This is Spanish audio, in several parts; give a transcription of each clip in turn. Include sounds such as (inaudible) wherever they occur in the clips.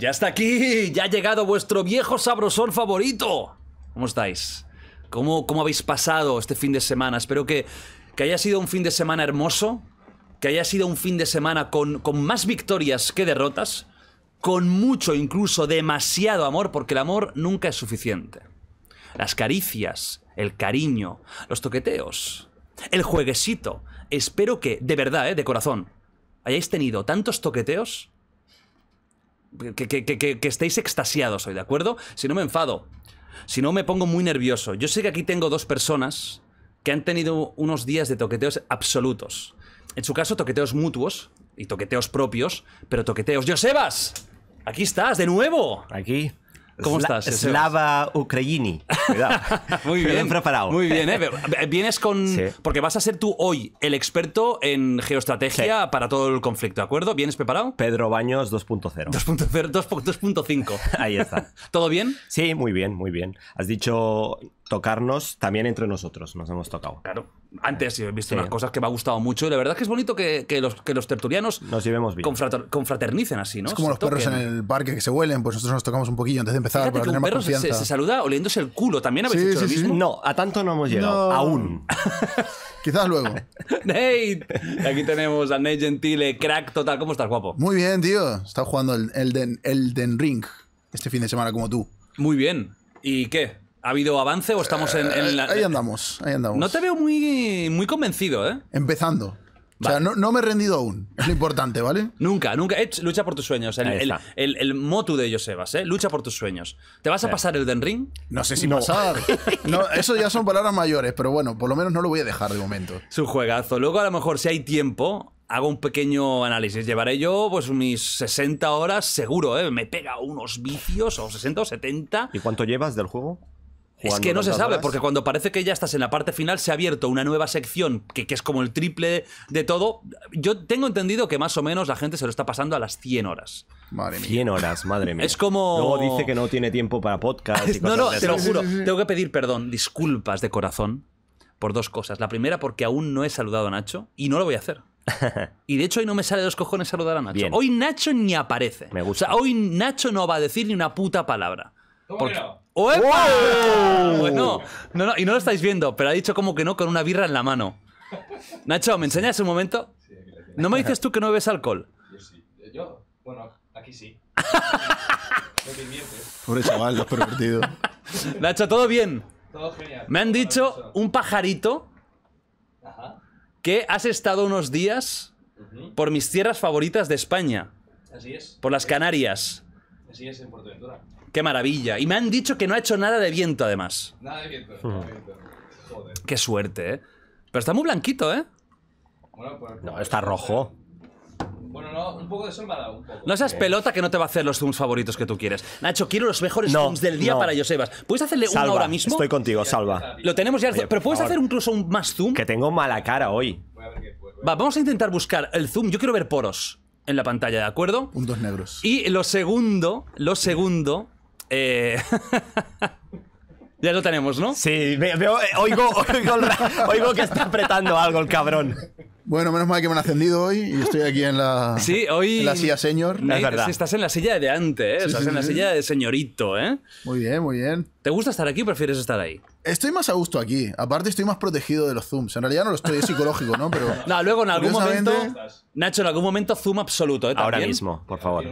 Ya está aquí, ya ha llegado vuestro viejo sabrosón favorito. ¿Cómo estáis? ¿Cómo, cómo habéis pasado este fin de semana? Espero que, que haya sido un fin de semana hermoso, que haya sido un fin de semana con, con más victorias que derrotas, con mucho, incluso demasiado amor, porque el amor nunca es suficiente. Las caricias, el cariño, los toqueteos, el jueguecito. Espero que, de verdad, ¿eh? de corazón, hayáis tenido tantos toqueteos que, estéis extasiados hoy, ¿de acuerdo? Si no me enfado, si no me pongo muy nervioso. Yo sé que aquí tengo dos personas que han tenido unos días de toqueteos absolutos. En su caso, toqueteos mutuos y toqueteos propios, pero toqueteos. yo sebas ¡Aquí estás, de nuevo! Aquí. ¿Cómo estás? Slava Ucraini. (laughs) muy bien. bien preparado. Muy bien, ¿eh? Vienes con. Porque vas a ser tú hoy el experto en geoestrategia para todo el conflicto, ¿de acuerdo? ¿Vienes preparado? Pedro Baños 2.0. 2.0, 2.5. Ahí está. ¿Todo bien? Sí, muy bien, muy bien. Has dicho tocarnos también entre nosotros, nos hemos tocado. Claro. Antes he visto unas cosas que me ha gustado mucho y la verdad es que es bonito que, los, que los tertulianos nos llevemos bien. confraternicen así, ¿no? Es como los perros en el parque que se huelen, pues nosotros nos tocamos un poquillo antes de empezar Fíjate para Se, saluda oliéndose el culo, ¿también habéis hecho No, a tanto no hemos llegado, aún. (laughs) Quizás luego. (laughs) Nate, aquí tenemos a Nate Gentile, crack total. ¿Cómo estás, guapo? Muy bien, tío. Estaba jugando el Elden, Elden Ring este fin de semana como tú. Muy bien. ¿Y qué? ¿Ha habido avance o estamos en, la... Ahí andamos, ahí andamos. No te veo muy, muy convencido, ¿eh? Empezando. O sea, no, me he rendido aún. Es lo importante, ¿vale? Nunca, nunca. lucha por tus sueños. El, el, el, motu de Josebas, ¿eh? Lucha por tus sueños. ¿Te vas a pasar el Den Ring? No sé si no. pasar. (laughs) No, eso ya son palabras mayores, pero bueno, por lo menos no lo voy a dejar de momento. Su juegazo. Luego, a lo mejor, si hay tiempo, hago un pequeño análisis. Llevaré yo pues mis 60 horas seguro, ¿eh? Me pega unos vicios, o 60 o 70. ¿Y cuánto llevas del juego? Es que no se sabe, porque cuando parece que ya estás en la parte final, se ha abierto una nueva sección que, es como el triple de todo. Yo tengo entendido que más o menos la gente se lo está pasando a las 100 horas. Madre mía. 100 horas, madre mía. Es como. Luego dice que no tiene tiempo para podcast. Y cosas (laughs) no, no, te lo juro. Tengo que pedir perdón, disculpas de corazón por dos cosas. La primera, porque aún no he saludado a Nacho y no lo voy a hacer. (laughs) y de hecho hoy no me sale de los cojones saludar a Nacho. Hoy Nacho ni aparece. Me gusta. hoy Nacho no va a decir ni una puta palabra. porque... Bueno, pues no, no, y no lo estáis viendo, pero ha dicho como que no con una birra en la mano. Nacho, ¿me enseñas un momento? ¿No me dices tú que no bebes alcohol? Yo sí. Yo, bueno, aquí sí. (laughs) Pobre chaval, lo has pervertido. Nacho, ¿todo bien? Todo genial. Me han dicho un pajarito que has estado unos días por mis tierras favoritas de España. Así es. Por las Canarias. Así es, en Puerto Ventura. Qué maravilla. Y me han dicho que no ha hecho nada de viento, además. Nada de viento. Hmm. Joder. Qué suerte, ¿eh? Pero está muy blanquito, ¿eh? Bueno, pues, no, pues, está rojo. Bueno, no, un poco de sol un poco. No seas pelota que no te va a hacer los zooms favoritos que tú quieres. Nacho, quiero los mejores zooms del día para Josebas. ¿Puedes hacerle uno ahora mismo? Estoy contigo, salva. Lo tenemos ya. pero puedes hacer incluso un más zoom. Que tengo mala cara hoy. Va, vamos a intentar buscar el zoom. Yo quiero ver poros en la pantalla, ¿de acuerdo? Un dos negros. Y lo segundo, lo segundo eh, (laughs) ya lo tenemos, ¿no? Sí, veo, eh, (laughs) oigo, que está apretando algo el cabrón. Bueno, menos mal que me han ascendido hoy y estoy aquí en la, sí, hoy, la silla señor. Estás en la silla de antes, ¿eh? estás en la silla de señorito, ¿eh? Muy bien, muy bien. ¿Te gusta estar aquí o prefieres estar ahí? Estoy más a gusto aquí. Aparte estoy más protegido de los zooms. En realidad no lo estoy, es psicológico, ¿no? Pero no, luego en algún momento... Nacho, en algún momento zoom absoluto, ¿eh? Ahora mismo, por favor.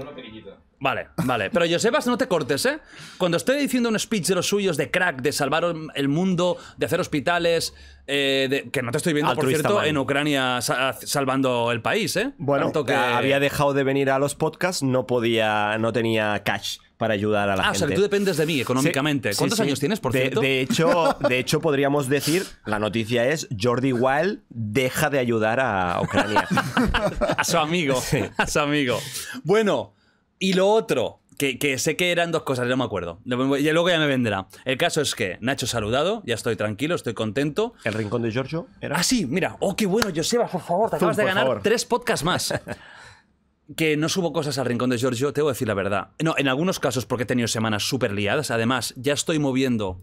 Vale, vale. Pero Josebas, no te cortes, ¿eh? Cuando estoy diciendo un speech de los suyos de crack, de salvar el mundo, de hacer hospitales, eh, que no te estoy viendo, por cierto, en Ucrania salvando el país, ¿eh? Bueno, eh, había dejado de venir a los podcasts, no podía, no tenía cash para ayudar a la gente. Ah, o sea, que tú dependes de mí económicamente. ¿Cuántos años tienes, por de, cierto? De hecho, de hecho, podríamos decir, la noticia es, Jordi Wild deja de ayudar a Ucrania. (laughs) a su amigo, a su amigo. Bueno... Y lo otro, que, sé que eran dos cosas, no me acuerdo. Y luego ya me vendrá. El caso es que Nacho saludado, ya estoy tranquilo, estoy contento. ¿El rincón de Giorgio Ah, sí, mira. Oh, qué bueno, Joseba, por favor, te acabas de ganar tres podcasts más. (laughs) que no subo cosas al rincón de Giorgio, te voy a decir la verdad. No, en algunos casos porque he tenido semanas súper liadas. Además, ya estoy moviendo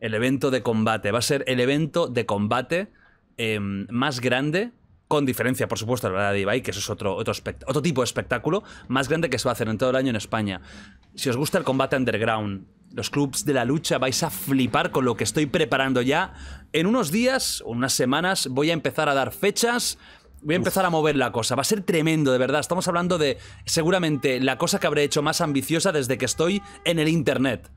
el evento de combate. Va a ser el evento de combate eh, más grande con diferencia, por supuesto, la de Ibai, que eso es otro, otro, tipo de espectáculo más grande que se va a hacer en todo el año en España. Si os gusta el combate underground, los clubs de la lucha, vais a flipar con lo que estoy preparando ya. En unos días, o unas semanas, voy a empezar a dar fechas. Voy a empezar a mover la cosa. Va a ser tremendo, de verdad. Estamos hablando de seguramente la cosa que habré hecho más ambiciosa desde que estoy en el Internet.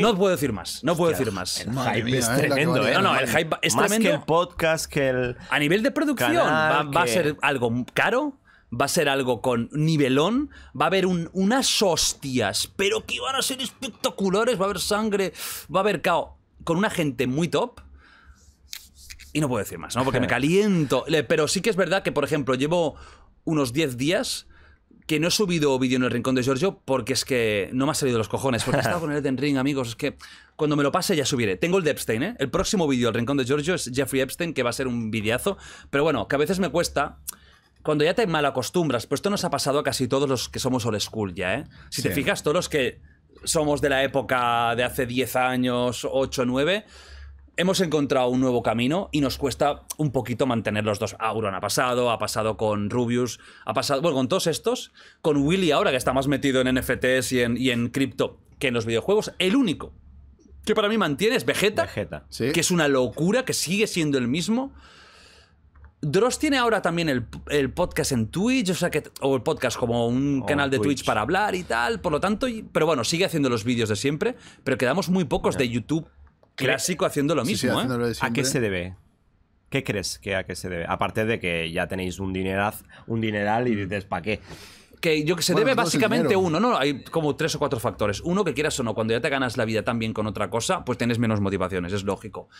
No puedo decir más, no puedo decir más. El hype es ¿eh? tremendo, ¿eh? No, no, ¿eh? el hype es más tremendo. que el podcast, que el. A nivel de producción, va, a ser algo caro, va a ser algo con nivelón, va a haber unas hostias, pero que van a ser espectaculares, va a haber sangre, va a haber caos, con una gente muy top. Y no puedo decir más, ¿no? Porque me (laughs) caliento. Pero sí que es verdad que, por ejemplo, llevo unos 10 días que no he subido vídeo en el rincón de Giorgio porque es que no me ha salido los cojones. Porque he estado con el (laughs) Eden Ring, amigos. Es que cuando me lo pase ya subiré. Tengo el de Epstein, ¿eh? El próximo vídeo al rincón de Giorgio es Jeffrey Epstein, que va a ser un videazo. Pero bueno, que a veces me cuesta. Cuando ya te mal acostumbras, pues esto nos ha pasado a casi todos los que somos old school ya, ¿eh? Si te fijas, todos los que somos de la época de hace 10 años, 8, 9 hemos encontrado un nuevo camino y nos cuesta un poquito mantener los dos. Auron ah, ha pasado, ha pasado con Rubius, ha pasado, bueno, con todos estos, con Willy ahora que está más metido en NFTs y en, cripto que en los videojuegos, el único que para mí mantiene es Vegeta, Vegeta. que es una locura, que sigue siendo el mismo. Dross tiene ahora también el, podcast en Twitch, o sea que. O el podcast como un canal de Twitch. para hablar y tal. Por lo tanto, pero bueno, sigue haciendo los vídeos de siempre. Pero quedamos muy pocos de YouTube clásico haciendo lo mismo. ¿eh? ¿A qué se debe? ¿Qué crees que a qué se debe? Aparte de que ya tenéis un dineral, un dineral y mm. dices, ¿para qué? que yo que se debe básicamente uno, ¿no? Hay como tres o cuatro factores. Uno, que quieras o no, cuando ya te ganas la vida también con otra cosa, pues tienes menos motivaciones, es lógico.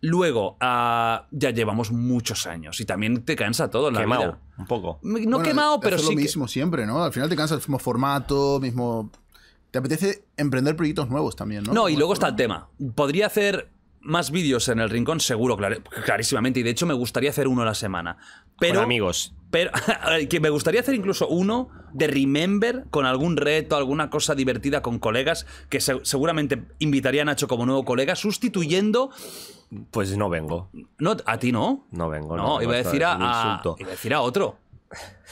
Luego, ah, ya llevamos muchos años y también te cansa todo la quemado, un poco. No quemado, pero sí. lo mismo siempre, ¿no? Al final te cansa el mismo formato, mismo te apetece emprender proyectos nuevos también, ¿no? No, y luego está el tema. Podría hacer más vídeos en el rincón, seguro, clarísimamente. Y de hecho, me gustaría hacer uno a la semana. Pero, con amigos. Pero (laughs) que me gustaría hacer incluso uno de Remember con algún reto, alguna cosa divertida con colegas, que seguramente invitaría a Nacho como nuevo colega, sustituyendo. Pues no vengo. No, a ti no. No vengo. No, no a decir a, iba a decir a otro.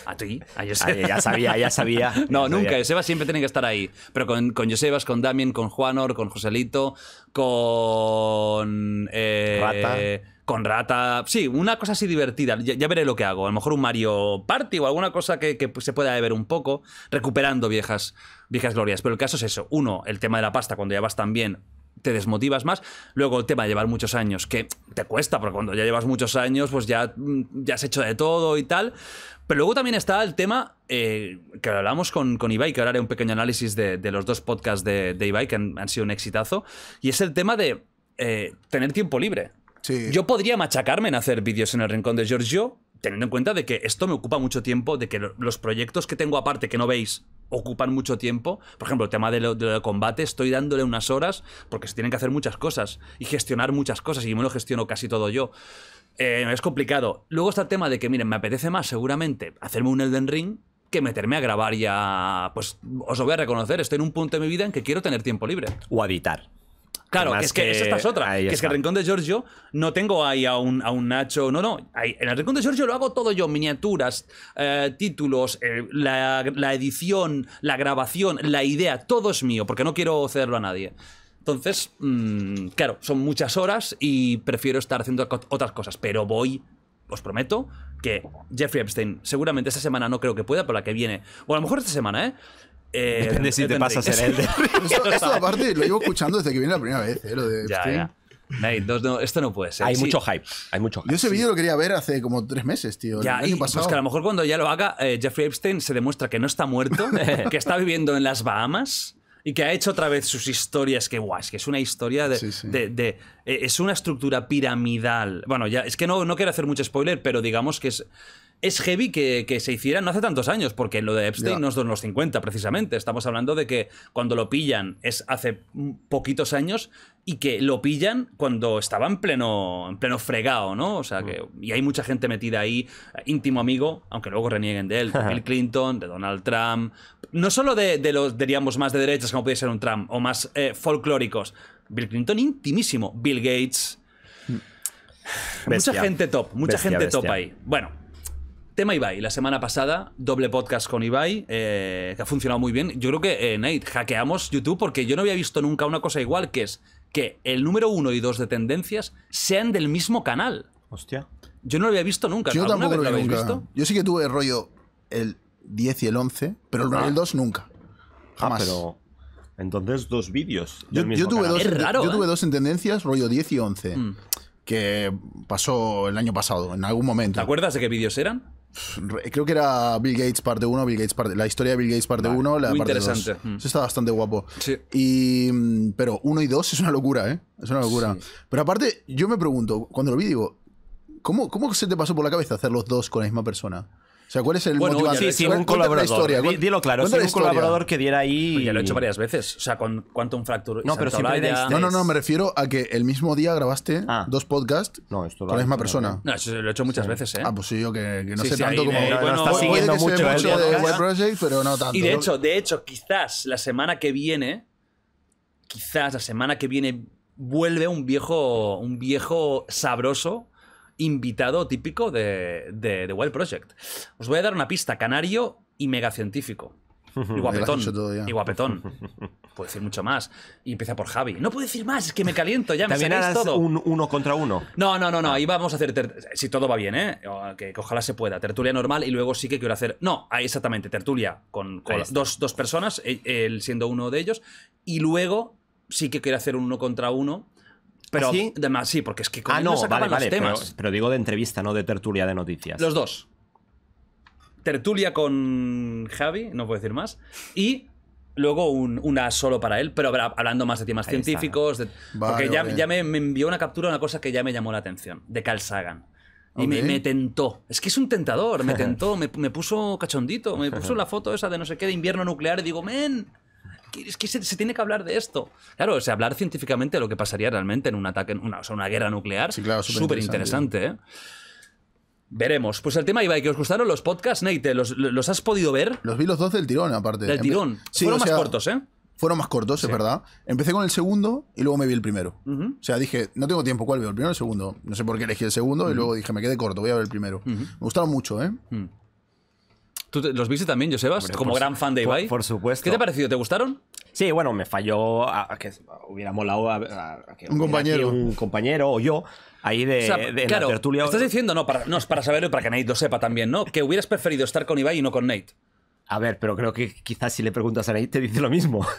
A ti, a ah, ya sabía, ya sabía. (laughs) no, nunca. Joseba siempre tiene que estar ahí. Pero con, con Josebas, con Damien, con Juanor, con Joselito, con. Eh, Rata. Con Rata. Sí, una cosa así divertida. Ya, veré lo que hago. A lo mejor un Mario Party o alguna cosa que, se pueda ver un poco, recuperando viejas, viejas glorias. Pero el caso es eso. Uno, el tema de la pasta, cuando ya vas tan bien te desmotivas más. Luego el tema de llevar muchos años, que te cuesta, porque cuando ya llevas muchos años, pues ya, mm, ya has hecho de todo y tal. Pero luego también está el tema eh, que hablamos con, con, Ibai, que ahora haré un pequeño análisis de, los dos podcasts de, Ibai, que han, sido un exitazo, y es el tema de eh, tener tiempo libre. Yo podría machacarme en hacer vídeos en el rincón de Giorgio, teniendo en cuenta de que esto me ocupa mucho tiempo, de que los proyectos que tengo aparte que no veis ocupan mucho tiempo. Por ejemplo, el tema de combate, estoy dándole unas horas porque se tienen que hacer muchas cosas y gestionar muchas cosas y me lo gestiono casi todo yo. Eh, es complicado. Luego está el tema de que, miren, me apetece más seguramente hacerme un Elden Ring que meterme a grabar y a... Pues os lo voy a reconocer, estoy en un punto de mi vida en que quiero tener tiempo libre. O editar. Claro, es que, esta es otra. Que es que el Rincón de Giorgio no tengo ahí a un, Nacho. No, no. en el Rincón de Giorgio lo hago todo yo: miniaturas, eh, títulos, eh, la, edición, la grabación, la idea. Todo es mío, porque no quiero cederlo a nadie. Entonces, mm, claro, son muchas horas y prefiero estar haciendo otras cosas. Pero voy, os prometo, que Jeffrey Epstein, seguramente esta semana no creo que pueda, pero la que viene. O a lo mejor esta semana, ¿eh? Eh, depende si te pasas en Esto, aparte lo llevo escuchando desde que viene la primera vez, eh, lo de ya, esto no puede ser. Hay mucho hype. Hay mucho Yo ese vídeo lo quería ver hace como tres meses, tío. Ya, y, pues, que a lo mejor cuando ya lo haga, eh, Jeffrey Epstein se demuestra que no está muerto, (laughs) que está viviendo en las Bahamas y que ha hecho otra vez sus historias que guay, es que es una historia de, es una estructura piramidal bueno ya es que no, no quiero hacer mucho spoiler pero digamos que es es heavy que, se hiciera no hace tantos años, porque lo de Epstein nos no es de los 50 precisamente. Estamos hablando de que cuando lo pillan es hace poquitos años y que lo pillan cuando estaba en pleno, en pleno fregado, ¿no? O sea, mm. que y hay mucha gente metida ahí, íntimo amigo, aunque luego renieguen de él, (laughs) Bill Clinton, de Donald Trump, no solo de, los, diríamos, más de derechas como puede ser un Trump, o más eh, folclóricos. Bill Clinton intimísimo, Bill Gates. Mm. Mucha gente top, mucha gente top ahí. Bueno, Tema Ibai, la semana pasada, doble podcast con Ibai, eh, que ha funcionado muy bien. Yo creo que, eh, Nate, hackeamos YouTube porque yo no había visto nunca una cosa igual, que es que el número uno y dos de tendencias sean del mismo canal. Hostia. Yo no lo había visto nunca. Yo tampoco lo había visto. Yo sí que tuve rollo el 10 y el 11, pero el 2 ah. nunca. Ah, Jamás. pero entonces dos vídeos. Yo, tuve, dos, yo tuve dos en tendencias, rollo 10 y 11, mm. que pasó el año pasado, en algún momento. ¿Te acuerdas de qué vídeos eran? Creo que era Bill Gates parte 1, Bill Gates parte, la historia de Bill Gates parte 1, la parte interesante. Mm. Eso está bastante guapo. Y, mm, pero 1 y 2 es una locura, ¿eh? Es una locura. Pero aparte, yo me pregunto, cuando lo vi, digo, ¿cómo, ¿cómo se te pasó por la cabeza hacer los dos con la misma persona? sea, ¿cuál es el bueno, motivador? Sí, sí, un colaborador. Historia? Dilo claro, sí, un colaborador que diera ahí. ya lo he hecho varias veces. O sea, con Quantum Fracture. No, pero siempre No, no, no, me refiero a que el mismo día grabaste ah. dos podcasts con la misma persona. No, eso lo he hecho muchas veces, ¿eh? Ah, pues sí, yo que, no sé tanto como. bueno, está siguiendo mucho, mucho de Project, pero no tanto. Y de hecho, de hecho, quizás la semana que viene. Quizás la semana que viene vuelve un viejo, un viejo sabroso invitado típico de, de, Wild Project. Os voy a dar una pista, canario y megacientífico. (laughs) Y guapetón. Y guapetón. (laughs) Puedo decir mucho más. Y empieza por Javi. No puedo decir más, es que me caliento, ya me sacáis todo. un uno contra uno? No, no, no, no. Ahí vamos a hacer. Si todo va bien, ¿eh? Que, ojalá se pueda. Tertulia normal y luego sí que quiero hacer. No, ahí exactamente. Tertulia con, dos, dos personas, e-, él siendo uno de ellos. Y luego sí que quiero hacer un uno contra uno pero, sí, porque es que con ah, no, temas. Pero, digo de entrevista, no de tertulia de noticias. Los dos. Tertulia con Javi, no puedo decir más. Y luego una solo para él, pero hablando más de temas científicos. porque ya, me, envió una captura, una cosa que ya me llamó la atención, de Carl Sagan. Y me, tentó. Es que es un tentador, me (laughs) tentó, me, me puso cachondito, me puso la foto esa de no sé qué, de invierno nuclear, y digo, men, es que se, tiene que hablar de esto. Claro, o sea, hablar científicamente de lo que pasaría realmente en un ataque, en una, o sea, una guerra nuclear, sí, claro, súper interesante. ¿eh? Veremos. Pues el tema, Ibai, que os gustaron los podcasts, Neite, ¿los, has podido ver? Los vi los dos del tirón, aparte. Del tirón. Sí, Fueron más cortos, ¿eh? Fueron más cortos, es verdad. Empecé con el segundo y luego me vi el primero. O sea, dije, no tengo tiempo, ¿cuál veo? ¿El primero o el segundo? No sé por qué elegí el segundo y luego dije, me quedé corto, voy a ver el primero. Me gustaron mucho, ¿eh? Mm. ¿Tú los viste también, Josebas? como gran fan de Ibai. Por, supuesto. ¿Qué te ha parecido? ¿Te gustaron? Sí, bueno, me falló a, que hubiera molado a, un compañero. Un compañero o yo. Ahí de, claro, Estás diciendo, no, para, no, es para saberlo y para que Nate lo sepa también, ¿no? Que hubieras preferido estar con Ibai y no con Nate. A ver, pero creo que quizás si le preguntas a Nate te dice lo mismo. (laughs)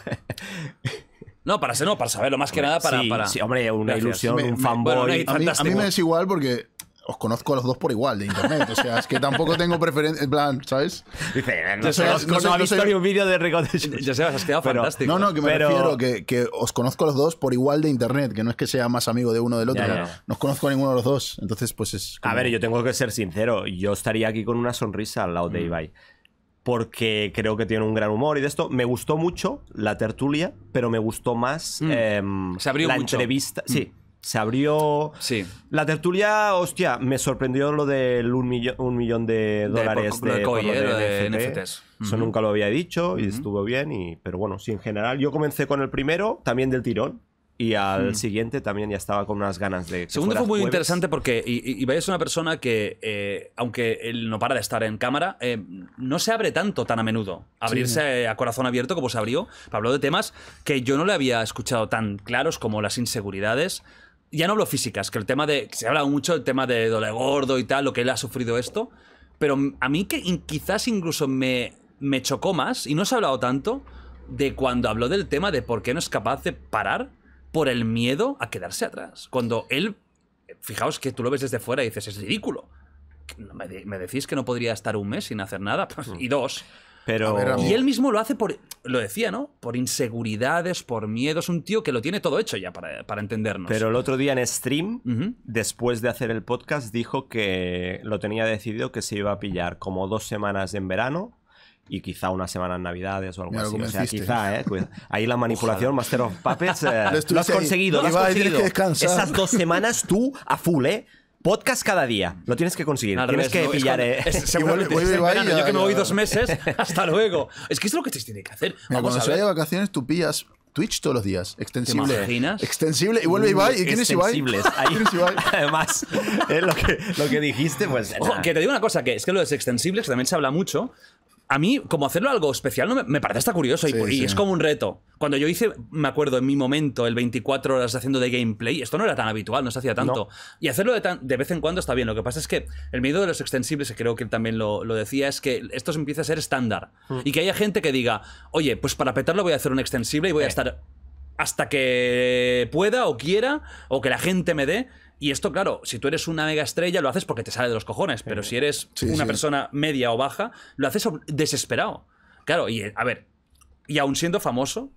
No, para ser, no, para saberlo, más que nada para, sí, para... hombre, una ilusión, un fanboy. fantástico. a, a, mí, me es igual porque os conozco a los dos por igual de internet. O sea, es que tampoco tengo preferencia. En plan, ¿sabes? Dice, no, sé, no, no, no, un vídeo de Rico Ya se has quedado pero, fantástico. No, no, que me refiero que, que, os conozco a los dos por igual de internet, que no es que sea más amigo de uno del otro. No os conozco a ninguno de los dos. Entonces, pues es. A ver, yo tengo que ser sincero. Yo estaría aquí con una sonrisa al lado de mm. Ibai. Porque creo que tiene un gran humor y de esto. Me gustó mucho la tertulia, pero me gustó más mm. em, se abrió la entrevista. Mm. Sí se abrió. Sí. La tertulia, hostia, me sorprendió lo del un, millón, un millón de dólares de, de, de, Eso nunca lo había dicho y estuvo bien. Y, pero bueno, sí, en general. Yo comencé con el primero, también del tirón. Y al mm. siguiente también ya estaba con unas ganas de. Segundo fue muy interesante porque Ibai es una persona que, eh, aunque él no para de estar en cámara, eh, no se abre tanto tan a menudo. Abrirse a corazón abierto como se abrió. Habló de temas que yo no le había escuchado tan claros como las inseguridades, ya no hablo físicas, que el tema de. Se hablado mucho el tema de Dole Gordo y tal, lo que él ha sufrido esto. Pero a mí que quizás incluso me, me chocó más, y no se ha hablado tanto, de cuando habló del tema de por qué no es capaz de parar por el miedo a quedarse atrás. Cuando él. Fijaos que tú lo ves desde fuera y dices, es ridículo. ¿Me, decís que no podría estar un mes sin hacer nada? Pues, hmm. y dos. Pero... y él mismo lo hace por, lo decía, ¿no? Por inseguridades, por miedos, un tío que lo tiene todo hecho ya para, para entendernos. Pero el otro día en stream, después de hacer el podcast, dijo que lo tenía decidido que se iba a pillar como dos semanas en verano y quizá una semana en Navidades o algo así. O quizá, ¿eh? Ahí la manipulación, Master of Puppets, (laughs) eh, lo, has conseguido, lo has conseguido. Esas dos semanas tú a full, ¿eh? podcast cada día. Lo tienes que conseguir. tienes que pillar. Se vuelve eh. (laughs) yo que me voy dos meses, (laughs) hasta luego. Es que es lo que te tiene que hacer. cuando se vaya de vacaciones, tú pillas Twitch todos los días. Extensible. ¿Te imaginas? Extensible. Y vuelve uh, Ibai. ¿Y quién es Ibai? y (laughs) Además, eh, lo, que, lo que dijiste, pues. que te digo una cosa, que es que lo de extensibles también se habla mucho, a mí, como hacerlo algo especial, no me, parece hasta curioso. y, es como un reto. Cuando yo hice, me acuerdo, en mi momento, el 24 horas haciendo de gameplay, esto no era tan habitual, no se hacía tanto. Y hacerlo de, vez en cuando está bien. Lo que pasa es que el miedo de los extensibles, y creo que él también lo, decía, es que esto empieza a ser estándar. Mm. Y que haya gente que diga, oye, pues para petarlo voy a hacer un extensible y voy a estar hasta que pueda o quiera, o que la gente me dé. Y esto, claro, si tú eres una mega estrella, lo haces porque te sale de los cojones. Pero si eres una persona media o baja, lo haces desesperado. Claro, y eh, a ver, y aún siendo famoso,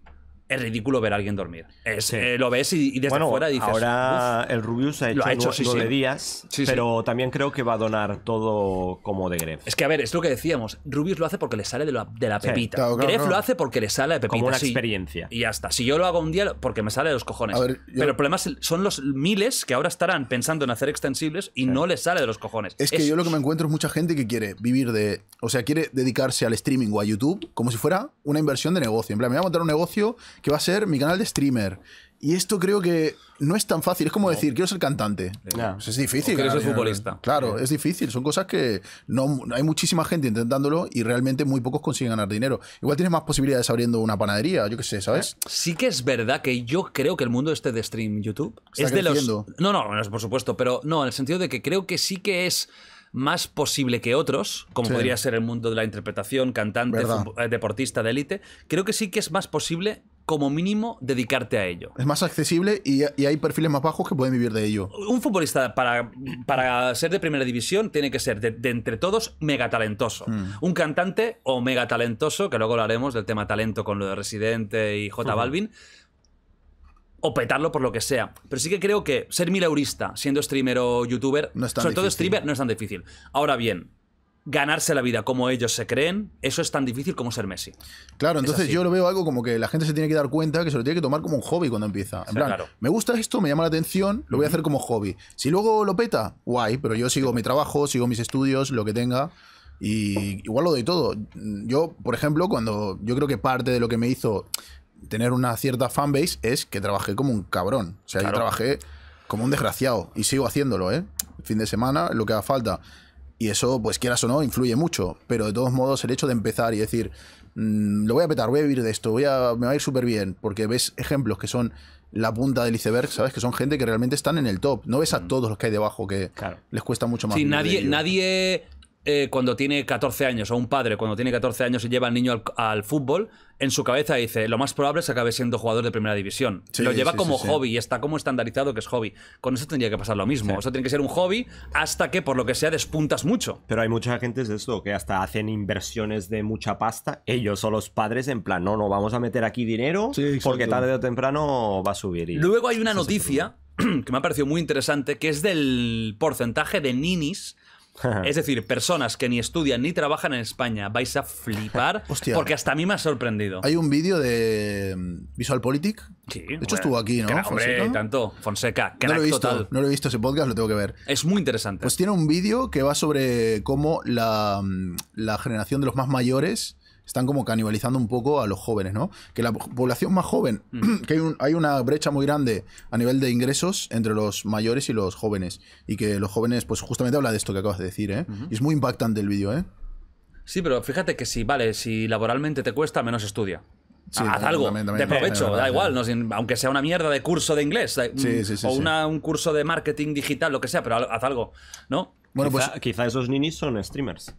es ridículo ver a alguien dormir. Eh, lo ves y, desde bueno, fuera dices. Ahora el Rubius ha hecho, ha días, pero también creo que va a donar todo como de Gref. Es que a ver, es lo que decíamos. Rubius lo hace porque le sale de la, pepita. Gref lo hace porque le sale de pepita. Como una experiencia. Y ya está. Si yo lo hago un día, porque me sale de los cojones. Pero el problema son los miles que ahora estarán pensando en hacer extensibles y no les sale de los cojones. Es que yo lo que me encuentro es mucha gente que quiere vivir de. O sea, quiere dedicarse al streaming o a YouTube como si fuera una inversión de negocio. En plan, me voy a montar un negocio que va a ser mi canal de streamer. Y esto creo que no es tan fácil. Es como decir, quiero ser cantante. es difícil. quiero ser futbolista. Claro, es difícil. Son cosas que no hay muchísima gente intentándolo y realmente muy pocos consiguen ganar dinero. Igual tienes más posibilidades abriendo una panadería, yo qué sé, ¿sabes? Sí que es verdad que yo creo que el mundo este de stream YouTube Está es de los... No, no, por supuesto, pero no, en el sentido de que creo que sí que es más posible que otros, como podría ser el mundo de la interpretación, cantante, eh, deportista de élite, creo que sí que es más posible como mínimo dedicarte a ello. Es más accesible y, hay perfiles más bajos que pueden vivir de ello. Un futbolista para, para ser de primera división tiene que ser de, entre todos mega talentoso. Mm. Un cantante o mega talentoso, que luego hablaremos del tema talento con lo de Residente y J Balvin. O petarlo por lo que sea. Pero sí que creo que ser mileurista, siendo streamer o youtuber, sobre todo streamer, no es tan difícil. Ahora bien, ganarse la vida como ellos se creen, eso es tan difícil como ser Messi. Claro, entonces yo lo veo algo como que la gente se tiene que dar cuenta que se lo tiene que tomar como un hobby cuando empieza. En plan, me gusta esto, me llama la atención, lo voy a hacer como hobby. Si luego lo peta, guay, pero yo sigo mi trabajo, sigo mis estudios, lo que tenga. Y igual lo doy todo. Yo, por ejemplo, cuando yo creo que parte de lo que me hizo tener una cierta fanbase es que trabajé como un cabrón. O sea, yo trabajé como un desgraciado y sigo haciéndolo, ¿eh? Fin de semana, lo que haga falta. Y eso, pues quieras o no, influye mucho. Pero de todos modos, el hecho de empezar y decir, mm, lo voy a petar, voy a vivir de esto, voy a, me va a ir súper bien, porque ves ejemplos que son la punta del iceberg, ¿sabes? Que son gente que realmente están en el top. No ves a mm. todos los que hay debajo que les cuesta mucho más. Sí, nadie, nadie eh, cuando tiene 14 años, o un padre cuando tiene 14 años y lleva al niño al, fútbol, en su cabeza dice, lo más probable es que acabe siendo jugador de primera división. lo lleva como hobby y está como estandarizado que es hobby. Con eso tendría que pasar lo mismo. Eso tiene que ser un hobby hasta que, por lo que sea, despuntas mucho. Pero hay mucha gente de esto, que hasta hacen inversiones de mucha pasta, ellos son los padres, en plan, no, no, vamos a meter aquí dinero porque tarde o temprano va a subir. Luego hay una noticia (clears throat) que me ha parecido muy interesante, que es del porcentaje de ninis (laughs) es decir, personas que ni estudian ni trabajan en España, vais a flipar. (laughs) Porque hasta a mí me ha sorprendido. Hay un vídeo de mm, Visual Sí, de hecho, estuvo aquí, ¿no? Crack, hombre, tanto. Fonseca, no lo he visto, ese podcast, lo tengo que ver. Es muy interesante. Pues tiene un vídeo que va sobre cómo la mm, generación de los más mayores están como canibalizando un poco a los jóvenes, ¿no? Que la población más joven, mm. (clears throat) que hay, una brecha muy grande a nivel de ingresos entre los mayores y los jóvenes. Y que los jóvenes, pues justamente habla de esto que acabas de decir, ¿eh? Y es muy impactante el vídeo, ¿eh? Sí, pero fíjate que si, vale, si laboralmente te cuesta, menos estudia. Haz algo de provecho, da igual, no, aunque sea una mierda de curso de inglés o un curso de marketing digital, lo que sea, pero haz algo, ¿no? Bueno, pues quizá esos ninis son streamers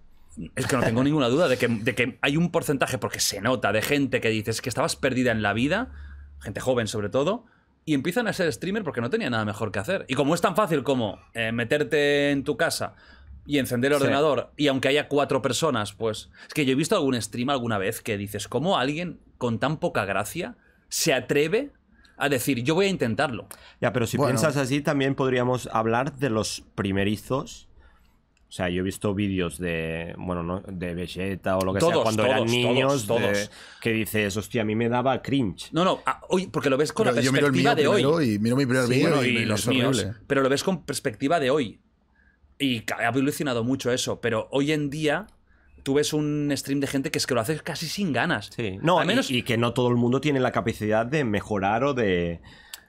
es que no tengo ninguna duda de que, hay un porcentaje, porque se nota, de gente que dices que estabas perdida en la vida, gente joven sobre todo, y empiezan a ser streamer porque no tenía nada mejor que hacer. Y como es tan fácil como eh, meterte en tu casa y encender el ordenador, y aunque haya cuatro personas, pues. Es que yo he visto algún stream alguna vez que dices, ¿cómo alguien con tan poca gracia se atreve a decir, yo voy a intentarlo? Ya, pero si piensas así, también podríamos hablar de los primerizos o sea, yo he visto vídeos de, bueno, de Vegeta o lo que sea, cuando eran niños, todos, que dices, hostia, a mí me daba cringe. No, no, hoy, ah, porque lo ves con la perspectiva de hoy. Y miro mi primer vídeo y, y, los míos, pero lo ves con perspectiva de hoy. Y ha evolucionado mucho eso, pero hoy en día tú ves un stream de gente que es que lo haces casi sin ganas. Sí. No, Al menos... y que no todo el mundo tiene la capacidad de mejorar o de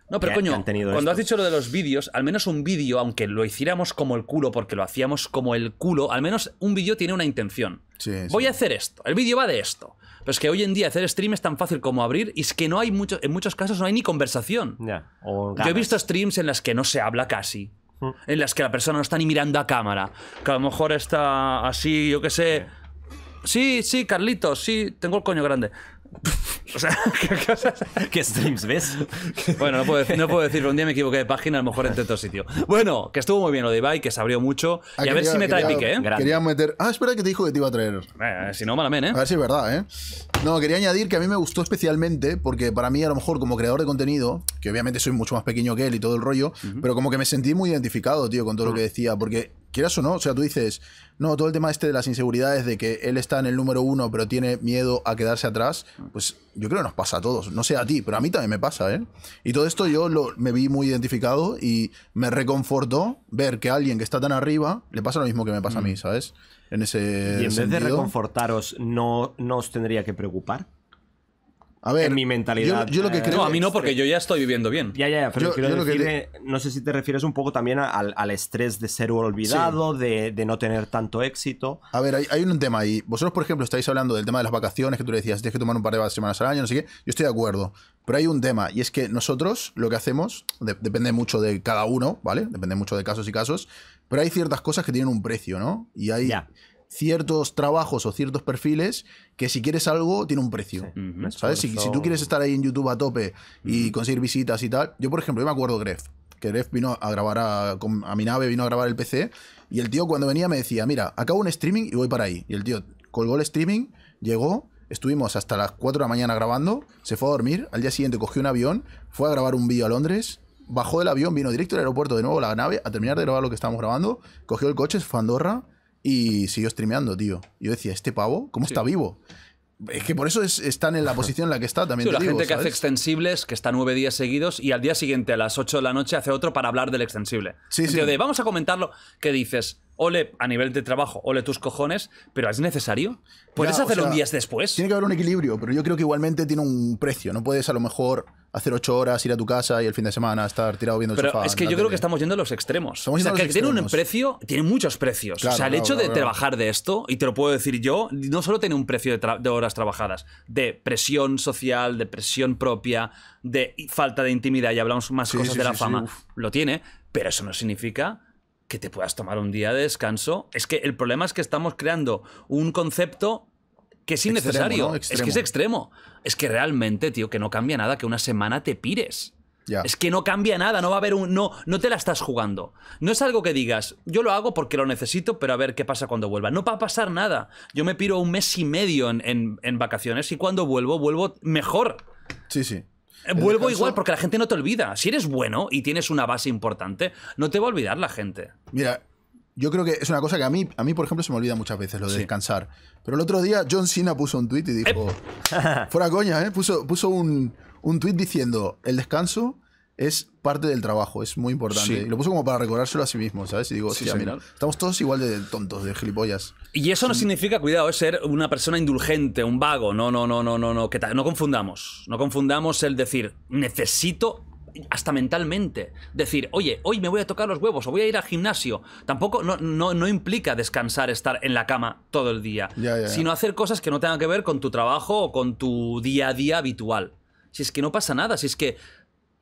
no, pero coño, cuando has dicho lo de los vídeos, al menos un vídeo, aunque lo hiciéramos como el culo, porque lo hacíamos como el culo, al menos un vídeo tiene una intención. Voy a hacer esto, el vídeo va de esto. Pero es que hoy en día hacer stream es tan fácil como abrir y es que no hay mucho, en muchos casos no hay ni conversación. Yo he visto streams en las que no se habla casi. Mm. En las que la persona no está ni mirando a cámara. Que a lo mejor está así, yo qué sé. Sí, sí, Carlitos, sí, tengo el coño grande. (laughs) O sea, (laughs) ¿qué streams ves? (laughs) Bueno, no puedo, no decirlo. Un día me equivoqué de página, a lo mejor en otro sitio. Bueno, que estuvo muy bien lo de Ibai, que se abrió mucho. Ah, y a ver si me trae pique, ¿eh? Quería meter. Ah, espera, que te dijo que te iba a traer. Eh, si no, malamen, ¿eh? A ver si es verdad, ¿eh? No, quería añadir que a mí me gustó especialmente, porque para mí, a lo mejor, como creador de contenido, que obviamente soy mucho más pequeño que él y todo el rollo, pero como que me sentí muy identificado, tío, con todo lo ah. que decía, porque quieras o no, o sea, tú dices, no, todo el tema este de las inseguridades, de que él está en el número uno, pero tiene miedo a quedarse atrás, pues yo creo que nos pasa a todos. No sé a ti, pero a mí también me pasa, ¿eh? Y todo esto yo me vi muy identificado y me reconfortó ver que a alguien que está tan arriba le pasa lo mismo que me pasa a mí, mm. ¿sabes? En ese. Y en vez de reconfortaros, ¿no, ¿no os tendría que preocupar? A ver, en mi mentalidad. Yo, lo que eh, creo no, a mí no, porque yo ya estoy viviendo bien. Ya, ya, ya no sé si te refieres un poco también al, estrés de ser olvidado, de, no tener tanto éxito. A ver, hay, un tema ahí. Vosotros, por ejemplo, estáis hablando del tema de las vacaciones, que tú le decías, tienes que tomar un par de semanas al año, no sé qué. Yo estoy de acuerdo. Pero hay un tema, y es que nosotros lo que hacemos, depende mucho de cada uno, ¿vale? Depende mucho de casos y casos, pero hay ciertas cosas que tienen un precio, ¿no? Y hay, ciertos trabajos o ciertos perfiles que si quieres algo tiene un precio. ¿Sabes? Si, tú quieres estar ahí en YouTube a tope y conseguir visitas y tal. Yo, por ejemplo, yo me acuerdo Gref, que Gref vino a grabar a, mi nave, vino a grabar el PC y el tío cuando venía me decía, mira, acabo un streaming y voy para ahí. Y el tío colgó el streaming, llegó, estuvimos hasta las 4 de la mañana grabando, se fue a dormir, al día siguiente cogió un avión, fue a grabar un vídeo a Londres bajó del avión, vino directo al aeropuerto de nuevo, la nave, a terminar de grabar lo que estábamos grabando, cogió el coche, se fue a Andorra, y siguió streameando, tío. Yo decía, ¿este pavo cómo está vivo? Es que por eso es, están en la (laughs) posición en la que está también. la gente que hace extensibles, que está nueve días seguidos y al día siguiente, a las ocho de la noche, hace otro para hablar del extensible. Sí, sí. De, vamos a comentarlo. ¿Qué dices? ole a nivel de trabajo, ole tus cojones, pero ¿es necesario? ¿Puedes hacerlo un día después? Tiene que haber un equilibrio, pero yo creo que igualmente tiene un precio. No puedes a lo mejor hacer ocho horas, ir a tu casa y el fin de semana estar tirado viendo pero Es que yo creo que estamos yendo a los extremos. o sea, que tiene un precio, tiene muchos precios. o sea, el hecho de trabajar de esto, y te lo puedo decir yo, no solo tiene un precio de, horas trabajadas, de presión social, de presión propia, de falta de intimidad, y hablamos más cosas de la fama, lo tiene, pero eso no significa que te puedas tomar un día de descanso. Es que el problema es que estamos creando un concepto que es innecesario. Es que es extremo. Es que realmente, tío, que no cambia nada que una semana te pires. Es que no cambia nada, no va a haber un. No, no te la estás jugando. No es algo que digas, yo lo hago porque lo necesito, pero a ver qué pasa cuando vuelva. No va a pasar nada. Yo me piro un mes y medio en vacaciones y cuando vuelvo, vuelvo mejor. Sí, sí. Eh, vuelvo igual porque la gente no te olvida. Si eres bueno y tienes una base importante, no te va a olvidar la gente. Mira, yo creo que es una cosa que a mí, a mí por ejemplo, se me olvida muchas veces lo de descansar. Pero el otro día John Cena puso un tweet y dijo, (laughs) fuera coña, ¿eh? puso, un, un tweet diciendo, el descanso es parte del trabajo, es muy importante. Lo puso como para recordárselo a sí mismo, ¿sabes? Y digo, estamos todos igual de tontos, de gilipollas. Y eso no significa, cuidado, ser una persona indulgente, un vago. No, no, no, no, no, no. Que no confundamos. No confundamos el decir, necesito hasta mentalmente. Decir, oye, hoy me voy a tocar los huevos o voy a ir al gimnasio. Tampoco no, no, implica descansar, estar en la cama todo el día, sino hacer cosas que no tengan que ver con tu trabajo o con tu día a día habitual. Si es que no pasa nada, si es que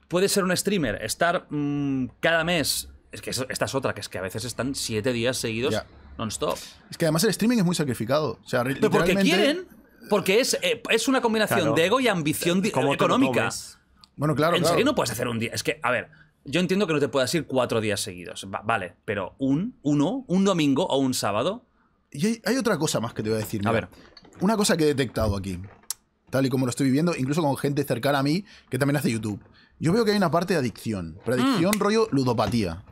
Puede ser un streamer, estar mm, cada mes. Es que esta es otra, que es que a veces están siete días seguidos non-stop. Es que además el streaming es muy sacrificado. O sea, porque quieren, porque es, eh, una combinación de ego y ambición eh, económica. Bueno, claro. En serio no puedes hacer un día. Es que, a ver, yo entiendo que no te puedas ir cuatro días seguidos. vale, pero un, uno, un domingo o un sábado. Y hay, otra cosa más que te voy a decir. a ver. Una cosa que he detectado aquí, tal y como lo estoy viviendo, incluso con gente cercana a mí que también hace YouTube. Yo veo que hay una parte de adicción. Pero mm. adicción, rollo, ludopatía.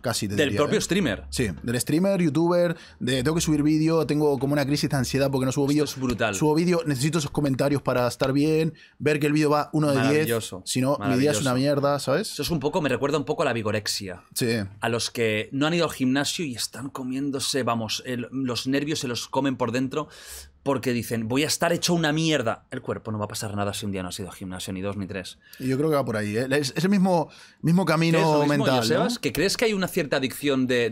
Casi, te Del propio ¿eh? streamer. Sí, del streamer, youtuber, de tengo que subir vídeo, tengo como una crisis de ansiedad porque no subo vídeo. Es brutal. Subo vídeo, necesito esos comentarios para estar bien, ver que el vídeo va uno de 10. Si no, mi día es una mierda, ¿sabes? Eso es un poco, me recuerda un poco a la vigorexia. Sí. A los que no han ido al gimnasio y están comiéndose, vamos, los nervios se los comen por dentro porque dicen, voy a estar hecho una mierda. El cuerpo no va a pasar nada si un día no ha sido gimnasio, ni dos, ni tres. Y yo creo que va por ahí. ¿eh? Es, el mismo, mismo camino mental. Que crees que hay una cierta adicción de,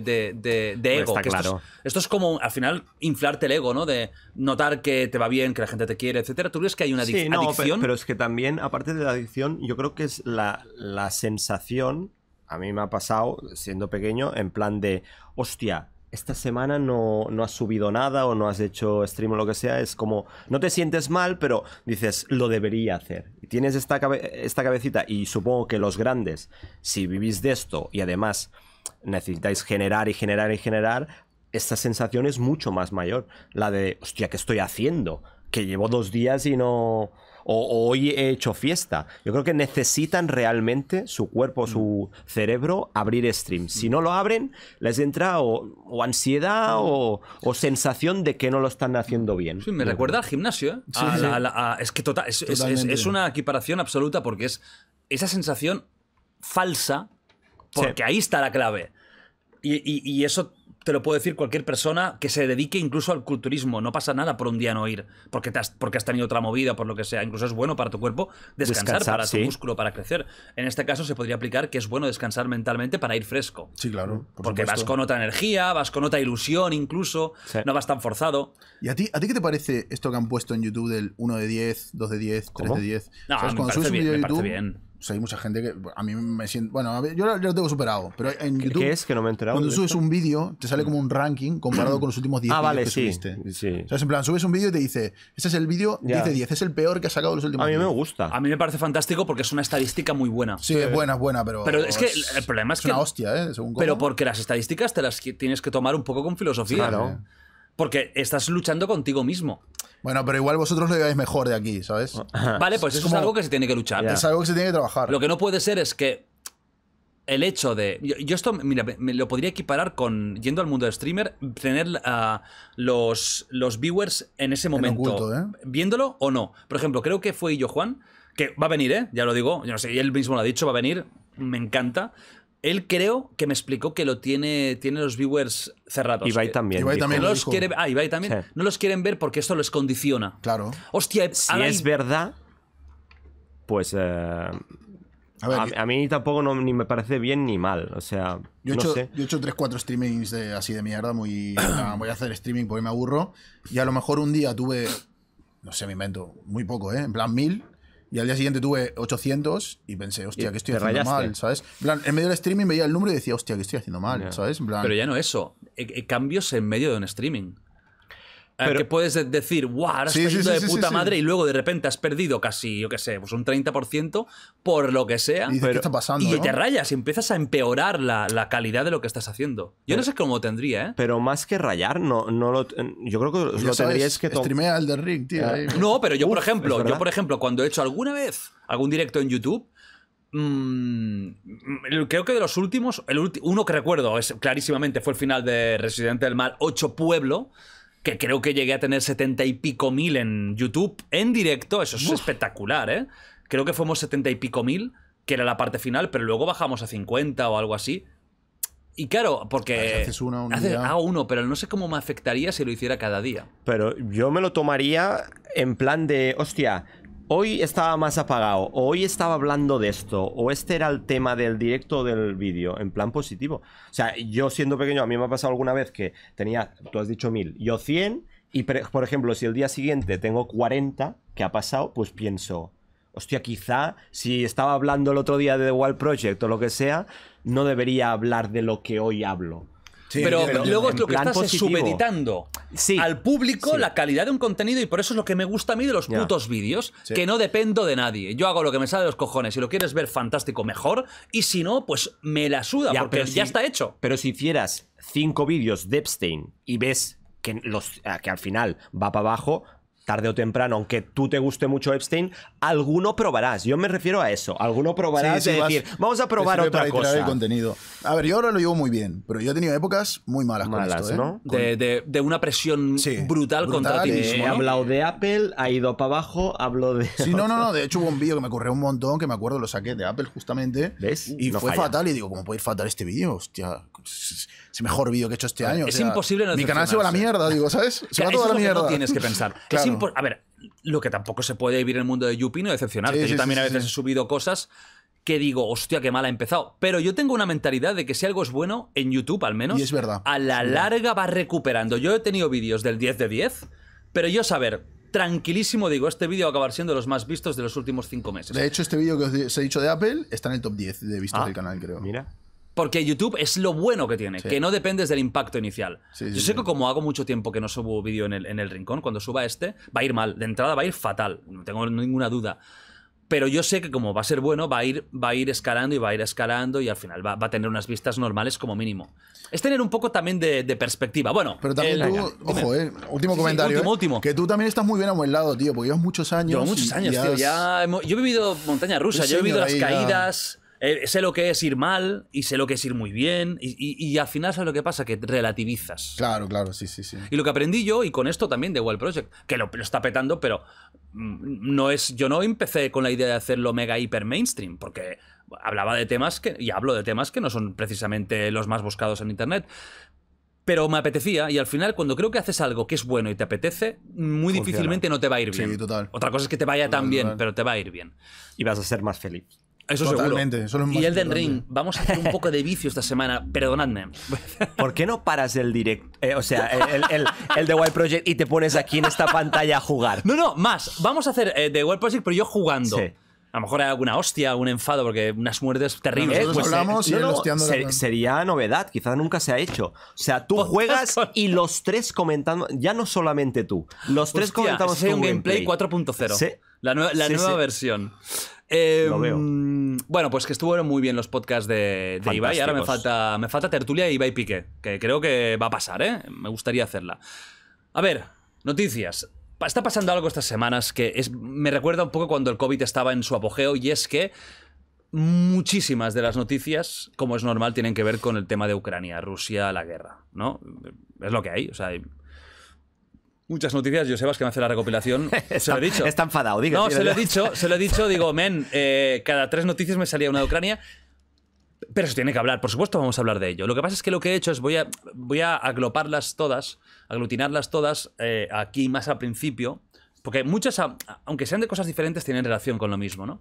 ego. claro. esto, es, como, al final, inflarte el ego, ¿no? De notar que te va bien, que la gente te quiere, etcétera. ¿Tú crees que hay una adicción? sí, adicción? Pero, es que también, aparte de la adicción, yo creo que es la, la sensación, a mí me ha pasado, siendo pequeño, en plan de, hostia, esta semana no, has subido nada o no has hecho stream o lo que sea, es como, no te sientes mal, pero dices, lo debería hacer. Y tienes esta, esta cabecita y supongo que los grandes, si vivís de esto y además necesitáis generar y generar y generar, esta sensación es mucho más mayor. La de, hostia, ¿qué estoy haciendo? Que llevo dos días y no o, hoy he hecho fiesta. Yo creo que necesitan realmente su cuerpo, su mm. cerebro, abrir stream. Si mm. no lo abren, les entra o, ansiedad mm. o, sensación de que no lo están haciendo bien. me recuerda al gimnasio. ¿eh? es que tota, es, una equiparación absoluta porque es esa sensación falsa, porque ahí está la clave. y, eso te lo puede decir cualquier persona que se dedique incluso al culturismo. No pasa nada por un día no ir, porque, has, porque has tenido otra movida, por lo que sea. Incluso es bueno para tu cuerpo descansar, para tu músculo, para crecer. En este caso se podría aplicar que es bueno descansar mentalmente para ir fresco. Sí, claro. porque vas con otra energía, vas con otra ilusión incluso, no vas tan forzado. ¿Y a ti, a ti qué te parece esto que han puesto en YouTube del 1 de 10, 2 de 10, 3 de 10? No, Me cuando subes YouTube... Bien. O sea, hay mucha gente que a mí me siento. Bueno, yo, lo tengo superado, pero en YouTube. ¿Qué es? Que no me he enterado. Cuando subes un vídeo, te sale como un ranking comparado (clears throat) con los últimos 10 ah, vale, que sí, subiste. O sea, en plan, subes un vídeo y te dice: Este es el vídeo, dice 10, es el peor que has sacado los últimos A mí me gusta. A mí me parece fantástico porque es una estadística muy buena. Sí, es buena, es buena, pero. Pero es que el problema es, que. una hostia, ¿eh? pero porque las estadísticas te las tienes que tomar un poco con filosofía. Claro porque estás luchando contigo mismo. Bueno, pero igual vosotros lo lleváis mejor de aquí, ¿sabes? Vale, pues es algo que se tiene que luchar. Es algo que se tiene que trabajar. Lo que no puede ser es que el hecho de. Yo, esto, mira, me, lo podría equiparar con, yendo al mundo de streamer, tener a los, los viewers en ese momento. ¿eh? Viéndolo o no. Por ejemplo, creo que fue yo, Juan, que va a venir, ¿eh? Ya lo digo, yo no sé, él mismo lo ha dicho, va a venir, me encanta. Él creo que me explicó que lo tiene, tiene los viewers cerrados. Ibai también. también no los ah, también. No los quieren ver porque esto los condiciona. Claro. Hostia, Si es verdad, pues... Eh, a mí tampoco ni me parece bien ni mal. O sea, yo, he hecho, 3, 4 streamings así de mierda, muy... voy a hacer streaming porque me aburro. Y a lo mejor un día tuve, no sé, me invento, muy poco, ¿eh? En plan mil. Y al día siguiente tuve 800 y pensé, hostia, que estoy haciendo mal? ¿Sabes? Plan, en medio del streaming veía el número y decía, hostia, que estoy haciendo mal? ¿Sabes? Pero ya no eso. E, e, cambios en medio de un streaming que puedes decir, wow, ahora sí, de puta madre y luego de repente has perdido casi, yo qué sé, pues un 30% por lo que sea. Y, está pasando, te rayas y empiezas a empeorar la, calidad de lo que estás haciendo. Yo no sé cómo tendría, ¿eh? Pero más que rayar, no, no lo, yo creo que lo tendrías que... No, pero yo, por ejemplo, yo, por ejemplo, cuando he hecho alguna vez algún directo en YouTube, mm, creo que de los últimos, el uno que recuerdo es, clarísimamente fue el final de Residente del Mal 8 Pueblo, que creo que llegué a tener setenta y pico mil en YouTube en directo. Eso es espectacular, ¿eh? Creo que fuimos setenta y pico mil, que era la parte final, pero luego bajamos a 50 o algo así. Y claro, porque. haces uno, uno, pero no sé cómo me afectaría si lo hiciera cada día. Pero yo me lo tomaría en plan de, hostia, hoy estaba más apagado, o hoy estaba hablando de esto, o este era el tema del directo del vídeo, en plan positivo. O sea, yo siendo pequeño, a mí me ha pasado alguna vez que tenía, tú has dicho mil, yo cien, y por ejemplo, si el día siguiente tengo 40, que ha pasado, pues pienso, hostia, quizá si estaba hablando el otro día de The Wild Project o lo que sea, no debería hablar de lo que hoy hablo pero, luego es lo que estás subeditando al público la calidad de un contenido y por eso es lo que me gusta a mí de los putos vídeos, que no dependo de nadie. Yo hago lo que me sale de los cojones. Si lo quieres ver fantástico, mejor. Y si no, pues me la suda, porque ya está hecho. Pero si hicieras cinco vídeos de Epstein y ves que, los, que al final va para abajo, tarde o temprano, aunque tú te guste mucho Epstein, alguno probarás. Yo me refiero a eso. Alguno probarás de decir, vamos a probar otra cosa. A ver, yo ahora lo llevo muy bien, pero yo he tenido épocas muy malas, con esto, ¿eh? De, de, una presión brutal, contra ti mismo. He hablado de Apple, ha ido para abajo, hablo de. Sí, no, no, no. De hecho, hubo un vídeo que me corrió un montón, que me acuerdo, lo saqué de Apple justamente. ¿Ves? Y fue fatal. Y digo, ¿cómo puede ir fatal este vídeo? Hostia mejor vídeo que he hecho este año. Es imposible no Mi canal se va a la mierda, eh. digo, ¿sabes? Se va a toda la mierda. no tienes que pensar. a ver, lo que tampoco se puede vivir en el mundo de Yupi no decepcionarte. yo también a veces he subido cosas que digo, hostia, qué mal ha empezado. Pero yo tengo una mentalidad de que si algo es bueno, en YouTube al menos, es verdad. a la larga va recuperando. Yo he tenido vídeos del 10 de 10, pero yo saber, tranquilísimo digo, este vídeo va a acabar siendo los más vistos de los últimos cinco meses. De hecho, este vídeo que os he dicho de Apple está en el top 10 de vistas ah. del canal, creo. Mira. Porque YouTube es lo bueno que tiene, que no dependes del impacto inicial. Yo sé que como hago mucho tiempo que no subo vídeo en el, rincón, cuando suba este, va a ir mal. De entrada va a ir fatal, no tengo ninguna duda pero yo sé que como va a ser bueno, va a ir, va a ir escalando y va a ir escalando y al final va, a tener unas vistas normales como mínimo. Es tener un poco también de, perspectiva. Bueno, pero también tú, ojo, eh, último comentario. Eh. último, Que tú también estás muy bien a buen lado, tío, porque llevas muchos años. muchos años, tío. Ya, yo he vivido montaña rusa, yo he vivido las caídas. Eh, sé lo que es ir mal y sé lo que es ir muy bien. Y, al final, ¿sabes lo que pasa? Que relativizas. Claro, claro, sí, sí, sí. Y lo que aprendí yo, y con esto también de Wild Project, que lo, está petando, pero mm, no es. Yo no empecé con la idea de hacerlo mega hiper mainstream, porque hablaba de temas que. y hablo de temas que no son precisamente los más buscados en internet pero me apetecía y al final cuando creo que haces algo que es bueno y te apetece, muy difícilmente no te va a ir bien. total. Otra cosa es que te vaya tan bien, pero te va a ir bien. Y vas a ser más feliz. Eso seguro. Eso y Elden Ring, vamos a hacer un poco de vicio esta semana, perdonadme. (laughs) ¿Por qué no paras el directo? Eh, o sea, el, el, The Wild Project y te pones aquí en esta pantalla a jugar? No, no, más. Vamos a hacer The eh, Wild Project, pero yo jugando. Sí. A lo mejor hay alguna hostia, algún enfado, porque unas muertes terribles. Pues, eh, sería novedad, quizás nunca se ha hecho. O sea, tú juegas y los tres comentando, ya no solamente tú, los tres comentamos comentamos un gameplay, 4.0. ¿Sí? La, la nueva versión. Lo veo. Em, bueno, pues que estuvieron muy bien los podcasts de, Ibai. Ahora me falta, me falta Tertulia y e Ibai Piqué, que creo que va a pasar, ¿eh? Me gustaría hacerla. A ver, noticias. Está pasando algo estas semanas que me recuerda un poco cuando el COVID estaba en su apogeo y es que muchísimas de las noticias, como es normal, tienen que ver con el tema de Ucrania, Rusia, la guerra, ¿no? Es lo que hay, o sea, muchas noticias. Yo Sebas que me hace la recopilación. (laughs) se lo he dicho. Está enfadado, diga. No, se lo he dicho, se lo he dicho. Digo, (laughs) men, eh, cada tres noticias me salía una de Ucrania. Pero se tiene que hablar, por supuesto vamos a hablar de ello. Lo que pasa es que lo que he hecho es voy a, voy a agloparlas todas, aglutinarlas todas eh, aquí más al principio, porque muchas, aunque sean de cosas diferentes, tienen relación con lo mismo, ¿no?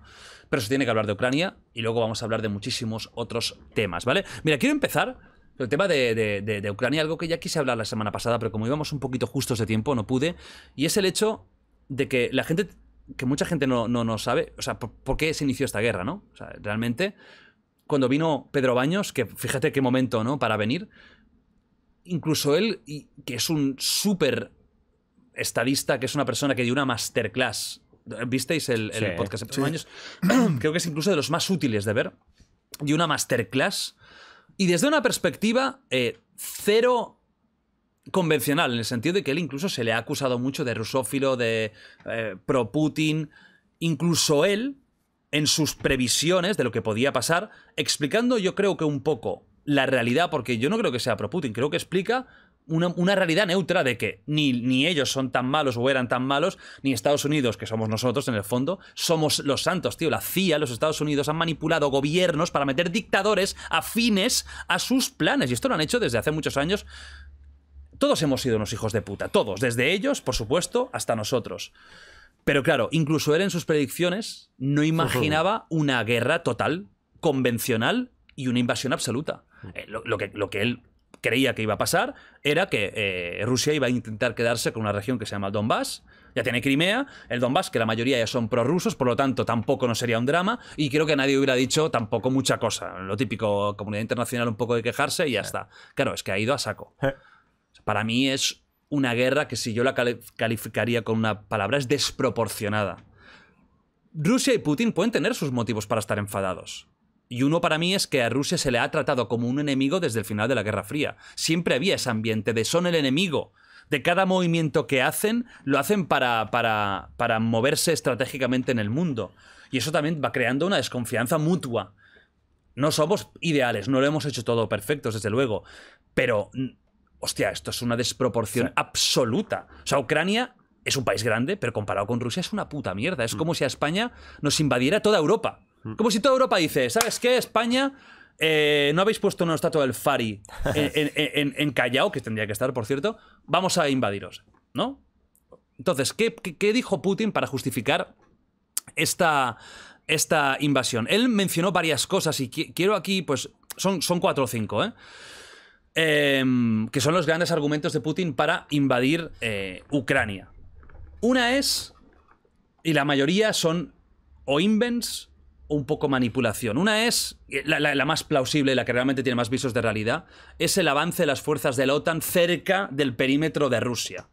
Pero se tiene que hablar de Ucrania y luego vamos a hablar de muchísimos otros temas, ¿vale? Mira, quiero empezar el tema de, Ucrania, algo que ya quise hablar la semana pasada, pero como íbamos un poquito justos de tiempo, no pude. Y es el hecho de que la gente, que mucha gente no, no, sabe, o sea, por, qué se inició esta guerra, ¿no? O sea, realmente, cuando vino Pedro Baños, que fíjate qué momento, ¿no? Para venir, incluso él, y, que es un súper estadista, que es una persona que dio una masterclass, ¿visteis el, podcast de Pedro Baños? Creo que es incluso de los más útiles de ver. Dio una masterclass y desde una perspectiva eh, cero convencional, en el sentido de que él incluso se le ha acusado mucho de rusófilo, de eh, pro-Putin. Incluso él, en sus previsiones de lo que podía pasar, explicando yo creo que un poco la realidad, porque yo no creo que sea pro-Putin, creo que explica una, realidad neutra de que ni, ni ellos son tan malos o eran tan malos, ni Estados Unidos, que somos nosotros en el fondo, somos los santos, tío. La CIA, los Estados Unidos han manipulado gobiernos para meter dictadores afines a sus planes. Y esto lo han hecho desde hace muchos años. Todos hemos sido unos hijos de puta, todos, desde ellos, por supuesto, hasta nosotros. Pero claro, incluso él en sus predicciones no imaginaba una guerra total, convencional y una invasión absoluta. Eh, que, lo que él creía que iba a pasar era que eh, Rusia iba a intentar quedarse con una región que se llama el Donbass. Ya tiene Crimea, el Donbass, que la mayoría ya son prorrusos, por lo tanto tampoco no sería un drama. Y creo que nadie hubiera dicho tampoco mucha cosa. Lo típico, comunidad internacional un poco de quejarse y ya está. Claro, es que ha ido a saco. Para mí es una guerra que si yo la calificaría con una palabra es desproporcionada. Rusia y Putin pueden tener sus motivos para estar enfadados. Y uno para mí es que a Rusia se le ha tratado como un enemigo desde el final de la Guerra Fría. Siempre había ese ambiente de son el enemigo. De cada movimiento que hacen, lo hacen para, para, moverse estratégicamente en el mundo. Y eso también va creando una desconfianza mutua. No somos ideales, no lo hemos hecho todo perfectos, desde luego. Pero, mm, hostia, esto es una desproporción absoluta. O sea, Ucrania es un país grande, pero comparado con Rusia es una puta mierda. Es mm. como si a España nos invadiera toda Europa. Mm. Como si toda Europa dice, ¿sabes qué? España, eh, no habéis puesto una estatua del Fari (laughs) en, Callao, que tendría que estar, por cierto, vamos a invadiros, ¿no? Entonces, ¿qué, dijo Putin para justificar esta, esta, invasión? Él mencionó varias cosas y quiero aquí, pues, son, son cuatro o cinco, ¿eh? Em, que son los grandes argumentos de Putin para invadir eh, Ucrania. Una es, y la mayoría son o invens un poco manipulación. Una es, eh, la, más plausible, la que realmente tiene más visos de realidad, es el avance de las fuerzas de la OTAN cerca del perímetro de Rusia.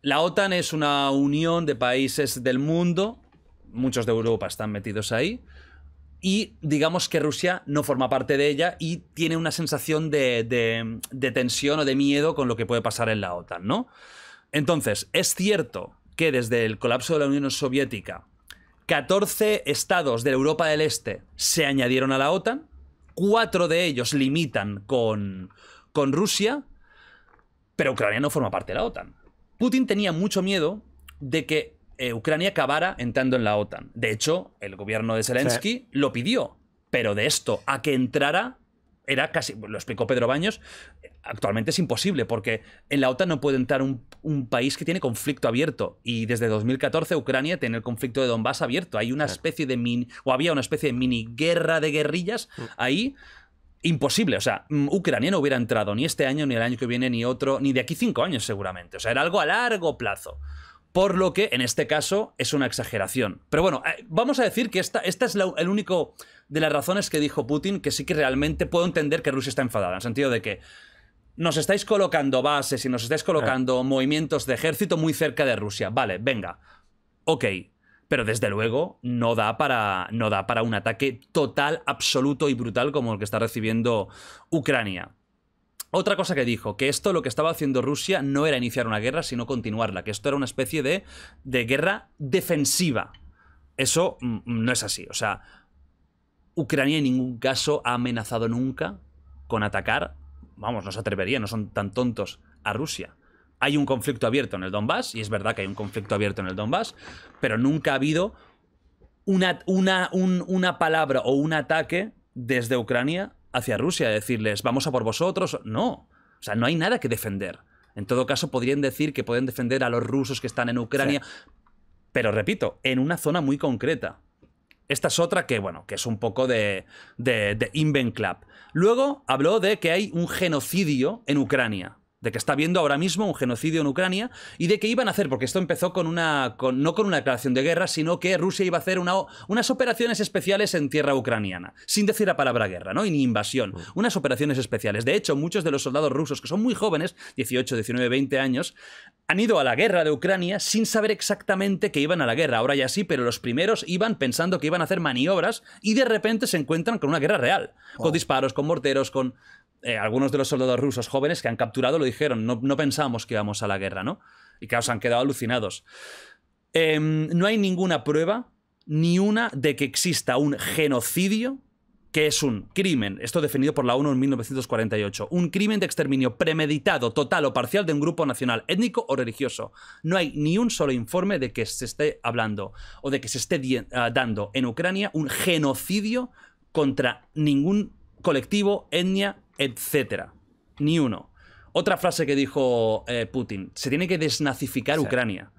La OTAN es una unión de países del mundo, muchos de Europa están metidos ahí, y digamos que Rusia no forma parte de ella y tiene una sensación de, de, de tensión o de miedo con lo que puede pasar en la OTAN, ¿no? Entonces, es cierto que desde el colapso de la Unión Soviética 14 estados de Europa del Este se añadieron a la OTAN, cuatro de ellos limitan con, con Rusia, pero Ucrania no forma parte de la OTAN. Putin tenía mucho miedo de que eh, Ucrania acabara entrando en la OTAN. De hecho, el gobierno de Zelensky lo pidió, pero de esto a que entrara era casi, lo explicó Pedro Baños, actualmente es imposible porque en la OTAN no puede entrar un, país que tiene conflicto abierto y desde 2014 Ucrania tiene el conflicto de Donbass abierto. Hay una especie de mini, o había una especie de mini guerra de guerrillas mm. ahí. Imposible, o sea, mm, Ucrania no hubiera entrado ni este año, ni el año que viene, ni otro, ni de aquí cinco años seguramente. O sea, era algo a largo plazo por lo que en este caso es una exageración. Pero bueno, eh, vamos a decir que esta, esta es la, el único de las razones que dijo Putin que sí que realmente puedo entender que Rusia está enfadada, en el sentido de que nos estáis colocando bases y nos estáis ah. colocando movimientos de ejército muy cerca de Rusia. Vale, venga. Ok, pero desde luego no da para, no da para un ataque total, absoluto y brutal como el que está recibiendo Ucrania. Otra cosa que dijo, que esto lo que estaba haciendo Rusia no era iniciar una guerra, sino continuarla, que esto era una especie de, guerra defensiva. Eso mm, mm, no es así. O sea, Ucrania en ningún caso ha amenazado nunca con atacar. Vamos, no se atrevería, no son tan tontos a Rusia. Hay un conflicto abierto en el Donbass, y es verdad que hay un conflicto abierto en el Donbass, pero nunca ha habido una, una, una palabra o un ataque desde Ucrania hacia Rusia, decirles vamos a por vosotros. No, o sea, no hay nada que defender. En todo caso, podrían decir que pueden defender a los rusos que están en Ucrania, pero repito, en una zona muy concreta. Esta es otra que, bueno, que es un poco de, de, de Invent Luego habló de que hay un genocidio en Ucrania de que está viendo ahora mismo un genocidio en Ucrania y de que iban a hacer, porque esto empezó con una, no con una declaración de guerra, sino que Rusia iba a hacer unas operaciones especiales en tierra ucraniana, sin decir la palabra guerra, ¿no? Y ni invasión, mm. unas operaciones especiales. De hecho, muchos de los soldados rusos que son muy jóvenes, 18, 19, 20 años, han ido a la guerra de Ucrania sin saber exactamente que iban a la guerra. Ahora ya sí, pero los primeros iban pensando que iban a hacer maniobras y de repente se encuentran con una guerra real, con oh. disparos, con morteros, con... Eh, algunos de los soldados rusos jóvenes que han capturado lo dijeron, no, no pensamos que íbamos a la guerra, ¿no? Y que se han quedado alucinados. Em, no hay ninguna prueba, ni una, de que exista un genocidio que es un crimen, esto definido por la ONU en 1948, un crimen de exterminio premeditado, total o parcial de un grupo nacional, étnico o religioso. No hay ni un solo informe de que se esté hablando o de que se esté ah, dando en Ucrania un genocidio contra ningún colectivo, etnia etcétera. Ni uno. Otra frase que dijo eh, Putin, se tiene que desnazificar Ucrania.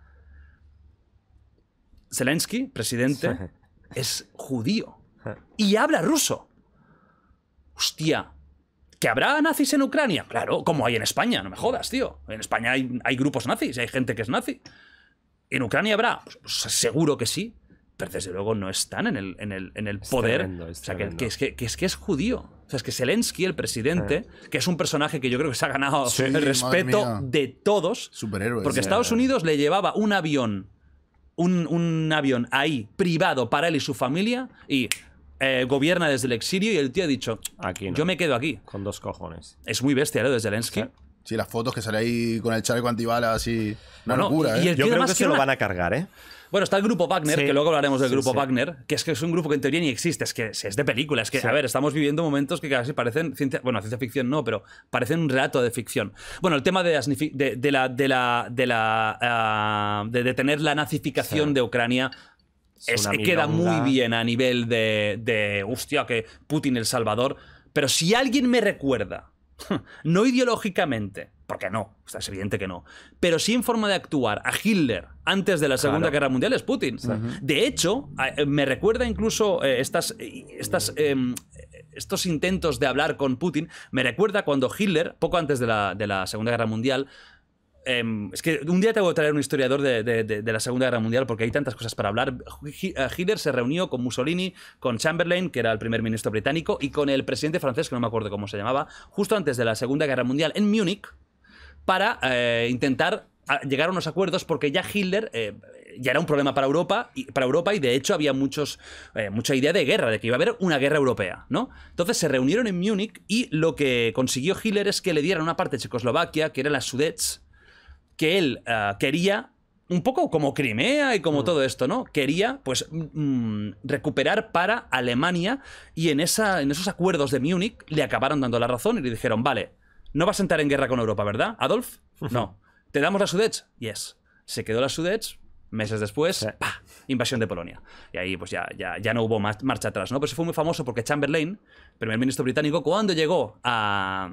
Zelensky, presidente, es judío y habla ruso. Hostia, ¿Que habrá nazis en Ucrania? Claro, como hay en España, no me jodas, tío. En España hay, grupos nazis, hay gente que es nazi. ¿En Ucrania habrá? Pues, pues, seguro que sí pero desde luego no están en el, en el, en el poder. o sea, que, es, que, es, que, es judío. O sea, es que Zelensky, el presidente, que es un personaje que yo creo que se ha ganado el respeto de todos. Porque Estados Unidos le llevaba un avión, un, un, avión ahí, privado para él y su familia, y eh, gobierna desde el exilio, y el tío ha dicho: aquí Yo me quedo aquí. Con dos cojones. Es muy bestia, ¿no? ¿eh? De Zelensky. Sí, las fotos que sale ahí con el chaleco antibalas y. Una locura, ¿eh? Y Yo creo que se lo van a cargar, ¿eh? Bueno, está el grupo Wagner, que luego hablaremos del grupo Wagner, que es que es un grupo que en teoría ni existe, es que es de película, es que, a ver, estamos viviendo momentos que casi parecen ciencia, bueno, ciencia ficción no, pero parecen un relato de ficción. Bueno, el tema de, la, de la, de la, de ah, detener la nazificación de Ucrania es, queda muy bien a nivel de, de, hostia, que Putin el Salvador, pero si alguien me recuerda (laughs) no ideológicamente, porque no, está es evidente que no, pero sí en forma de actuar a Hitler antes de la Segunda Guerra Mundial es Putin. De hecho, eh, me recuerda incluso eh, estas, eh, estas, em, estos intentos de hablar con Putin, me recuerda cuando Hitler, poco antes de la, de la Segunda Guerra Mundial, Em, es que un día te voy a traer un historiador de, la Segunda Guerra Mundial porque hay tantas cosas para hablar. Eh, Hitler se reunió con Mussolini, con Chamberlain, que era el primer ministro británico, y con el presidente francés, que no me acuerdo cómo se llamaba, justo antes de la Segunda Guerra Mundial en Múnich, para eh, intentar ah, llegar a unos acuerdos porque ya Hitler eh, ya era un problema para Europa y para Europa y de hecho había mucha idea de guerra de que iba a haber una guerra europea no entonces se reunieron en Múnich y lo que consiguió Hitler es que le dieran una parte de Checoslovaquia que era la Sudetes que él ah, quería, un poco como Crimea y como mm. todo esto, ¿no? Quería, pues, mm, mm, recuperar para Alemania y en, esa, en esos acuerdos de Múnich le acabaron dando la razón y le dijeron, vale, no vas a entrar en guerra con Europa, ¿verdad, Adolf? (laughs) No. ¿Te damos la Sudets? Yes. Se quedó la Sudets, meses después, ¡pah! invasión de Polonia. Y ahí pues ya, ya, no hubo marcha atrás, ¿no? Pero se fue muy famoso porque Chamberlain, primer ministro británico, cuando llegó a,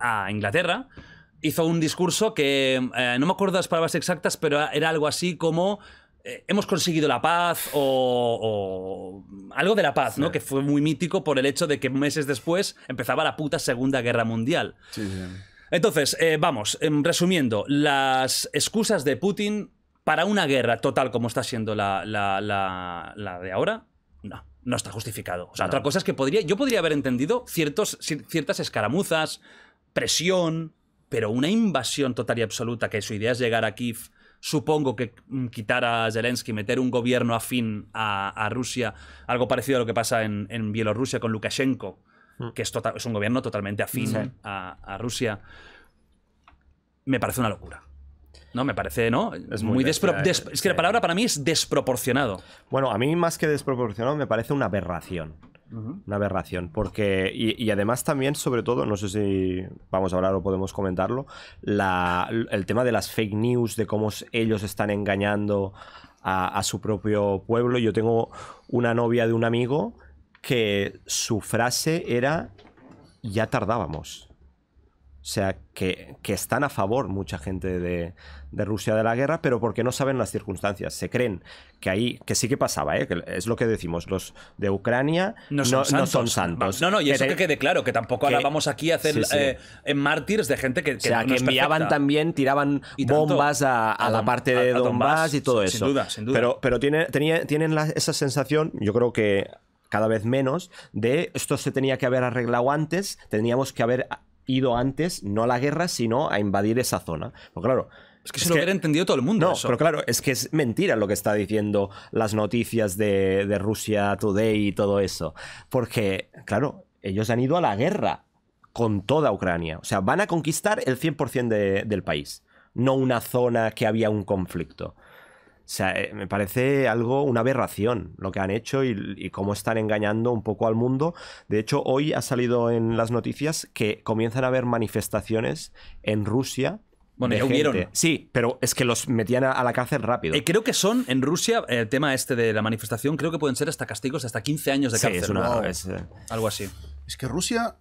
a Inglaterra, hizo un discurso que eh, no me acuerdo las palabras exactas, pero era algo así como eh, hemos conseguido la paz o, algo de la paz, ¿no? Que fue muy mítico por el hecho de que meses después empezaba la puta Segunda Guerra Mundial. Entonces, eh, vamos, em, resumiendo, las excusas de Putin para una guerra total como está siendo la, de ahora, no. No está justificado. otra cosa es que podría, yo podría haber entendido ciertas escaramuzas, presión, pero una invasión total y absoluta, que su idea es llegar a Kiev, supongo que mm, quitar a Zelensky, meter un gobierno afín a, Rusia, algo parecido a lo que pasa en, Bielorrusia con Lukashenko, mm. que tota, es, un gobierno totalmente afín a, Rusia, me parece una locura. No, me parece, ¿no? Es muy, eh, es que la palabra para mí es desproporcionado. Bueno, a mí más que desproporcionado me parece una aberración. Una aberración. Porque. Y, además también, sobre todo, no sé si vamos a hablar o podemos comentarlo. el tema de las fake news, de cómo ellos están engañando a, a su propio pueblo. Yo tengo una novia de un amigo que su frase era. Ya tardábamos. O sea, que, están a favor mucha gente de, Rusia de la guerra, pero porque no saben las circunstancias. Se creen que ahí, que sí que pasaba, ¿eh? que es lo que decimos, los de Ucrania no son, santos. No No, y eso que, quede claro, que tampoco ahora vamos aquí a hacer eh, mártires de gente que... enviaban también, tiraban bombas a, la parte de Donbass y todo eso. Sin duda, sin duda. Pero, pero tienen esa sensación, yo creo que cada vez menos, de esto se tenía que haber arreglado antes, teníamos que haber ido antes, no a la guerra, sino a invadir esa zona. claro, es que se lo hubiera entendido todo el mundo. No, pero claro, es que es mentira lo que está diciendo las noticias de, Rusia Today y todo eso. Porque, claro, ellos han ido a la guerra con toda Ucrania. O sea, van a conquistar el 100% del país, no una zona que había un conflicto. O sea, eh, me parece algo, una aberración lo que han hecho y, cómo están engañando un poco al mundo. De hecho, hoy ha salido en las noticias que comienzan a haber manifestaciones en Rusia. Bueno, hubieron. Sí, pero es que los metían a, la cárcel rápido. Eh, creo que son, en Rusia, el tema este de la manifestación, creo que pueden ser hasta castigos hasta 15 años de cárcel. es una, eh. Algo así. Es que Rusia,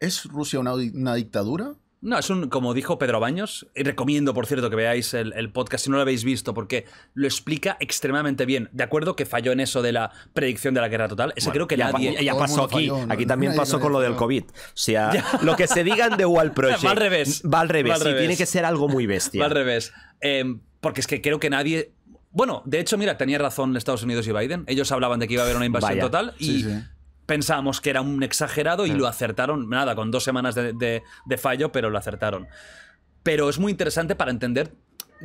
¿es Rusia una, una dictadura? No, es un, como dijo Pedro Baños, y recomiendo, por cierto, que veáis el, podcast si no lo habéis visto, porque lo explica extremadamente bien. De acuerdo que falló en eso de la predicción de la guerra total. Ese creo que ya, ya, pasó aquí. aquí también pasó con lo del COVID. O sea, (laughs) lo que se digan de Wall (laughs) Project. va al revés. Va al revés. tiene que ser algo muy bestia. va al revés. Em, porque es que creo que nadie bueno, de hecho, mira, tenía razón Estados Unidos y Biden. Ellos hablaban de que iba a haber una invasión total y pensábamos que era un exagerado y mm. lo acertaron, nada, con dos semanas de, de fallo, pero lo acertaron. Pero es muy interesante para entender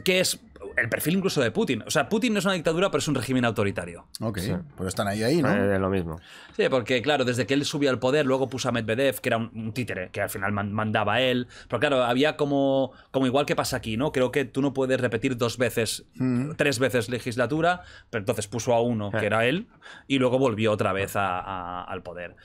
qué es el perfil incluso de Putin. O sea, Putin no es una dictadura, pero es un régimen autoritario. Ok, pero pues están ahí, ahí, ¿no? Eh, es lo mismo. Sí, porque claro, desde que él subió al poder, luego puso a Medvedev, que era un, títere, que al final mandaba a él. Pero claro, había como, como igual que pasa aquí, ¿no? Creo que tú no puedes repetir dos veces, mm. tres veces legislatura, pero entonces puso a uno, eh. que era él, y luego volvió otra vez al poder.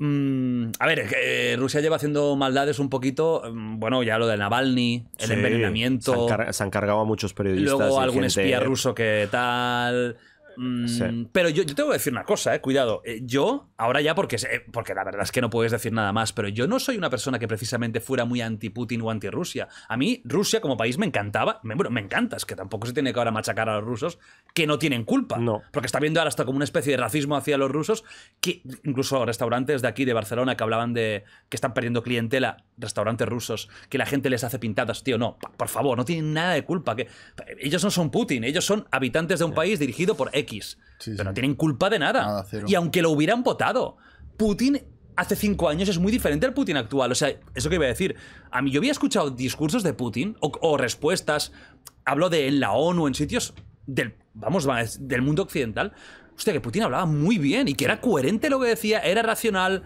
Mm, a ver, eh, Rusia lleva haciendo maldades un poquito. Mm, bueno, ya lo de Navalny, el envenenamiento. Se han, cargado a muchos periodistas. Luego algún espía ruso que tal. Mm, pero yo, yo tengo que decir una cosa, eh, cuidado. Eh, yo, ahora ya, porque, porque la verdad es que no puedes decir nada más, pero yo no soy una persona que precisamente fuera muy anti-Putin o anti-Rusia. A mí, Rusia como país me encantaba, bueno, me encanta, es que tampoco se tiene que ahora machacar a los rusos que no tienen culpa. Porque está viendo ahora hasta como una especie de racismo hacia los rusos, que incluso restaurantes de aquí, de Barcelona, que hablaban de que están perdiendo clientela, restaurantes rusos, que la gente les hace pintadas, tío, no, por favor, no tienen nada de culpa. Que, ellos no son Putin, ellos son habitantes de un país dirigido por no tienen culpa de nada. y aunque lo hubieran votado, Putin hace cinco años es muy diferente al Putin actual. O sea, eso que iba a decir. A mí yo había escuchado discursos de Putin o, respuestas. Hablo de en la ONU, en sitios del, vamos, del mundo occidental. Hostia, que Putin hablaba muy bien y que era coherente lo que decía, era racional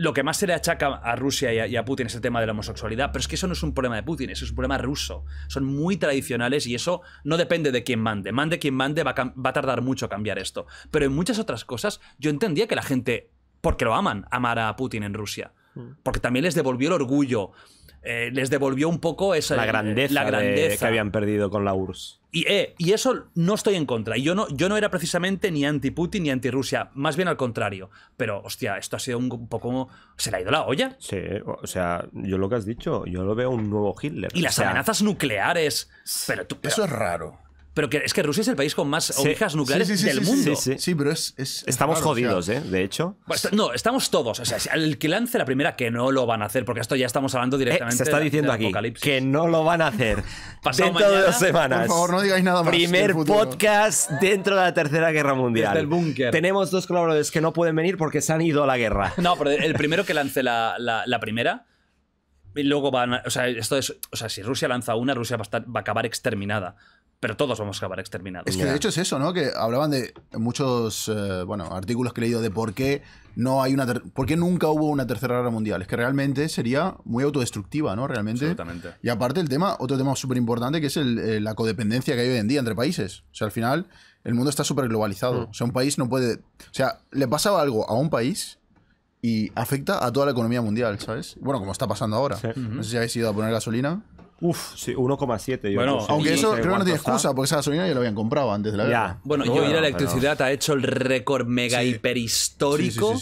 lo que más se le achaca a Rusia y a, Putin es el tema de la homosexualidad, pero es que eso no es un problema de Putin, es un problema ruso. Son muy tradicionales y eso no depende de quién mande. Mande quien mande, va a, tardar mucho cambiar esto. Pero en muchas otras cosas, yo entendía que la gente, porque lo aman, amara a Putin en Rusia. Mm. Porque también les devolvió el orgullo eh, les devolvió un poco esa la eh, grandeza, que habían perdido con la URSS. Y, eh, y, eso no estoy en contra. Yo no, yo no era precisamente ni anti-Putin ni anti-Rusia, más bien al contrario. Pero, hostia, esto ha sido un poco. ¿Se le ha ido la olla? Sí, o sea, yo lo que has dicho, yo lo veo un nuevo Hitler. Y las amenazas nucleares. Pero Eso es raro. Pero que, es que Rusia es el país con más nucleares del nucleares sí, sí, sí mundo. Sí, pero es, Estamos jodidos, ¿eh? De hecho. Pues no, estamos todos. O sea, el que lance la primera, que no lo van a hacer, porque esto ya estamos hablando eh, directamente. se está diciendo aquí que no lo van a hacer. (laughs) dentro de dos semanas. Por favor, no digáis nada más. Primer podcast dentro de la Tercera Guerra Mundial. Desde el búnker. Tenemos dos colaboradores que no pueden venir porque se han ido a la guerra. (laughs) No, pero el primero que lance la, la, primera. Y luego van o sea, esto es, o sea, si Rusia lanza una, Rusia va a acabar exterminada pero todos vamos a acabar exterminados. Es que de hecho es eso, ¿no? Que hablaban de muchos eh, bueno, artículos que he leído de por qué no hay una por qué nunca hubo una tercera guerra mundial. Es que realmente sería muy autodestructiva, ¿no? Realmente. Absolutamente. Y aparte el tema, otro tema súper importante que es eh, la codependencia que hay hoy en día entre países. O sea, al final el mundo está súper globalizado. Mm. O sea, un país no puede. O sea, le pasa algo a un país y afecta a toda la economía mundial, ¿sabes? Bueno, como está pasando ahora. No sé si habéis ido a poner gasolina. Uf, sí, 1,7. Bueno, aunque eso creo que no tiene excusa, porque esa gasolina ya lo habían comprado antes de la guerra. Ya. Bueno, yo la electricidad ha hecho el récord mega hiperhistórico.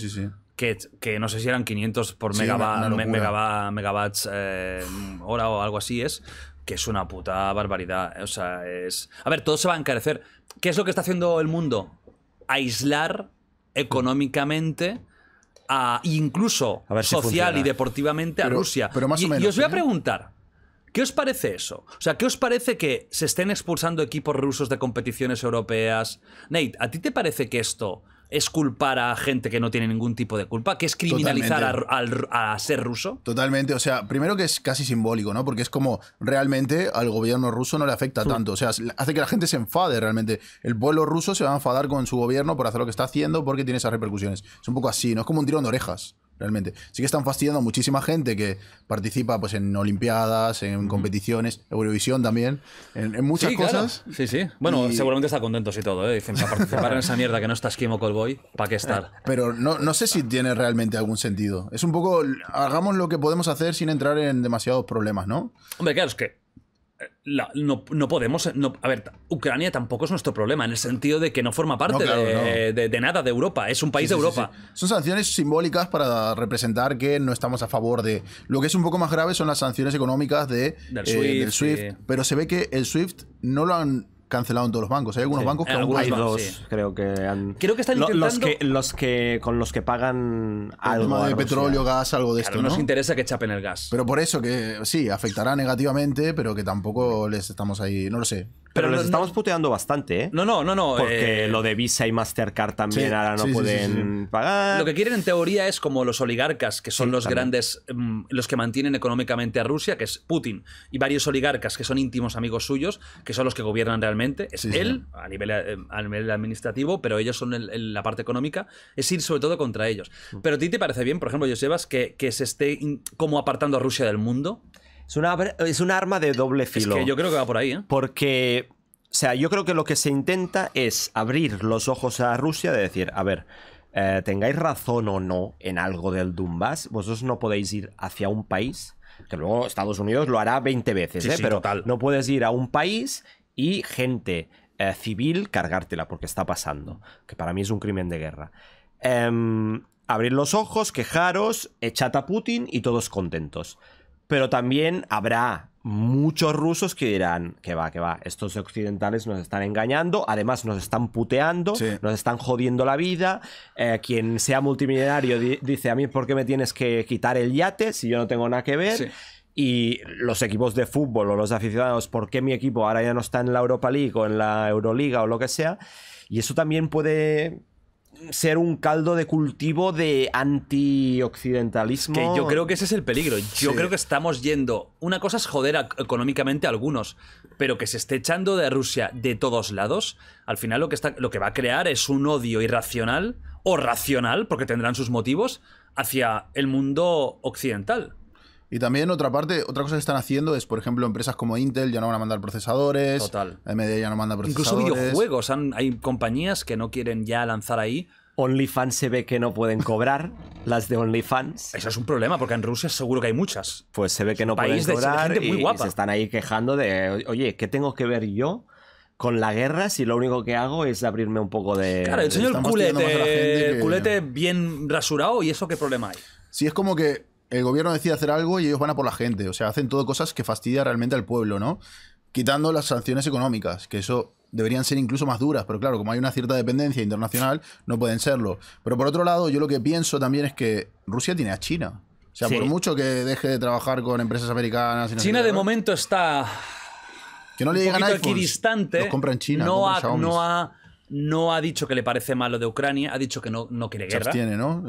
que, no sé si eran 500 por eh, hora o algo así es, que es una puta barbaridad. O sea, es... A ver, todo se va a encarecer. ¿Qué es lo que está haciendo el mundo? Aislar económicamente a, incluso social y deportivamente a Rusia. Pero más o menos, y os voy a preguntar, ¿Qué os parece eso? O sea, ¿qué os parece que se estén expulsando equipos rusos de competiciones europeas? Nate, ¿a ti te parece que esto es culpar a gente que no tiene ningún tipo de culpa, que es criminalizar a, ser ruso. Totalmente, o sea, primero que es casi simbólico, ¿no? Porque es como realmente al gobierno ruso no le afecta tanto, o sea, hace que la gente se enfade realmente. El pueblo ruso se va a enfadar con su gobierno por hacer lo que está haciendo porque tiene esas repercusiones. Es un poco así, ¿no? Es como un tiro de orejas realmente. Sí que están fastidiando a muchísima gente que participa pues, en Olimpiadas, en competiciones, Eurovisión también, en, muchas cosas. Sí, sí. Bueno, seguramente está contentos y todo, ¿eh? Dicen, para participar en esa mierda que no está Esquimo Colboy, ¿para qué eh, estar? Pero no, no sé si tiene realmente algún sentido. Es un poco, hagamos lo que podemos hacer sin entrar en demasiados problemas, ¿no? Hombre, claro, es que no, podemos. No, a ver, Ucrania tampoco es nuestro problema, en el sentido de que no forma parte de, nada de Europa, es un país de Europa. son sanciones simbólicas para representar que no estamos a favor de. Lo que es un poco más grave son las sanciones económicas de, del eh, SWIFT, pero se ve que el SWIFT no lo han cancelado en todos los bancos. Hay algunos bancos que hay dos, creo que han. Creo que están intentando... los, que, los con los que pagan algo. de petróleo, gas, algo de esto. ¿no? nos interesa que chapen el gas. Pero por eso que sí afectará negativamente, pero que tampoco les estamos ahí. No lo sé. Pero, estamos puteando bastante, ¿eh? No, no, no, no. Porque eh, lo de Visa y Mastercard también ahora no pueden pagar. Lo que quieren en teoría es como los oligarcas, que son los grandes, mm, los que mantienen económicamente a Rusia, que es Putin, y varios oligarcas que son íntimos amigos suyos, que son los que gobiernan realmente. Es él, eh, A, nivel, administrativo, pero ellos son la parte económica. Es ir sobre todo contra ellos. Mm. Pero a ti te parece bien, por ejemplo, Josebas, que, que se esté como apartando a Rusia del mundo. Es, un arma de doble filo. Es que yo creo que va por ahí, ¿eh? Porque, o sea, yo creo que lo que se intenta es abrir los ojos a Rusia de decir, a ver, eh, tengáis razón o no en algo del Donbass, vosotros no podéis ir hacia un país, que luego Estados Unidos lo hará 20 veces, ¿eh? pero no puedes ir a un país y gente civil cargártela porque está pasando, que para mí es un crimen de guerra. Em, abrir los ojos, quejaros, echad a Putin y todos contentos. Pero también habrá muchos rusos que dirán que va, que va, estos occidentales nos están engañando, además nos están puteando, nos están jodiendo la vida, eh, quien sea multimillonario dice a mí por qué me tienes que quitar el yate si yo no tengo nada que ver. Y los equipos de fútbol o los aficionados, ¿por qué mi equipo ahora ya no está en la Europa League o en la Euroliga o lo que sea? Y eso también puede ser un caldo de cultivo de antioccidentalismo. Que yo creo que ese es el peligro. Yo creo que estamos yendo. Una cosa es joder económicamente a algunos, pero que se esté echando de Rusia de todos lados, al final lo que, está, lo que va a crear es un odio irracional o racional, porque tendrán sus motivos, hacia el mundo occidental. Y también otra parte, otra cosa que están haciendo es, por ejemplo, empresas como Intel ya no van a mandar procesadores. Total. AMD ya no manda procesadores. Incluso videojuegos. hay compañías que no quieren ya lanzar ahí. OnlyFans se ve que no pueden cobrar, las de OnlyFans. Eso es un problema, porque en Rusia seguro que hay muchas. Pues se ve que no pueden cobrar se están ahí quejando de, oye, ¿qué tengo que ver yo con la guerra si lo único que hago es abrirme un poco de... Claro, enseño el culete, el culete bien rasurado y eso qué problema hay. Sí, es como que el gobierno decide hacer algo y ellos van a por la gente. O sea, hacen todo cosas que fastidia realmente al pueblo, ¿no? Quitando las sanciones económicas, que eso deberían ser incluso más duras, pero claro, como hay una cierta dependencia internacional, no pueden serlo. Pero por otro lado, yo lo que pienso también es que Rusia tiene a China. O sea, por mucho que deje de trabajar con empresas americanas... Y China de momento está... Que no le llegan a distante. Los compra en China. No, ha, no, ha, no ha dicho que le parece malo de Ucrania, ha dicho que no, no quiere guerra. ¿no?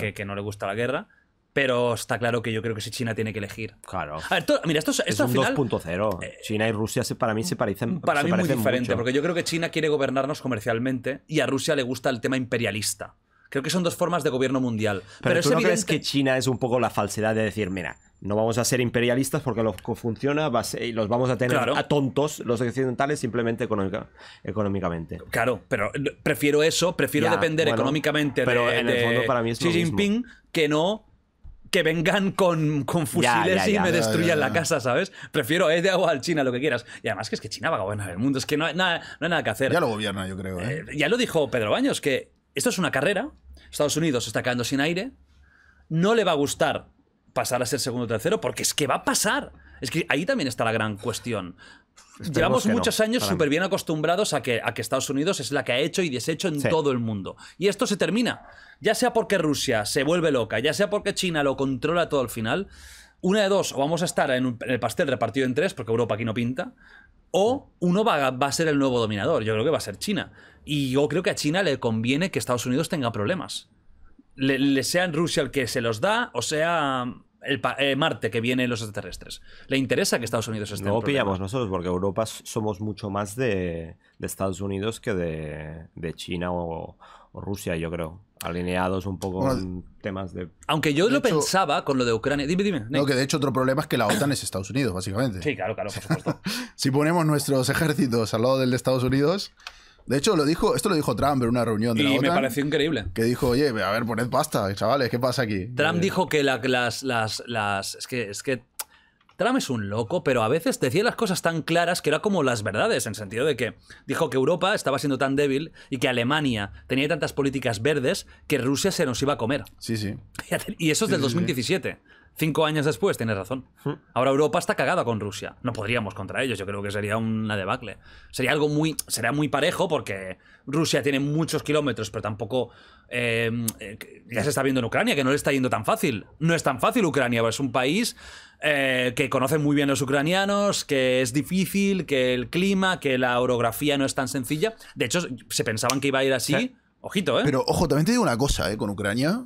Eh, que no le gusta la guerra. Pero está claro que yo creo que si China tiene que elegir. Claro. mira, esto, esto es al 2.0. Eh, China y Rusia para mí se parecen. Para mí muy diferente, porque yo creo que China quiere gobernarnos comercialmente y a Rusia le gusta el tema imperialista. Creo que son dos formas de gobierno mundial. Pero, ¿tú es crees que China es un poco la falsedad de decir, mira, no vamos a ser imperialistas porque lo que funciona y los vamos a tener a tontos los occidentales simplemente económicamente. Claro, pero prefiero eso, prefiero depender económicamente de, Xi Jinping que no que vengan con, fusiles y me destruyan la casa, ¿sabes? Prefiero eh, de agua al China, lo que quieras. Y además que es que China va a gobernar el mundo, es que no hay nada, no nada que hacer. Ya lo gobierna, yo creo. ¿eh? Eh, ya lo dijo Pedro Baños, que esto es una carrera, Estados Unidos está quedando sin aire, no le va a gustar pasar a ser segundo o tercero, porque es que va a pasar. Es que ahí también está la gran cuestión. Llevamos muchos años súper bien acostumbrados a que, a que Estados Unidos es la que ha hecho y deshecho en todo el mundo. Y esto se termina. Ya sea porque Rusia se vuelve loca, ya sea porque China lo controla todo al final. Una de dos, o vamos a estar en, el pastel repartido en tres, porque Europa aquí no pinta, o uno va, va, a ser el nuevo dominador. Yo creo que va a ser China. Y yo creo que a China le conviene que Estados Unidos tenga problemas. Le, sea en Rusia el que se los da, o sea el eh, Marte que vienen los extraterrestres. ¿Le interesa que Estados Unidos esté No pillamos nosotros, porque Europa somos mucho más de, Estados Unidos que de, China o, Rusia, yo creo. Alineados un poco con temas de. Aunque yo lo pensaba con lo de Ucrania. Dime, dime. No, que de hecho otro problema es que la OTAN es Estados Unidos, básicamente. Sí, claro, claro, por supuesto. (laughs) si ponemos nuestros ejércitos al lado del de Estados Unidos de hecho, lo dijo, esto lo dijo Trump en una reunión de y la OTAN, me pareció increíble. Que dijo, oye, a ver, poned pasta, chavales, ¿qué pasa aquí? Trump eh. dijo que las, las, las... Es que, es que Trump es un loco, pero a veces decía las cosas tan claras que era como las verdades, en sentido de que dijo que Europa estaba siendo tan débil y que Alemania tenía tantas políticas verdes que Rusia se nos iba a comer. Sí, sí. (laughs) Y eso es del 2017. Cinco años después, tienes razón. Hmm. Ahora Europa está cagada con Rusia. No podríamos contra ellos, yo creo que sería una debacle. Sería algo muy. Sería muy parejo porque Rusia tiene muchos kilómetros, pero tampoco. Em, eh, ya se está viendo en Ucrania, que no le está yendo tan fácil. No es tan fácil Ucrania, es un país eh, que conocen muy bien los ucranianos, que es difícil, que el clima, que la orografía no es tan sencilla. De hecho, se pensaban que iba a ir así. Ojito, ¿eh? Pero ojo, también te digo una cosa, ¿eh? Con Ucrania.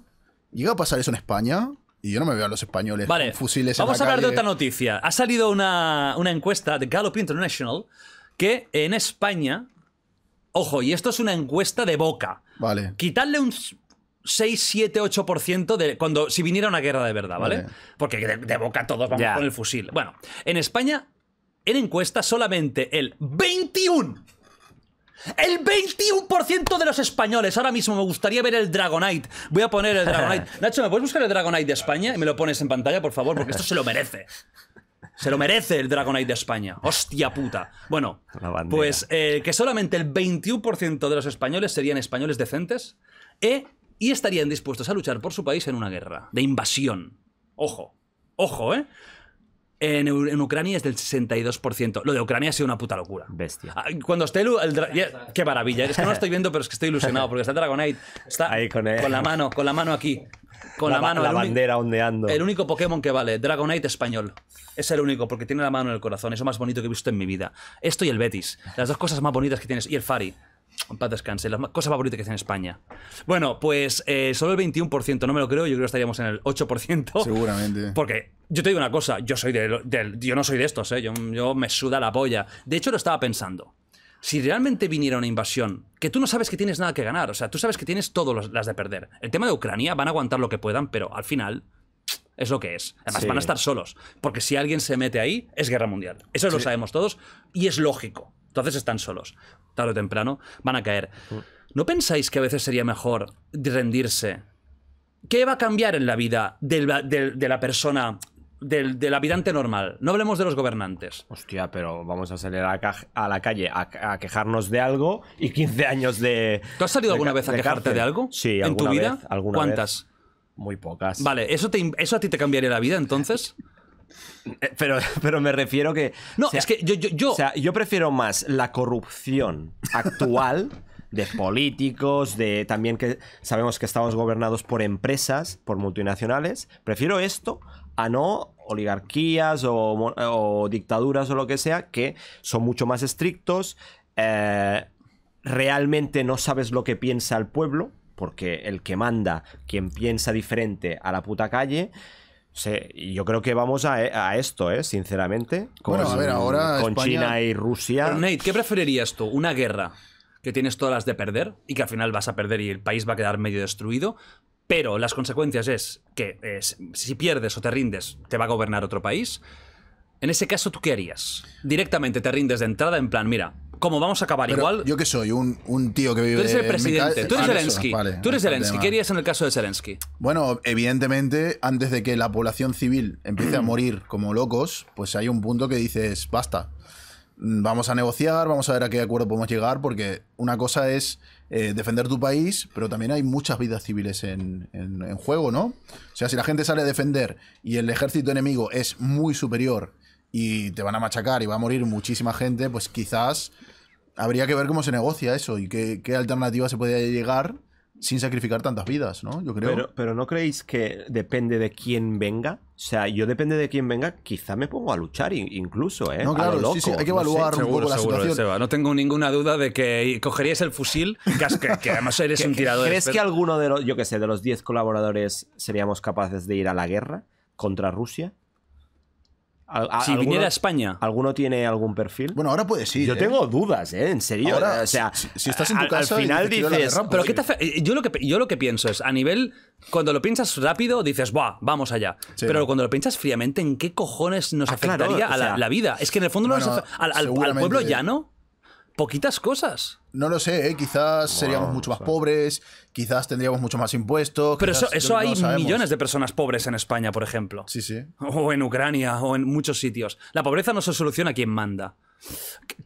Llega a pasar eso en España y yo no me veo a los españoles vale, fusiles Vamos a hablar de otra noticia. Ha salido una, una encuesta de Gallup International que en España. Ojo, y esto es una encuesta de boca. Vale. Quitarle un 6, 7, 8% de cuando si viniera una guerra de verdad, ¿vale? Porque de, boca todos vamos con el fusil. Bueno, en España, en encuesta solamente el 21 el 21% de los españoles. Ahora mismo me gustaría ver el Dragonite. Voy a poner el (laughs) Dragonite. Nacho, ¿me puedes buscar el Dragonite de España? Y me lo pones en pantalla, por favor, porque esto se lo merece. Se lo merece el Dragonite de España. Hostia puta. Bueno, pues eh, que solamente el 21% de los españoles serían españoles decentes eh, y estarían dispuestos a luchar por su país en una guerra de invasión. Ojo, ojo, ¿eh? En, Ucrania es del 62%. Lo de Ucrania ha sido una puta locura. Bestia. Ah, cuando esté el, qué maravilla. Es que no lo estoy viendo, pero es que estoy ilusionado porque está Dragonite. Está Ahí con, con la mano, con la mano aquí. Con la, la mano. La bandera ondeando. El único Pokémon que vale, Dragonite español. Es el único porque tiene la mano en el corazón. Es lo más bonito que he visto en mi vida. Esto y el Betis. Las dos cosas más bonitas que tienes. Y el Fari. Paz descanse, la cosa favorita que hace en España. Bueno, pues eh, solo el 21%, no me lo creo, yo creo que estaríamos en el 8%. Seguramente. (laughs) Porque yo te digo una cosa, yo, soy de, yo no soy de estos, ¿eh? yo, me suda la polla. De hecho, lo estaba pensando si realmente viniera una invasión, que tú no sabes que tienes nada que ganar, o sea, tú sabes que tienes todas las de perder. El tema de Ucrania van a aguantar lo que puedan, pero al final es lo que es. Además, van a estar solos, porque si alguien se mete ahí, es guerra mundial. Eso lo sabemos todos y es lógico. Entonces están solos. Tarde o temprano van a caer. ¿No pensáis que a veces sería mejor rendirse? ¿Qué va a cambiar en la vida de la, la persona del, habitante normal. No hablemos de los gobernantes. Hostia, pero vamos a salir a, la, calle a, quejarnos de algo y 15 años de. ¿Tú has salido alguna vez a quejarte de algo? Sí, ¿En tu vez, ¿Cuántas? muy pocas. Vale, ¿eso, ¿eso a ti te cambiaría la vida entonces? Eh, pero, (laughs) pero me refiero que. No, es que yo, yo, O sea, yo prefiero más la corrupción actual. de políticos, de también que sabemos que estamos gobernados por empresas, por multinacionales. Prefiero esto a no oligarquías o, dictaduras o lo que sea, que son mucho más estrictos. Eh, realmente no sabes lo que piensa el pueblo, porque el que manda, quien piensa diferente a la puta calle. Sí, yo creo que vamos a, eh, esto, eh, sinceramente. bueno, a ver, ahora con China y Rusia. Nate, ¿qué preferirías tú? ¿Una guerra que tienes todas las de perder y que al final vas a perder y el país va a quedar medio destruido? Pero las consecuencias es que eh, si pierdes o te rindes, te va a gobernar otro país. En ese caso, ¿tú qué harías? Directamente te rindes de entrada en plan, mira, como vamos a acabar igual. Yo que soy, un, tío que vive. Tú eres el presidente, tú eres ah, Zelensky. tú eres Zelensky. ¿Qué querías en el caso de Zelensky? Bueno, evidentemente, antes de que la población civil empiece a (clears throat) morir como locos, pues hay un punto que dices, basta. Vamos a negociar, vamos a ver a qué acuerdo podemos llegar, porque una cosa es eh, defender tu país, pero también hay muchas vidas civiles en, en juego, ¿no? O sea, si la gente sale a defender y el ejército enemigo es muy superior y te van a machacar y va a morir muchísima gente, pues quizás habría que ver cómo se negocia eso y qué, alternativa se podría llegar sin sacrificar tantas vidas, ¿no? Yo creo. Pero, no creéis que depende de quién venga. O sea, yo depende de quién venga, quizá me pongo a luchar incluso, ¿eh? No, claro, hay que evaluar un poco la situación. No tengo ninguna duda de que cogerías el fusil, que, además eres (laughs) un tirador. ¿Crees que alguno de los, yo qué sé, de los 10 colaboradores seríamos capaces de ir a la guerra contra Rusia? si viniera a España. ¿Alguno tiene algún perfil? Bueno, ahora puede ir. Yo ¿eh? tengo dudas, ¿eh? En serio. o sea, si, estás en tu casa. Al final dices. Pues pero ¿qué te eh, yo, lo que, yo lo que pienso es, a nivel. Cuando lo piensas rápido, dices, ¡buah! Vamos allá. Pero cuando lo piensas fríamente, ¿en qué cojones nos ah, afectaría a la, vida? Es que en el fondo al, al, pueblo llano, poquitas cosas. No lo sé, ¿eh? quizás seríamos mucho más pobres, quizás tendríamos mucho más impuestos. Pero eso, hay millones de personas pobres en España, por ejemplo. Sí, sí. O en Ucrania, o en muchos sitios. La pobreza no se soluciona quien manda.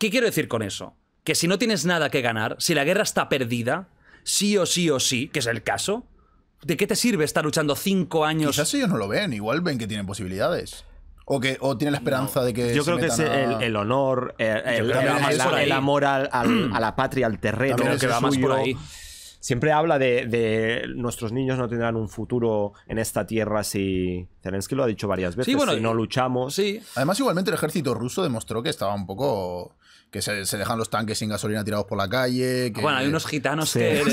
¿Qué quiero decir con eso? Que si no tienes nada que ganar, si la guerra está perdida, sí o sí o sí, que es el caso, ¿de qué te sirve estar luchando cinco años? Quizás ellos no lo ven, igual ven que tienen posibilidades o tiene la esperanza de que yo creo que es el, honor eh, el, amor a la patria al terreno siempre habla de, nuestros niños no tendrán un futuro en esta tierra si Zelensky lo ha dicho varias veces bueno, si no luchamos sí además igualmente el ejército ruso demostró que estaba un poco que se, dejan los tanques sin gasolina tirados por la calle bueno hay unos gitanos (laughs) que,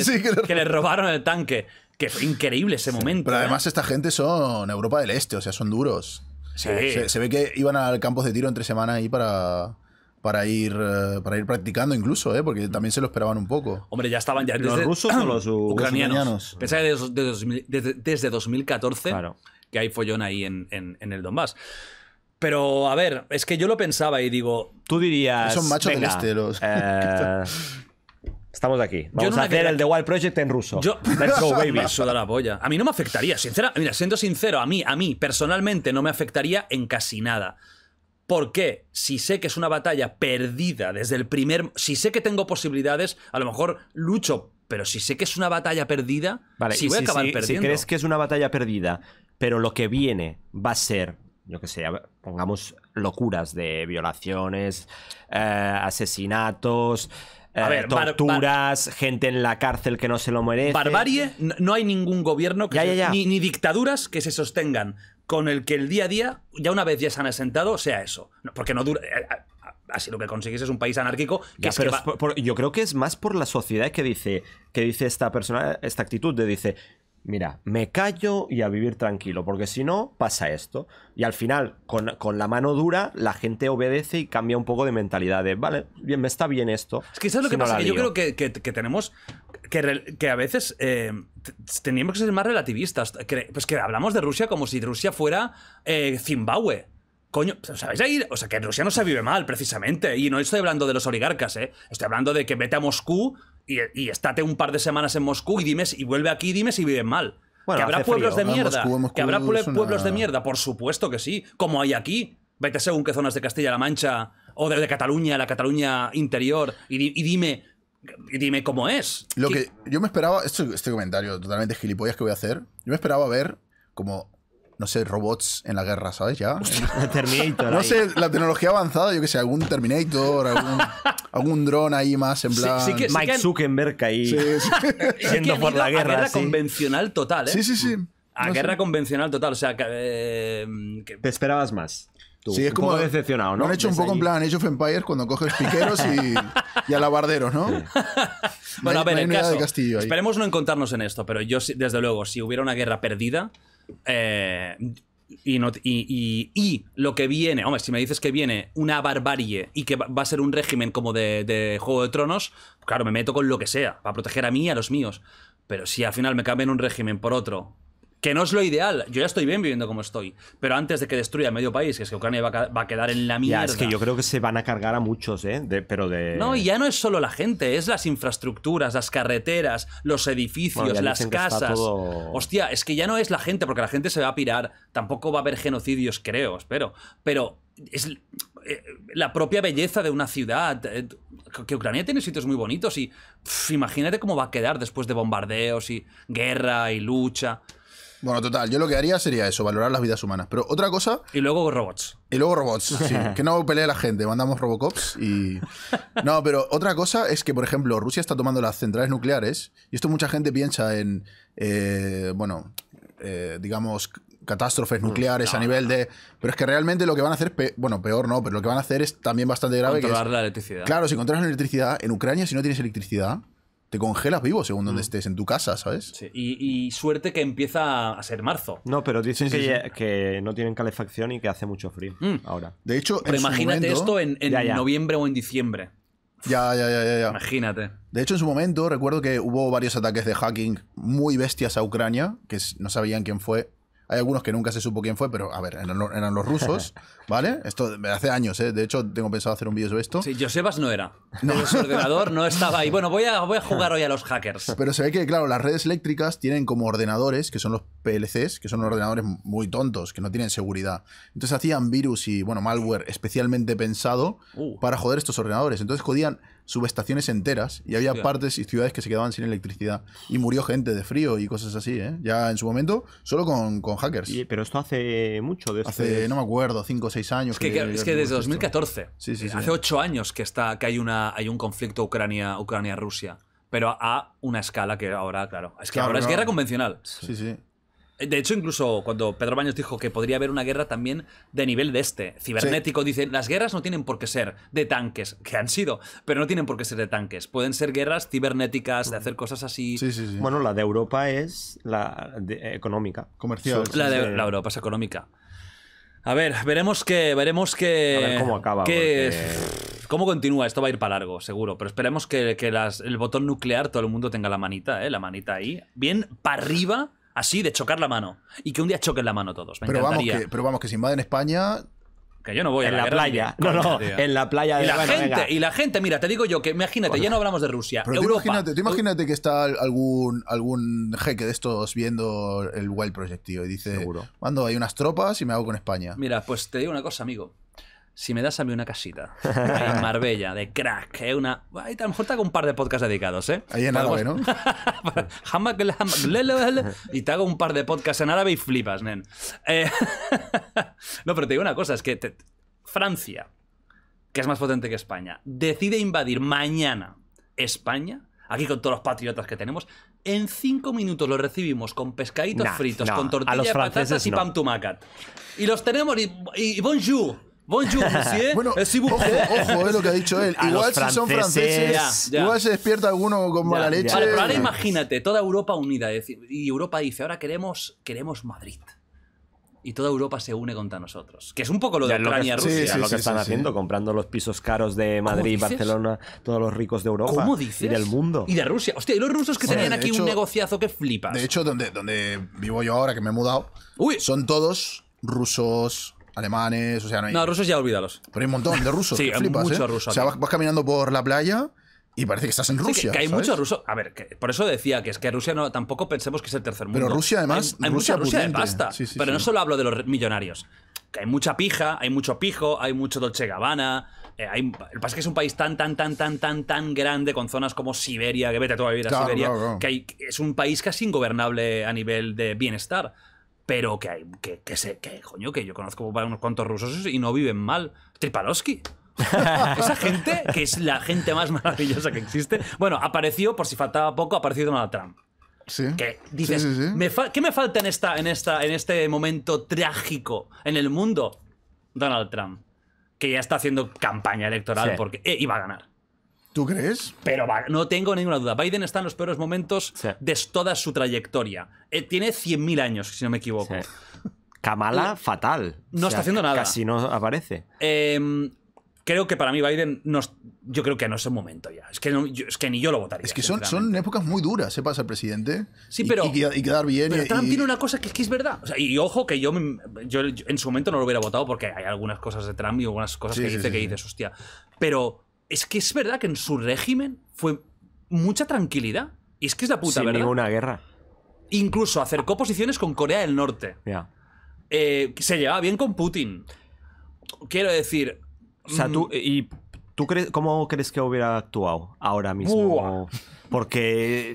les, robaron el tanque que fue increíble ese momento. Pero ¿eh? además esta gente son Europa del Este, o sea, son duros. Se, ve que iban al campos de tiro entre semana ahí para, para, ir, eh, para ir practicando incluso, ¿eh? porque también se lo esperaban un poco. Hombre, ya estaban ya. ¿Los rusos o los (clears throat) ucranianos? ucranianos. Pensaba desde, desde, 2014 que hay follón ahí en, el Donbass. Pero, a ver, es que yo lo pensaba y digo. Tú dirías. Son machos este, eh, (laughs) Estamos aquí. Vamos a hacer el The Wild Project en ruso. Yo... Let's go, (laughs) baby. la polla. A mí no me afectaría, sincera. Mira, siendo sincero, a mí, a mí, personalmente, no me afectaría en casi nada. ¿Por qué? Si sé que es una batalla perdida desde el primer. Si sé que tengo posibilidades, a lo mejor lucho, pero si sé que es una batalla perdida, si voy a acabar perdiendo. Si crees que es una batalla perdida, pero lo que viene va a ser, yo que sé, pongamos locuras de violaciones, eh, asesinatos, eh, torturas, gente en la cárcel que no se lo merece. Barbarie, no hay ningún gobierno, que Ni, dictaduras que se sostengan con el que el día a día, ya una vez ya se han asentado, sea eso. porque no dura... Eh, Así lo que consigues es un país anárquico que, yo creo que es más por la sociedad que dice que dice esta persona esta actitud de dice mira, me callo y a vivir tranquilo, porque si no, pasa esto. Y al final, con, la mano dura, la gente obedece y cambia un poco de mentalidad vale, bien, me está bien esto. Es que lo que pasa, yo creo que, tenemos, que, a veces eh, teníamos que ser más relativistas. pues que hablamos de Rusia como si Rusia fuera eh, Zimbabue. Coño, pues, ¿sabéis ahí? O sea, que en Rusia no se vive mal, precisamente. Y no estoy hablando de los oligarcas, ¿eh? Estoy hablando de que vete a Moscú, y, estate un par de semanas en Moscú y dimes, y vuelve aquí y dimes y viven mal. que habrá pueblos de mierda. que habrá pueblos de mierda, por supuesto que sí. Como hay aquí. Vete según qué zonas de Castilla-La Mancha o de, Cataluña, la Cataluña interior, y, dime y dime cómo es. Lo que yo me esperaba, este comentario totalmente gilipollas que voy a hacer, yo me esperaba ver como no sé, robots en la guerra, ¿sabes? Ya. Terminator. no sé, la tecnología avanzada, yo que sé, algún Terminator, algún, (laughs) algún dron ahí más en plan. Sí, sí Mike Zuckerberg ahí. Sí, (laughs) Yendo por la guerra. A guerra convencional total, ¿eh? Sí, sí, sí. A guerra convencional total, o sea, que, eh, Te esperabas más. Sí, es como poco decepcionado, ¿no? han hecho un poco en plan Age of Empires cuando coges piqueros y, y alabarderos, ¿no? bueno, a ver, caso, Esperemos no encontrarnos en esto, pero yo, desde luego, si hubiera una guerra perdida, eh, y, no, y, lo que viene, hombre, si me dices que viene una barbarie y que va a ser un régimen como de, de Juego de Tronos, claro, me meto con lo que sea, para proteger a mí y a los míos. Pero si al final me cambian un régimen por otro que no es lo ideal. Yo ya estoy bien viviendo como estoy. Pero antes de que destruya medio país, que es que Ucrania va a, quedar en la mierda. Ya, es que yo creo que se van a cargar a muchos, ¿eh? pero de. No, y ya no es solo la gente, es las infraestructuras, las carreteras, los edificios, las casas. Hostia, es que ya no es la gente, porque la gente se va a pirar. Tampoco va a haber genocidios, creo, espero. Pero es eh, la propia belleza de una ciudad. Eh, que Ucrania tiene sitios muy bonitos y imagínate cómo va a quedar después de bombardeos y guerra y lucha. Bueno, total, yo lo que haría sería eso, valorar las vidas humanas. Pero otra cosa. Y luego robots. Y luego robots, sí. (laughs) que no pelee la gente, mandamos Robocops y. (laughs) No, pero otra cosa es que, por ejemplo, Rusia está tomando las centrales nucleares, y esto mucha gente piensa en. Eh, bueno, eh, digamos, catástrofes nucleares a nivel de. Pero es que realmente lo que van a hacer, bueno, peor no, pero lo que van a hacer es también bastante grave. Controlar que la electricidad. Claro, si controlas la electricidad, en Ucrania, si no tienes electricidad, te congelas vivo según donde mm. estés, en tu casa, ¿sabes? Sí, y, suerte que empieza a ser marzo. No, pero dicen que, no tienen calefacción y que hace mucho frío mm. ahora. De hecho, pero imagínate esto en, noviembre o en diciembre. Ya, ya, ya, ya, ya, Imagínate. De hecho, en su momento, recuerdo que hubo varios ataques de hacking muy bestias a Ucrania, que no sabían quién fue, hay algunos que nunca se supo quién fue, pero a ver, eran, los rusos, (laughs) ¿vale? Esto hace años, ¿eh? De hecho, tengo pensado hacer un vídeo sobre esto. Sí, Josebas no era. No. ordenador no estaba ahí. Bueno, voy a, voy a (laughs) jugar hoy a los hackers. Pero se ve que, claro, las redes eléctricas tienen como ordenadores, que son los PLCs, que son ordenadores muy tontos, que no tienen seguridad. Entonces hacían virus y, bueno, malware especialmente pensado uh. para joder estos ordenadores. Entonces jodían subestaciones enteras y había partes y ciudades que se quedaban sin electricidad. Y murió gente de frío y cosas así, ¿eh? Ya en su momento, solo con, hackers. pero esto hace mucho. De hace, este- no me acuerdo, 5 o 6 años. Es que, desde 2014. Sí, Hace 8 años que, está, que hay, una, hay un conflicto Ucrania-Rusia. ucrania pero a una escala que ahora, claro. Es que ahora es guerra convencional. Sí, sí. De hecho, incluso cuando Pedro Baños dijo que podría haber una guerra también de nivel de este, cibernético, Dicen, las guerras no tienen por qué ser de tanques, que han sido, pero no tienen por qué ser de tanques. Pueden ser guerras cibernéticas, de mm. hacer cosas así. Sí, sí, bueno, la de Europa es la eh, económica. Comercial. La, de, la Europa es económica. A ver, veremos que. Veremos que. A ver cómo acaba. (sighs) ¿Cómo continúa? Esto va a ir para largo, seguro. Pero esperemos que, el botón nuclear todo el mundo tenga la manita, ¿eh? La manita ahí. Bien para arriba Así de chocar la mano. Y que un día choquen la mano todos. Me pero, vamos que, pero vamos, que si invaden España, que yo no voy a la, la playa. No, no, en la playa de y la gente Y la gente, mira, te digo yo que imagínate, ya no hablamos de Rusia. Europa, imagínate, que está algún, algún jeque de estos viendo el Wild Project, y dice, Seguro. mando hay unas tropas y me hago con España. Mira, pues te digo una cosa, amigo si me das a mí una casita (laughs) en Marbella, de crack, es eh, una... a lo mejor te hago un par de podcasts dedicados, ¿eh? Ahí en árabe, ¿no? (laughs) y te hago un par de podcasts en árabe y flipas, nen. Eh... (laughs) no, pero te digo una cosa, es que Francia, que es más potente que España, decide invadir mañana España, aquí con todos los patriotas que tenemos, en cinco minutos los recibimos con pescaditos fritos, con tortilla y pan tumacat. Y los tenemos y, y bonjour. Bonjour, (laughs) Bueno, eh, ojo, ojo, es lo que ha dicho él. (laughs) igual si son franceses, igual se despierta alguno con mala leche. Vale, pero ahora imagínate, toda Europa unida. Y Europa dice, ahora queremos, queremos Madrid y toda Europa se une contra nosotros. Que es un poco lo de Ucrania Rusia. Sí, lo que están haciendo, comprando los pisos caros de Madrid, Barcelona, todos los ricos de Europa. Y del mundo. Y de Rusia. Hostia, y los rusos que tenían aquí un negociazo que flipas. De hecho, donde, donde vivo yo ahora, que me he mudado, Uy. son todos rusos, alemanes, o sea, no hay... No, rusos ya olvídalos. Pero hay un montón de rusos, (laughs) sí, que flipas, mucho ¿eh? O sea, vas, caminando por la playa y parece que estás en Rusia. Sí, que, hay muchos mucho ruso. A ver, que, por eso decía que es que Rusia no, tampoco pensemos que es el tercer mundo. Pero Rusia, además, hay, Rusia, mucha Rusia pero no solo hablo de los millonarios. Que hay mucha pija, hay mucho pijo, hay mucho Dolce Gabbana, eh, hay, el pasa es que es un país tan, tan, tan, tan, tan, tan grande con zonas como Siberia, que vete a toda vivir a Siberia, que es un país casi ingobernable a nivel de bienestar pero que hay, que, sé, que coño, que yo conozco para unos cuantos rusos y no viven mal. Tripalowski. (laughs) Esa gente, que es la gente más maravillosa que existe. Bueno, apareció, por si faltaba poco, apareció Donald Trump. Sí. Que dices, ¿qué me falta en, esta, en, esta, en este momento trágico en el mundo? Donald Trump. Que ya está haciendo campaña electoral porque eh, iba a ganar. ¿Tú crees? Pero no tengo ninguna duda. Biden está en los peores momentos de toda su trayectoria. Eh, tiene 100.000 años, si no me equivoco. Kamala, fatal. No está haciendo nada. Casi no aparece. Em, creo que para mí Biden, yo creo que no es el momento ya. Es que, ni yo lo votaría. Es que son, épocas muy duras, se pasa el presidente. Sí, pero. Y, quedar bien. Pero Trump tiene una cosa que, es verdad. y ojo que yo, en su momento no lo hubiera votado porque hay algunas cosas de Trump y algunas cosas que dice que dice hostia. Pero es que es verdad que en su régimen fue mucha tranquilidad. Y es que es la puta Sin ninguna guerra. Incluso acercó posiciones con Corea del Norte. Ya. Eh, se llevaba bien con Putin. Quiero decir. O sea, tú. Mm, ¿Y tú cómo crees que hubiera actuado ahora mismo? Porque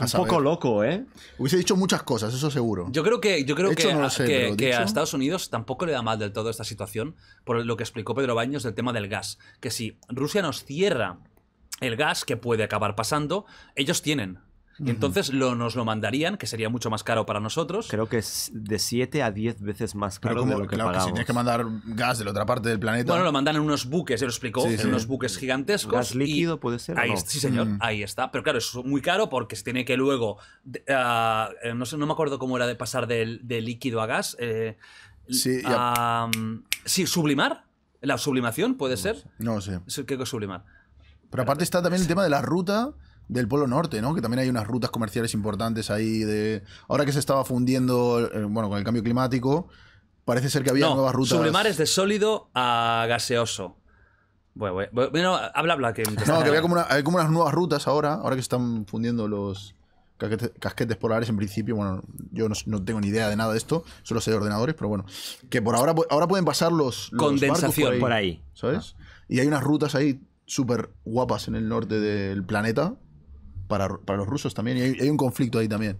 un poco loco, ¿eh? Hubiese dicho muchas cosas, eso seguro. Yo creo que, yo creo que a Estados Unidos tampoco le da mal del todo esta situación, por lo que explicó Pedro Baños del tema del gas. Que si Rusia nos cierra el gas, que puede acabar pasando, ellos tienen y entonces lo, nos lo mandarían, que sería mucho más caro para nosotros. Creo que es de 7 a 10 veces más caro lo que claro que si tienes que mandar gas de la otra parte del planeta. Bueno, lo mandan en unos buques, ya lo explicó, en unos buques gigantescos. Gas líquido puede ser. Sí, señor, ahí está. Pero claro, es muy caro porque se tiene que luego. Ah, eh, no sé, no me acuerdo cómo era de pasar de, líquido a gas. Eh, sí, sublimar. La sublimación puede ser. No sé. ¿Qué que sublimar? Pero aparte está también el tema de la ruta del Polo Norte, ¿no? Que también hay unas rutas comerciales importantes ahí de... Ahora que se estaba fundiendo, eh, bueno, con el cambio climático, parece ser que había nuevas rutas. Sublemar es de sólido a gaseoso. Bueno, bueno, habla, habla. Que, no, que había como unas nuevas rutas ahora, ahora que se están fundiendo los casquetes, polares en principio. Bueno, yo no, tengo ni idea de nada de esto, solo sé de ordenadores, pero bueno. Que por ahora, ahora pueden pasar los... los Condensación por ahí, ¿Sabes? Ah. Y hay unas rutas ahí súper guapas en el norte del planeta para, los rusos también. Y hay, un conflicto ahí también.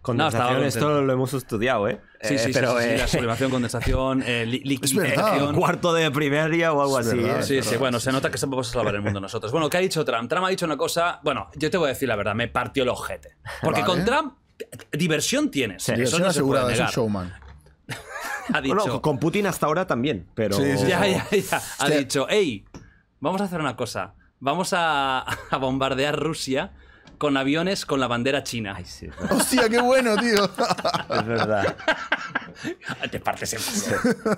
Condensación, esto lo hemos estudiado, ¿eh? Sí, sí, eh, sí pero, sí, la eh, sublimación, condensación, eh, liquidación. (laughs) Cuarto de primaria o algo así. ¿eh? sí, sí, bueno, se nota que somos a salvar el mundo nosotros. Bueno, ¿qué ha dicho Trump? Trump ha dicho una cosa. Bueno, yo te voy a decir la verdad, me partió el ojete. Porque con Trump, diversión tienes. eso no asegurada, se es un showman. (laughs) Bueno, con Putin hasta ahora también, pero. Ya, ya, ya. Ha dicho, hey, vamos a hacer una cosa vamos a, bombardear Rusia con aviones con la bandera china. Ay, sí, Hostia, qué bueno, tío. es verdad. (laughs) Te partes el culo.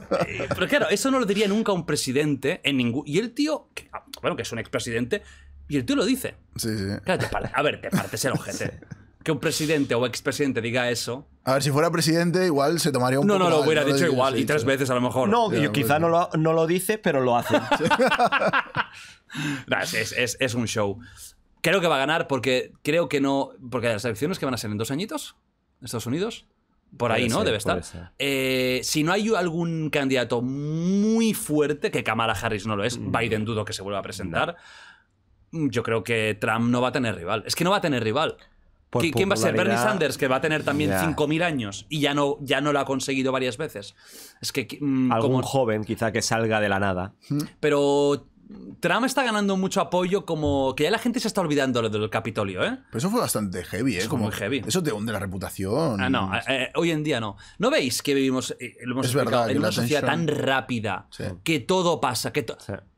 Pero claro, eso no lo diría nunca un presidente en ningún. Y el tío, que, bueno, que es un expresidente, y el tío lo dice. Sí, sí. a ver, te partes el ojete. Que un presidente o expresidente diga eso. A ver, si fuera presidente, igual se tomaría un no, poco No, no, lo hubiera dicho igual, y tres veces a lo mejor. No, yo quizá no lo, no lo dice, pero lo hace. (laughs) (laughs) (laughs) es, un show. Creo que va a ganar porque creo que no. Porque las elecciones que van a ser en dos añitos, Estados Unidos, por ahí, ¿no? Debe estar. Eh, si no hay algún candidato muy fuerte, que Kamala Harris no lo es, mm. Biden dudo que se vuelva a presentar. Mm, yo creo que Trump no va a tener rival. Es que no va a tener rival. ¿Quién va a ser? Bernie Sanders, que va a tener también 5.000 años y ya no, ya no lo ha conseguido varias veces. Es que. Mm, algún joven, quizá que salga de la nada. Pero Trump está ganando mucho apoyo, como que ya la gente se está olvidando lo del Capitolio, ¿eh? Pero eso fue bastante heavy, ¿eh? Eso muy heavy. Eso te hunde la reputación. Ah, no, eh, eh, hoy en día no. ¿No veis que vivimos eh, hemos es en una sociedad tan rápida que todo pasa? Que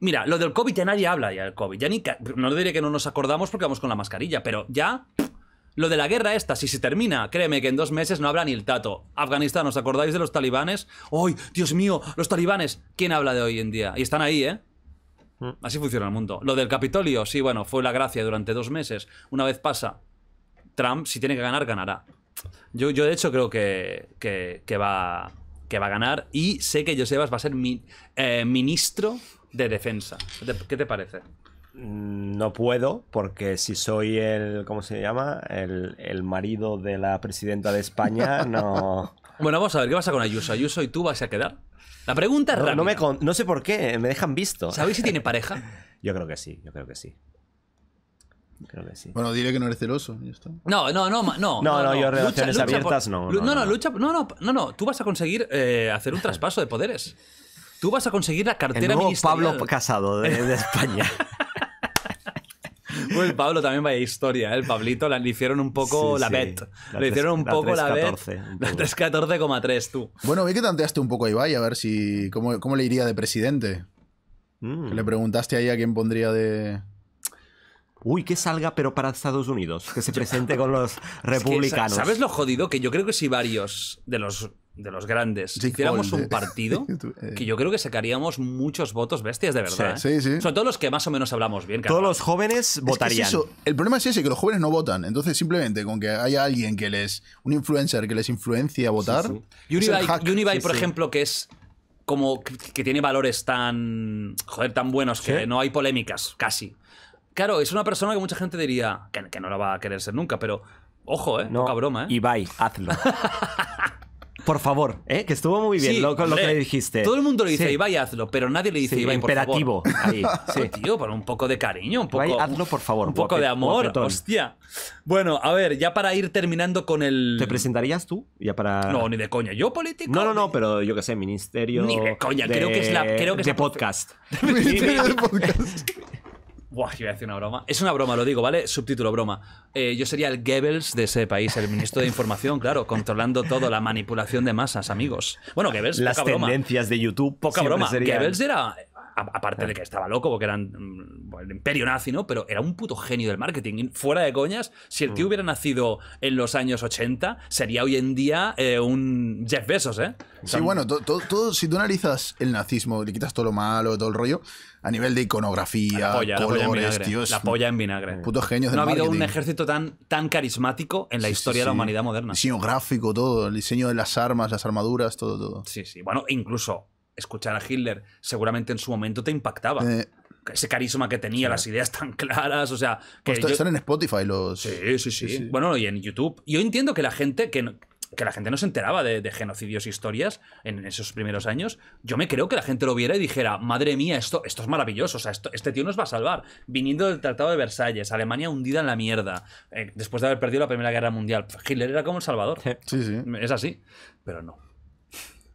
Mira, lo del COVID ya nadie habla ya del COVID. Ya ni no diré que no nos acordamos porque vamos con la mascarilla, pero ya. Lo de la guerra esta, si se termina, créeme que en dos meses no habrá ni el tato. Afganistán, ¿os acordáis de los talibanes? ¡Ay, Dios mío! Los talibanes. ¿Quién habla de hoy en día? Y están ahí, ¿eh? Mm. Así funciona el mundo. Lo del Capitolio, sí, bueno, fue la gracia durante dos meses. Una vez pasa, Trump, si tiene que ganar, ganará. Yo, yo de hecho, creo que, va, que va a ganar y sé que Josebas va a ser mi, eh, ministro de Defensa. ¿Qué te parece? Mm, no puedo, porque si soy el, ¿cómo se llama? El, el marido de la presidenta de España, (laughs) no... bueno, vamos a ver, ¿qué pasa con Ayuso? ¿Ayuso y tú vas a quedar? La pregunta es no, No, me no sé por qué, me dejan visto. ¿Sabéis si tiene (laughs) pareja? yo creo que sí, yo creo que sí. Creo que sí. Bueno, diré que no eres celoso. No, no, no, no. No, no, yo relaciones abiertas no, no. No, no, lucha. No, no, no, no. Tú vas a conseguir eh, hacer un (laughs) traspaso de poderes. Tú vas a conseguir la cartera El nuevo Pablo Casado de España. (laughs) el (laughs) Pablo también vaya historia, ¿eh? el Pablito le hicieron un poco la bet. le hicieron un poco la 14, bet. La 314,3 tú. Bueno, ve que tanteaste un poco a Ibai a ver si cómo, le iría de presidente. Mm. Le preguntaste ahí a quién pondría de... Uy, que salga, pero para Estados Unidos, que se presente (laughs) con los republicanos. ¿Sabes lo jodido? Que yo creo que si varios de los de los grandes, si hiciéramos un partido, (laughs) eh. que yo creo que sacaríamos muchos votos bestias, de verdad. Sí, todos ¿eh? Sobre los que más o menos hablamos bien. Todos los jóvenes votarían. El problema es ese, que los jóvenes no votan. Entonces, simplemente con que haya alguien que les. un influencer que les influencie a votar. Y por ejemplo, que es como que tiene valores tan. joder, tan buenos que no hay polémicas, casi. Claro, es una persona que mucha gente diría que, no la va a querer ser nunca, pero. Ojo, eh, no, broma, eh. Ibai, hazlo. (laughs) por favor, ¿Eh? que estuvo muy bien lo, con lo que le dijiste. Todo el mundo le dice, sí. Ibai, hazlo, pero nadie le dice, sí, Ibai, por imperativo, ahí. (laughs) Sí. tío, por un poco de cariño, un poco... hazlo, por favor. Un poco de amor, hostia. Bueno, a ver, ya para ir terminando con el... ¿Te presentarías tú? Ya para... No, ni de coña. ¿Yo político? No, no, no, pero yo qué sé, ministerio... Ni de coña, creo que es la... Creo que es podcast. (laughs) Ministerio de podcast. (laughs) una broma. Es una broma, lo digo, ¿vale? Subtítulo broma. Eh, yo sería el Goebbels de ese país, el ministro de Información, claro, controlando todo, la manipulación de masas, amigos. Bueno, Goebbels, Las tendencias de YouTube. Poca broma. Goebbels era aparte de ah. que estaba loco, porque eran mm, el imperio nazi, ¿no? Pero era un puto genio del marketing. Fuera de coñas, si el tío mm. hubiera nacido en los años 80, sería hoy en día eh, un Jeff Bezos, ¿eh? Sí, bueno, si tú analizas el nazismo, le quitas todo lo malo, todo el rollo, a nivel de iconografía, colores, la polla en vinagre. Putos genios del No ha habido un ejército tan, tan carismático en la historia de la humanidad moderna. El diseño gráfico, todo. El diseño de las armas, las armaduras, todo, todo. Sí, sí. Bueno, incluso escuchar a Hitler seguramente en su momento te impactaba. Eh, ese carisma que tenía, las ideas tan claras, o sea... Pues que pues están en Spotify los... sí sí, sí, Bueno, y en YouTube. Yo entiendo que la gente que, que la gente no se enteraba de, genocidios e historias en esos primeros años, yo me creo que la gente lo viera y dijera, madre mía, esto, esto es maravilloso, o sea, este tío nos va a salvar. Viniendo del Tratado de Versalles, Alemania hundida en la mierda, eh, después de haber perdido la Primera Guerra Mundial, pues, Hitler era como el Salvador. (laughs) Sí, sí. Es así, pero no.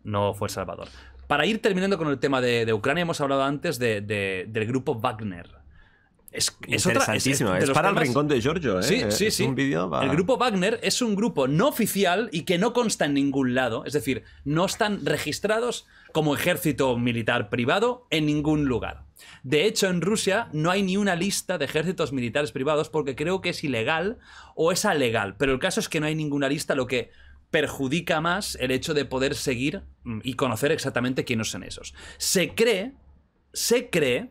No fue el Salvador. Para ir terminando con el tema de, de Ucrania, hemos hablado antes de, del grupo Wagner. Es, es, para el rincón de Giorgio, ¿eh? Sí, sí, sí. El grupo Wagner es un grupo no oficial y que no consta en ningún lado. Es decir, no están registrados como ejército militar privado en ningún lugar. De hecho, en Rusia no hay ni una lista de ejércitos militares privados porque creo que es ilegal o es alegal. Pero el caso es que no hay ninguna lista, lo que perjudica más el hecho de poder seguir mm, y conocer exactamente quiénes son esos. Se cree, se cree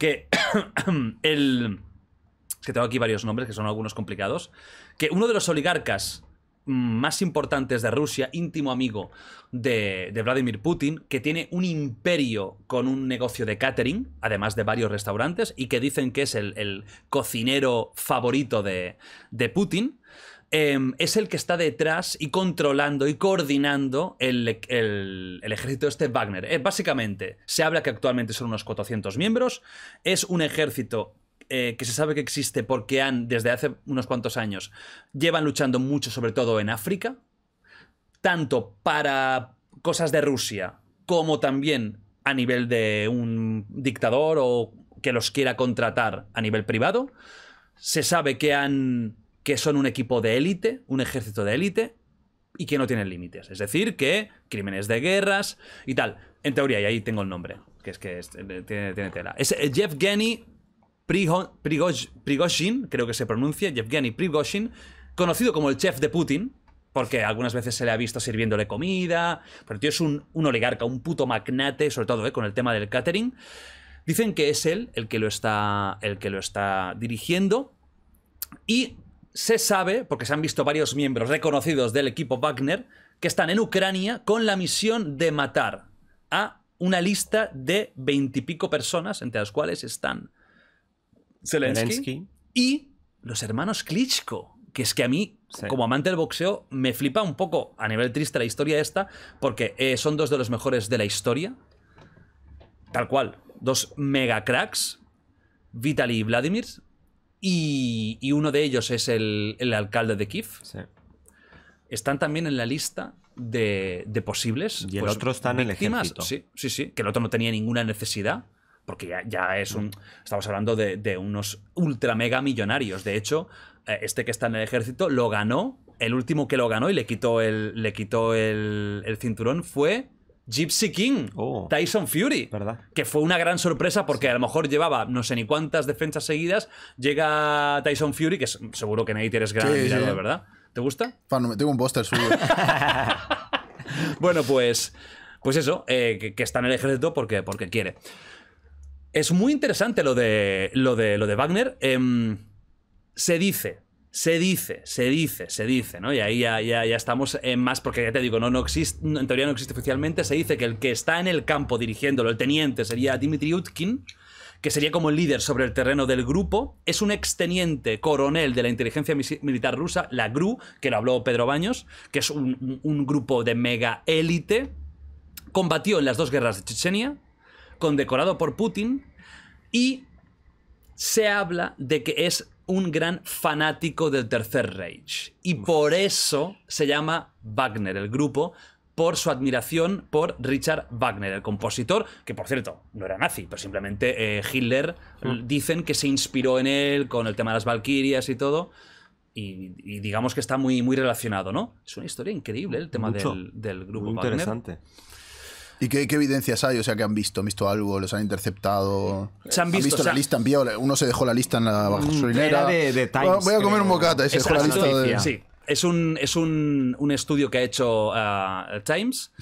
que (coughs) el... Es que tengo aquí varios nombres, que son algunos complicados, que uno de los oligarcas más importantes de Rusia, íntimo amigo de, Vladimir Putin, que tiene un imperio con un negocio de catering, además de varios restaurantes, y que dicen que es el, cocinero favorito de, de Putin, Em, es el que está detrás y controlando y coordinando el, el, de ejército este Wagner. Eh, básicamente, se habla que actualmente son unos 400 miembros, es un ejército eh, que se sabe que existe porque han, desde hace unos cuantos años, llevan luchando mucho, sobre todo en África, tanto para cosas de Rusia como también a nivel de un dictador o que los quiera contratar a nivel privado. Se sabe que han que son un equipo de élite, un ejército de élite, y que no tienen límites. Es decir, que crímenes de guerras y tal. En teoría, y ahí tengo el nombre, que es que eh, tiene, tela. Es eh, Yevgeny Prigozhin, creo que se pronuncia, Yevgeny Prigozhin, conocido como el chef de Putin, porque algunas veces se le ha visto sirviéndole comida, pero el tío es un, oligarca, un puto magnate, sobre todo eh, con el tema del catering. Dicen que es él el que lo está, el que lo está dirigiendo. Y se sabe, porque se han visto varios miembros reconocidos del equipo Wagner, que están en Ucrania con la misión de matar a una lista de veintipico personas, entre las cuales están Zelensky, y los hermanos Klitschko, que es que a mí, como amante del boxeo, me flipa un poco a nivel triste la historia esta, porque eh, son dos de los mejores de la historia, tal cual, dos mega cracks, Vitaly y Vladimir, y, uno de ellos es el, alcalde de Kiev. Están también en la lista de, posibles. Y el pues, otro está en el ejército. Sí, sí, sí. Que el otro no tenía ninguna necesidad. Porque ya, es un. Estamos hablando de, unos ultra mega millonarios. De hecho, eh, este que está en el ejército lo ganó. El último que lo ganó y le quitó le quitó el, el cinturón fue Gypsy King, oh. Tyson Fury, ¿verdad? que fue una gran sorpresa porque a lo mejor llevaba no sé ni cuántas defensas seguidas, llega Tyson Fury, que seguro que Nate es grande, ¿verdad? ¿Te gusta? tengo un póster suyo. (laughs) bueno, pues, pues eso, eh, que, está en el ejército porque, porque quiere. Es muy interesante lo de, lo de, lo de Wagner. Em, se dice, se dice, se dice, se dice, ¿no? Y ahí ya, estamos en más, porque ya te digo, no, no existe, en teoría no existe oficialmente, se dice que el que está en el campo dirigiéndolo, el teniente, sería Dimitri Utkin, que sería como el líder sobre el terreno del grupo, es un exteniente coronel de la inteligencia militar rusa, la GRU, que lo habló Pedro Baños, que es un, un grupo de mega élite, combatió en las dos guerras de Chechenia, condecorado por Putin, y se habla de que es un gran fanático del Tercer Reich. Y por eso se llama Wagner, el grupo, por su admiración por Richard Wagner, el compositor, que por cierto no era nazi, pero simplemente eh, Hitler dicen que se inspiró en él con el tema de las Valquirias y todo. Y, digamos que está muy, muy relacionado, ¿no? Es una historia increíble el tema del, grupo muy interesante. ¿Y qué, evidencias hay? O sea, que han visto, han visto algo, los han interceptado. Se han visto, la lista, han uno se dejó la lista en la mm, gasolinera. Voy a comer un bocata y se dejó la lista de... Sí, es un, es un, un estudio que ha hecho ah, Times.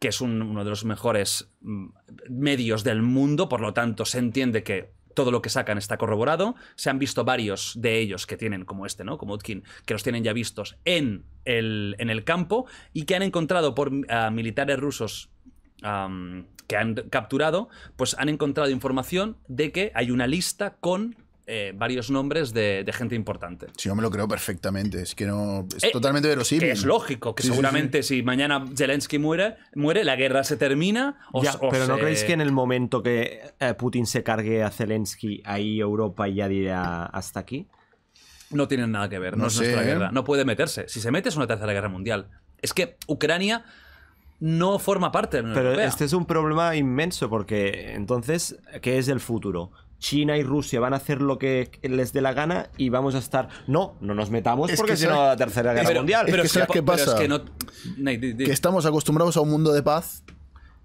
que es uno de los mejores mm, medios del mundo, por lo tanto se entiende que todo lo que sacan está corroborado. Se han visto varios de ellos que tienen, como este, ¿no? Como Utkin, que los tienen ya vistos en el, en el campo y que han encontrado por ah, militares rusos que han capturado, pues han encontrado información de que hay una lista con eh, varios nombres de, gente importante. Si yo me lo creo perfectamente. Es que no. Es eh, totalmente verosímil. es lógico, que seguramente si mañana Zelensky muere, muere, la guerra se termina. pero ¿no eh, creéis que en el momento que Putin se cargue a Zelensky, ahí Europa ya dirá hasta aquí? No tienen nada que ver, no, es nuestra guerra. No puede meterse. Si se mete es una tercera guerra mundial. Es que Ucrania no forma parte Pero este es un problema inmenso porque entonces, ¿qué es el futuro? China y Rusia van a hacer lo que les dé la gana y vamos a estar. No, no nos metamos porque si la tercera guerra mundial. Pero, que, qué pasa? que, no... estamos acostumbrados a un mundo de paz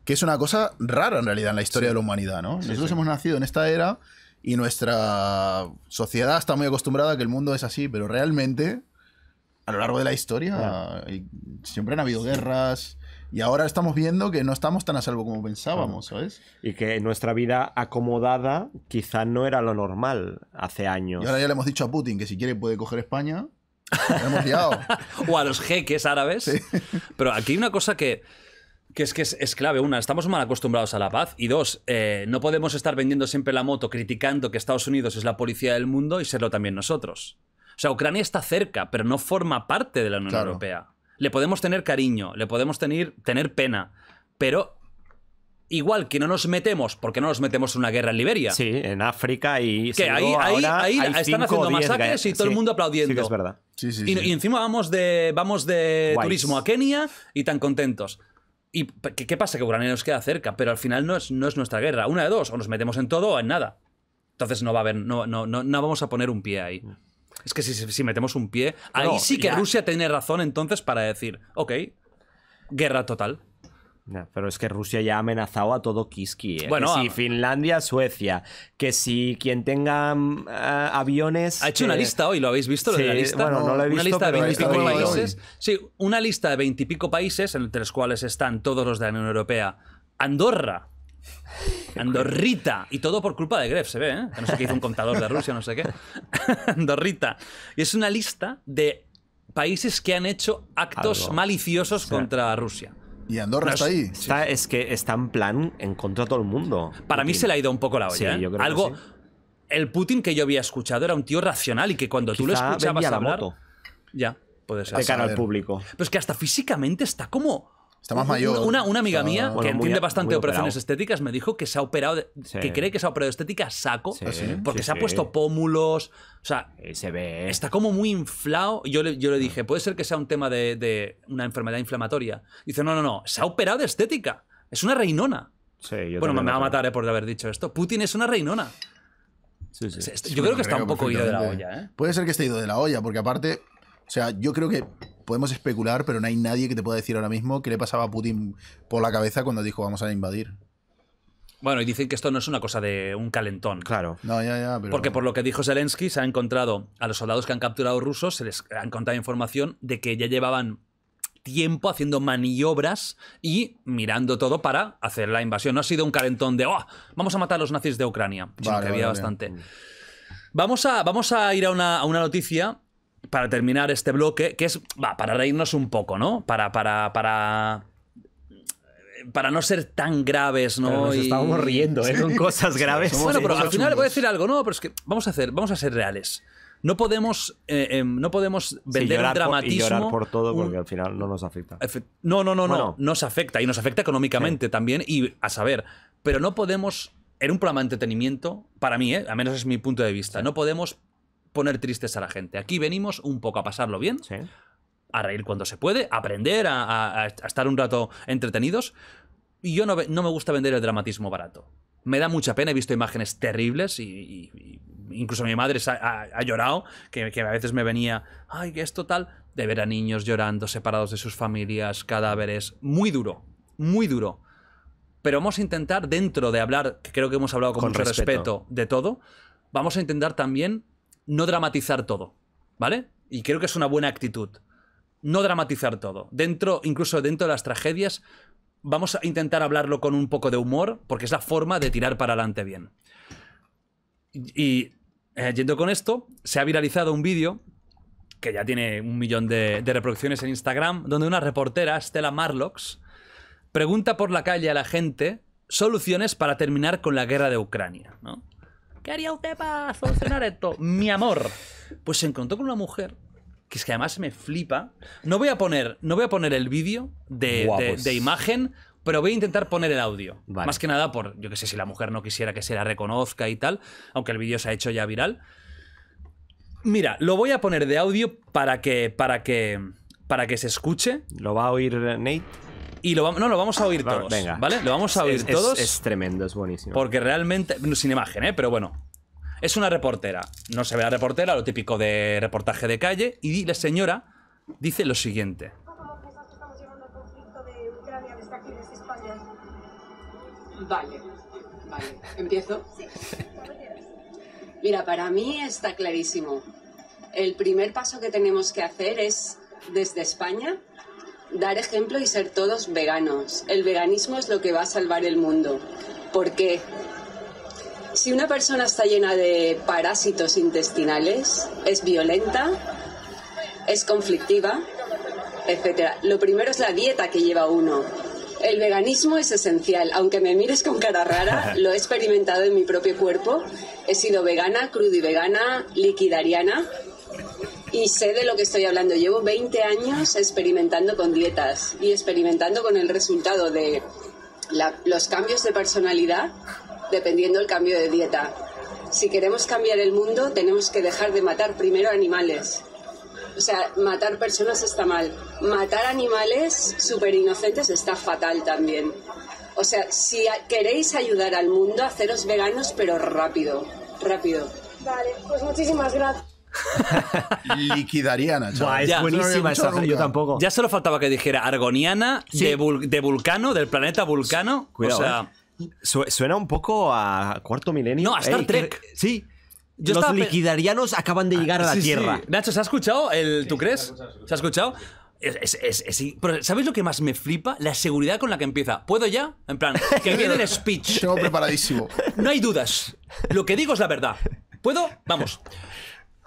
que es una cosa rara en realidad en la historia de la humanidad, Nosotros hemos nacido en esta era y nuestra sociedad está muy acostumbrada a que el mundo es así, pero realmente a lo largo de la historia ah. siempre han habido guerras y ahora estamos viendo que no estamos tan a salvo como pensábamos, ¿sabes? Y que nuestra vida acomodada quizá no era lo normal hace años. Y ahora ya le hemos dicho a Putin que si quiere puede coger España. hemos liado. (laughs) o a los jeques árabes. Pero aquí hay una cosa que es que es, clave. Una, estamos mal acostumbrados a la paz. Y dos, eh, no podemos estar vendiendo siempre la moto criticando que Estados Unidos es la policía del mundo y serlo también nosotros. O sea, Ucrania está cerca, pero no forma parte de la Unión Europea le podemos tener cariño, le podemos tener, tener pena, pero igual que no nos metemos, porque no nos metemos en una guerra en Liberia. Sí, en África y... Que ahí, están haciendo masacres y todo el mundo aplaudiendo. Sí, es verdad. y, encima vamos de, vamos de turismo a Kenia y tan contentos. ¿Y qué, pasa? Que Ucrania nos queda cerca, pero al final no es, no es nuestra guerra. Una de dos, o nos metemos en todo o en nada. Entonces no va a haber, no, no, no vamos a poner un pie ahí. Mm. Es que si, metemos un pie, ahí sí que Rusia tiene razón entonces para decir, ok, guerra total. pero es que Rusia ya ha amenazado a todo Kiski. ¿eh? Bueno, que si Finlandia, Suecia, que si quien tenga eh, aviones. Ha hecho una eh, lista hoy, ¿lo habéis visto? una lista de veintipico países. Sí, una lista de veintipico países, entre los cuales están todos los de la Unión Europea. Andorra (laughs) Andorrita. Y todo por culpa de Gref, se ve, ¿eh? No sé qué hizo un contador de Rusia, no sé qué. (laughs) Andorrita. Y es una lista de países que han hecho actos maliciosos contra Rusia. Y Andorra está ahí. Es que está en plan en contra de todo el mundo. Para mí se le ha ido un poco la olla. ¿eh? Algo. El Putin que yo había escuchado era un tío racional y que cuando tú lo escuchabas hablar. Ya, puede ser. De cara al público. Pero es que hasta físicamente está como Está más mayor. Una, una amiga mía, que entiende bastante operaciones estéticas, me dijo que se ha operado, que cree que se ha operado estética saco, ¿Ah, porque se ha puesto pómulos, o sea, eh, se ve. Está como muy inflado. Yo le, yo le ah. dije, puede ser que sea un tema de, una enfermedad inflamatoria. Dice, no, no, no, se ha operado de estética. Es una reinona. bueno, me, va a matar eh, por haber dicho esto. Putin es una reinona. Sí, sí. Yo creo que está un poco ido de la olla. ¿eh? Puede ser que esté ido de la olla, porque aparte o sea, yo creo que podemos especular, pero no hay nadie que te pueda decir ahora mismo qué le pasaba a Putin por la cabeza cuando dijo vamos a invadir. Bueno, y dicen que esto no es una cosa de un calentón. Claro. No, ya, ya, Porque por lo que dijo Zelensky, se ha encontrado a los soldados que han capturado rusos, se les ha encontrado información de que ya llevaban tiempo haciendo maniobras y mirando todo para hacer la invasión. No ha sido un calentón de, oh, vamos a matar a los nazis de Ucrania, sino que había bastante. Vamos a, vamos a ir a una, a una noticia para terminar este bloque, que es, para reírnos un poco, ¿no? Para, para, para, para no ser tan graves, ¿no? estábamos riendo, ¿eh? cosas graves. bueno, pero al final voy a decir algo, ¿no? Pero es que vamos a hacer, vamos a ser reales. No podemos, eh, em, no podemos vender dramatismo. Por, todo porque al final no nos afecta. No, no, no, no. Nos afecta y nos afecta económicamente también y a saber. Pero no podemos, Era un programa de entretenimiento, para mí, ¿eh? menos es mi punto de vista, no podemos poner tristes a la gente. Aquí venimos un poco a pasarlo bien, a reír cuando se puede, a aprender, a, estar un rato entretenidos. Y yo no, no, me gusta vender el dramatismo barato. Me da mucha pena, he visto imágenes terribles y, incluso mi madre ha, llorado, que, a veces me venía, ay, que esto tal, de ver a niños llorando, separados de sus familias, cadáveres. Muy duro, muy duro. Pero vamos a intentar, dentro de hablar, que creo que hemos hablado con, mucho respeto de todo, vamos a intentar también no dramatizar todo, ¿vale? Y creo que es una buena actitud. No dramatizar todo. Dentro, incluso dentro de las tragedias, vamos a intentar hablarlo con un poco de humor, porque es la forma de tirar para adelante bien. Y eh, yendo con esto, se ha viralizado un vídeo que ya tiene un millón de, de reproducciones en Instagram, donde una reportera, Stella Marlocks, pregunta por la calle a la gente soluciones para terminar con la guerra de Ucrania. ¿no? ¿Qué haría usted para solucionar esto? Mi amor. Pues se encontró con una mujer que es que además me flipa. No voy a poner, no voy a poner el vídeo de, imagen, pero voy a intentar poner el audio. Más que nada por, yo qué sé, si la mujer no quisiera que se la reconozca y tal, aunque el vídeo se ha hecho ya viral. Mira, lo voy a poner de audio para que, para que, para que se escuche. ¿Lo va a oír Nate? Y lo vamos, no, lo vamos a oír todos. Venga. ¿Vale? Lo vamos a oír todos. Es, tremendo, es buenísimo. Porque realmente, sin imagen, ¿eh? Pero bueno. Es una reportera. No se ve la reportera, lo típico de reportaje de calle. Y la señora dice lo siguiente. Vale, vale. ¿Empiezo? Mira, para mí está clarísimo. El primer paso que tenemos que hacer es, desde España, dar ejemplo y ser todos veganos. El veganismo es lo que va a salvar el mundo. ¿Por qué? Si una persona está llena de parásitos intestinales, es violenta, es conflictiva, etc. Lo primero es la dieta que lleva uno. El veganismo es esencial, aunque me mires con cara rara, (laughs) lo he experimentado en mi propio cuerpo. He sido vegana, y vegana, liquidariana, y sé de lo que estoy hablando. Llevo 20 años experimentando con dietas y experimentando con el resultado de los cambios de personalidad dependiendo del cambio de dieta. Si queremos cambiar el mundo, tenemos que dejar de matar primero animales. O sea, matar personas está mal. Matar animales súper inocentes está fatal también. O sea, si queréis ayudar al mundo, haceros veganos, pero rápido, rápido. Vale, pues muchísimas gracias. (laughs) Liquidariana, es buenísima yo tampoco. Ya solo faltaba que dijera Argoniana de, Vulcano, del planeta Vulcano. Cuidado, o sea, eh. suena un poco a cuarto milenio. No, a Star Trek. sí. Los liquidarianos acaban de ah, llegar a la Tierra. Nacho, ¿se ha escuchado? El, ¿Tú crees? ¿Se ha escuchado? pero ¿sabéis lo que más me flipa? La seguridad con la que empieza. ¿Puedo ya? En plan, que (laughs) viene el speech. Yo preparadísimo. No hay dudas. Lo que digo es la verdad. ¿Puedo? Vamos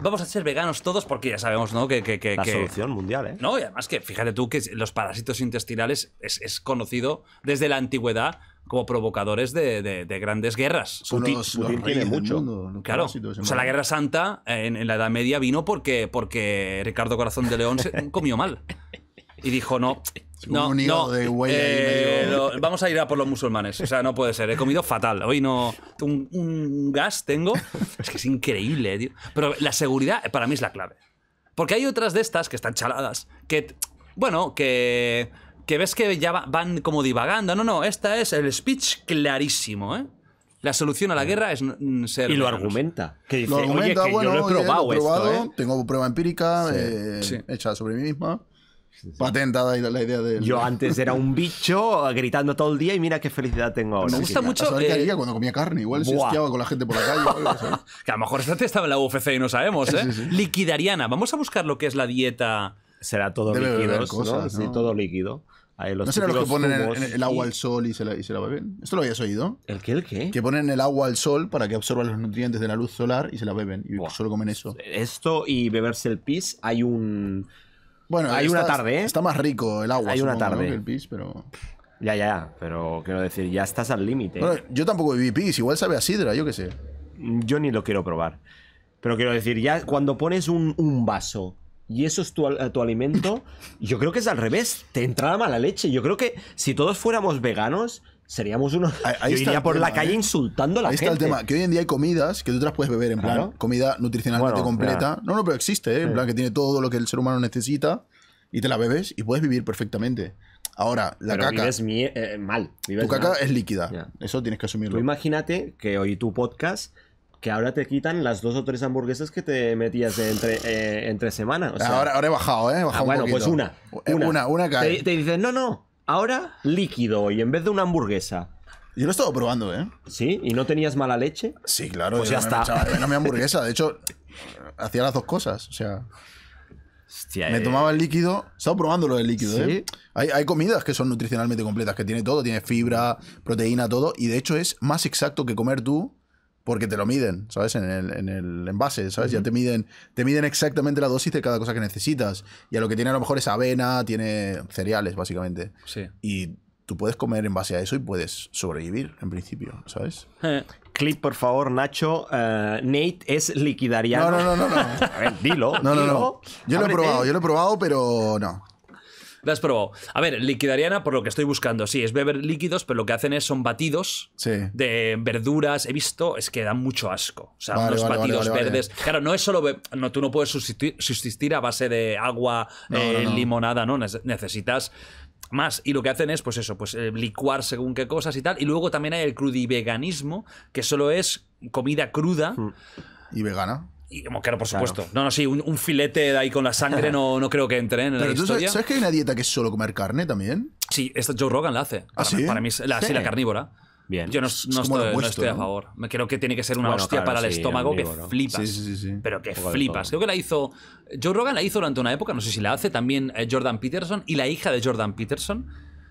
vamos a ser veganos todos porque ya sabemos, ¿no? Que, la solución mundial, ¿eh? No, y además que fíjate tú que los parásitos intestinales es, conocido desde la antigüedad como provocadores de, grandes guerras. Putin, tiene mucho. claro. O sea, la Guerra Santa en, la Edad Media vino porque, porque Ricardo Corazón de León (laughs) comió mal. Y dijo, no, no, no eh, vamos a ir a por los musulmanes. O sea, no puede ser. He comido fatal. Hoy no. Un, gas tengo. Es que es increíble, tío. Pero la seguridad para mí es la clave. Porque hay otras de estas que están chaladas. Que, bueno, que, que ves que ya van como divagando. No, no, esta es el speech clarísimo, ¿eh? La solución a la ah. guerra es ser. Y lo argumenta. Que dice, lo oye, yo lo he probado, esto, ¿eh? Tengo prueba empírica eh, hecha sobre mí misma patentada la, idea de... Yo antes era un bicho gritando todo el día y mira qué felicidad tengo ahora. Me gusta mucho... Eh, cuando comía carne, igual se esquiaba con la gente por la calle. (laughs) que a lo mejor esta estaba en la UFC y no sabemos, ¿eh? Liquidariana, vamos a buscar lo que es la dieta... Será todo líquido, ¿no? todo líquido. los ¿No sé los que ponen el, el, agua al sol y se, la, se, la, beben? ¿Esto lo habías oído? ¿El qué? ¿El qué? Que ponen el agua al sol para que absorban los nutrientes de la luz solar y se la beben. Y solo comen eso. Esto y beberse el pis. Hay un bueno, hay una tarde, ¿eh? Está más rico el agua. Hay una tarde. el pis, pero... Ya, ya, pero quiero decir, ya estás al límite. yo tampoco viví pis, igual sabe a sidra, yo qué sé. Yo ni lo quiero probar. Pero quiero decir, ya cuando pones un, vaso y eso es tu, alimento, yo creo que es al revés. Te entraba mala leche. Yo creo que si todos fuéramos veganos, seríamos unos. Ahí, (laughs) por la calle ¿eh? insultando a la gente. Ahí está el tema, que hoy en día hay comidas que tú te las puedes beber, en plan, comida nutricionalmente completa. No, no, pero existe, ¿eh? en plan, que tiene todo lo que el ser humano necesita y te la bebes y puedes vivir perfectamente. Ahora, la caca. Vives eh, mal. tu caca es líquida. Eso tienes que asumirlo. imagínate que hoy tu podcast que ahora te quitan las dos o tres hamburguesas que te metías entre, entre semana. ahora, ahora he bajado, ¿eh? Ah, bueno, pues una, una. Una, cae. Te, te dicen, no, no, Ahora líquido y en vez de una hamburguesa. Yo lo he estado probando, ¿eh? ¿Sí? ¿Y no tenías mala leche? Sí, claro. Pues ya no está. Me mi (laughs) hamburguesa. De hecho, hacía las dos cosas. O sea. me eh. tomaba el líquido. He estado probando lo del líquido, ¿eh? Hay, hay, comidas que son nutricionalmente completas, que tiene todo, tiene fibra, proteína, todo. Y de hecho es más exacto que comer tú porque te lo miden, ¿sabes? En el, envase, ¿sabes? Ya te miden, te miden exactamente la dosis de cada cosa que necesitas. Y a lo que tiene a lo mejor es avena, tiene cereales, básicamente. Sí. Y tú puedes comer en base a eso y puedes sobrevivir, en principio, ¿sabes? (laughs) Clip, por favor, Nacho. Eh, Nate es liquidariano. No, no, no, no. (laughs) dilo. No, no, no. Yo lo he probado, yo lo he probado, pero no. La has probado. A ver, liquidariana, por lo que estoy buscando, sí, es beber líquidos, pero lo que hacen es son batidos de verduras. He visto, es que dan mucho asco. O sea, los batidos verdes. Claro, no es solo. No, tú no puedes subsistir, a base de agua, eh, limonada, ¿no? Necesitas más. Y lo que hacen es, pues eso, pues eh, licuar según qué cosas y tal. Y luego también hay el crudiveganismo, que solo es comida cruda. Mm. Y vegana. Y claro, por supuesto. No, no, sí, un, filete ahí con la sangre no, no creo que entre ¿eh? en sabes que hay una dieta que es solo comer carne también. Sí, Joe Rogan la hace. Para, ¿Ah, para mí, la, la carnívora. Bien. Yo no, estoy, a favor. Creo que tiene que ser una hostia para el estómago que flipas. Sí, sí, sí. pero que flipas. Creo que la hizo. Joe Rogan la hizo durante una época, no sé si la hace, también eh, Jordan Peterson y la hija de Jordan Peterson.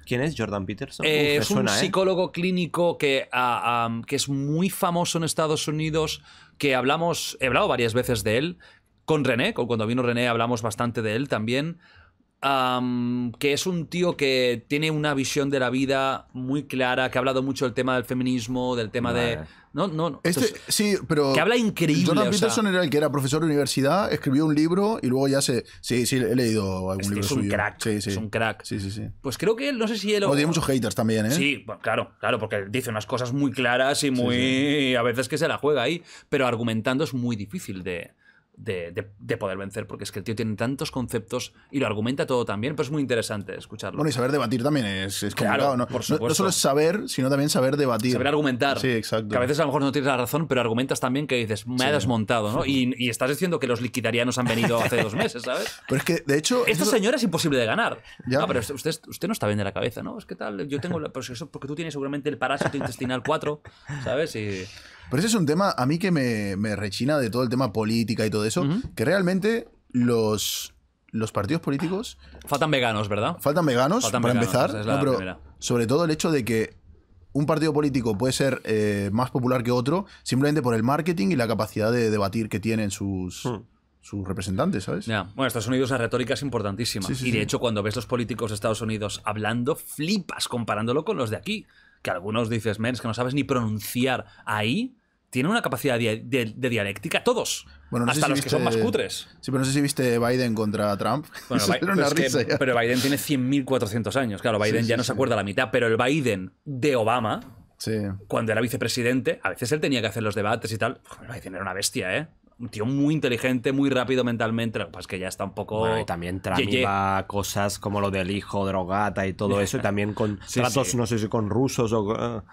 ¿Quién es Jordan Peterson? Eh, es un psicólogo clínico que, ah, ah, que es muy famoso en Estados Unidos que hablamos, he hablado varias veces de él, con René, cuando vino René hablamos bastante de él también que es un tío que tiene una visión de la vida muy clara, que ha hablado mucho del tema del feminismo, del tema de... No, no, no. Este, sí, pero... Que habla increíble. Jordan Peterson era el que era profesor de universidad, escribió un libro y luego ya se... Sí, sí, he leído algún este libro es un Crack, sí, sí. Es un crack. Sí, sí, sí. Pues creo que, no sé si él... O... muchos haters también, ¿eh? Sí, claro, claro, porque dice unas cosas muy claras y muy... A veces que se la juega ahí, pero argumentando es muy difícil de de, poder vencer, porque es que el tío tiene tantos conceptos y lo argumenta todo también, pero pues es muy interesante escucharlo. Bueno, y saber debatir también es, complicado, ¿no? No, solo es saber, sino también saber debatir. Saber argumentar. Sí, exacto. Que a veces a lo mejor no tienes la razón, pero argumentas también que dices, me ha desmontado, ¿no? Y, estás diciendo que los liquidarianos han venido hace dos meses, ¿sabes? (laughs) Pero es que, de hecho. Esta señora es imposible de ganar. Ah, pero usted, usted no está bien de la cabeza, ¿no? Es que tal, yo tengo. La... porque tú tienes seguramente el parásito intestinal 4, ¿sabes? Y. Pero ese es un tema a mí que me, rechina de todo el tema política y todo eso, que realmente los, los partidos políticos... Faltan veganos, ¿verdad? Faltan veganos, para empezar. pero sobre todo el hecho de que un partido político puede ser eh, más popular que otro simplemente por el marketing y la capacidad de debatir que tienen sus... Hmm. sus representantes, ¿sabes? Bueno, Estados Unidos la retórica es importantísima. y de hecho, cuando ves los políticos de Estados Unidos hablando, flipas comparándolo con los de aquí que algunos dices, menos que no sabes ni pronunciar ahí, tienen una capacidad de, de, dialéctica todos. Bueno, no hasta los que son más cutres. Sí, pero no sé si viste Biden contra Trump. pero Biden tiene 100.400 años. Claro, Biden ya no se acuerda la mitad, pero el Biden de Obama, cuando era vicepresidente, a veces él tenía que hacer los debates y tal. Pues, Biden era una bestia, ¿eh? un tío muy inteligente, muy rápido mentalmente. pues que ya está un poco. Bueno, y también tramiba cosas como lo del hijo drogata y todo eso. Y también con (laughs) tratos, no sé si con rusos o. Ah.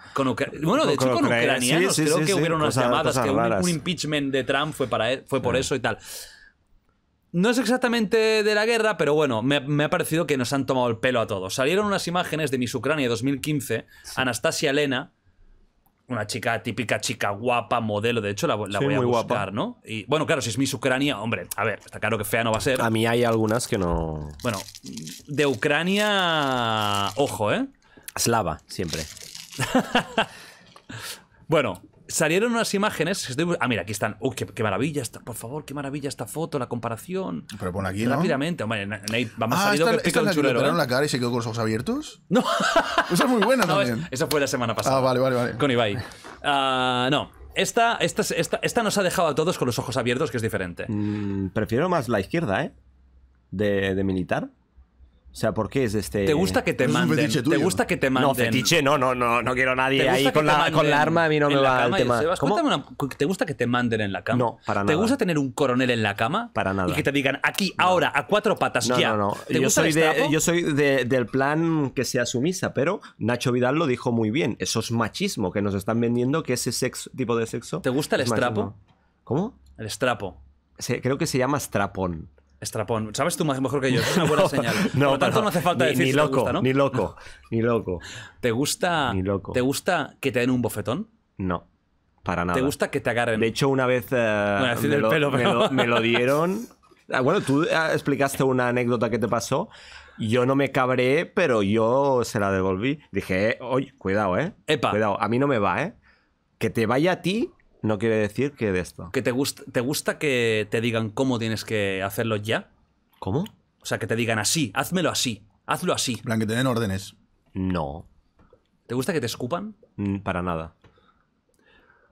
bueno, de hecho, con, ucranianos. creo que hubieron unas llamadas que un, impeachment de Trump fue, para él, fue por eh. eso y tal. No es exactamente de la guerra, pero bueno, me, ha parecido que nos han tomado el pelo a todos. Salieron unas imágenes de Miss Ucrania 2015, Anastasia Lena una chica típica, chica guapa, modelo. De hecho, la, voy a buscar, ¿no? Y bueno, claro, si es Miss Ucrania, hombre, a ver, está claro que fea no va a ser. A mí hay algunas que no. Bueno, de Ucrania. Ojo, ¿eh? Slava, siempre. (laughs) bueno, salieron unas imágenes. ah, mira, aquí están. Uy, qué, maravilla esta, por favor, qué maravilla esta foto, la comparación. Pero pon aquí, ¿no? Rápidamente. Hombre, Nate va más ah, salido esta, ¿Le ¿eh? la cara y se quedó con los ojos abiertos? (laughs) No. Esa es muy buena también. esa fue la semana pasada. Ah, vale, vale, vale. Con Ibai. (laughs) Ah, no, esta, esta, esta, esta, nos ha dejado a todos con los ojos abiertos, que es diferente. Mm, prefiero más la izquierda, ¿eh? De, de militar. O sea, ¿por qué es este...? Te gusta que te manden. Te gusta que te manden. No, fetiche, no, no, quiero a nadie ahí con la, arma, a mí no me va el tema. ¿Te gusta que te manden en la cama? No, para nada. ¿Te gusta tener un coronel en la cama? Para nada. Y que te digan, aquí, ahora, a cuatro patas, no, No, no, yo, soy yo soy del plan que sea sumisa, pero Nacho Vidal lo dijo muy bien. Eso es machismo que nos están vendiendo, que ese tipo de sexo... ¿Te gusta el estrapo? ¿Cómo? El estrapo. creo que se llama strapón. Estrapón. Sabes tú más mejor que yo. Es una señal. Por lo tanto, no, hace falta ni, decir ni loco, Ni loco, (laughs) ni loco. ¿Te gusta, ¿Te gusta que te den un bofetón? No, para nada. ¿Te gusta que te agarren? De hecho, una vez eh, me, lo, (laughs) dieron... Ah, bueno, tú ah, explicaste una anécdota que te pasó. Yo no me cabré, pero yo se la devolví. Dije, oye, cuidado, ¿eh? Epa. Cuidado, a mí no me va, ¿eh? Que te vaya a ti no quiere decir que de esto. ¿Que te, te gusta que te digan cómo tienes que hacerlo ya? ¿Cómo? O sea, que te digan así, házmelo así, hazlo así. que te den órdenes. No, ¿Te gusta que te escupan? Mm, para nada.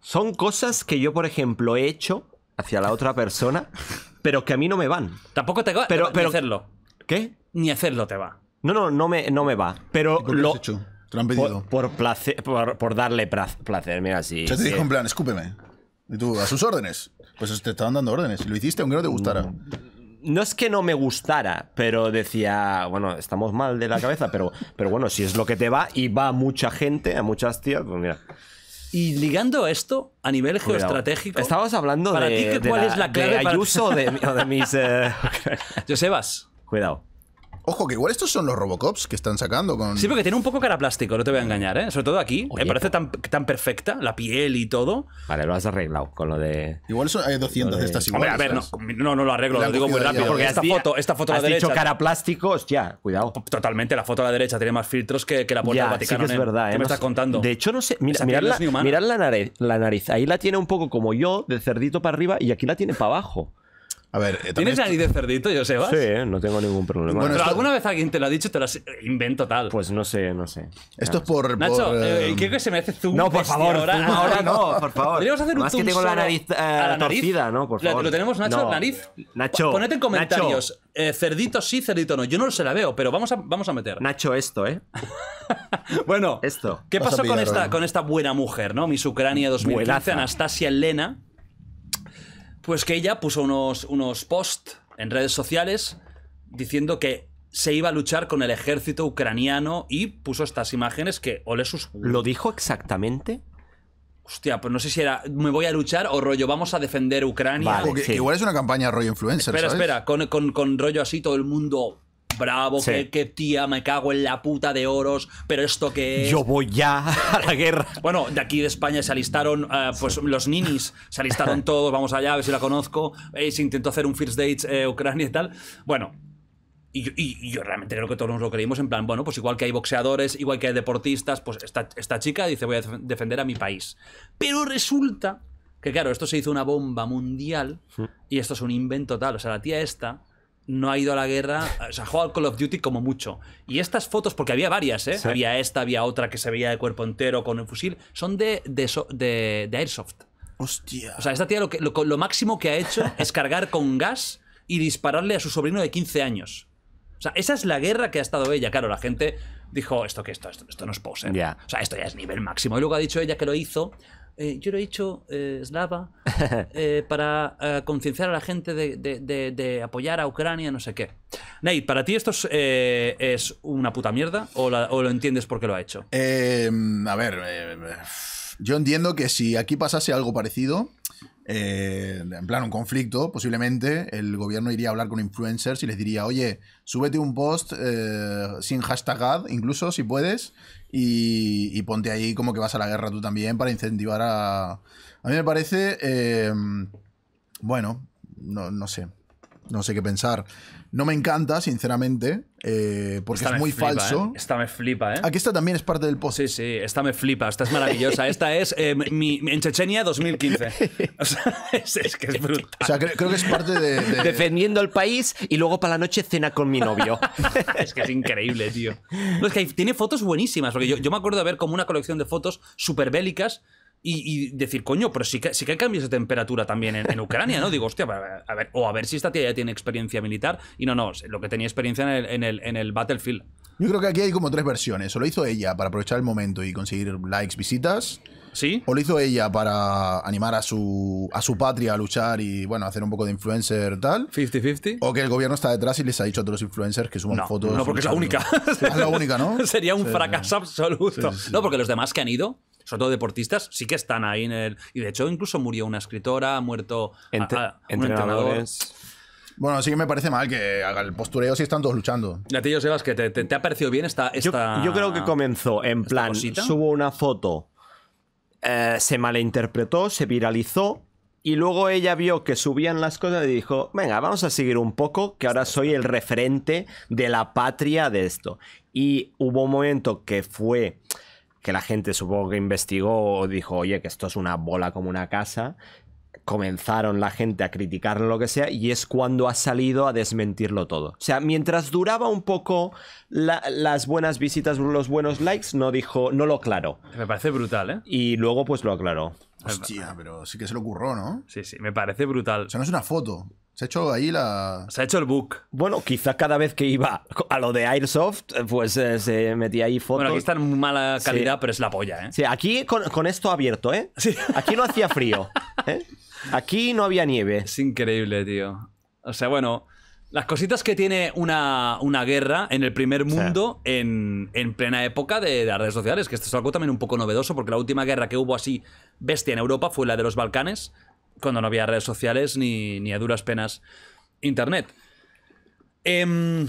Son cosas que yo, por ejemplo, he hecho hacia la otra persona, (laughs) pero que a mí no me van. Tampoco te va Pero- hacerlo. ¿Qué? Ni hacerlo te va. No, no, no me, no me va. Pero lo hecho? Te lo han pedido. Por, placer, por, darle placer, mira, sí. Yo te dije plan, escúpeme. Y tú, a sus órdenes. Pues te estaban dando órdenes. Y lo hiciste aunque no te gustara. Mm, no, es que no me gustara, pero decía, bueno, estamos mal de la cabeza, pero, pero bueno, si es lo que te va y va mucha gente, a muchas tías, pues mira. Y ligando esto a nivel geoestratégico. Estabas hablando para de. Ti, ¿Cuál es la clave? De Ayuso o de mis. Eh, (laughs) Josebas. Cuidado. Ojo, que igual estos son los Robocops que están sacando con. Sí, porque tiene un poco cara plástico, no te voy a engañar, ¿eh? Sobre todo aquí. me parece tan, tan perfecta, la piel y todo. Vale, lo has arreglado con lo de. Igual son, hay 200 de... estas iguales. Hombre, a ver, no, no, lo arreglo, lo digo muy rápido, porque esta foto, esta foto a la derecha. dicho cara plástico, hostia, cuidado. Totalmente, la foto a la derecha tiene más filtros que, la puerta del Vaticano. Sí que es ¿eh? verdad, ¿eh? ¿Qué me estás contando? De hecho, no sé. Mira, mirad, la, mirad la, nariz, la nariz. Ahí la tiene un poco como yo, de cerdito para arriba, y aquí la tiene para abajo. Eh, ¿Tienes nariz de cerdito, Josebas? Sí, eh, no tengo ningún problema. Bueno, alguna vez alguien te lo ha dicho, te lo has- invento tal. Pues no sé, no sé. Esto es por. Nacho, por, eh, creo que se me hace zoom. No, por favor, ahora, ahora no, (laughs) por favor. Tenemos hacer un Más que tengo la nariz, torcida, ¿no? Por favor. Lo tenemos, Nacho, nariz. Nacho, Ponete en comentarios. cerdito sí, cerdito no. Yo no se la veo, pero vamos a, vamos a meter. Nacho, esto, ¿eh? (laughs) Bueno, Esto. ¿qué pasa pasó con esta, con esta buena mujer, no? Miss Ucrania 2015, Anastasia Elena. Pues que ella puso unos, unos posts en redes sociales diciendo que se iba a luchar con el ejército ucraniano y puso estas imágenes que ole ¿Lo dijo exactamente? Hostia, pues no sé si era me voy a luchar o rollo vamos a defender Ucrania. Igual es una campaña rollo influencer. Espera, ¿sabes? espera, con, con rollo así todo el mundo bravo, qué tía, me cago en la puta de oros, pero esto que es... Yo voy ya (laughs) a la guerra. Bueno, de aquí de España se alistaron, eh, pues los ninis, se alistaron (laughs) todos, vamos allá, a ver si la conozco, eh, se intentó hacer un first date eh, Ucrania y tal. Bueno, y yo, realmente creo que todos nos lo creímos en plan, bueno, pues igual que hay boxeadores, igual que hay deportistas, pues esta chica dice voy a defender a mi país. Pero resulta que claro, esto se hizo una bomba mundial y esto es un invento tal. O sea, la tía esta no ha ido a la guerra, o sea, ha jugado al Call of Duty como mucho. Y estas fotos, porque había varias, ¿eh? Había esta, había otra que se veía de cuerpo entero con el fusil, son de, de, de, Airsoft. Hostia. O sea, esta tía lo, máximo que ha hecho (laughs) es cargar con gas y dispararle a su sobrino de 15 años. O sea, esa es la guerra que ha estado ella. Claro, la gente dijo, esto que esto, esto, no es poser. O sea, esto ya es nivel máximo. Y luego ha dicho ella que lo hizo eh, yo lo he dicho, eh, Slava, (laughs) eh, para concienciar a la gente de, apoyar a Ucrania, no sé qué. Ney, ¿para ti esto es, una puta mierda o, lo entiendes por qué lo ha hecho? a ver, yo entiendo que si aquí pasase algo parecido, eh, en plan un conflicto, posiblemente el gobierno iría a hablar con influencers y les diría, oye, súbete un post eh, sin hashtag ad, incluso si puedes, y, ponte ahí como que vas a la guerra tú también para incentivar a... A mí me parece, eh, bueno, no, no sé, no sé qué pensar. No me encanta, sinceramente, eh, porque es muy falso. ¿eh? Esta me flipa, ¿eh? Aquí esta también es parte del post. Sí, sí, esta me flipa, esta es maravillosa. Esta es eh, mi, en Chechenia 2015. O sea, (laughs) es, que es brutal. O sea, creo, que es parte de, Defendiendo el país y luego para la noche cena con mi novio. (laughs) es que es increíble, tío. es que tiene fotos buenísimas, porque yo, yo me acuerdo de ver como una colección de fotos súper bélicas y, decir, coño, pero sí que, que hay cambios de temperatura también en, Ucrania, ¿no? Digo, hostia, a ver, o a ver si esta tía ya tiene experiencia militar. Y no, no, lo que tenía experiencia en el, en el, Battlefield. Yo creo que aquí hay como tres versiones. O lo hizo ella para aprovechar el momento y conseguir likes, visitas. ¿Sí? O lo hizo ella para animar a su, a su patria a luchar y, bueno, hacer un poco de influencer tal. 50-50. O que el gobierno está detrás y les ha dicho a todos los influencers que suban fotos. No, porque es la única. (laughs) es la única, ¿no? (laughs) Sería un fracaso absoluto. no, porque los demás que han ido sobre todo deportistas, sí que están ahí en el. Y de hecho, incluso murió una escritora, ha muerto entrenadores. Bueno, sí que me parece mal que haga el postureo si están todos luchando. A ti, Sebas, que te, ha parecido bien esta. yo, creo que comenzó en plan: subo una foto, eh, se malinterpretó, se viralizó. Y luego ella vio que subían las cosas y dijo, venga, vamos a seguir un poco, que ahora soy el referente de la patria de esto. Y hubo un momento que fue que la gente supongo que investigó o dijo, oye, que esto es una bola como una casa, comenzaron la gente a criticar lo que sea y es cuando ha salido a desmentirlo todo. O sea, mientras duraba un poco las buenas visitas, los buenos likes, no dijo, no lo aclaró. Me parece brutal, ¿eh? Y luego pues lo aclaró. Hostia, pero sí que se lo ocurrió, ¿no? Sí, sí, me parece brutal. o sea, no es una foto. Se ha hecho ahí la. Se ha hecho el book. Bueno, quizás cada vez que iba a lo de Airsoft, eh, pues eh, se metía ahí fotos. Bueno, aquí está en mala calidad, pero es la polla, ¿eh? Sí, aquí con, esto abierto, ¿eh? Sí. Aquí no hacía frío. ¿eh? Aquí no había nieve. Es increíble, tío. O sea, bueno. Las cositas que tiene una, una, guerra en el primer mundo en, plena época de, las redes sociales, que esto es algo también un poco novedoso, porque la última guerra que hubo así bestia en Europa fue la de los Balcanes, cuando no había redes sociales ni, a duras penas internet. Em,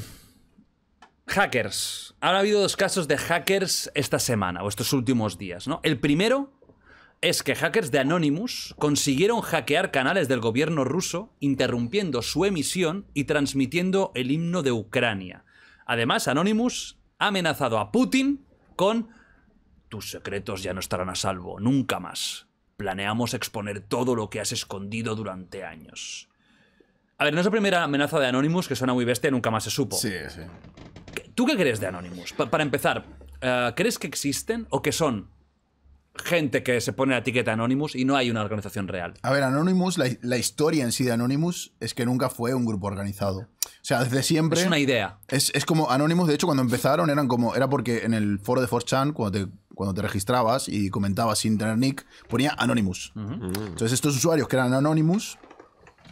hackers. hackers. Ha habido dos casos de hackers esta semana o estos últimos días, ¿no? El primero es que hackers de Anonymous consiguieron hackear canales del gobierno ruso, interrumpiendo su emisión y transmitiendo el himno de Ucrania. Además, Anonymous ha amenazado a Putin con tus secretos ya no estarán a salvo, nunca más. Planeamos exponer todo lo que has escondido durante años. A ver, no es la primera amenaza de Anonymous que suena muy bestia y nunca más se supo. Sí, sí. ¿Tú qué crees de Anonymous? para empezar, eh, ¿crees que existen o que son gente que se pone la etiqueta Anonymous y no hay una organización real? A ver, Anonymous, la, historia en sí de Anonymous es que nunca fue un grupo organizado. O sea, desde siempre. Es una idea. Es, es como Anonymous, de hecho, cuando empezaron eran como. Era porque en el foro de 4chan, cuando te cuando te registrabas y comentabas sin tener nick, ponía Anonymous. Mm. Entonces estos usuarios que eran Anonymous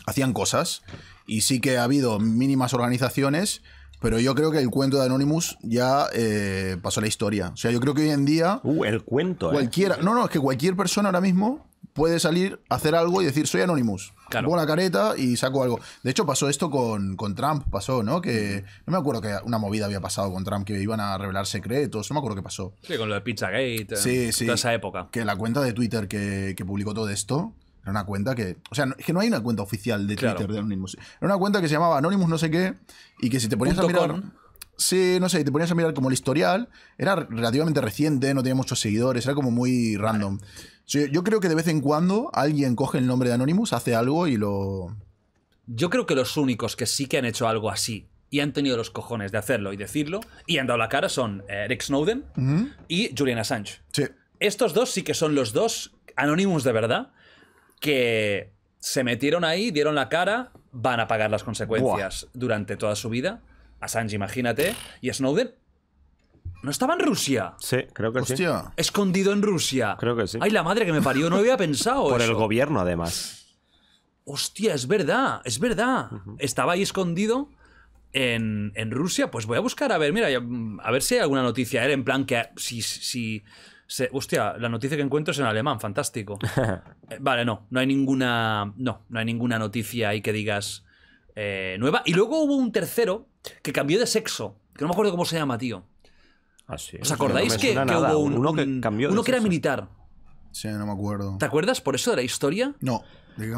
hacían cosas y sí que ha habido mínimas organizaciones, pero yo creo que el cuento de Anonymous ya eh, pasó la historia. O sea, yo creo que hoy en día... Uh, el cuento. Eh. Cualquiera, no, no, es que cualquier persona ahora mismo puede salir, hacer algo y decir, soy Anonymous la careta y saco algo. De hecho, pasó esto con, con, Trump, pasó, ¿no? Que no me acuerdo que una movida había pasado con Trump, que iban a revelar secretos, no me acuerdo qué pasó. Sí, con lo de Pizzagate, sí, eh, esa época. Que la cuenta de Twitter que, publicó todo esto era una cuenta que. O sea, es que no hay una cuenta oficial de Twitter de Anonymous. Era una cuenta que se llamaba Anonymous no sé qué, y que si te ponías a mirar. Sí, no sé, te ponías a mirar como el historial, era relativamente reciente, no tenía muchos seguidores, era como muy random yo creo que de vez en cuando alguien coge el nombre de Anonymous, hace algo y lo. Yo creo que los únicos que sí que han hecho algo así y han tenido los cojones de hacerlo y decirlo y han dado la cara son eh, Eric Snowden y Julian Assange. Sí. Estos dos sí que son los dos Anonymous de verdad que se metieron ahí, dieron la cara, van a pagar las consecuencias durante toda su vida. Assange, imagínate, y Snowden ¿No estaba en Rusia? Sí, creo que sí. Escondido en Rusia. Creo que sí. Ay, la madre que me parió, no había pensado. Por el gobierno, además. Hostia, es verdad, es verdad. Estaba ahí escondido en, Rusia. Pues voy a buscar, a ver, mira, mm, a ver si hay alguna noticia. Era en plan que si, si hostia, la noticia que encuentro es en alemán, fantástico. (laughs) Eh, vale, no, no hay ninguna. No, no hay ninguna noticia ahí que digas eh, nueva. Y luego hubo un tercero que cambió de sexo, que no me acuerdo cómo se llama, tío. Ah, ¿Os acordáis que, hubo uno que Uno que era militar. Sí, no me acuerdo. ¿Te acuerdas por eso de la historia? No.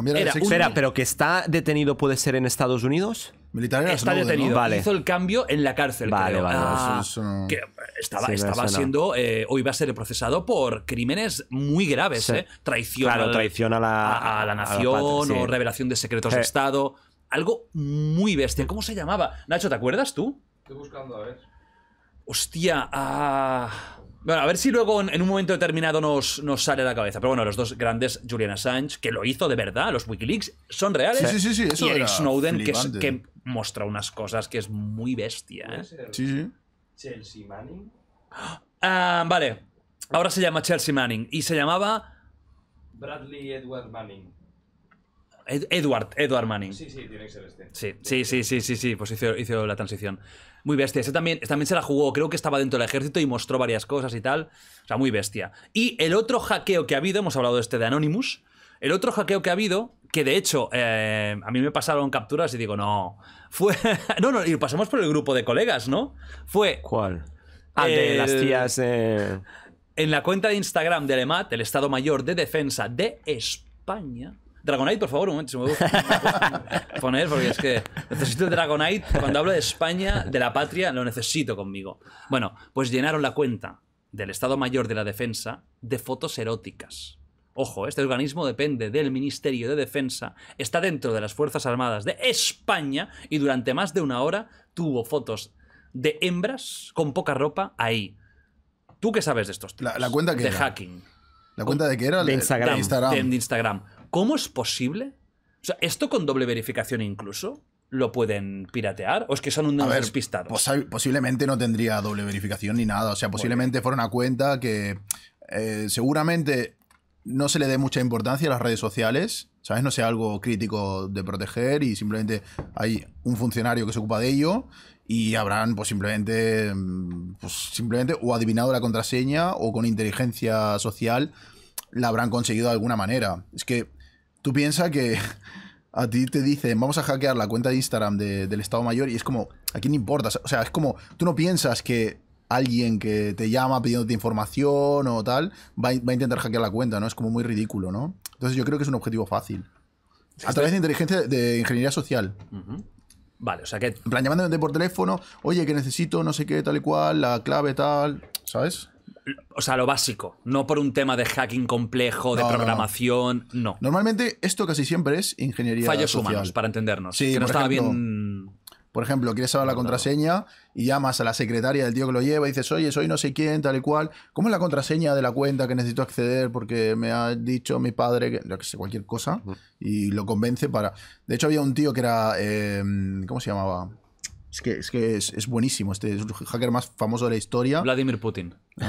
era Espera, pero que está detenido puede ser en Estados Unidos. Militar era está detenido. Hizo el cambio en la cárcel. Vale, ah, que estaba, estaba siendo eh, hoy o iba a ser procesado por crímenes muy graves, ¿eh? Traición, a la, nación o revelación de secretos de Estado. Algo muy bestia. ¿Cómo se llamaba? Nacho, ¿te acuerdas tú? Estoy buscando, a ver. Hostia, ah. Bueno, a ver si luego en, un momento determinado nos, sale a la cabeza. Pero bueno, los dos grandes, Julian Assange, que lo hizo de verdad, los Wikileaks, son reales. y Eric Snowden, que, muestra unas cosas que es muy bestia. ¿eh? Sí, Chelsea Manning. Ah, vale. Ahora se llama Chelsea Manning. Y se llamaba. Bradley Edward Manning. Edward, Edward Manning. Sí, sí, tiene que ser este. Sí, sí, sí, sí, sí, sí, pues hizo, hizo la transición muy bestia. Ese también, también se la jugó, creo que estaba dentro del ejército y mostró varias cosas y tal. O sea, muy bestia. Y el otro hackeo que ha habido, hemos hablado de este de Anonymous, el otro hackeo que ha habido, que de hecho eh, a mí me pasaron capturas y digo, no, fue... (laughs) no, no, y pasamos por el grupo de colegas, ¿no? Fue... ¿Cuál? Ah, de las tías... Eh. En la cuenta de Instagram de Alemat, el Estado Mayor de Defensa de España, Dragonite, por favor, un momento, se me gusta poner, porque es que necesito el Dragonite. Cuando hablo de España, de la patria, lo necesito conmigo. Bueno, pues llenaron la cuenta del Estado Mayor de la Defensa de fotos eróticas. Ojo, este organismo depende del Ministerio de Defensa, está dentro de las Fuerzas Armadas de España y durante más de una hora tuvo fotos de hembras con poca ropa ahí. ¿Tú qué sabes de estos La, cuenta que De hacking. ¿La cuenta de qué era? De Instagram. de Instagram. ¿cómo es posible? O sea, esto con doble verificación incluso lo pueden piratear? ¿O es que son un despistado? posiblemente no tendría doble verificación ni nada. O sea, posiblemente fuera una cuenta que eh, seguramente no se le dé mucha importancia a las redes sociales. ¿Sabes? No sea algo crítico de proteger y simplemente hay un funcionario que se ocupa de ello y habrán pues simplemente, mm, pues, simplemente o adivinado la contraseña o con inteligencia social la habrán conseguido de alguna manera. Es que Tú piensas que a ti te dicen, vamos a hackear la cuenta de Instagram del Estado Mayor y es como, ¿a quién importa? O sea, es como, tú no piensas que alguien que te llama pidiéndote información o tal va, a intentar hackear la cuenta, ¿no? Es como muy ridículo, ¿no? Entonces yo creo que es un objetivo fácil. A través de inteligencia de ingeniería social. Vale, o sea que. En plan, llamándote por teléfono, oye, que necesito no sé qué, tal y cual, la clave, tal. ¿Sabes? o sea, lo básico, no por un tema de hacking complejo, de programación, no, Normalmente esto casi siempre es ingeniería Fallos humanos, para entendernos. Sí, que no estaba bien... Por ejemplo, quieres saber la contraseña y llamas a la secretaria del tío que lo lleva y dices, oye, soy no sé quién, tal y cual. ¿Cómo es la contraseña de la cuenta que necesito acceder porque me ha dicho mi padre que, que sé, cualquier cosa? Y lo convence para... De hecho, había un tío que era... Eh, ¿Cómo se llamaba? Es que, es, es, buenísimo. Este es el hacker más famoso de la historia. Vladimir Putin. (laughs)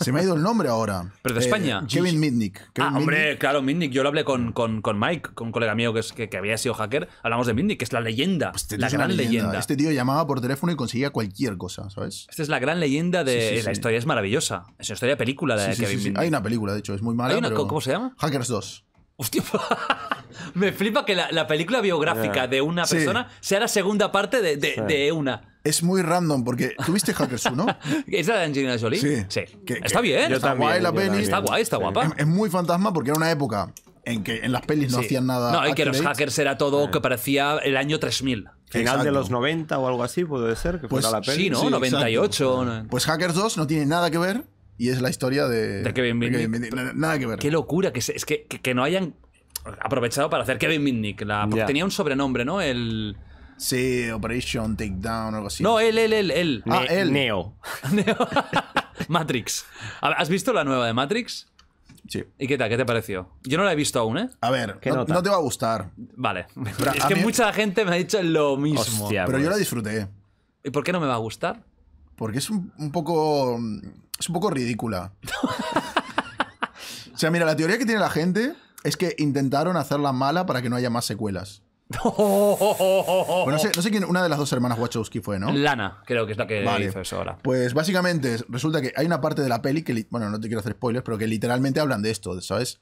Se me ha ido el nombre ahora. Pero de eh, España. Kevin Mitnick. ah, hombre, claro, Mitnick. Yo lo hablé con, con, Mike, con un colega mío que, que, había sido hacker. Hablamos de Mitnick, que es la leyenda. Pues este la gran leyenda. Este tío llamaba por teléfono y conseguía cualquier cosa, ¿sabes? Esta es la gran leyenda de. La historia es maravillosa. Es una historia de película de Kevin Mitnick. Hay una película, de hecho, es muy mala. ¿Cómo se llama? Hackers 2. Hostia, (laughs) me flipa que la, película biográfica de una persona sea la segunda parte de, una. Es muy random, porque tuviste Hackers 1. (laughs) ¿Es la de Angelina Jolie? Sí. está bien. Está guay la peli. Está guay, está guapa. Es, muy fantasma porque era una época en que en las pelis no hacían nada. No, y que los hackers era todo que parecía el año 3000. Final de los 90 o algo así, puede ser, que fuera pues la peli. Sí, ¿no? 98. Pues Hackers 2 no tiene nada que ver y es la historia de, Kevin Mitnick. Nada que ver. Qué locura, que, es que, no hayan aprovechado para hacer Kevin Mitnick. porque tenía un sobrenombre, ¿no? El... Sí, Operation Takedown o algo así. No, él, él, él, él. Ah, él. Neo. (laughs) (laughs) Matrix. ¿Has visto la nueva de Matrix? Sí. ¿Y qué tal? ¿Qué te pareció? Yo no la he visto aún, ¿eh? A ver, no, te va a gustar. Vale. es que mucha gente me ha dicho lo mismo. pero yo la pues. disfruté. ¿Y por qué no me va a gustar? Porque es un poco mm, es un poco ridícula. o sea, mira, la teoría que tiene la gente es que intentaron hacerla mala para que no haya más secuelas. (laughs) no sé, quién, una de las dos hermanas Wachowski fue, ¿no? Lana, creo que es la que hizo eso ahora. Pues básicamente resulta que hay una parte de la peli que, bueno, no te quiero hacer spoilers, pero que literalmente hablan de esto, ¿sabes?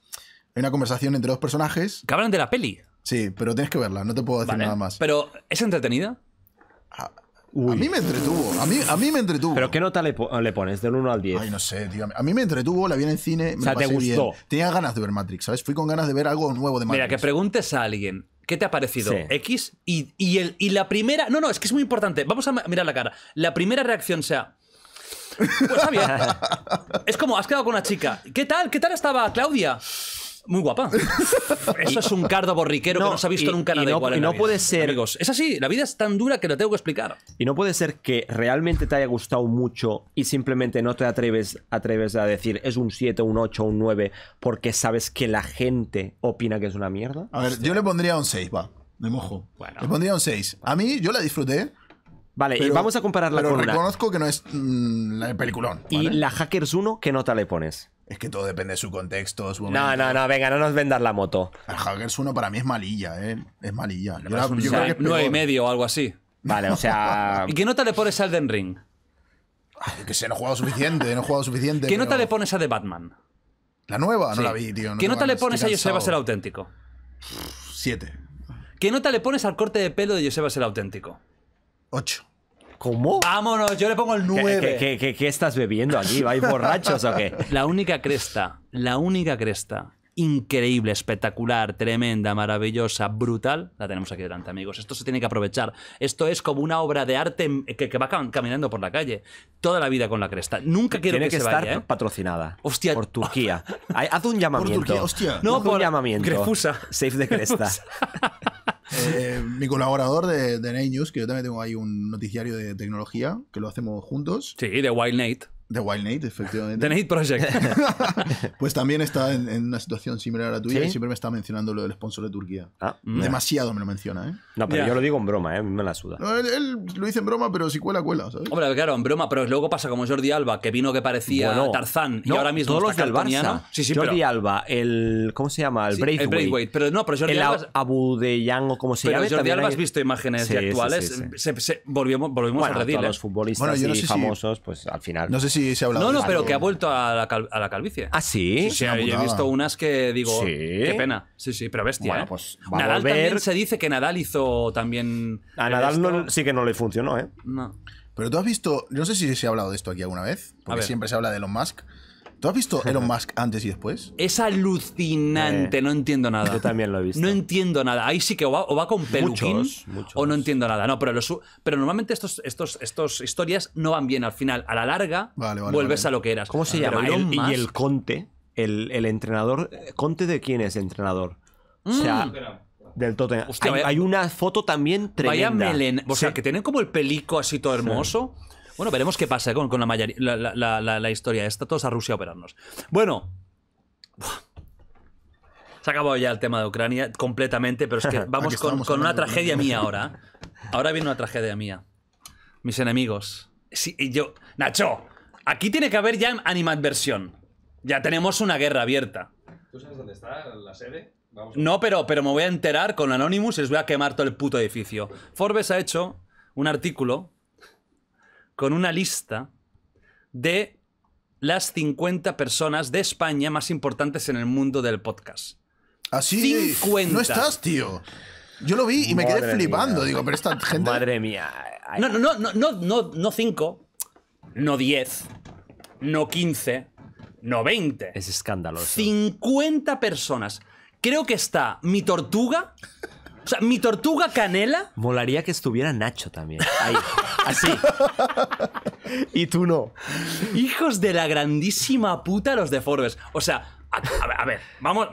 Hay una conversación entre dos personajes. ¿Que hablan de la peli? Sí, pero tienes que verla, no te puedo decir nada más. Pero, ¿es entretenida? A mí me entretuvo, a mí, a mí me entretuvo. ¿Pero qué nota le, pones? Del 1 al 10. Ay, no sé, tío. A mí me entretuvo, la vi en cine, me o sea, te gustó. Tenía ganas de ver Matrix, ¿sabes? Fui con ganas de ver algo nuevo de Matrix. Mira, que preguntes a alguien, ¿qué te ha parecido? X y, el, y la primera... No, no, es que es muy importante. Vamos a mirar la cara. La primera reacción sea... Pues está (laughs) es como, has quedado con una chica. ¿Qué tal? ¿Qué tal estaba Claudia? muy guapa. (laughs) Eso es un cardo borriquero que no se ha visto y, nunca nada de no, igual y no puede ser. Amigos, es así, la vida es tan dura que lo tengo que explicar. Y no puede ser que realmente te haya gustado mucho y simplemente no te atreves, atreves a decir es un 7, un 8, un 9, porque sabes que la gente opina que es una mierda. A ver, yo le pondría un 6, va. Me mojo. Le pondría un 6. A mí, yo la disfruté. Vale, y vamos a compararla la con reconozco reconozco que no es mm, la peliculón. ¿Y la Hackers 1 qué nota le pones? Es que todo depende de su contexto. Su no, no, no, venga, no nos vendas la moto. El Hackers 1 para mí es malilla, ¿eh? Es malilla. Yo, creo es y medio o algo así. Vale, o sea. (laughs) ¿Y qué nota le pones al Den Ring? que se no he jugado suficiente, no he jugado suficiente. ¿Qué nota le pones a The Batman? La nueva, no la vi, tío. No ¿Qué nota le pones a Joseba ser auténtico? Siete. ¿Qué nota le pones al corte de pelo de Joseba ser auténtico? Ocho. ¿Cómo? Vámonos, yo le pongo el 9. ¿Qué, estás bebiendo allí? ¿Vais borrachos o qué? La única cresta, la única cresta increíble, espectacular, tremenda, maravillosa, brutal, la tenemos aquí delante, amigos. Esto se tiene que aprovechar. Esto es como una obra de arte que, va caminando por la calle. Toda la vida con la cresta. Nunca quiero tiene que, estar ¿eh? patrocinada. Por Turquía. (laughs) Haz un llamamiento. Por No, por, llamamiento. Grefusa. de cresta. (laughs) (laughs) Eh, mi colaborador de, de News, que yo también tengo ahí un noticiario de tecnología, que lo hacemos juntos. Sí, de Wild Nate The Wild Nate, efectivamente. The Nate Project. (laughs) pues también está en, una situación similar a la tuya y siempre me está mencionando lo del sponsor de Turquía. Ah, mm. Demasiado me lo menciona, ¿eh? No, pero yo lo digo en broma, ¿eh? A me la suda. él, lo dice en broma, pero si cuela, cuela, ¿sabes? Hombre, claro, en broma, pero luego pasa como Jordi Alba, que vino que parecía Tarzán y ahora mismo todos está los del Sí, sí, Jordi Alba, el. ¿Cómo se llama? El sí, Braithwaite. El Braithwaite, pero no, pero Jordi Alba. Abu de Yang o como se llama. Jordi Alba, has visto imágenes actuales. Se, volvimos volvimos a redir. los futbolistas y famosos, pues al final. No sé si no, no, pero que ha vuelto a la, calvicie. ¿Ah, sí? yo he visto unas que digo, qué pena. Sí, sí, pero bestia. ¿eh? Pues a Nadal también se dice que Nadal hizo también. A Nadal sí que no le funcionó, ¿eh? No. Pero tú has visto, yo no sé si se ha hablado de esto aquí alguna vez, porque siempre se habla de Elon Musk, ¿Tú has visto Elon Musk antes y después? (laughs) Es alucinante, eh, no entiendo nada. Yo también lo he visto. No entiendo nada. Ahí sí que o va, con peluquín o no entiendo nada. No, pero, pero normalmente estas estos, estos historias no van bien al final. A la larga vuelves a lo que eras. ¿Cómo se llama? Elon Musk, y el Conte, el, entrenador. ¿Conte de quién es entrenador? O sea mm. del Tottenham. hay, una foto también tremenda. Vaya melena. O sea, que tienen como el pelico así todo hermoso. Bueno, veremos qué pasa con, la, mayoría, la, historia esta. Todos a Rusia a operarnos. Bueno. Se ha acabado ya el tema de Ucrania completamente, pero es que (laughs) vamos con, una tragedia mía ahora. Ahora viene una tragedia mía. Mis enemigos. y yo. ¡Nacho! Aquí tiene que haber ya animadversión. Ya tenemos una guerra abierta. ¿Tú sabes dónde está la sede? no, pero, pero me voy a enterar con Anonymous y les voy a quemar todo el puto edificio. Forbes ha hecho un artículo con una lista de las 50 personas de España más importantes en el mundo del podcast. Así No estás, tío. Yo lo vi y me quedé flipando. Digo, pero esta gente. Madre mía. no, no, no, no, no, no 5, no 10, no 15, no 20. Es escandaloso. 50 personas. Creo que está mi tortuga, o sea, mi tortuga canela. Molaría que estuviera Nacho también. (laughs) Así. y tú no. Hijos de la grandísima puta los de Forbes. O sea, a, ver, vamos.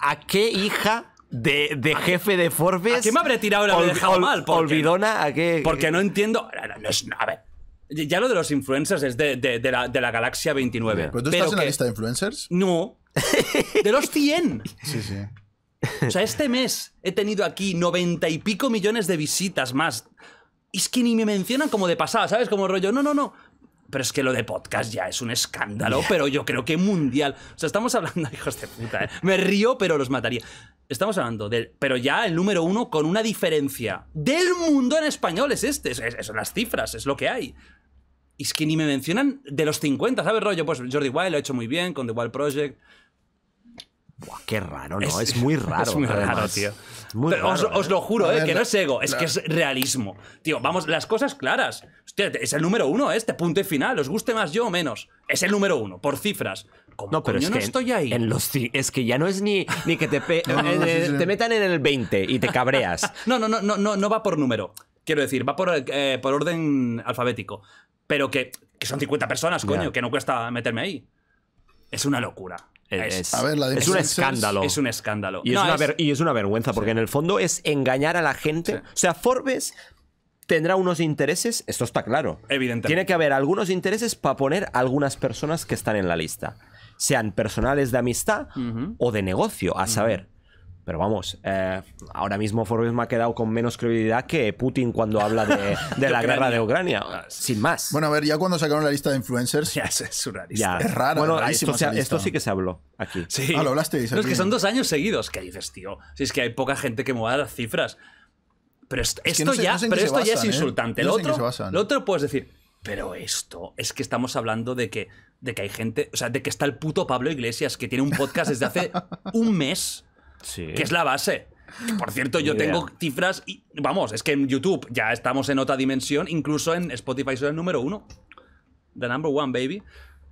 ¿A qué hija de, jefe de Forbes. ¿A qué me habré tirado la dejado mal? Porque, olvidona, ¿a qué? Porque no entiendo. a ver. Ya lo de los influencers es de, la, galaxia 29. ¿Pero tú estás en la lista de influencers? No. (laughs) De los 100. sí, sí. O sea, este mes he tenido aquí noventa y pico millones de visitas más. Y Es que ni me mencionan como de pasada, ¿sabes? Como rollo, no, no, no. Pero es que lo de podcast ya es un escándalo, pero yo creo que mundial. O sea, estamos hablando, (laughs) hijos de puta, ¿eh? me río, pero los mataría. Estamos hablando del. Pero ya el número uno con una diferencia del mundo en español es este. Es, son las cifras, es lo que hay. Y es que ni me mencionan de los 50, ¿sabes, rollo? Pues Jordi Wild lo ha hecho muy bien con The Wild Project. Buah, qué raro, ¿no? Es, (laughs) muy raro. Es muy raro, tío. os, ¿eh? lo juro, eh, que no es ego, es que es realismo. Tío, vamos, las cosas claras. Hostia, es el número uno, este punto y final. Os guste más yo o menos. Es el número uno, por cifras. no, pero es no estoy ahí? En los es que ya no es ni, ni que te, (laughs) eh, eh, te metan en el 20 y te cabreas. (laughs) no, no, no, no, no, no va por número. Quiero decir, va por, por orden alfabético. Pero que, que son 50 personas, coño, que no cuesta meterme ahí. Es una locura. Es, un escándalo. Es un escándalo. Y, es, una vergüenza, porque en el fondo es engañar a la gente. O sea, Forbes tendrá unos intereses, esto está claro. Tiene que haber algunos intereses para poner algunas personas que están en la lista. Sean personales de amistad o de negocio, a saber. Pero vamos, eh, ahora mismo Forbes me ha quedado con menos credibilidad que Putin cuando habla de, (laughs) la guerra de Ucrania, sin más. Bueno, a ver, ya cuando sacaron la lista de influencers. Ya (laughs) es, Es raro. esto, sí que se habló aquí. Sí. Ah, lo hablaste. es que son dos años seguidos. ¿Qué dices, tío? Si es que hay poca gente que mueva las cifras. Pero esto, ya, pero esto ya es ¿eh? insultante. lo, otro, puedes decir, pero esto, es que estamos hablando de que, de que hay gente, o sea, de que está el puto Pablo Iglesias que tiene un podcast desde hace (laughs) un mes que es la base. Por cierto, yo tengo cifras vamos, es que en YouTube ya estamos en otra dimensión, incluso en Spotify soy el número uno. The number one, baby.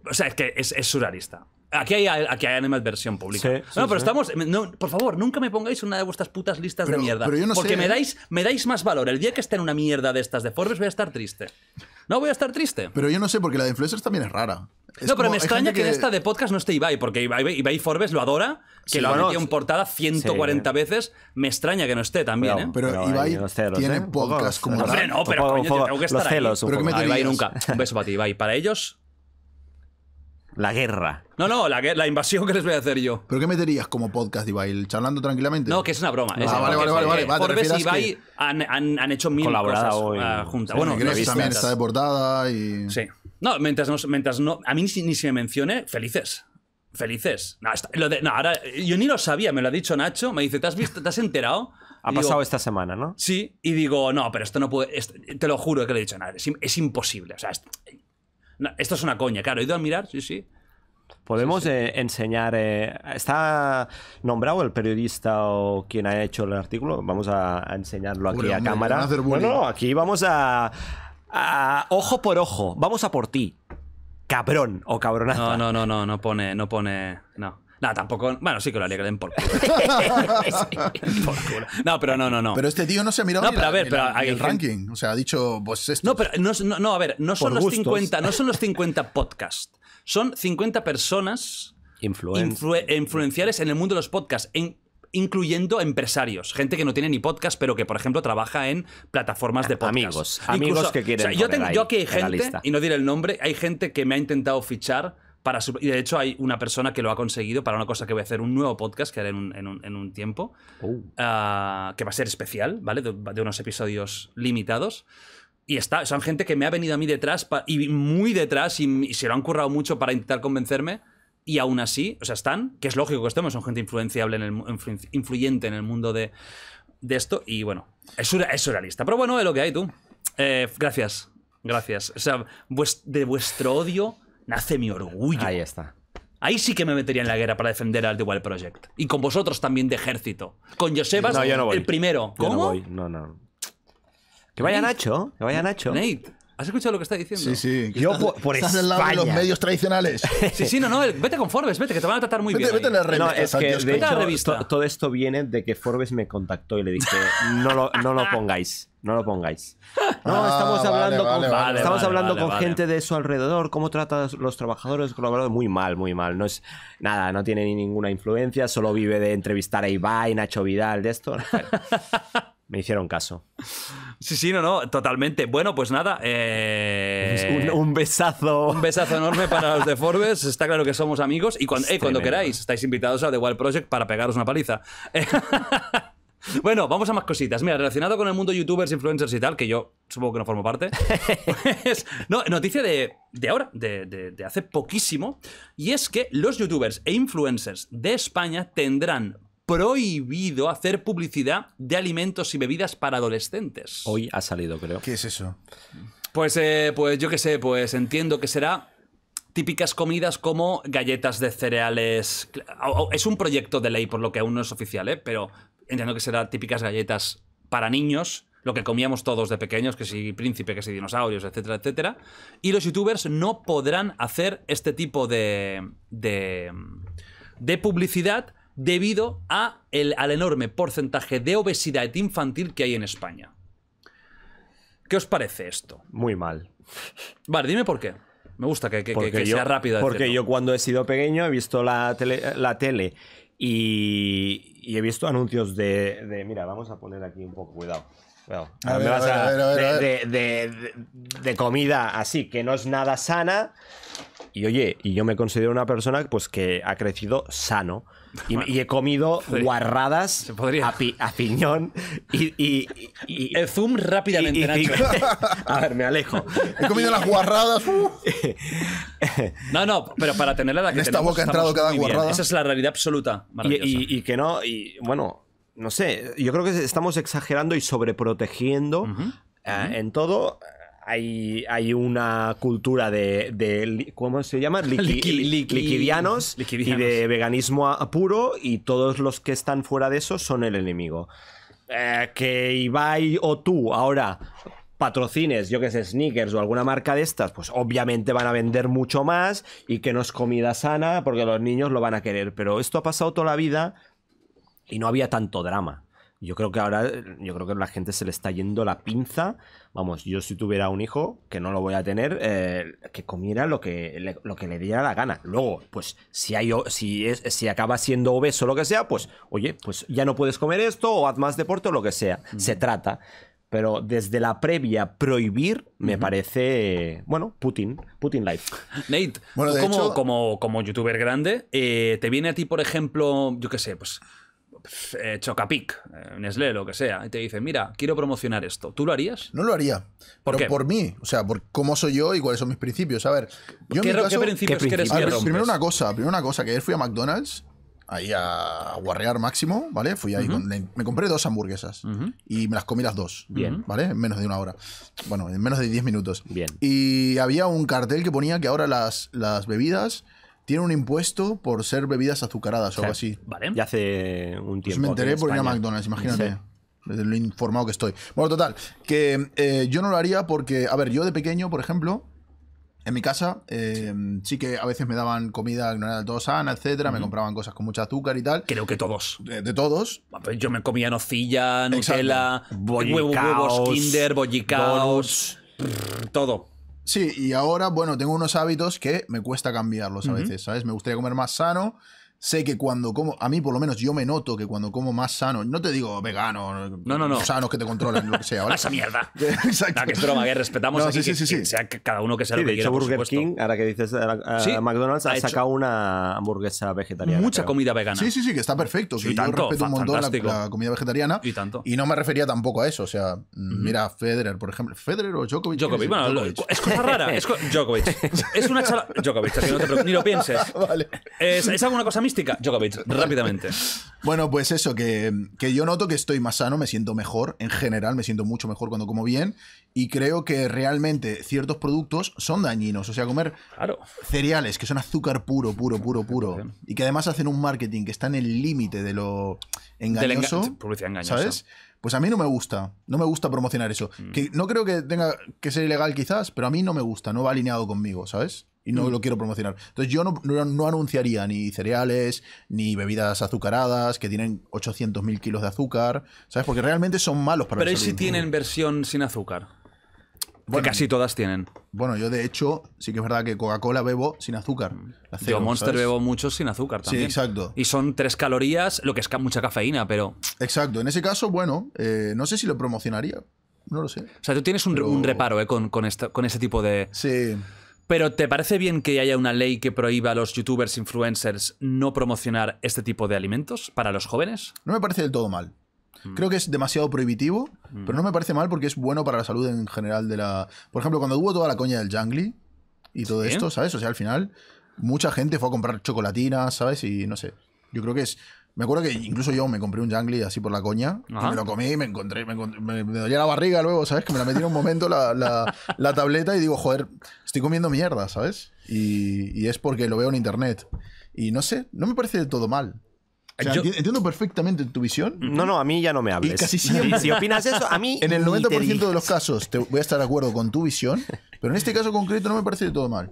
O sea, es que es, es surrealista. Aquí hay, aquí hay versión pública. no, pero estamos. por favor, nunca me pongáis una de vuestras putas listas de mierda. porque me, ¿eh? dais, me dais más valor. El día que esté en una mierda de estas de Forbes voy a estar triste. No voy a estar triste. Pero yo no sé, porque la de influencers también es rara no, pero me extraña que, en esta de podcast no esté Ibai, porque Ibai, Ibai Forbes lo adora, que lo ha metido en portada 140 veces. Me extraña que no esté también, pero, ¿eh? Pero, Ibai tiene podcast como tal. no, pero coño, tengo que estar ahí. Ibai nunca. Un beso para ti, Ibai. Para ellos... La guerra. No, no, la, invasión que les voy a hacer yo. ¿Pero qué meterías como podcast, Ibai? ¿Charlando tranquilamente? No, que es una broma. Ah, vale, vale, vale, Forbes y Ibai han, han, hecho mil cosas ah, juntas. bueno, no también está portada y... Sí. No, mientras, no, mientras no. A mí ni, ni se me mencione, felices. Felices. No, lo de, no, ahora yo ni lo sabía, me lo ha dicho Nacho. Me dice, ¿te has, visto, te has enterado? Ha pasado esta semana, ¿no? Sí, y digo, no, pero esto no puede. te lo juro que le he dicho, nada, es, es, imposible. O sea, esto es una coña, claro. He ido a mirar, sí, sí. Podemos eh, enseñar. Eh, está nombrado el periodista o quien ha hecho el artículo. Vamos a, enseñarlo aquí a cámara. Bueno, aquí vamos a, Ah, ojo por ojo, vamos a por ti. Cabrón o cabronazo. No, no, no, no, no pone, no pone, no. nada tampoco. Bueno, sí que lo haría que den por culo. (laughs) por culo. No, pero no, no, no. Pero este tío no se ha mirado no, a ver, el ranking. O sea, ha dicho, pues esto. No, pero no, no, a ver, no son, los 50, no son los 50 (laughs) podcasts. Son 50 personas. influenciales en el mundo de los podcasts. En incluyendo empresarios, gente que no tiene ni podcast, pero que, por ejemplo, trabaja en plataformas de podcast. Amigos, amigos que quieren. yo, tengo, aquí hay gente, y no diré el nombre, hay gente que me ha intentado fichar para y de hecho hay una persona que lo ha conseguido para una cosa que voy a hacer, un nuevo podcast que haré en un, tiempo, uh. ah, que va a ser especial, ¿vale? De, unos episodios limitados. Y está, son gente que me ha venido a mí detrás y muy detrás y, se lo han currado mucho para intentar convencerme y aún así, o sea, están, que es lógico que estemos, son gente influenciable en el, influyente en el mundo de, esto, y bueno, es, surrealista. Pero bueno, es lo que hay, tú. Eh, gracias, gracias. O sea, de vuestro odio nace mi orgullo. Ahí está. Ahí sí que me metería en la guerra para defender al The Wild Project. Y con vosotros también de ejército. Con Josebas, el primero. No, voy. no, Que vaya Nacho, que vaya Nacho. Nate. ¿Has escuchado lo que está diciendo? Sí, sí. Yo por, por estás España. lado de los medios tradicionales. (laughs) sí, sí, no, no. vete con Forbes, vete, que te van a tratar muy bien. Vete a la revista. No, es que, de hecho, todo esto viene de que Forbes me contactó y le dije, no lo, no lo pongáis. No lo pongáis. No, ah, estamos hablando con, estamos hablando con gente de su alrededor, cómo trata los trabajadores, colaboradores. Muy mal, muy mal. No es nada, no tiene ninguna influencia, solo vive de entrevistar a Ibai, Nacho Vidal, de esto. (laughs) me hicieron caso. Sí, sí, no, no, totalmente. Bueno, pues nada. Eh, (laughs) un, besazo. Un besazo enorme para los de Forbes. Está claro que somos amigos. Y cuando, eh, queráis, estáis invitados a The Wild Project para pegaros una paliza. (laughs) Bueno, vamos a más cositas. Mira, relacionado con el mundo youtubers, influencers y tal, que yo supongo que no formo parte. (laughs) Pues, no, noticia de, ahora, de, de hace poquísimo. Y es que los youtubers e influencers de España tendrán prohibido hacer publicidad de alimentos y bebidas para adolescentes. Hoy ha salido, creo. ¿Qué es eso? Pues, eh, pues yo qué sé, pues entiendo que será típicas comidas como galletas de cereales. Es un proyecto de ley, por lo que aún no es oficial, ¿eh? pero entiendo que será típicas galletas para niños, lo que comíamos todos de pequeños, que si príncipe, que si dinosaurios, etcétera, etcétera. Y los youtubers no podrán hacer este tipo de, de, de publicidad debido al enorme porcentaje de obesidad infantil que hay en España. ¿Qué os parece esto? Muy mal. Vale, dime por qué. Me gusta que, que, sea rápido. Porque yo cuando he sido pequeño he visto la tele, y, he visto anuncios de, Mira, vamos a poner aquí un poco, cuidado. de, comida así, que no es nada sana. Y oye, y yo me considero una persona pues, que ha crecido sano. Y, he comido (laughs) guarradas A, piñón y, zoom rápidamente, (laughs) a ver, me alejo. He comido las guarradas. Uh. no, no, pero para tener la edad que esta boca ha entrado cada guarrada. Esa es la realidad absoluta. Y, que no, y bueno, no sé, yo creo que estamos exagerando y sobreprotegiendo eh, en todo hay, una cultura de, ¿Cómo se llama? (laughs) liquidianos, y de veganismo puro, y todos los que están fuera de eso son el enemigo. Eh, que Ibai o tú ahora patrocines, yo que sé, sneakers o alguna marca de estas, pues obviamente van a vender mucho más y que no es comida sana porque los niños lo van a querer. Pero esto ha pasado toda la vida y no había tanto drama. Yo creo que ahora, eh, yo creo que a la gente se le está yendo la pinza. Vamos, yo si tuviera un hijo, que no lo voy a tener, eh, que comiera lo que, le, lo que le diera la gana. Luego, pues si, hay, si, es, si acaba siendo obeso o lo que sea, pues oye, pues ya no puedes comer esto o haz más deporte o lo que sea. Se trata. Pero desde la previa prohibir me parece, bueno, Putin, Putin Life. Nate, bueno, como, como, como, youtuber grande, eh, ¿te viene a ti, por ejemplo, yo qué sé, pues eh, Chocapic, eh, Neslé, lo que sea, y te dicen, mira, quiero promocionar esto, ¿tú lo harías? No lo haría. ¿Por por mí, o sea, por cómo soy yo y cuáles son mis principios. A ver, yo ¿Qué, en caso, ¿qué principios Primero una cosa, primero una cosa, que ayer fui a McDonald's ahí a guarrear máximo, ¿vale? Fui ahí, me compré dos hamburguesas y me las comí las dos, Bien. ¿vale? En menos de una hora. Bueno, en menos de diez minutos. Bien. Y había un cartel que ponía que ahora las, las bebidas tiene un impuesto por ser bebidas azucaradas o, algo así. Vale. Ya hace un pues tiempo. me enteré por ir a McDonald's, imagínate. Desde lo informado que estoy. Bueno, total, que eh, yo no lo haría porque, a ver, yo de pequeño, por ejemplo, en mi casa eh, sí. que a veces me daban comida que no era todo sana, etcétera, me compraban cosas con mucha azúcar y tal. Creo que todos. De, todos. Ah, pues yo me comía nocilla, Nutella, huevos Kinder, bollicaos, todo. Sí, y ahora, bueno, tengo unos hábitos que me cuesta cambiarlos a veces, ¿sabes? Me gustaría comer más sano Sé que cuando como, a mí por lo menos yo me noto que cuando como más sano, no te digo vegano, no, no, no. sanos que te controlan, lo que sea, (laughs) esa mierda. (laughs) Exacto. que es broma, que respetamos no, sí, sí, sí. cada uno que sea lo que quiera, Burger King, ahora que dices a McDonald's, ha, sacado una hamburguesa vegetariana. Mucha comida vegana. Sí, sí, sí, que está perfecto. tanto, yo respeto un montón la, comida vegetariana. Y tanto. Y no me refería tampoco a eso. O sea, mira, Federer, por ejemplo. ¿Federer o Djokovic? Djokovic, es cosa rara. (laughs) Djokovic. es una chala. Djokovic, no te ni lo pienses. vale. Es, es alguna cosa mí. Yo rápidamente. Bueno, pues eso, que, yo noto que estoy más sano, me siento mejor en general, me siento mucho mejor cuando como bien y creo que realmente ciertos productos son dañinos. O sea, comer cereales que son azúcar puro, puro, puro, puro y que además hacen un marketing que está en el límite de lo engañoso, ¿sabes? Pues a mí no me gusta, no me gusta promocionar eso. Mm. Que no creo que tenga que ser ilegal quizás, pero a mí no me gusta, no va alineado conmigo, ¿sabes? y no mm. lo quiero promocionar. Entonces yo no, anunciaría ni cereales, ni bebidas azucaradas que tienen 800.000 kilos de azúcar, ¿sabes? Porque realmente son malos para Pero ¿y si tienen versión sin azúcar? Bueno, casi todas tienen. Bueno, yo de hecho, sí que es verdad que Coca-Cola bebo sin azúcar. yo Monster bebo mucho sin azúcar también. Sí, exacto. Y son tres calorías, lo que es mucha cafeína, pero... Exacto, en ese caso, bueno, eh, no sé si lo promocionaría. No lo sé. O sea, tú tienes un, reparo eh, con, con ese tipo de... Sí. Pero ¿te parece bien que haya una ley que prohíba a los youtubers, influencers no promocionar este tipo de alimentos para los jóvenes? No me parece del todo mal. Mm. Creo que es demasiado prohibitivo, mm. pero no me parece mal porque es bueno para la salud en general de la... Por ejemplo, cuando hubo toda la coña del jungle y todo esto, ¿sabes? O sea, al final mucha gente fue a comprar chocolatinas, ¿sabes? Y no sé. Yo creo que es... Me acuerdo que incluso yo me compré un jungle así por la coña. me lo comí y me encontré, me, dolía la barriga luego, ¿sabes? Que me la metí en un momento la, la, tableta y digo, joder, estoy comiendo mierda, ¿sabes? Y, es porque lo veo en internet. Y no sé, no me parece de todo mal. entiendo perfectamente tu visión. No, no, a mí ya no me hables. casi si opinas eso, a mí. (laughs) En el 90% de los casos te voy a estar de acuerdo con tu visión, pero en este caso concreto no me parece de todo mal.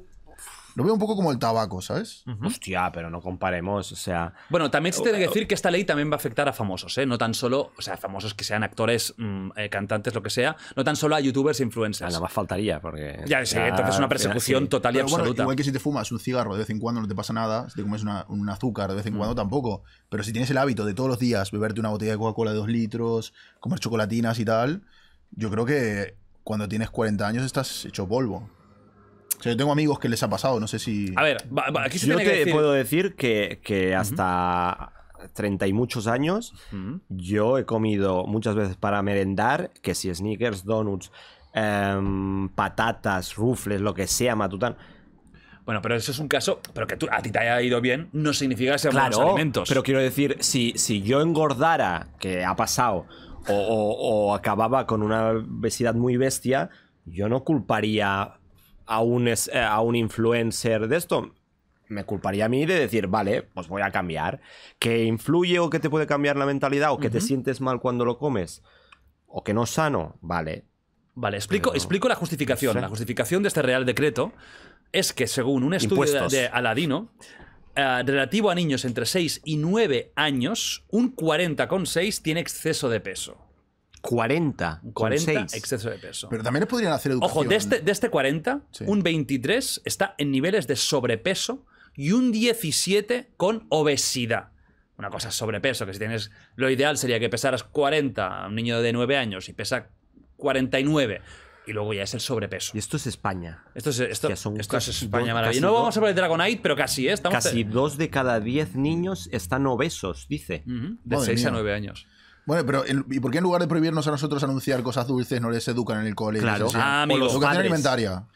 Lo veo un poco como el tabaco, ¿sabes? Hostia, pero no comparemos, o sea... Bueno, también se tiene que eh, decir que esta ley también va a afectar a famosos, ¿eh? No tan solo, o sea, famosos que sean actores, mm, eh, cantantes, lo que sea, no tan solo a youtubers e influencers. Nada más faltaría, porque... Ya, sí, entonces es una persecución total y absoluta. Bueno, igual que si te fumas un cigarro de vez en cuando no te pasa nada, si te comes un azúcar de vez en mm. cuando tampoco, pero si tienes el hábito de todos los días beberte una botella de Coca-Cola de dos litros, comer chocolatinas y tal, yo creo que cuando tienes 40 años estás hecho polvo yo tengo amigos que les ha pasado, no sé si. A ver, aquí se yo te puedo decir que, hasta treinta y muchos años yo he comido muchas veces para merendar, que si sneakers, donuts, em, patatas, rufles, lo que sea, matután. Bueno, pero eso es un caso, pero que a ti te haya ido bien no significa que sean buenos alimentos. Pero quiero decir, si, si yo engordara, que ha pasado, o acababa con una obesidad muy bestia, yo no culparía eh, a un, influencer de esto, me culparía a mí de decir, vale, pues voy a cambiar. ¿Que influye o que te puede cambiar la mentalidad o que te sientes mal cuando lo comes? ¿O que no es sano? Vale. Vale, explico, explico la justificación. La justificación de este Real Decreto es que según un estudio de, Aladino, eh, relativo a niños entre 6 y 9 años, un 40,6 tiene exceso de peso. 40, 40 exceso de peso. Pero también les podrían hacer educación. Ojo, de este, 40, este un 23 está en niveles de sobrepeso y un 17 con obesidad. Una cosa es sobrepeso, que si tienes. Lo ideal sería que pesaras 40 a un niño de 9 años y pesa 49 y luego ya es el sobrepeso. Y esto es España. Esto es, España maravillosa. No vamos a poner Dragonite, pero casi ¿eh? Estamos casi dos de cada diez niños están obesos, dice. De 6 a 9 años. Bueno, pero ¿y por qué en lugar de prohibirnos a nosotros anunciar cosas dulces no les educan en el colegio? Claro, ah, los educación padres. alimentaria.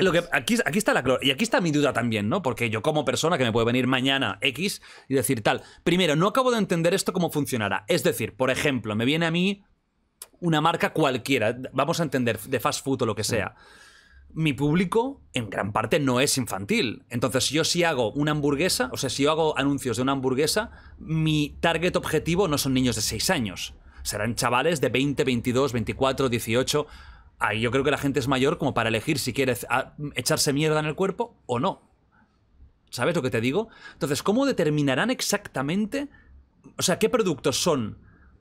lo que, aquí, está la y aquí está mi duda también, ¿no? Porque yo como persona que me puede venir mañana X y decir tal, primero, no acabo de entender esto cómo funcionará. Es decir, por ejemplo, me viene a mí una marca cualquiera, vamos a entender, de fast food o lo que sea mi público en gran parte no es infantil. Entonces, yo si hago una hamburguesa, o sea, si yo hago anuncios de una hamburguesa, mi target objetivo no son niños de 6 años. Serán chavales de 20, 22, 24, 18. Ahí yo creo que la gente es mayor como para elegir si quiere echarse mierda en el cuerpo o no. ¿Sabes lo que te digo? Entonces, ¿cómo determinarán exactamente? O sea, ¿qué productos son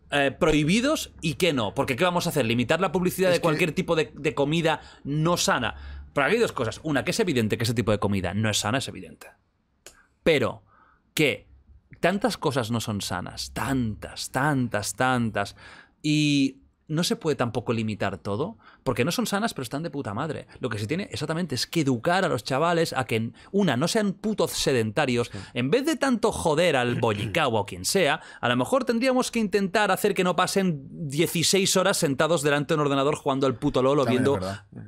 eh, prohibidos y qué no. Porque ¿qué vamos a hacer? ¿Limitar la publicidad de cualquier tipo de, comida no sana? Pero aquí hay dos cosas. Una, que es evidente que ese tipo de comida no es sana, es evidente. Pero que tantas cosas no son sanas. Tantas, tantas, tantas. Y no se puede tampoco limitar todo porque no son sanas, pero están de puta madre. Lo que se tiene exactamente es que educar a los chavales a que, una, no sean putos sedentarios, en vez de tanto joder al (clears throat) Boyikawa o quien sea, a lo mejor tendríamos que intentar hacer que no pasen 16 horas sentados delante de un ordenador jugando al puto LOL o viendo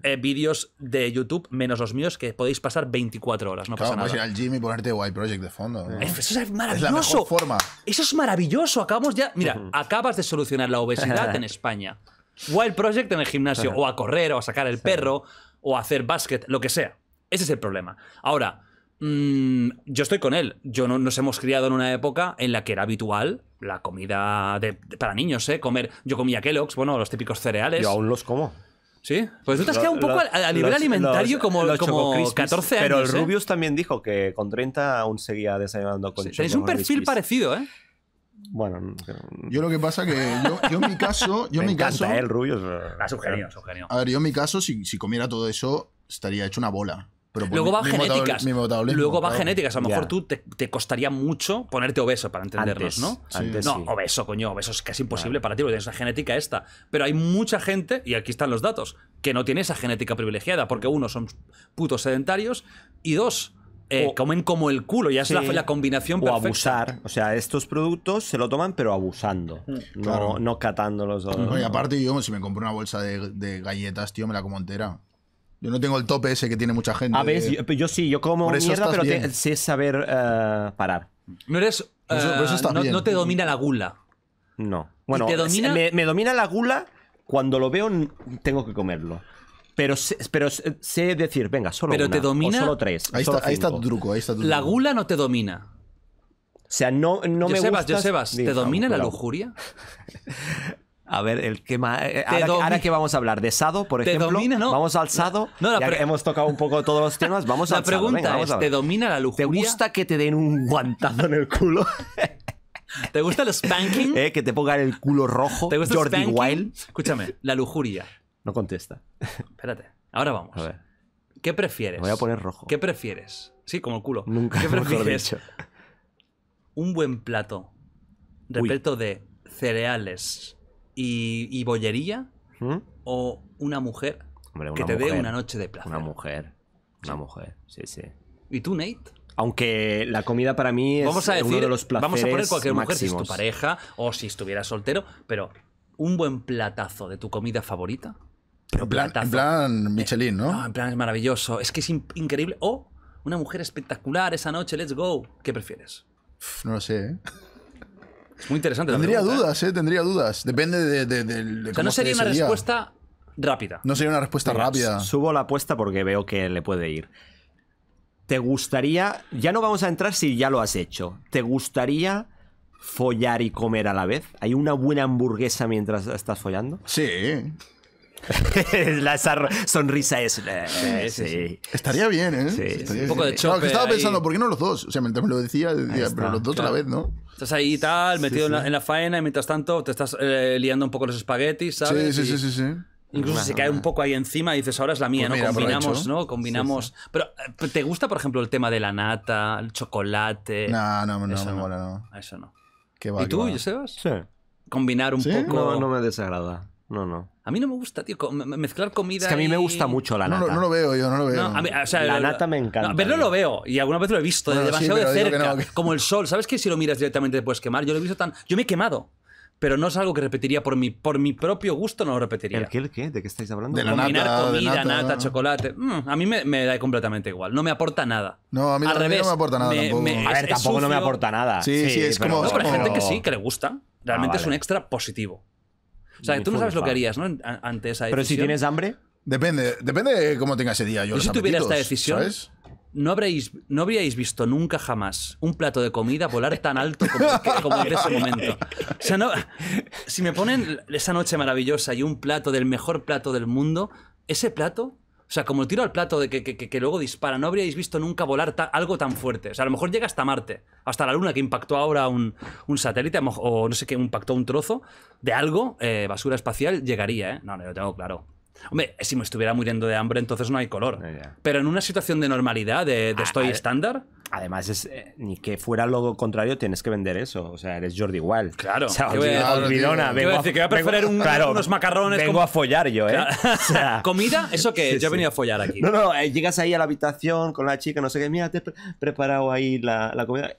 eh, vídeos de YouTube, menos los míos, que podéis pasar 24 horas, no pasa nada. ir al gym y ponerte Why Project de fondo. Eso es maravilloso. forma. Eso es maravilloso. Acabamos ya. Mira, (laughs) acabas de solucionar la obesidad en España. Wild Project en el gimnasio, o a correr, o a sacar el perro, o a hacer básquet, lo que sea. Ese es el problema. Ahora, mm, yo estoy con él. Yo no, nos hemos criado en una época en la que era habitual la comida de, para niños, ¿eh? Comer. Yo comía Kellogg's, bueno, los típicos cereales. Yo aún los como. ¿Sí? Pues tú te has un poco a, nivel alimentario como, 14 años. Pero el ¿eh? Rubius también dijo que con 30 aún seguía desayunando con sí, Tenéis un perfil parecido, ¿eh? Bueno, yo lo que pasa que yo, en mi caso, yo en mi caso, eh, Rubio, ah, es un genio, A ver, yo en mi caso, si, si comiera todo eso, estaría hecho una bola. Pero Luego va genéticas. Luego va genéticas. A lo mejor tú te, costaría mucho ponerte obeso para entenderlos, ¿no? no, obeso, coño, obeso es casi imposible para ti, porque tienes la genética esta. Pero hay mucha gente, y aquí están los datos, que no tiene esa genética privilegiada, porque uno, son putos sedentarios, y dos, eh, comen como el culo, ya es la, combinación perfecta. O abusar, o sea, estos productos se lo toman pero abusando, mm. no, no, catándolos. y aparte yo, si me compro una bolsa de, galletas, tío, me la como entera. Yo no tengo el tope ese que tiene mucha gente. A ver, yo, sí, yo como mierda, pero sé saber eh, parar. No eres. Eh, no, te domina la gula. No. Bueno, me domina la gula cuando lo veo, tengo que comerlo pero, pero sé decir, venga, solo pero solo tres. Ahí, está, tu truco, ahí está La gula no te domina. O sea, no, no me me yo Josebas, ¿te domina la lujuria? (laughs) A ver, el que más. Eh, ahora, que vamos a hablar de Sado, por ejemplo. Domina, Vamos al Sado. ya hemos tocado un poco todos los temas. Vamos la al pregunta es: ¿te domina la lujuria? ¿Te gusta que te den un guantazo en el culo? (laughs) ¿Te gusta el spanking? (laughs) Eh, que te pongan el culo rojo. ¿Te gusta Jordi el Wild. Escúchame, la lujuria. No contesta. Espérate, ahora vamos. A ver. ¿Qué prefieres? voy a poner rojo. ¿Qué prefieres? Sí, como el culo. Nunca. ¿Qué (laughs) prefieres? (laughs) Un buen plato repleto de cereales y, bollería ¿Mm? o una mujer que te dé una noche de placer. Una mujer. Una mujer, sí, sí. ¿Y tú, Nate? Aunque la comida para mí es vamos a decir, uno de los placeres Vamos a poner cualquier mujer, si es tu pareja o si estuvieras soltero, pero un buen platazo de tu comida favorita en, plan, Michelin, eh, ¿no? En plan es maravilloso. Es que es increíble. O oh, una mujer espectacular esa noche, let's go. ¿Qué prefieres? No lo sé, ¿eh? Es muy interesante. Tendría ¿eh? dudas, ¿eh? Tendría dudas. Depende de, no sería una respuesta rápida. No sería una respuesta rápida. Subo la apuesta porque veo que le puede ir. ¿Te gustaría, ya no vamos a entrar si ya lo has hecho, ¿te gustaría follar y comer a la vez? ¿Hay una buena hamburguesa mientras estás follando? Sí. (laughs) la sonrisa es. Eh, sí, Estaría bien, ¿eh? un poco de choque. estaba pensando, ¿por qué no los dos? O sea, mientras me lo decía, pero los dos a la vez, ¿no? Estás ahí y tal, metido en la, faena y mientras tanto te estás eh, liando un poco los espaguetis, ¿sabes? Sí, sí, sí, sí. Incluso si cae un poco ahí encima y dices, ahora es la mía, ¿no? Pues Combinamos, ¿no? Combinamos. Pero, eh, ¿te gusta, por ejemplo, el tema de la nata, el chocolate? No, no, no, Eso me no. Mola, no. Eso no. ¿Y tú, Sebas? Sí. Combinar un poco. No, no me desagrada. No, no. A mí no me gusta, tío, mezclar comida. Es que a mí me gusta mucho la nata. No, no, lo veo yo, no lo veo. No, o sea, la nata me encanta. pero no lo veo. Y alguna vez lo he visto demasiado de cerca. Como el sol. ¿Sabes que si lo miras directamente te puedes quemar? Yo lo he visto tan. Yo me he quemado pero no es algo que repetiría por mi, por mi propio gusto, no lo repetiría. ¿El qué? ¿De qué estáis hablando? De la nata, comida, nata, chocolate. Mm, a mí me, da completamente igual. No me aporta nada. No, a mí, Al no me aporta nada. tampoco. a ver, tampoco no me aporta nada. Sí, sí, es como. No, hay gente que sí, que le gusta. Realmente ah, es un extra positivo. O sea, tú no sabes lo que harías, ¿no? Ante esa decisión. Pero si tienes hambre. Depende, depende de cómo tenga ese día. Yo, si tuviera esta decisión, No, habréis, no habríais visto nunca jamás un plato de comida volar tan alto como, como en ese momento. O sea, no, si me ponen esa noche maravillosa y un plato del mejor plato del mundo, ese plato o sea, como el tiro al plato de que, que, luego dispara, no habríais visto nunca volar algo tan fuerte. O sea, a lo mejor llega hasta Marte, hasta la Luna, que impactó ahora un, satélite, o no sé qué, impactó un trozo de algo, eh, basura espacial, llegaría, ¿eh? No, no, lo tengo claro. Hombre, si me estuviera muriendo de hambre, entonces no hay color. Pero en una situación de normalidad, de, ah, estoy estándar... Además, es, eh, ni que fuera lo contrario, tienes que vender eso. O sea, eres Jordi igual. Claro. O sea, olvidona. a, decir, que voy a preferir unos macarrones. Vengo a follar yo, ¿eh? (laughs) (laughs) ¿Comida? ¿Eso que yo he venido a follar aquí. No, no, eh, llegas ahí a la habitación con la chica, no sé qué. Mira, te he preparado ahí la, la comida.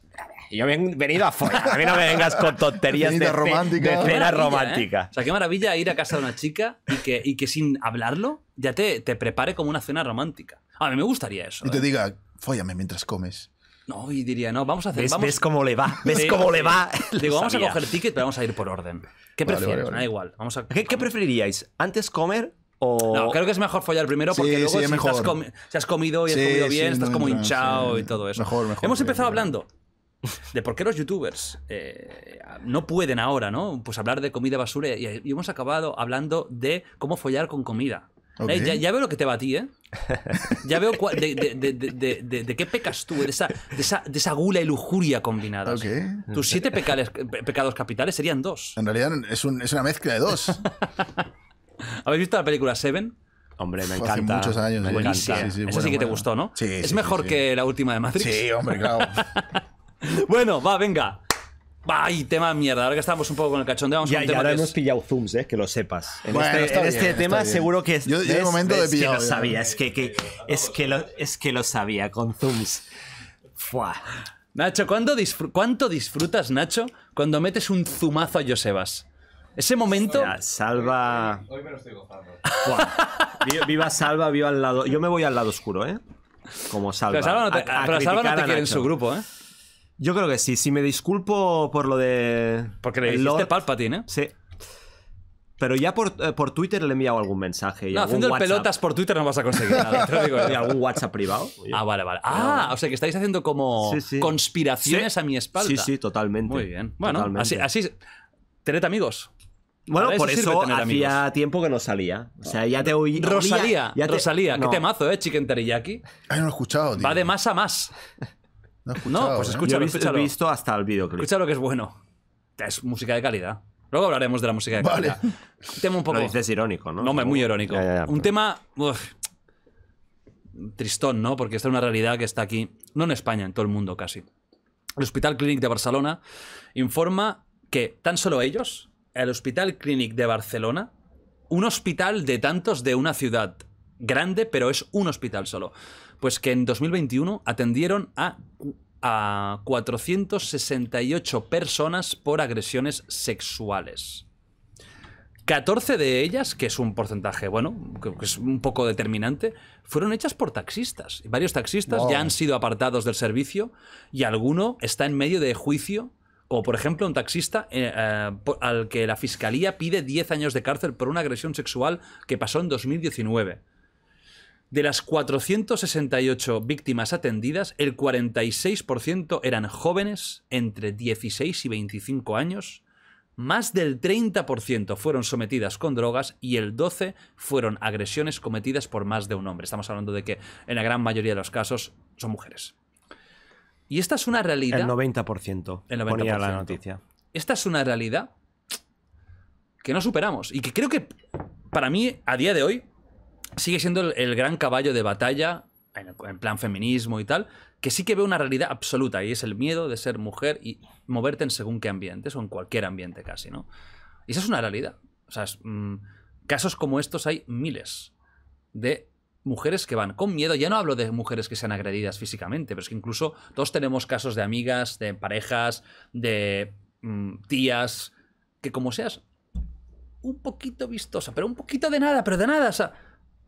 Yo he venido a follar. A mí no me vengas con tonterías de, romántica. de cena ¿eh? romántica. O sea, qué maravilla ir a casa de una chica y que, sin hablarlo ya te, te prepare como una cena romántica. A mí me gustaría eso. Y te diga, fóllame mientras comes. No, y diría, no, vamos a hacer. ¿Ves, vamos... cómo le va? ¿Ves cómo le va? (laughs) (laughs) Digo, vamos a coger ticket, pero vamos a ir por orden. ¿Qué prefieres? Da igual. Vamos a... ¿Qué, preferiríais? ¿Antes comer o.? No, creo que es mejor follar primero porque luego si, has comido y has comido bien, estás como hinchado y todo eso. Hemos empezado hablando de por qué los youtubers eh, no pueden ahora, ¿no? Pues hablar de comida basura y hemos acabado hablando de cómo follar con comida. Eh, ya, veo lo que te va a ti, ¿eh? Ya veo de, qué pecas tú, esa, de esa, esa, gula y lujuria combinadas. Tus siete pecados capitales serían dos. En realidad es, una mezcla de dos. (laughs) ¿Habéis visto la película Seven? Hombre, me encanta. Hace muchos años. Me encanta. Sí, sí, sí que te gustó, ¿no? Sí, es mejor que la última de Matrix. Sí, hombre, claro. (laughs) bueno, va, venga. Ay, tema mierda. Ahora que estamos un poco con el cachondeo, vamos ya, a ya, tema ahora hemos pillado zooms, eh, que lo sepas. En bueno, este, este tema seguro que es. Yo, que lo sabía, es que, es, que lo, es que lo sabía con zooms. ¡Fua! Nacho, ¿cuánto, disfrutas, Nacho, cuando metes un zumazo a Josebas? Ese momento. salva. Hoy me viva Salva, viva al lado. Yo me voy al lado oscuro, ¿eh? Como Salva. Pero Salva no te, pero salva no te quiere en su grupo, ¿eh? Yo creo que sí. Si me disculpo por lo de. Porque le dijiste Palpatine, ¿eh? Sí. Pero ya por, eh, por, Twitter le he enviado algún mensaje. no, haciendo pelotas por Twitter no vas a conseguir nada. Te (laughs) y algún WhatsApp privado. Ah, vale, vale. Ah, o sea que estáis haciendo como conspiraciones a mi espalda. Sí, sí, totalmente. Muy bien. Bueno, así, así. Tened amigos. Bueno, por eso, hacía tiempo que no salía. O sea, ya te oí. Rosalía, ya te... Rosalía, qué temazo, ¿eh? Chicken Teriyaki. Ay, no lo he escuchado, Va de más a más. No, pues escucha, ¿eh? he visto hasta el videoclip. lo que es bueno. Es música de calidad. Luego hablaremos de la música de calidad. Un tema un poco... Lo dices irónico, ¿no? No, muy irónico. un tema... tristón, ¿no? Porque esta es una realidad que está aquí, no en España, en todo el mundo casi. El Hospital Clínic de Barcelona informa que tan solo ellos, el Hospital Clínic de Barcelona, un hospital de tantos de una ciudad grande, pero es un hospital solo. Pues que en 2021 atendieron a 468 personas por agresiones sexuales. 14 de ellas, que es un porcentaje, bueno, que es un poco determinante, fueron hechas por taxistas. Varios taxistas ya han sido apartados del servicio y alguno está en medio de juicio, como por ejemplo un taxista eh, eh, al que la fiscalía pide 10 años de cárcel por una agresión sexual que pasó en 2019. De las 468 víctimas atendidas, el 46% eran jóvenes entre 16 y 25 años, más del 30% fueron sometidas con drogas y el 12% fueron agresiones cometidas por más de un hombre. Estamos hablando de que en la gran mayoría de los casos son mujeres. Y esta es una realidad. El 90%. Ponía la noticia. Esta es una realidad que no superamos y que creo que para mí, a día de hoy, sigue siendo el, gran caballo de batalla en, plan feminismo y tal, que sí que ve una realidad absoluta y es el miedo de ser mujer y moverte en según qué ambientes o en cualquier ambiente casi, ¿no? Y esa es una realidad. O sea, mm, casos como estos hay miles de mujeres que van con miedo. Ya no hablo de mujeres que sean agredidas físicamente, pero es que incluso todos tenemos casos de amigas, de parejas, de mm, tías, que como seas un poquito vistosa, pero un poquito de nada, pero de nada, o sea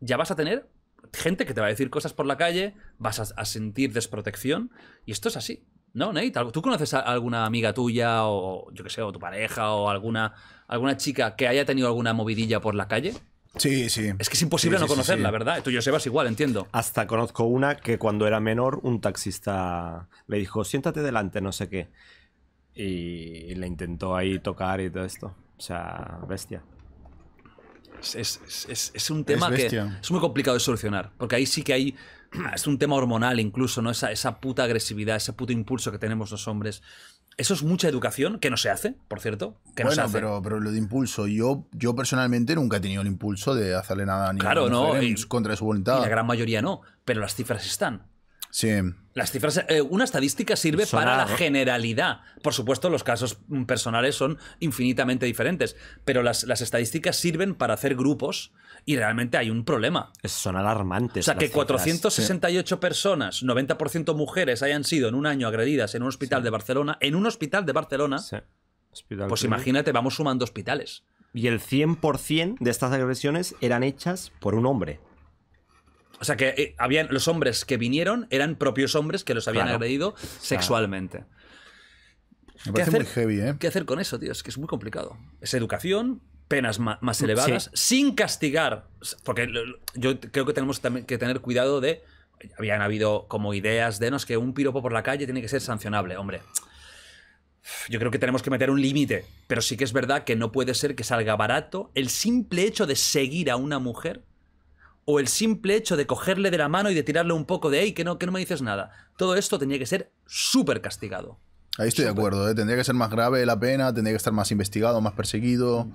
ya vas a tener gente que te va a decir cosas por la calle, vas a, sentir desprotección, y esto es así. ¿No, Nate? ¿Tú conoces a alguna amiga tuya o, yo qué sé, tu pareja o alguna, alguna chica que haya tenido alguna movidilla por la calle? Sí, sí. Es que es imposible no conocerla, ¿verdad? Tú, yo vas igual, entiendo. Hasta conozco una que cuando era menor, un taxista le dijo, siéntate delante, no sé qué. Y le intentó ahí tocar y todo esto. O sea, bestia es, es, es un tema que es muy complicado de solucionar, porque ahí sí que hay, (clears throat) es un tema hormonal incluso, ¿no? Esa, esa puta agresividad, ese puto impulso que tenemos los hombres. Eso es mucha educación, que no se hace, por cierto. Que no Pero, pero lo de impulso, yo, yo personalmente nunca he tenido el impulso de hacerle nada a ningún claro, no, contra su voluntad. Y la gran mayoría no, pero las cifras están. Sí. Las cifras, eh, una estadística sirve para la generalidad. Por supuesto, los casos personales son infinitamente diferentes, pero las, estadísticas sirven para hacer grupos y realmente hay un problema. Son alarmantes. O sea, que 468 personas, 90% mujeres, hayan sido en un año agredidas en un hospital de Barcelona, en un hospital de Barcelona, pues imagínate, vamos sumando hospitales. Y el 100% de estas agresiones eran hechas por un hombre. O sea, que eh, habían, los hombres que vinieron eran propios hombres que los habían agredido sexualmente. Me parece muy heavy, ¿eh? ¿Qué hacer con eso, tío? Es que es muy complicado. Es educación, penas más elevadas, sin castigar. Porque yo creo que tenemos que tener cuidado de. Habían habido como ideas de, no, que un piropo por la calle tiene que ser sancionable, hombre. Yo creo que tenemos que meter un límite, pero sí que es verdad que no puede ser que salga barato el simple hecho de seguir a una mujer o el simple hecho de cogerle de la mano y de tirarle un poco de, ahí, que no, que no me dices nada. Todo esto tenía que ser súper castigado. Ahí estoy de acuerdo, ¿eh? tendría que ser más grave la pena, tendría que estar más investigado, más perseguido. Mm.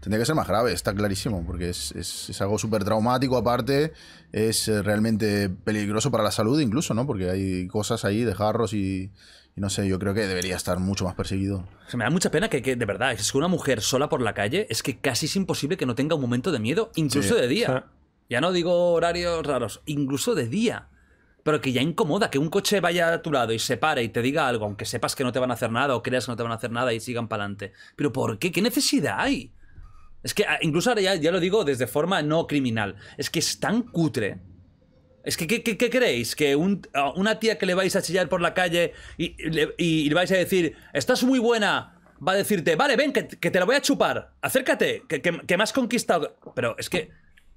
Tendría que ser más grave, está clarísimo, porque es, algo súper traumático aparte, es eh, realmente peligroso para la salud incluso, ¿no? Porque hay cosas ahí de jarros y, no sé, yo creo que debería estar mucho más perseguido. Se me da mucha pena que, de verdad, es que una mujer sola por la calle es que casi es imposible que no tenga un momento de miedo, incluso de día. Ya no digo horarios raros, incluso de día. Pero que ya incomoda que un coche vaya a tu lado y se pare y te diga algo, aunque sepas que no te van a hacer nada o creas que no te van a hacer nada y sigan para adelante. Pero ¿por qué? ¿Qué necesidad hay? Es que ah, incluso ahora ya, lo digo desde forma no criminal. Es que es tan cutre. Es que, ¿qué, creéis? Que una tía que le vais a chillar por la calle y, le vais a decir, estás muy buena, va a decirte, vale, ven, que, te la voy a chupar, acércate, que, que me has conquistado. Pero es que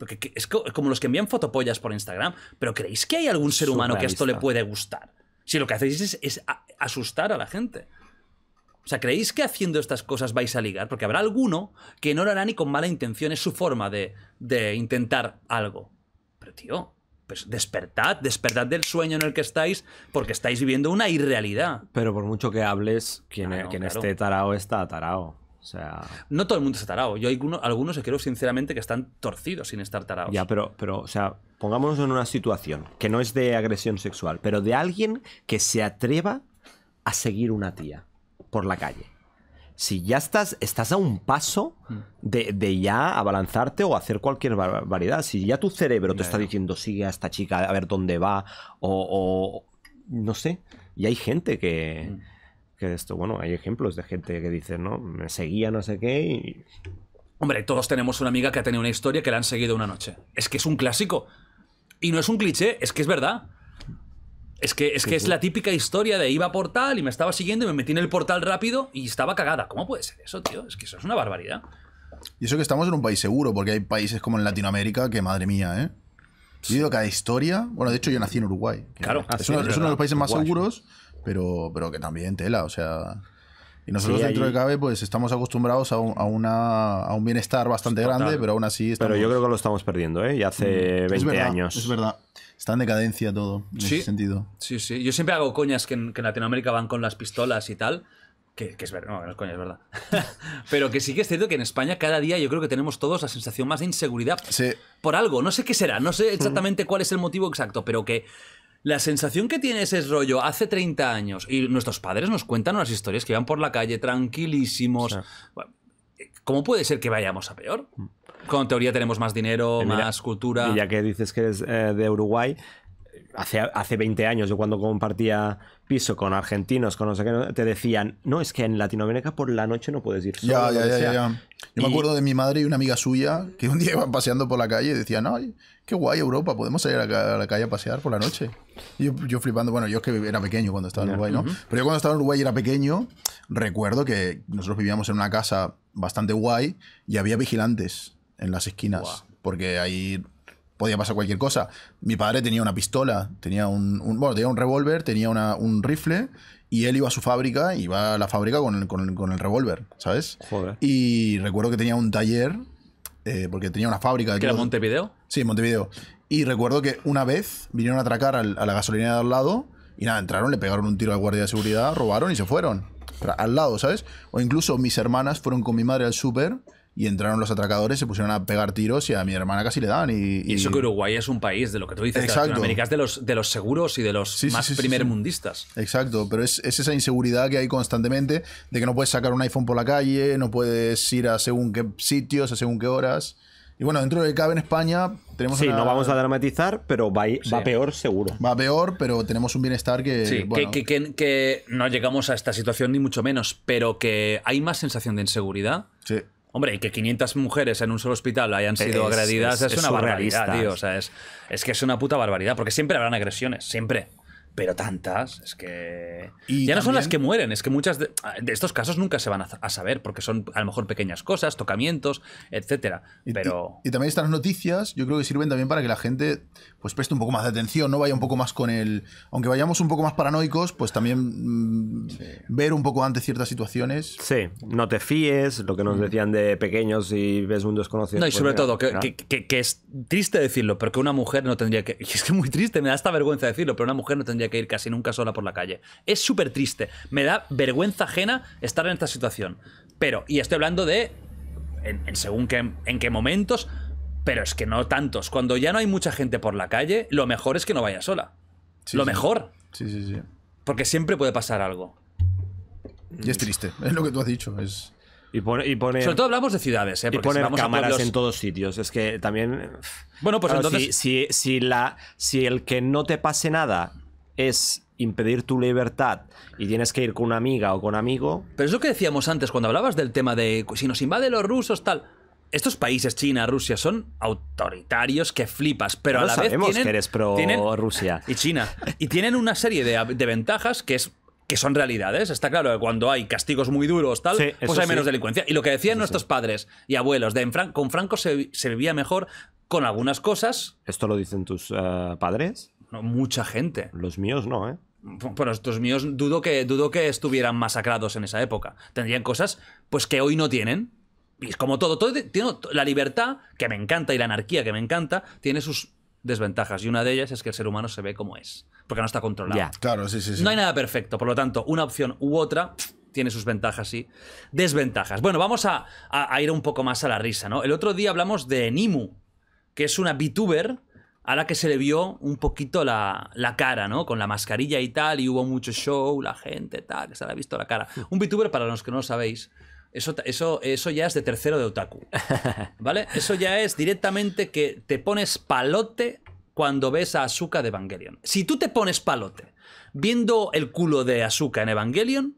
porque es como los que envían fotopollas por Instagram. Pero ¿creéis que hay algún ser humano que esto le puede gustar? Si lo que hacéis es, asustar a la gente. O sea, ¿creéis que haciendo estas cosas vais a ligar? Porque habrá alguno que no lo hará ni con mala intención, es su forma de, intentar algo. Pero tío, pues despertad, despertad del sueño en el que estáis, porque estáis viviendo una irrealidad. Pero por mucho que hables, quien, e, esté tarao está tarao. No todo el mundo está tarado. Yo hay algunos, algunos que creo sinceramente que están torcidos sin estar tarados. Ya, pero, pero, o sea, pongámonos en una situación que no es de agresión sexual, pero de alguien que se atreva a seguir una tía por la calle. Si ya estás, estás a un paso mm. de, de ya abalanzarte o hacer cualquier variedad. Si ya tu cerebro te está diciendo, sigue a esta chica, a ver dónde va, o, no sé. Y hay gente que, mm esto, bueno, hay ejemplos de gente que dice, no, me seguía no sé qué Hombre, todos tenemos una amiga que ha tenido una historia que la han seguido una noche. Es que es un clásico. Y no es un cliché, es que es verdad. Es que, es, que es la típica historia de iba a portal y me estaba siguiendo y me metí en el portal rápido y estaba cagada. ¿Cómo puede ser eso, tío? Es que eso es una barbaridad. Y eso que estamos en un país seguro, porque hay países como en Latinoamérica que, madre mía, ¿eh? he oído cada historia. Bueno, de hecho, yo nací en Uruguay. Claro, es, uno, ah, es, uno, de los países más seguros pero, pero que también tela, o sea... Y nosotros dentro de CABE pues estamos acostumbrados a un, a un bienestar bastante grande, pero aún así Pero yo creo que lo estamos perdiendo, ¿eh? Y hace 20 mm, años. Es verdad. Está en decadencia todo, en ¿Sí? sentido. Sí, sí. Yo siempre hago coñas que en, Latinoamérica van con las pistolas y tal, que, es verdad, no, no es coña, es verdad. Pero que sí que es cierto que en España cada día yo creo que tenemos todos la sensación más de inseguridad. Por algo, no sé qué será, no sé mm. exactamente cuál es el motivo exacto, pero que la sensación que tiene ese rollo hace 30 años y nuestros padres nos cuentan unas historias que van por la calle tranquilísimos. Eh, ¿Cómo puede ser que vayamos a peor? Con teoría tenemos más dinero, eh, más cultura. Y ya que dices que eres eh, de Uruguay, hace, hace 20 años, yo cuando compartía piso con argentinos, con no sé qué, te decían, no, es que en Latinoamérica por la noche no puedes ir solo. Ya, ya, ya, ya, yo me acuerdo de mi madre y una amiga suya que un día iban paseando por la calle y decían, ay, qué guay Europa, podemos salir a la, calle a pasear por la noche. Y yo, yo, flipando, bueno, yo es que era pequeño cuando estaba en Uruguay, ¿no? Pero yo cuando estaba en Uruguay y era pequeño, recuerdo que nosotros vivíamos en una casa bastante guay y había vigilantes en las esquinas, porque ahí podía pasar cualquier cosa. Mi padre tenía una pistola, tenía un, un un revólver, tenía un rifle y él iba a su fábrica, iba a la fábrica con el, revólver, ¿sabes? Joder. Y recuerdo que tenía un taller, eh, porque tenía una fábrica. ¿Que era Montevideo? Sí, Montevideo. Y recuerdo que una vez vinieron a atracar a la gasolinera de al lado y nada, entraron, le pegaron un tiro al guardia de seguridad, robaron y se fueron. al lado, ¿sabes? O incluso mis hermanas fueron con mi madre al súper y entraron los atracadores, se pusieron a pegar tiros y a mi hermana casi le dan. Y, eso que Uruguay es un país de lo que tú dices, de Latinoamérica es de los, de los seguros y de los más mundistas. primermundistas. Exacto, pero es, esa inseguridad que hay constantemente de que no puedes sacar un iPhone por la calle, no puedes ir a según qué sitios, a según qué horas. Y bueno, dentro de cabe en España tenemos. Sí, no vamos a dramatizar, pero va, va, peor seguro. Va peor, pero tenemos un bienestar que, sí, que, que, que. no llegamos a esta situación ni mucho menos, pero que hay más sensación de inseguridad. Sí. Hombre, y que 500 mujeres en un solo hospital hayan sido agredidas es, una barbaridad, tío. O sea, es, es que es una puta barbaridad, porque siempre habrán agresiones, siempre. Pero tantas, es que. ya no son las que mueren, es que muchas de, ah, estos casos nunca se van a, saber, porque son a lo mejor pequeñas cosas, tocamientos, etc. Pero. y, también estas noticias, yo creo que sirven también para que la gente pues preste un poco más de atención, no vaya un poco más con el... Aunque vayamos un poco más paranoicos, pues también mm, ver un poco antes ciertas situaciones. Sí, no te fíes, lo que nos mm. decían de pequeños y ves un desconocido. No, y pues sobre todo, que, es triste decirlo, pero que una mujer no tendría que... (laughs) Y es que muy triste, me da hasta vergüenza decirlo, pero una mujer no tendría que ir casi nunca sola por la calle. Es súper triste, me da vergüenza ajena estar en esta situación. Pero, y estoy hablando de en, según en qué momentos, pero es que no tantos. Cuando ya no hay mucha gente por la calle, lo mejor es que no vaya sola. lo mejor. Sí, sí, sí. Porque siempre puede pasar algo. Y es triste, es lo que tú has dicho. Es... Sobre todo hablamos de ciudades, ¿eh? y poner cámaras en todos sitios. Es que también. Bueno, pues entonces. Si, la, si el que no te pase nada es impedir tu libertad y tienes que ir con una amiga o con amigo. Pero es lo que decíamos antes, cuando hablabas del tema de si nos invaden los rusos, tal estos países, China, Rusia, son autoritarios que flipas, pero a la vez Sabemos que eres pro Rusia (laughs) y China y tienen una serie de, ventajas que es que son realidades. Está claro que cuando hay castigos muy duros, tal, pues hay menos delincuencia. Y lo que decían nuestros padres y abuelos, de con Franco se, vivía mejor con algunas cosas. ¿Esto lo dicen tus eh, padres? mucha gente. Los míos no, ¿eh? Bueno, estos míos dudo que, dudo que estuvieran masacrados en esa época. Tendrían cosas pues que hoy no tienen. Y es como todo, todo tiene, la libertad, que me encanta, y la anarquía, que me encanta, tiene sus desventajas. Y una de ellas es que el ser humano se ve como es, porque no está controlado. Claro, sí, sí, sí. No hay nada perfecto, por lo tanto, una opción u otra tiene sus ventajas y desventajas. Bueno, vamos a, ir un poco más a la risa, ¿no? El otro día hablamos de Nimu, que es una VTuber a la que se le vio un poquito la, cara, ¿no? Con la mascarilla y tal, y hubo mucho show, la gente, tal, que se le ha visto la cara. Mm. Un VTuber, para los que no lo sabéis, eso, eso, ya es de tercero de otaku. (laughs) ¿Vale? Eso ya es directamente que te pones palote cuando ves a Asuka de Evangelion. Si tú te pones palote viendo el culo de Asuka en Evangelion,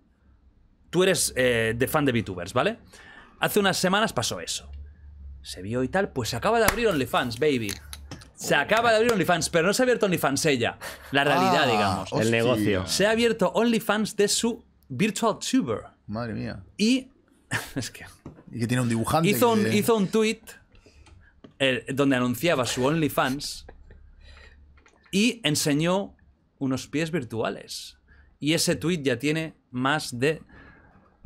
tú eres eh, de fan de VTubers, ¿vale? Hace unas semanas pasó eso. Se vio y tal, pues se acaba de abrir OnlyFans, baby. Se acaba de abrir OnlyFans, pero no se ha abierto OnlyFans ella. La realidad, ah, digamos. El negocio. Se ha abierto OnlyFans de su Virtual Tuber. Madre mía. Y (laughs) es que... Y que tiene un dibujante. Hizo, un, hizo un tweet eh, donde anunciaba su OnlyFans y enseñó unos pies virtuales. Y ese tweet ya tiene más de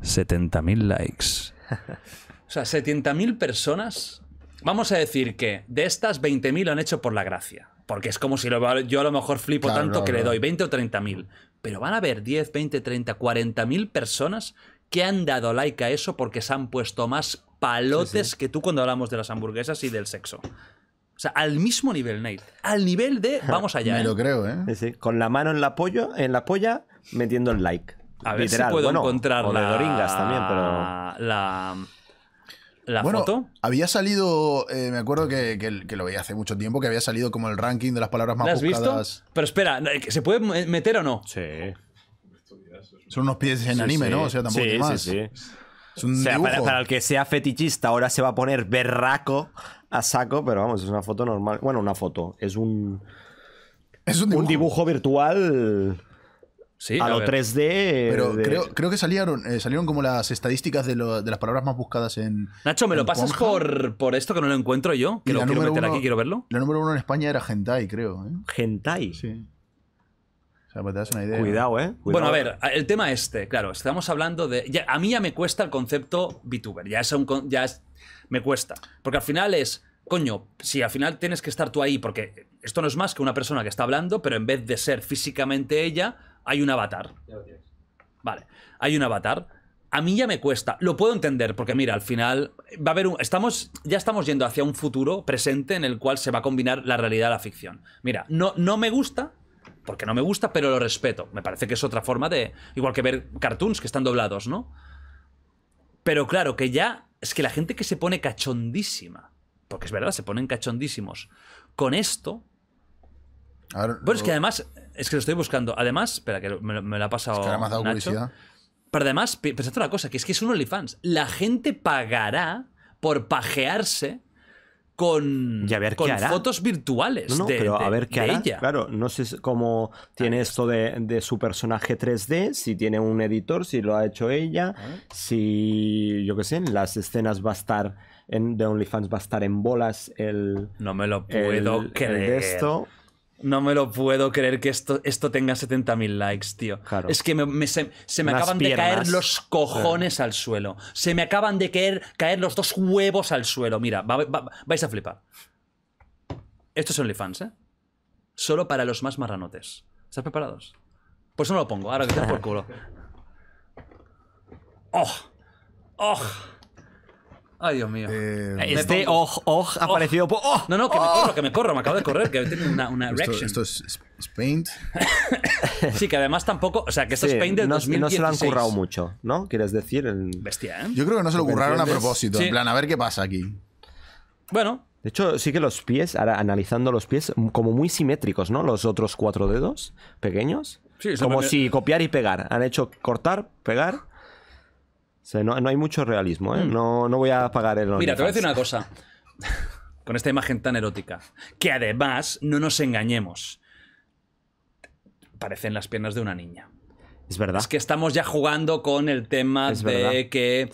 70.000 likes. (laughs) O sea, 70.000 personas. Vamos a decir que de estas 20.000 lo han hecho por la gracia. Porque es como si yo a lo mejor flipo tanto que le doy 20 o 30.000. Pero van a haber 10, 20, 30, 40.000 personas que han dado like a eso porque se han puesto más palotes que tú cuando hablamos de las hamburguesas y del sexo. O sea, al mismo nivel, Nate. Al nivel de vamos allá. Me ¿eh? lo creo, ¿eh? Con la mano en la, en la polla, metiendo el like. A ver si puedo encontrar también, pero... La... La foto. Había salido, eh, me acuerdo que, lo veía hace mucho tiempo, que había salido como el ranking de las palabras más ¿Lo has buscadas. Visto? Pero espera, ¿se puede meter o no? Sí. Son unos pies en anime, ¿no? O sea, tampoco sí, más. Sí, sí. o para, el que sea fetichista, ahora se va a poner berraco a saco, pero vamos, es una foto normal. Bueno, una foto. Es un. Es un dibujo, virtual. a, lo 3D. Pero creo, que salieron, eh, salieron como las estadísticas de, las palabras más buscadas en. Nacho, ¿me lo pasas por, por, esto que no lo encuentro yo? Que lo quiero meter aquí, quiero verlo. La número uno en España era Gentai, creo. ¿eh? Sí. Cuidado, ¿eh? Bueno, a ver, el tema este, claro, estamos hablando de. a mí ya me cuesta el concepto VTuber, ya es un. Ya me cuesta. Porque al final es. Coño, si al final tienes que estar tú ahí, porque esto no es más que una persona que está hablando, pero en vez de ser físicamente ella, hay un avatar. Vale, hay un avatar. A mí ya me cuesta. Lo puedo entender, porque mira, al final va a haber un. Estamos, ya estamos yendo hacia un futuro presente en el cual se va a combinar la realidad y la ficción. Mira, no, no me gusta, porque no me gusta, pero lo respeto. Me parece que es otra forma de... Igual que ver cartoons que están doblados, ¿no? Pero claro, que ya es que la gente que se pone cachondísima, porque es verdad, se ponen cachondísimos, con esto... bueno, es que además, es que lo estoy buscando. Además, espera, que me, la ha pasado... Es Pero además, pensad otra cosa, que es que es un OnlyFans. La gente pagará por pajearse con, fotos virtuales. No, de, pero a ver qué Ella. Claro, no sé cómo tiene esto de, su personaje 3D, si tiene un editor, si lo ha hecho ella, ah. si yo qué sé, en las escenas va a estar en The OnlyFans va a estar en bolas el. No me lo puedo creer. esto. No me lo puedo creer que esto, esto tenga 70.000 likes, tío. Es que se, me acaban de caer los cojones al suelo. Se me acaban de caer, caer los dos huevos al suelo. Mira, vais a flipar. Esto es OnlyFans, ¿eh? Solo para los más marranotes. ¿Estás preparados? Pues no lo pongo, ahora que por culo. (laughs) ¡Oh! ¡Oh! Ay, Dios mío. Eh, este oj, oj ha oh. aparecido. ¡Oh! No, no, que me oh. corro, que me corro, me acabo de correr, que tengo una, una esto, erection. esto es, es- paint. (laughs) Sí, que además tampoco. O sea, que esto es Paint del no, no se lo han currado mucho, ¿no? ¿Quieres decir? Bestia, ¿eh? Yo creo que no se lo curraron a propósito. En plan, a ver qué pasa aquí. Bueno, De hecho, sí que los pies, ahora analizando los pies, como muy simétricos, ¿no? Los otros cuatro dedos pequeños. Sí, como si copiar y pegar. Han hecho cortar, pegar no, hay mucho realismo, ¿eh? Mm. No, no voy a pagar el... Mira, te voy a decir una cosa. (laughs) Con esta imagen tan erótica. Que además, no nos engañemos. Parecen las piernas de una niña. Es verdad. Es que estamos ya jugando con el tema de que. Eh,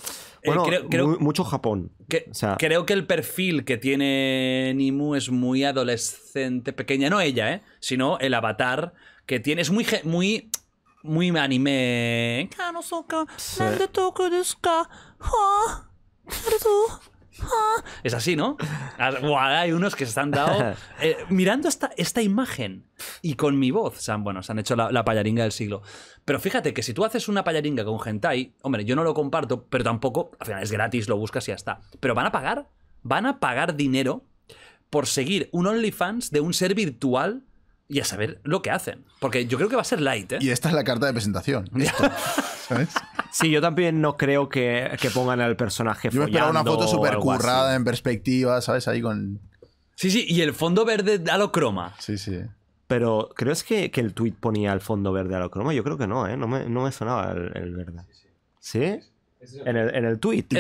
mucho Japón. creo que el perfil que tiene Nimu es muy adolescente, pequeña. No ella, ¿eh? Sino el avatar que tiene. Es muy muy anime. Es así, ¿no? Ah, hay unos que se están dado. (laughs) Eh, mirando esta, esta imagen y con mi voz, se han, bueno, se han hecho la, la, payaringa del siglo. Pero fíjate que si tú haces una payaringa con hentai, hombre, yo no lo comparto, pero tampoco, al final es gratis, lo buscas y ya está. Pero van a pagar, van a pagar dinero por seguir un OnlyFans de un ser virtual y a saber lo que hacen. Porque yo creo que va a ser light. ¿eh? Y esta es la carta de presentación. (laughs) ¿Sabes? Sí, yo también no creo que, pongan al personaje. Yo me esperaba una foto súper currada en perspectiva, ¿sabes? Ahí con. Sí, sí, y el fondo verde a lo croma. Sí, sí. Pero, ¿crees que, que el tweet ponía el fondo verde a lo croma? Yo creo que no, ¿eh? No me, sonaba el, verde. ¿Sí? En el, en tweet. ¿Y,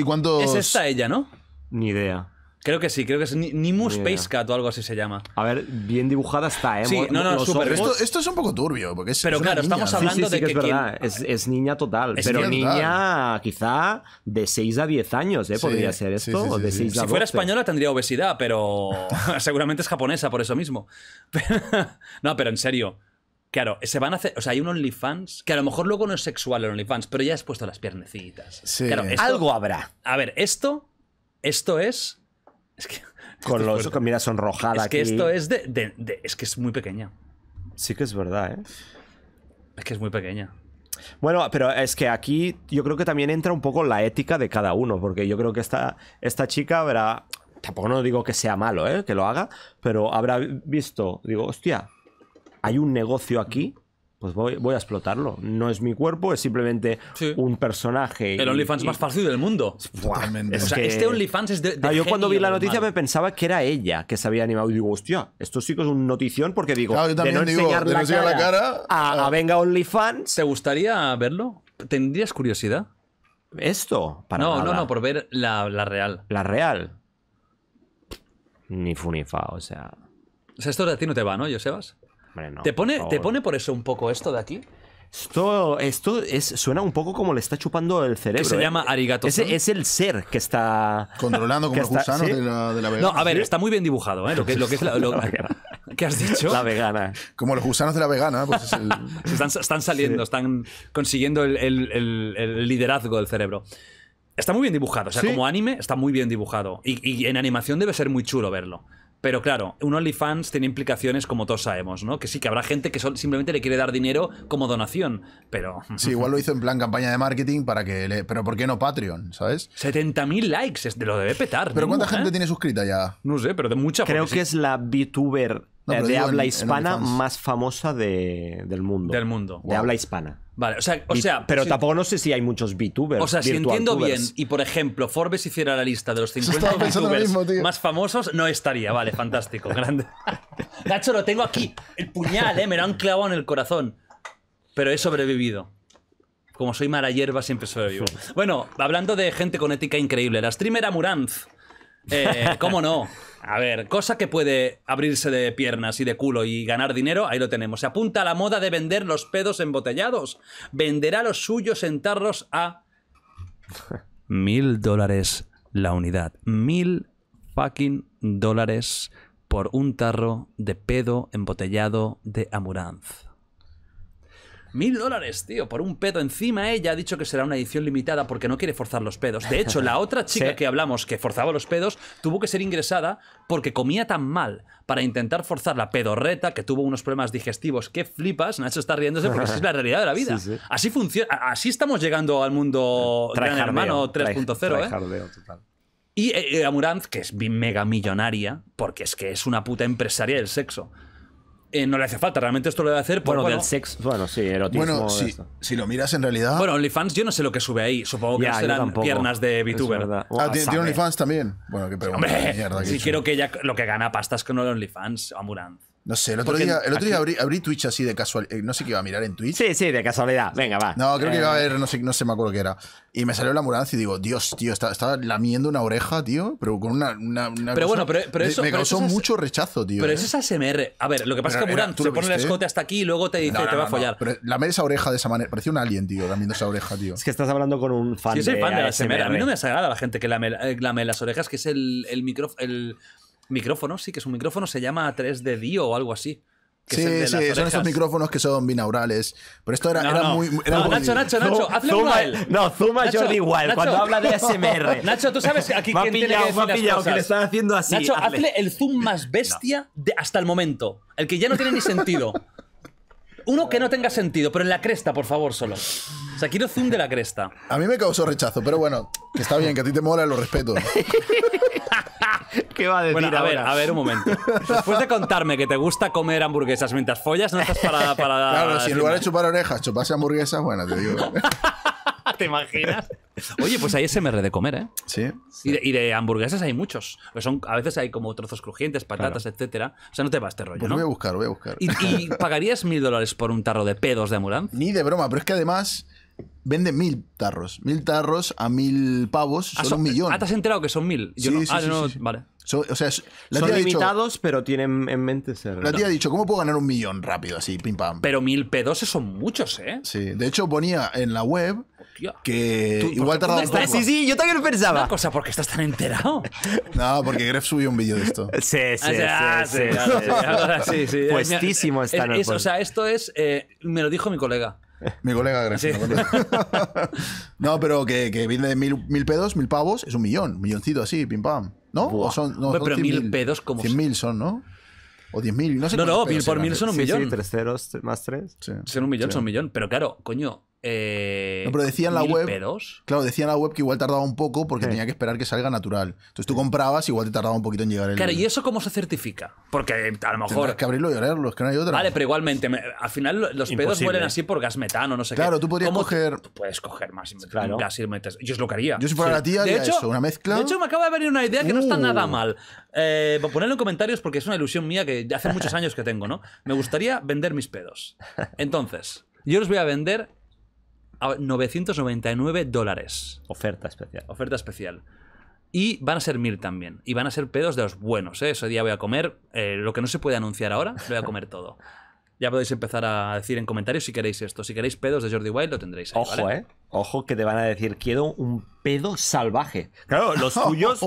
y Es esta ella, ¿no? Ni idea. Creo que sí, creo que es NIMUS Space Cat o algo así se llama. A ver, bien dibujada está, ¿eh? Sí, no, no, super. Esto, es un poco turbio, porque es. Pero claro, estamos hablando de que. es, verdad. Es, niña total, pero niña, quizá de 6 a 10 años, ¿eh? Podría ser esto. si fuera española tendría obesidad, pero (laughs) seguramente es japonesa por eso mismo. (laughs) no, pero en serio. Claro, se van a hacer. O sea, hay un OnlyFans que a lo mejor luego no es sexual el OnlyFans, pero ya has puesto las piernecitas. Sí. Claro, Algo habrá. A ver, esto. Esto es (laughs) con los, que mira sonrojada. Es que esto es de, Es que es muy pequeña. Sí que es verdad, ¿eh? Es que es muy pequeña. Bueno, pero es que aquí yo creo que también entra un poco la ética de cada uno, porque yo creo que esta, esta chica habrá. Tampoco no digo que sea malo, ¿eh? Que lo haga, pero habrá visto, digo, hostia, hay un negocio aquí pues voy, a explotarlo. No es mi cuerpo, es simplemente un personaje. El OnlyFans más fácil del mundo. este OnlyFans es de. yo cuando vi la noticia me pensaba que era ella que se había animado. Y digo, hostia, esto sí que es un notición porque digo, claro, no la, la, cara a, eh. venga OnlyFans. ¿Te gustaría verlo? ¿Tendrías curiosidad? ¿Esto? no, no, no, por ver la, real. ¿La real? Ni funifa, o sea. O sea, esto de ti no te va, ¿no, Sebas. ¿Te, pone, por ¿Te pone por eso un poco esto de aquí? Esto, esto es, suena un poco como le está chupando el cerebro. Que se ¿eh? llama arigato. Es, es, el ser que está. Controlando como los gusanos de, la, vegana. No, a ver, está muy bien dibujado, ¿Qué has dicho? La vegana. Como los gusanos de la vegana, pues (laughs) están, saliendo, están consiguiendo el, liderazgo del cerebro. Está muy bien dibujado, o sea, como anime está muy bien dibujado. Y, y en animación debe ser muy chulo verlo. Pero claro, un OnlyFans tiene implicaciones como todos sabemos, ¿no? Que sí, que habrá gente que simplemente le quiere dar dinero como donación, pero... (laughs) Sí, igual lo hizo en plan campaña de marketing para que le... Pero ¿por qué no Patreon, sabes? 70.000 likes, de lo debe petar. ¿Pero cuánta gente ¿Eh? tiene suscrita ya? No sé, pero de mucha Creo que es la VTuber eh, de habla hispana más famosa del mundo. Del mundo. De habla hispana. Vale, o sea, pero tampoco no sé si hay muchos VTubers. O sea, si entiendo bien, y por ejemplo, Forbes hiciera la lista de los 50 (laughs) VTubers más famosos, no estaría. Vale, fantástico, (laughs) grande. Gacho, lo tengo aquí. El puñal, ¿eh? Me lo han clavado en el corazón. Pero he sobrevivido. Como soy mara hierba, siempre sobrevivo. Bueno, hablando de gente con ética increíble, la streamer Amuranz eh, ¿Cómo no? A ver, cosa que puede abrirse de piernas y de culo y ganar dinero, ahí lo tenemos. Se apunta a la moda de vender los pedos embotellados. Venderá los suyos en tarros a mil dólares la unidad. Mil fucking dólares por un tarro de pedo embotellado de Amuranz. Mil dólares, tío, por un pedo. Encima ella ha dicho que será una edición limitada porque no quiere forzar los pedos. De hecho, la otra chica (laughs) que hablamos que forzaba los pedos tuvo que ser ingresada porque comía tan mal para intentar forzar la pedorreta que tuvo unos problemas digestivos. que flipas! Nacho está riéndose porque esa es la (laughs) realidad de la vida. Así funciona. Así estamos llegando al mundo Hermano 3.0. ¿eh? Y eh, Amuranz, que es mega millonaria, porque es que es una puta empresaria del sexo eh, no le hace falta, realmente esto lo debe hacer por bueno, del sexo. Bueno, sí, erotismo. Bueno, si, lo miras en realidad. Bueno, OnlyFans yo no sé lo que sube ahí. Supongo que serán piernas de VTuber. verdad ah, ¿tiene, OnlyFans también? Bueno, qué pregunta. Hombre, quiero que ella lo que gana pastas con OnlyFans, Amurant. No sé, el otro día, el otro día abrí, abrí, Twitch así de casualidad. Eh, no sé qué iba a mirar en Twitch. Sí, sí, de casualidad. Venga, va. No, creo que iba a eh. haber, no sé, no sé, me acuerdo qué era. Y me salió la ambulancia y digo, Dios, tío, estaba, lamiendo una oreja, tío, pero con una. pero bueno, pero, pero, eso. Me causó mucho rechazo, tío. Pero eh. eso es ASMR. A ver, lo que pasa es que Murán se pone el escote hasta aquí y luego te dice, te va a follar. pero lamer esa oreja de esa manera. Parecía un alien, tío, lamiendo esa oreja, tío. Es que estás hablando con un fan. Sí, soy fan de ASMR. A mí no me desagrada la gente que lame, las orejas, que es el, el micrófono. El, Micrófono, sí, que es un micrófono, se llama 3D Dio o algo así. sí, sí, son esos micrófonos que son binaurales. Pero esto era, muy. no, Nacho, Nacho, Nacho, hazle igual. No, Zuma yo Jordi igual, cuando habla de ASMR. (laughs) Nacho, tú sabes aquí quién tiene que decir las pillado, cosas. que le están haciendo así. Nacho, hazle, el zoom más bestia de hasta el momento. El que ya no tiene ni sentido. Uno que no tenga sentido, pero en la cresta, por favor, solo. O sea, quiero zoom de la cresta. A mí me causó rechazo, pero bueno, que está bien, que a ti te mola, lo respeto. (laughs) (laughs) ¿Qué va a decir? Bueno, a ver, a ver un momento. Después de contarme que te gusta comer hamburguesas mientras follas, no estás para. para (laughs) claro, si en lugar de chupar orejas chupase hamburguesas, bueno, te digo. (laughs) ¿Te imaginas? Oye, pues ahí hay SMR de comer, ¿eh? Sí. Y, de, hamburguesas hay muchos. Pues son, a veces hay como trozos crujientes, patatas, etc. O sea, no te va este rollo, pues ¿no? Voy a buscar, voy a buscar. ¿Y, pagarías mil dólares por un tarro de pedos de Amurán? Ni de broma, pero es que además vende mil tarros. Mil tarros a mil pavos ah, son, ah, un millón. Ah, te has enterado que son mil. Yo no, ah, no, vale. o sea, son limitados, pero tienen en mente ser. La tía ha dicho, ¿cómo puedo ganar un millón rápido así, pim pam? Pero mil p son muchos, ¿eh? Sí, de hecho ponía en la web que igual tardaba un Sí, sí, yo también pensaba. Una cosa, ¿por qué estás tan enterado? (laughs) no, porque Gref subió un vídeo de esto. (laughs) Ah, sí, sí, sí, sí, sí, Puestísimo está O sea, esto es, eh, me lo dijo mi colega. Mi colega gracias (laughs) No, pero que, que viene mil, mil pedos, mil pavos, es un millón, milloncito así, pim pam. ¿No? O son, no, pero mil pedos como. 100 mil son, ¿no? O mil no sé. No, no, mil por mil son un millón. Sí, tres ceros más tres. Sí. Son un millón, son un millón. Pero claro, coño, eh, no, pero decían la web. Claro, decía la web que igual tardaba un poco porque tenía que esperar que salga natural. Entonces tú comprabas, igual te tardaba un poquito en llegar el. Claro, ¿y eso cómo se certifica? Porque eh, a lo mejor. que abrirlo y que no hay otra. Vale, pero igualmente, al final los pedos mueren así por gas metano, no sé claro, qué. Claro, tú podrías coger. puedes coger más claro. gas y Yo os lo Yo soy la tía, de hecho, una mezcla. De hecho, me acaba de venir una idea que no está uh. nada mal. Eh, ponerlo en comentarios porque es una ilusión mía que hace muchos (laughs) años que tengo, ¿no? Me gustaría vender mis pedos. Entonces, yo los voy a vender 999 dólares. Oferta especial. Oferta especial. Y van a ser mil también. Y van a ser pedos de los buenos. ¿eh? Ese día voy a comer eh, lo que no se puede anunciar ahora, lo voy a comer todo. (laughs) Ya podéis empezar a decir en comentarios si queréis esto. Si queréis pedos de Jordi Wild, lo tendréis. Ahí, Ojo, eh. Ojo que te van a decir, quiero un pedo salvaje. Claro, los (laughs) tuyos.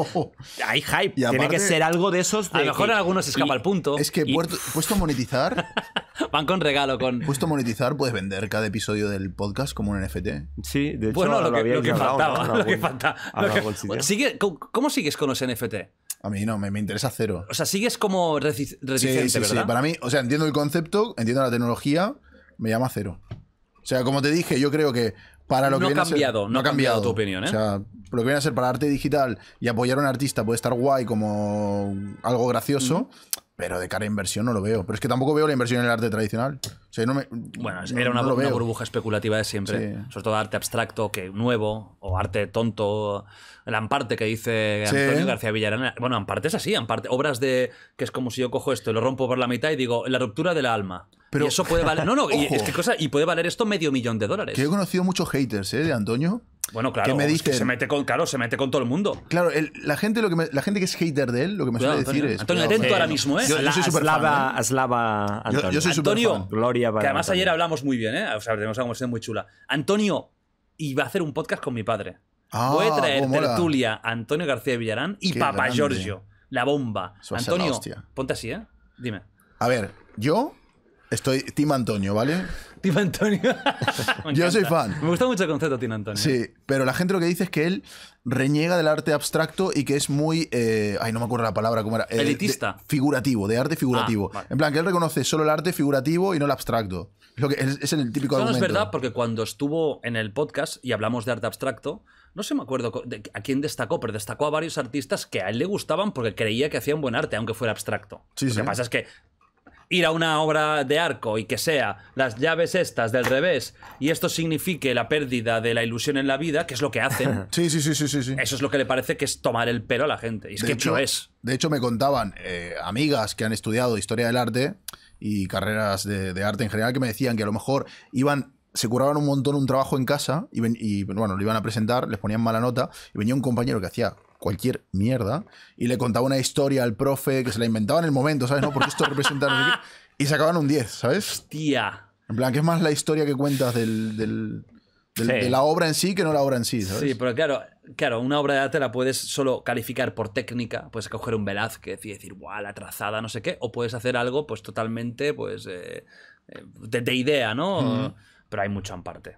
hay hype. Tiene que ser algo de esos. a lo mejor algunos escapa el punto. Es que puesto a monetizar. (laughs) van con regalo. con Puesto monetizar, puedes vender cada episodio del podcast como un NFT. Sí, de hecho. Bueno, lo, lo, que, lo, que, faltaba. Lo que faltaba. ¿Cómo sigues con los NFT? A mí no, me, interesa cero. O sea, sigues como resistente, ¿verdad? sí, sí, para mí, o sea, entiendo el concepto, entiendo la tecnología, me llama cero. O sea, como te dije, yo creo que para lo que viene a ser, no, ha cambiado, tu opinión, ¿eh? O sea, lo que viene a ser para arte digital y apoyar a un artista puede estar guay como algo gracioso, pero de cara a inversión no lo veo. Pero es que tampoco veo la inversión en el arte tradicional. no bueno, era una, burbuja especulativa de siempre, sobre todo arte abstracto, que nuevo o arte tonto la Amparte que dice Antonio García Villarana. Bueno, Amparte es así, Amparte. Obras de. que es como si yo cojo esto y lo rompo por la mitad y digo, la ruptura del alma. y eso puede valer. No, no, y, (laughs) es que cosa, y puede valer esto medio millón de dólares. Que he conocido muchos haters, ¿eh? De Antonio. Bueno, claro, que me dicen, se mete con, claro, se mete con todo el mundo. Claro, la, gente, lo que la gente que es hater de él, lo que me suele decir es. Antonio, atento ahora mismo, ¿eh? Yo, soy super ¿eh? Antonio. Antonio, Gloria Que además ayer hablamos muy bien, ¿eh? O sea, tenemos una muy chula. Antonio iba a hacer un podcast con mi padre. Voy a ah, traer tertulia Antonio García Villarán y Papa Giorgio. La bomba. Antonio, ponte así, ¿eh? Dime. A ver, yo estoy Tim Antonio, ¿vale? (laughs) Tim Antonio. (laughs) Yo soy fan. Me gusta mucho el concepto Tim Antonio. Sí, pero la gente lo que dice es que él reniega del arte abstracto y que es muy. Eh, ay, no me acuerdo la palabra, ¿cómo era? Elitista. figurativo, de arte figurativo. Ah, en plan, que él reconoce solo el arte figurativo y no el abstracto. Es, que, es, el típico Eso no es verdad porque cuando estuvo en el podcast y hablamos de arte abstracto, no sé, me acuerdo a quién destacó, pero destacó a varios artistas que a él le gustaban porque creía que hacían buen arte, aunque fuera abstracto. Lo que pasa es que ir a una obra de arco y que sea las llaves estas del revés y esto signifique la pérdida de la ilusión en la vida, que es lo que hacen. (laughs) sí, sí, sí, sí, sí. Eso es lo que le parece que es tomar el pelo a la gente. Y es de que hecho, es. De hecho, me contaban eh, amigas que han estudiado historia del arte y carreras de arte en general que me decían que a lo mejor iban se curraban un montón un trabajo en casa y, y, bueno, lo iban a presentar, les ponían mala nota y venía un compañero que hacía cualquier mierda y le contaba una historia al profe que se la inventaba en el momento, ¿sabes? No, porque esto representa... No sé y sacaban un 10, ¿sabes? Hostia. En plan, que es más la historia que cuentas del, de la obra en sí que no la obra en sí, ¿sabes? Sí, pero claro, claro, una obra de arte la puedes solo calificar por técnica, puedes coger un Velázquez y decir, guau, la trazada, no sé qué, o puedes hacer algo pues totalmente, pues, eh, eh, de, idea, ¿no? pero hay mucho en parte.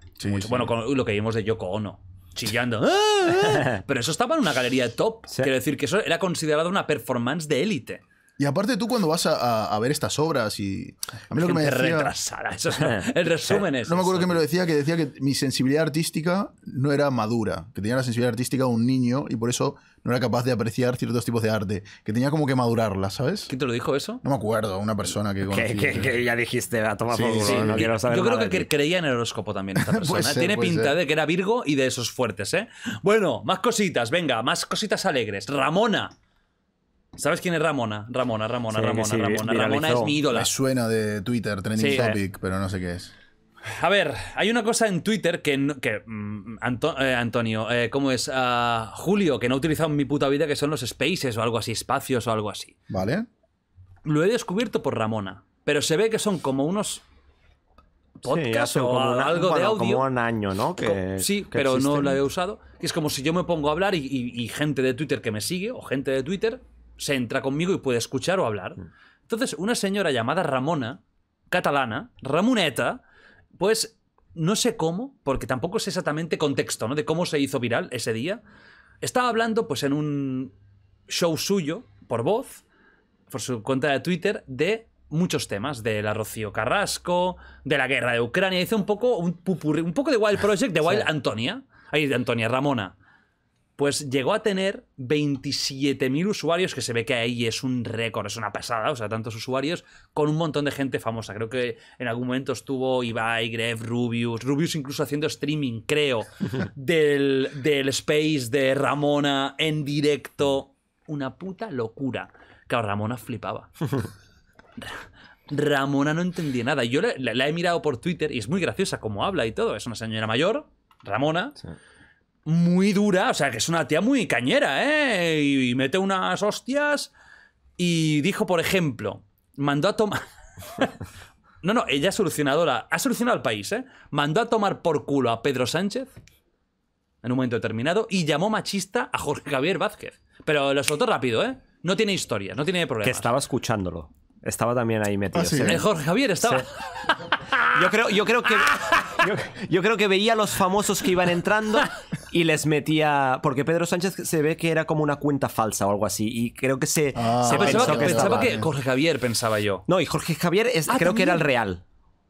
Bueno, con lo que vimos de Yoko Ono, chillando. (laughs) ¡Ah! Pero eso estaba en una galería de top. Quiero decir que eso era considerado una performance de élite. Y aparte tú cuando vas a, ver estas obras y... A mí lo que me decía... eso el resumen es... No me acuerdo que me lo decía, que decía que mi sensibilidad artística no era madura, que tenía la sensibilidad artística de un niño y por eso no era capaz de apreciar ciertos tipos de arte, que tenía como que madurarla, ¿sabes? ¿Quién te lo dijo eso? No me acuerdo, una persona que... Conocí, que, ya dijiste, a ah, tomar no quiero saber Yo creo que creía en el horóscopo también esta (laughs) persona. Tiene pinta de que era Virgo y de esos fuertes, ¿eh? Bueno, más cositas, venga, más cositas alegres. Ramona. ¿Sabes quién es Ramona? Ramona, Ramona, Ramona, Ramona. Ramona es mi ídola. Me suena de Twitter, trending topic, pero no sé qué es. A ver, hay una cosa en Twitter que, mm, eh, Antonio, eh, ¿cómo es? Ah, Julio, que no he utilizado en mi puta vida, que son los spaces o algo así, espacios o algo así. Vale. Lo he descubierto por Ramona, pero se ve que son como unos podcast o algo de audio. Como un año, ¿no? sí, pero no lo he usado. Es como si yo me pongo a hablar y gente de Twitter que me sigue o gente de Twitter se entra conmigo y puede escuchar o hablar. Mm. Entonces, una señora llamada Ramona, catalana, Ramoneta, pues no sé cómo, porque tampoco sé exactamente contexto, ¿no? De cómo se hizo viral ese día. Estaba hablando, pues, en un show suyo, por voz, por su cuenta de Twitter, de muchos temas, de la Rocío Carrasco, de la guerra de Ucrania. Hizo un poco, un, un poco de Wild Project, de (laughs) Wild Antonia. Ahí, de Antonia, Ramona pues llegó a tener 27.000 usuarios, que se ve que ahí es un récord, es una pasada, o sea, tantos usuarios, con un montón de gente famosa. Creo que en algún momento estuvo Ibai, Gref, Rubius, Rubius incluso haciendo streaming, creo, (laughs) del, Space de Ramona en directo. Una puta locura. Claro, Ramona flipaba. (laughs) Ramona no entendía nada. Yo la, he mirado por Twitter y es muy graciosa como habla y todo. Es una señora mayor, Ramona muy dura, o sea, que es una tía muy cañera, ¿eh? Y, mete unas hostias y dijo, por ejemplo, mandó a tomar... (laughs) no, no, ella es solucionadora, ha solucionado el país, ¿eh? Mandó a tomar por culo a Pedro Sánchez en un momento determinado y llamó machista a Jorge Javier Vázquez. Pero lo soltó rápido, ¿eh? No tiene historia, no tiene problemas. Que estaba escuchándolo estaba también ahí metido. Ah, eh, Jorge Javier estaba. (laughs) Yo, creo, yo, creo que, ah. yo, creo que veía a los famosos que iban entrando y les metía. Porque Pedro Sánchez se ve que era como una cuenta falsa o algo así. Y creo que se. Ah. se pensaba, que, Jorge Javier pensaba yo. No, y Jorge Javier creo que era el real.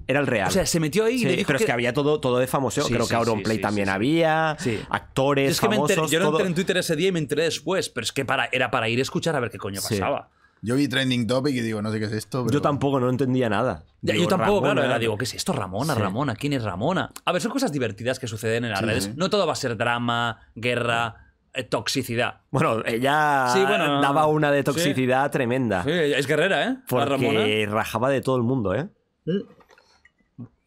Era el real. O sea, se metió ahí. pero es que había todo, todo de famoso. Creo que que Play también había. Actores, famosos. yo no entré en Twitter ese día y me enteré después. Pero es que para, era para ir a escuchar a ver qué coño pasaba. Yo vi Trending Topic y digo, no sé qué es esto. Yo tampoco, no entendía nada. yo tampoco, claro. digo, ¿qué es esto? Ramona, Ramona, ¿quién es Ramona? A ver, son cosas divertidas que suceden en las redes. No todo va a ser drama, guerra eh, toxicidad. Bueno, ella daba una de toxicidad tremenda. Sí, es guerrera, ¿eh? Porque Ramona. rajaba de todo el mundo, ¿eh?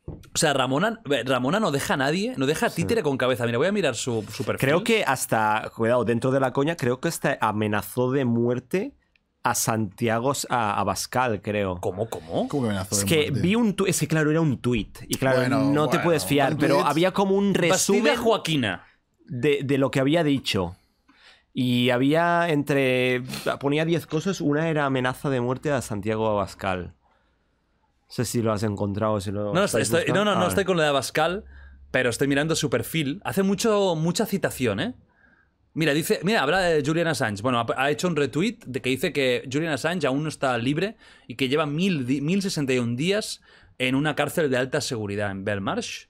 O sea, Ramona, eh, Ramona no deja a nadie, no deja títere con cabeza. Mira, voy a mirar su, su Creo que hasta, cuidado, dentro de la coña, creo que hasta amenazó de muerte a Santiago Abascal, creo. ¿Cómo? ¿Cómo? es que vi un ese es claro, era un tweet y claro, no te puedes fiar, pero había como un resumen Joaquina. de, lo que había dicho. Y había entre ponía 10 cosas, una era amenaza de muerte a Santiago Abascal. No sé si lo has encontrado, si lo No, no, no, estoy con la de Abascal, pero estoy mirando su perfil. Hace mucho, mucha citación, ¿eh? Mira, dice, mira, habla de Julian Assange. Bueno, ha, hecho un retweet de que dice que Julian Assange aún no está libre y que lleva 1061 días en una cárcel de alta seguridad en Belmarsh.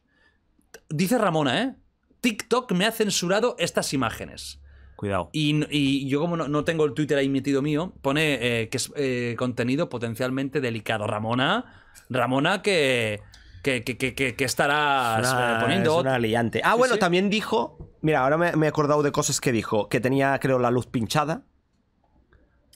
Dice Ramona, ¿eh? TikTok me ha censurado estas imágenes. Cuidado. Y, yo como no, tengo el Twitter ahí metido mío, pone eh, que es eh, contenido potencialmente delicado. Ramona, Ramona que que, que, estarás poniendo. Es una Ah, bueno, también dijo. Mira, ahora me, he acordado de cosas que dijo. Que tenía, creo, la luz pinchada.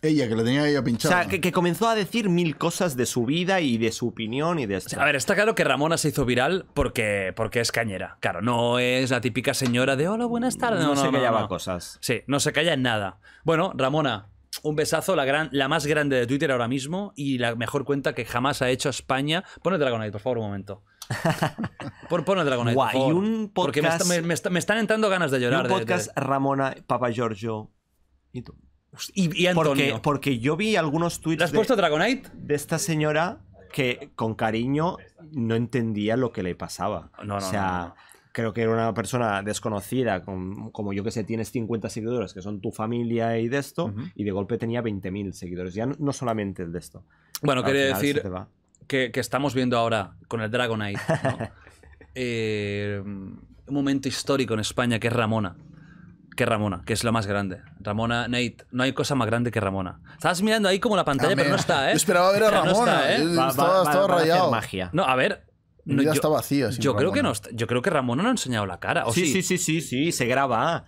Ella, que la tenía ella pinchada. O sea, que, comenzó a decir mil cosas de su vida y de su opinión y de A ver, está claro que Ramona se hizo viral porque, porque es cañera. Claro, no es la típica señora de hola, buenas tardes. No, se callaba cosas. Sí, no se calla en nada. Bueno, Ramona, un besazo, la, gran, la más grande de Twitter ahora mismo y la mejor cuenta que jamás ha hecho España. Pone Dragonite, por favor, un momento. (laughs) por, pone Dragonite. un podcast. Porque me, están entrando ganas de llorar. un podcast Ramona, Papa Giorgio y tú. Y, Porque, yo vi algunos tweets. has puesto Dragonite? De esta señora que con cariño no entendía lo que le pasaba. No, no, o sea, creo que era una persona desconocida, como yo que sé, tienes 50 seguidores que son tu familia y de esto, y de golpe tenía 20.000 seguidores. Ya no, solamente el de esto. Bueno, quiere quería decir que, estamos viendo ahora con el Dragonite, (laughs) eh, un momento histórico en España que es Ramona. Que Ramona, que es lo más grande. Ramona, Nate, no hay cosa más grande que Ramona. Estabas mirando ahí como la pantalla, pero no está, ¿eh? Yo esperaba ver a Ramona. ¿eh? estaba, rayado. No, a ver, no, yo, está vacía. yo creo que no. Yo creo que Ramona no ha enseñado la cara. sí, sí, sí, sí, sí, Se graba.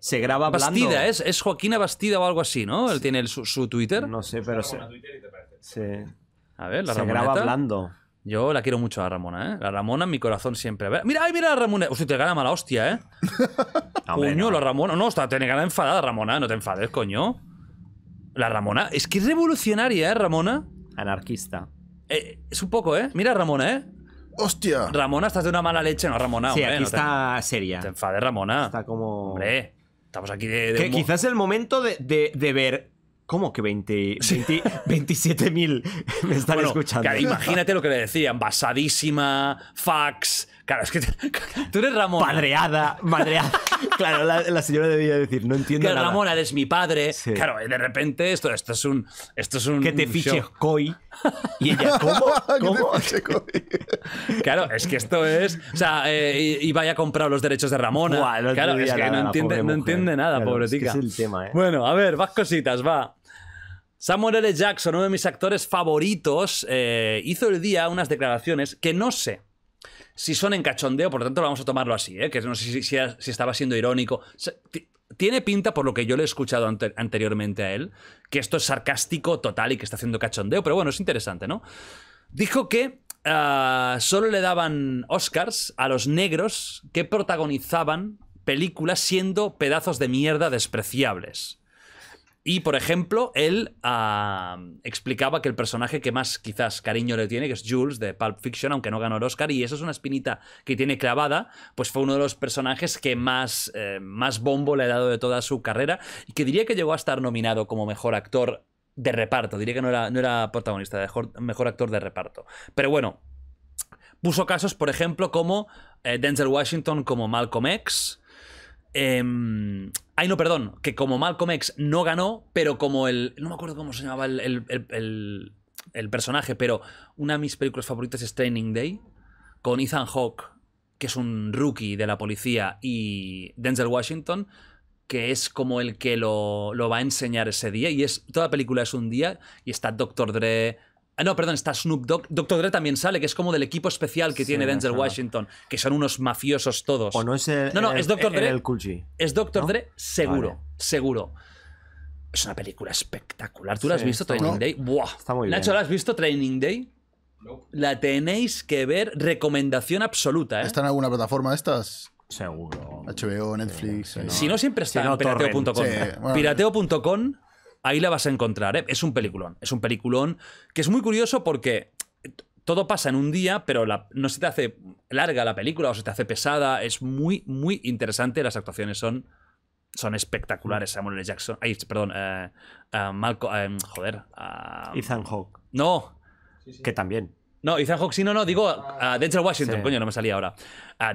Se graba Bastida, es, es Joaquina Bastida o algo así, ¿no? Él tiene su, Twitter. No sé, pero se. Sí. A ver, la Se graba hablando. Yo la quiero mucho a Ramona, ¿eh? La Ramona en mi corazón siempre. mira, ay, mira a Ramona. sea, te gana mala hostia, ¿eh? (laughs) coño, la Ramona. No, está, te gana enfadada, Ramona. No te enfades, coño. La Ramona. Es que es revolucionaria, ¿eh, Ramona? Anarquista. Eh, es un poco, ¿eh? Mira a Ramona, ¿eh? ¡Hostia! Ramona, estás de una mala leche, no, Ramona. Sí, aquí está seria. Te enfades, Ramona. Está como. Hombre, estamos aquí de. que quizás el momento de, ver. ¿Cómo que 20, 27.000 me están escuchando? imagínate lo que le decían: basadísima, fax, Claro, es que tú eres Ramón. Padreada, madreada. claro, la, señora debía decir, no entiendo que Ramón, eres mi padre. claro, Claro, de repente esto, esto es un esto es un que te fiches coi. (laughs) y ella ¿cómo? (laughs) ¿Cómo? claro, es que esto es, o sea, eh, y, vaya a comprar los derechos de Ramona. claro, es que no entiende nada, pobre tica. el tema, ¿eh? Bueno, a ver, vas cositas, va. Samuel L. Jackson, uno de mis actores favoritos, eh, hizo el día unas declaraciones que no sé si son en cachondeo, por lo tanto vamos a tomarlo así, ¿eh? que no sé si, estaba siendo irónico. Tiene pinta, por lo que yo le he escuchado anteriormente a él, que esto es sarcástico total y que está haciendo cachondeo, pero bueno, es interesante, ¿no? Dijo que ah, solo le daban Oscars a los negros que protagonizaban películas siendo pedazos de mierda despreciables. Y, por ejemplo, él explicaba que el personaje que más quizás cariño le tiene, que es Jules de Pulp Fiction, aunque no ganó el Oscar, y eso es una espinita que tiene clavada, pues fue uno de los personajes que más, eh, más bombo le ha dado de toda su carrera, y que diría que llegó a estar nominado como mejor actor de reparto. Diría que no era, protagonista, mejor, mejor actor de reparto. Pero bueno, puso casos, por ejemplo, como eh, Denzel Washington como Malcolm X. Eh, Ay, no, perdón, que como Malcolm X no ganó, pero como el. No me acuerdo cómo se llamaba el, personaje, pero una de mis películas favoritas es Training Day, con Ethan Hawke, que es un rookie de la policía, y Denzel Washington, que es como el que lo, lo va a enseñar ese día. Y es toda película es un día, y está Doctor Dre, Ah, no, perdón, está Snoop Dogg. Doctor Dre también sale, que es como del equipo especial que tiene Denzel Washington, que son unos mafiosos todos. O no es el, no, no, es Doctor Dre. es Doctor Dre, seguro, seguro. Es una película espectacular. ¿Tú la has visto, Training Day? Buah. Nacho, ¿la has visto, Training Day? La tenéis que ver. Recomendación absoluta, ¿eh? ¿Está en alguna plataforma de estas? Seguro. HBO, Netflix. Eh, si no, siempre está en pirateo.com. Pirateo.com ahí la vas a encontrar. ¿eh? Es un peliculón, es un peliculón que es muy curioso porque todo pasa en un día, pero la, no se te hace larga la película o se te hace pesada. Es muy, muy interesante. Las actuaciones son, son espectaculares. Samuel L. Jackson. perdón. Eh, eh Malco, eh, joder. Ethan Hawke. No. Que también. No, Ethan Hawke, sí, no, no, digo ah. Denzel Washington, coño, no me salía ahora.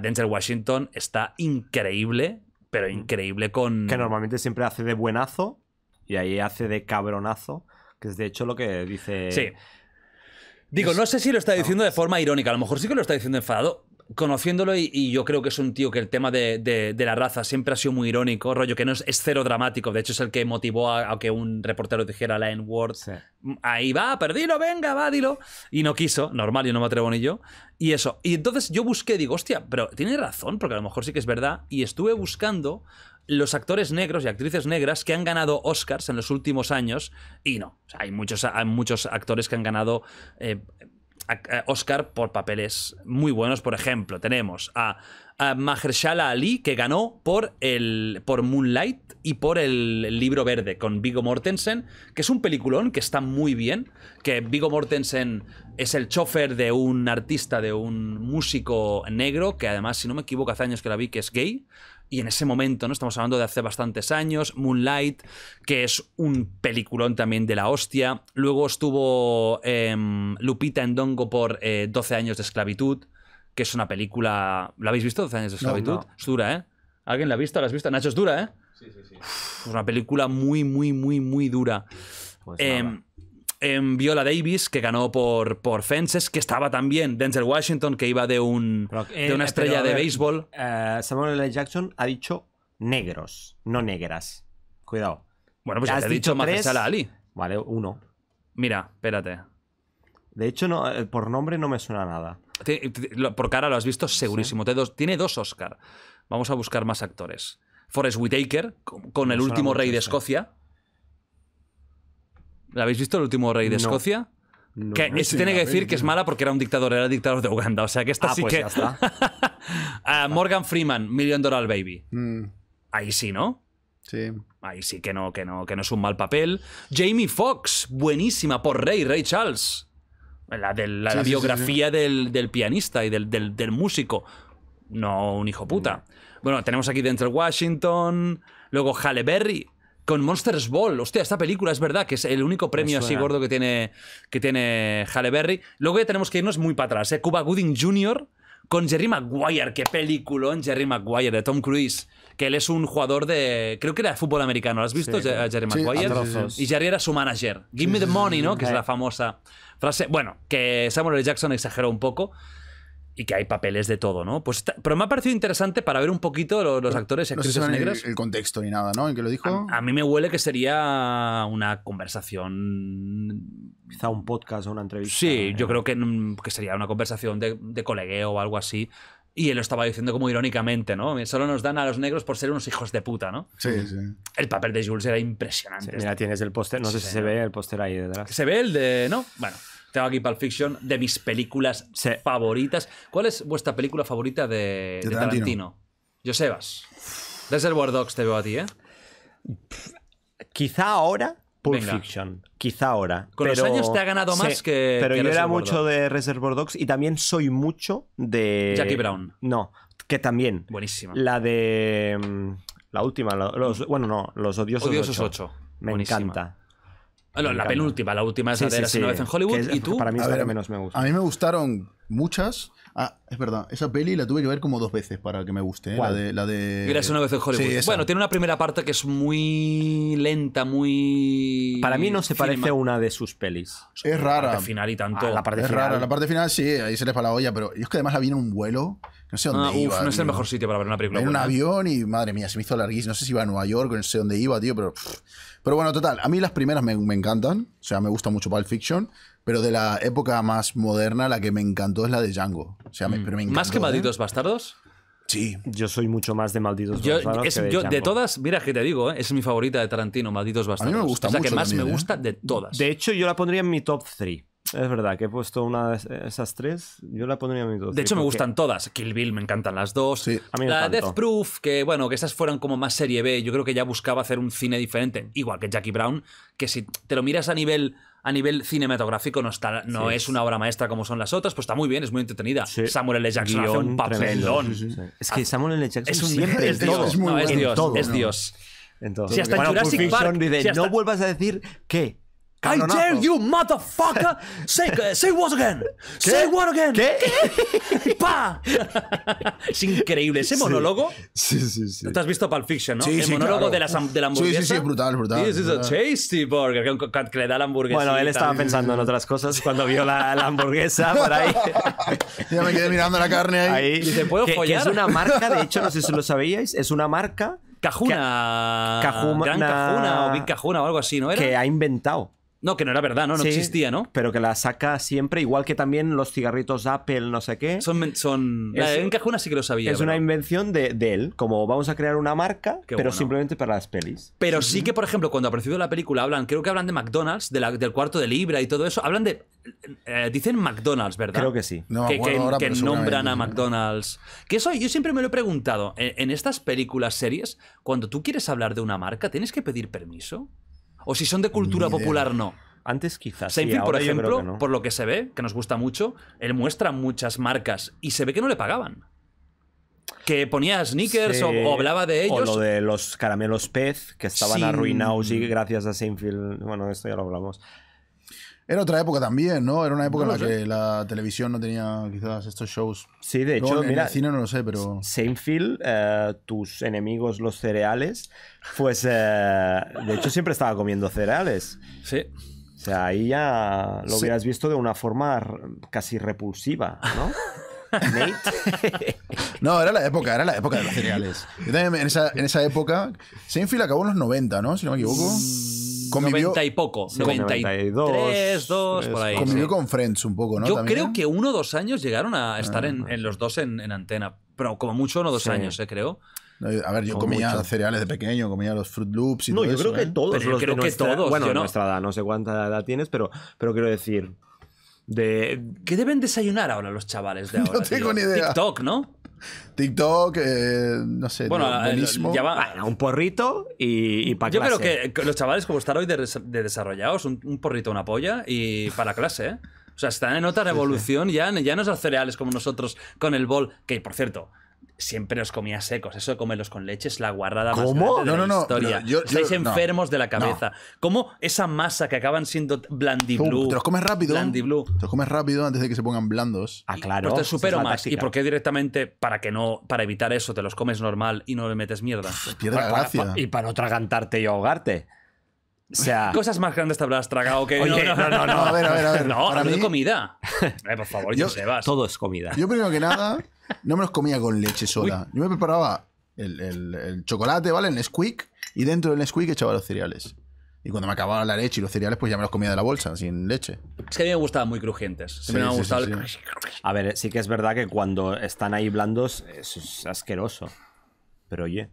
Denzel Washington está increíble, pero mm. increíble con... Que normalmente siempre hace de buenazo, y ahí hace de cabronazo, que es de hecho lo que dice. Sí. Digo, no sé si lo está diciendo de forma irónica, a lo mejor sí que lo está diciendo enfadado, conociéndolo y, yo creo que es un tío que el tema de, la raza siempre ha sido muy irónico, rollo que no es, cero dramático, de hecho es el que motivó a, que un reportero dijera la N-Word, mm, ahí va, perdilo, venga, va, dilo, y no quiso, normal, yo no me atrevo ni yo, y eso, y entonces yo busqué, digo, hostia, pero tiene razón, porque a lo mejor sí que es verdad, y estuve buscando los actores negros y actrices negras que han ganado Oscars en los últimos años, y no, hay, muchos, hay muchos actores que han ganado eh, eh, Oscar por papeles muy buenos, por ejemplo, tenemos a, Mahershala Ali, que ganó por, el, por Moonlight y por el Libro Verde, con Vigo Mortensen, que es un peliculón que está muy bien, que Vigo Mortensen es el chofer de un artista, de un músico negro, que además, si no me equivoco, hace años que la vi, que es gay, y en ese momento, ¿no? Estamos hablando de hace bastantes años, Moonlight, que es un peliculón también de la hostia. Luego estuvo em, Lupita en Dongo por 12 eh, años de esclavitud, que es una película... ¿La habéis visto, 12 años de esclavitud? Es dura, ¿eh? ¿Alguien la ha visto? ¿La has visto? Nacho, es dura, ¿eh? Sí, sí, sí. es una película muy, muy, muy, muy dura. Pues em, Viola Davis, que ganó por, por Fences, que estaba también Denzel Washington, que iba de, un, de eh, una eh, estrella de béisbol. Eh, Samuel L. Jackson ha dicho negros, no negras. Cuidado. Bueno, pues ya te he dicho, Sala Ali. Vale, uno. Mira, espérate. De hecho, por nombre no me suena nada. Por cara lo has visto segurísimo. Tiene dos Oscar. Vamos a buscar más actores. Forrest Whitaker, con El último rey de Escocia. ¿Habéis visto el último rey de Escocia? que se tiene que decir que es mala porque era un dictador, era el dictador de Uganda. O sea que esta ah, pues Ya está. (laughs) Ah, Morgan Freeman, Million Dollar Baby. Mm. Ahí sí, ¿no? Sí. Ahí sí que no, que no, que no es un mal papel. Jamie Foxx, buenísima por Rey, Rey Charles. La, de, la, biografía del, pianista y del, músico. No un hijo puta. Bueno, tenemos aquí dentro Washington. Luego Halle Berry, con Monsters Ball. Hostia, esta película es verdad que es el único premio así gordo que tiene, que tiene Halle Berry. Luego ya tenemos que irnos muy para atrás. ¿eh? Cuba Gooding Jr. con Jerry Maguire. Qué película ¿eh? Jerry Maguire de Tom Cruise. Que él es un jugador de. Creo que era de fútbol americano. ¿Lo has visto, Jerry Maguire? y Jerry era su manager. Give me the money, ¿no? Que es eh. la famosa frase. Bueno, que Samuel L. Jackson exageró un poco y que hay papeles de todo, ¿no? Pues pero me ha parecido interesante para ver un poquito los, actores y El, contexto ni nada, ¿no? ¿En qué lo dijo? A, mí me huele que sería una conversación. Quizá un podcast o una entrevista. Sí, eh. yo creo mm, que, sería una conversación de, de colegueo o algo así. Y él lo estaba diciendo como irónicamente, ¿no? Solo nos dan a los negros por ser unos hijos de puta, ¿no? Sí, sí. El papel de Jules era impresionante. mira, tienes el póster, no sé si se ve el póster ahí detrás. ¿Se ve el de.? No, bueno. Tengo aquí Pulp Fiction, de mis películas favoritas. ¿Cuál es vuestra película favorita de, Tarantino? Tarantino? Josebas, Reservoir Dogs te veo a ti, ¿eh? Quizá ahora Pulp Fiction, quizá ahora. Con los años te ha ganado más que. Pero yo era mucho de Reservoir Dogs y también soy mucho de. Jackie Brown. No, que también. Buenísima. La de. Mm, la última, bueno, no, los odiosos, odiosos 8. Me encanta. Bueno, la penúltima, la última es la de sí, sí. una vez en Hollywood. ¿Y tú? Para mí es la que menos me gusta. A mí me gustaron muchas. Ah, es verdad, esa peli la tuve que ver como dos veces para que me guste. ¿eh? La de. La de... una vez en Hollywood. bueno, tiene una primera parte que es muy lenta, muy. Para mí no se parece a una de sus pelis. Es rara. La parte final y tanto. Ah, la parte es final. rara. La parte final sí, ahí se les va la olla, pero yo es que además la vi en un vuelo. No sé dónde ah, iba. no es el mejor sitio para ver una película. En un avión y madre mía, se me hizo larguísimo. No sé si iba a Nueva York, no sé dónde iba, tío, pero. Pero bueno, total. A mí las primeras me, me encantan. O sea, me gusta mucho Pulp Fiction. Pero de la época más moderna, la que me encantó es la de Django. O sea, me, mm. ¿Más que ¿eh? Malditos Bastardos? Sí. Yo soy mucho más de Malditos Bastardos. de, de, todas, mira que te digo, ¿eh? es mi favorita de Tarantino, Malditos Bastardos. A me gusta es la que más me gusta ¿eh? de todas. De hecho, yo la pondría en mi top 3. Es verdad que he puesto una de esas tres. Yo la pondría en mi top 3. De hecho, me gustan todas. Kill Bill me encantan las dos. Sí, a mí la Death Proof, que bueno, que esas fueran como más serie B. Yo creo que ya buscaba hacer un cine diferente. Igual que Jackie Brown, que si te lo miras a nivel a nivel cinematográfico no, es una obra maestra como son las otras, pues está muy bien, es muy entretenida. Samuel L. Jackson papelón. es que Samuel L. Jackson es un, siempre es, Dios, es, Dios, si hasta Jurassic Park, no vuelvas a decir que I dare you, motherfucker. (laughs) Say, say what again. Say what again. ¿Qué? (laughs) ¡Pa! Es increíble. Ese monólogo. Sí, sí, sí. Te has visto Pulp Fiction, ¿no? Sí, el monólogo de, la, de la hamburguesa. Sí, sí, sí, brutal, brutal. This is a tasty burger. Que, le da la hamburguesa. Bueno, él estaba pensando en otras cosas cuando vio la, la hamburguesa (laughs) por ahí. ya me quedé mirando la carne ahí. ahí. te ¿puedo que, follar? Que es una marca, de hecho, no sé si lo sabíais, es una marca. Cajuna. Cajuna. Gran Cajuna o Big Cajuna o algo así, ¿no era? Que ha inventado no, que no era verdad, ¿no? No existía, ¿no? Pero que la saca siempre, igual que también los cigarritos Apple, no sé qué. Son. son... en cajuna sí que lo sabía. Es una invención de, él, como vamos a crear una marca, pero simplemente para las pelis. Pero sí que, por ejemplo, cuando ha aparecido la película, hablan, creo que hablan de McDonald's, del cuarto de Libra y todo eso. Hablan de. Eh, dicen McDonald's, ¿verdad? Creo que sí. que, nombran a ¿eh? McDonald's. Que eso yo siempre me lo he preguntado. en estas películas, series, cuando tú quieres hablar de una marca, ¿tienes que pedir permiso? O si son de cultura popular, no. Antes quizás. Seinfeld, por ejemplo, por lo que se ve, que nos gusta mucho, él muestra muchas marcas y se ve que no le pagaban. Que ponía sneakers o, hablaba de ellos. O lo de los caramelos pez que estaban arruinados y gracias a Seinfeld. Bueno, esto ya lo hablamos. Era otra época también, ¿no? Era una época en la que la televisión no tenía quizás estos shows. Sí, de hecho, en el cine no lo sé, pero... Seinfeld, eh, tus enemigos los cereales, pues eh, de hecho siempre estaba comiendo cereales. Sí. O sea, ahí ya lo hubieras visto de una forma casi repulsiva, ¿no? (laughs) no, era la época, era la época de los cereales. Yo también en esa, en esa época, Seinfeld acabó en los 90, ¿no? Si no me equivoco. Mm, convivió, 90 y poco. 92, 3, 2, por ahí. Convivió con Friends un poco, ¿no? Yo creo que uno o dos años llegaron a estar en, ah. los dos en, antena. Pero como mucho uno o dos años, eh, creo. A ver, yo comía cereales de pequeño, comía los Fruit Loops y todo no, yo creo que ¿eh? todos. yo creo que todos. Bueno, no. nuestra edad, no sé cuánta edad tienes, pero, pero quiero decir. De... ¿Qué deben desayunar ahora los chavales de (laughs) ahora? No tengo ni idea. TikTok, ¿no? TikTok, eh, no sé, eh, un porrito y, para clase. Yo creo que los chavales como están hoy de, desarrollados, un, porrito, una polla y para clase, ¿eh? O sea, están en otra revolución, Ya, ya no son cereales como nosotros con el bol, que por cierto, siempre los comía secos. Eso de comerlos con leche es la guardada más grande de la no, no, No, enfermos de la cabeza. ¿Cómo esa masa que acaban siendo blandiblue? Te los comes rápido. Te los comes rápido antes de que se pongan blandos. Ah, claro. Pues te supero más. ¿Y por qué directamente, para que no, para evitar eso, te los comes normal y no le metes mierda? Pierde gracia. y para no tragantarte y ahogarte. O sea, (laughs) cosas más grandes te habrás tragado que. no, no, no, no, (laughs) a ver, a ver, a ver. (laughs) No, para mí... comida. Eh, por favor, yo, Todo es comida. Yo, primero que nada, no me los comía con leche sola. Yo me preparaba el, chocolate, ¿vale? El Nesquik. Y dentro del Nesquik echaba los cereales. Y cuando me acababa la leche y los cereales, pues ya me los comía de la bolsa, sin leche. Es que a mí me gustaban muy crujientes. A ver, sí que es verdad que cuando están ahí blandos es, asqueroso. Pero oye.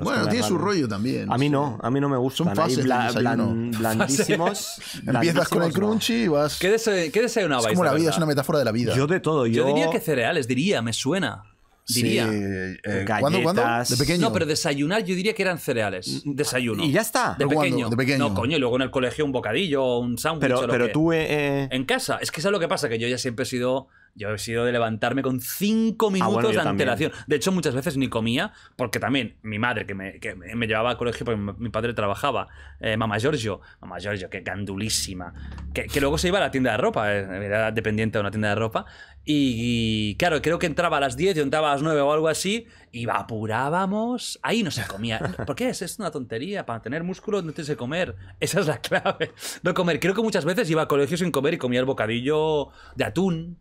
Bueno, tiene su rollo también. A mí no, a mí no me gusta. Son fases blandísimos, (laughs) Empiezas con el crunchy y vas. ¿Qué, dese qué desayunabais? Es como la vida, es una metáfora de la vida. Yo de todo, yo. Yo diría que cereales, diría, me suena. Diría. Sí, eh, ¿Cuándo, ¿Cuándo? De pequeño. No, pero desayunar yo diría que eran cereales. Mm, mm, desayuno. Y ya está. De pequeño. No, coño, y luego en el colegio un bocadillo o un sándwich. Pero, o lo pero tú. Eh, eh. en casa. Es que es lo que pasa, que yo ya siempre he sido yo he sido de levantarme con cinco ah, minutos de antelación. De hecho, muchas veces ni comía, porque también mi madre, que me, llevaba al colegio porque mi padre trabajaba, eh, mamá Giorgio, mamá Giorgio, que gandulísima, que, luego se iba a la tienda de ropa, eh, era dependiente de una tienda de ropa, y, claro, creo que entraba a las 10, y entraba a las 9 o algo así, y apurábamos. Ahí no se comía. (laughs) ¿Por qué? Es, una tontería. Para tener músculo no tienes que comer. Esa es la (laughs) clave. No comer. Creo que muchas veces iba al colegio sin comer y comía el bocadillo de atún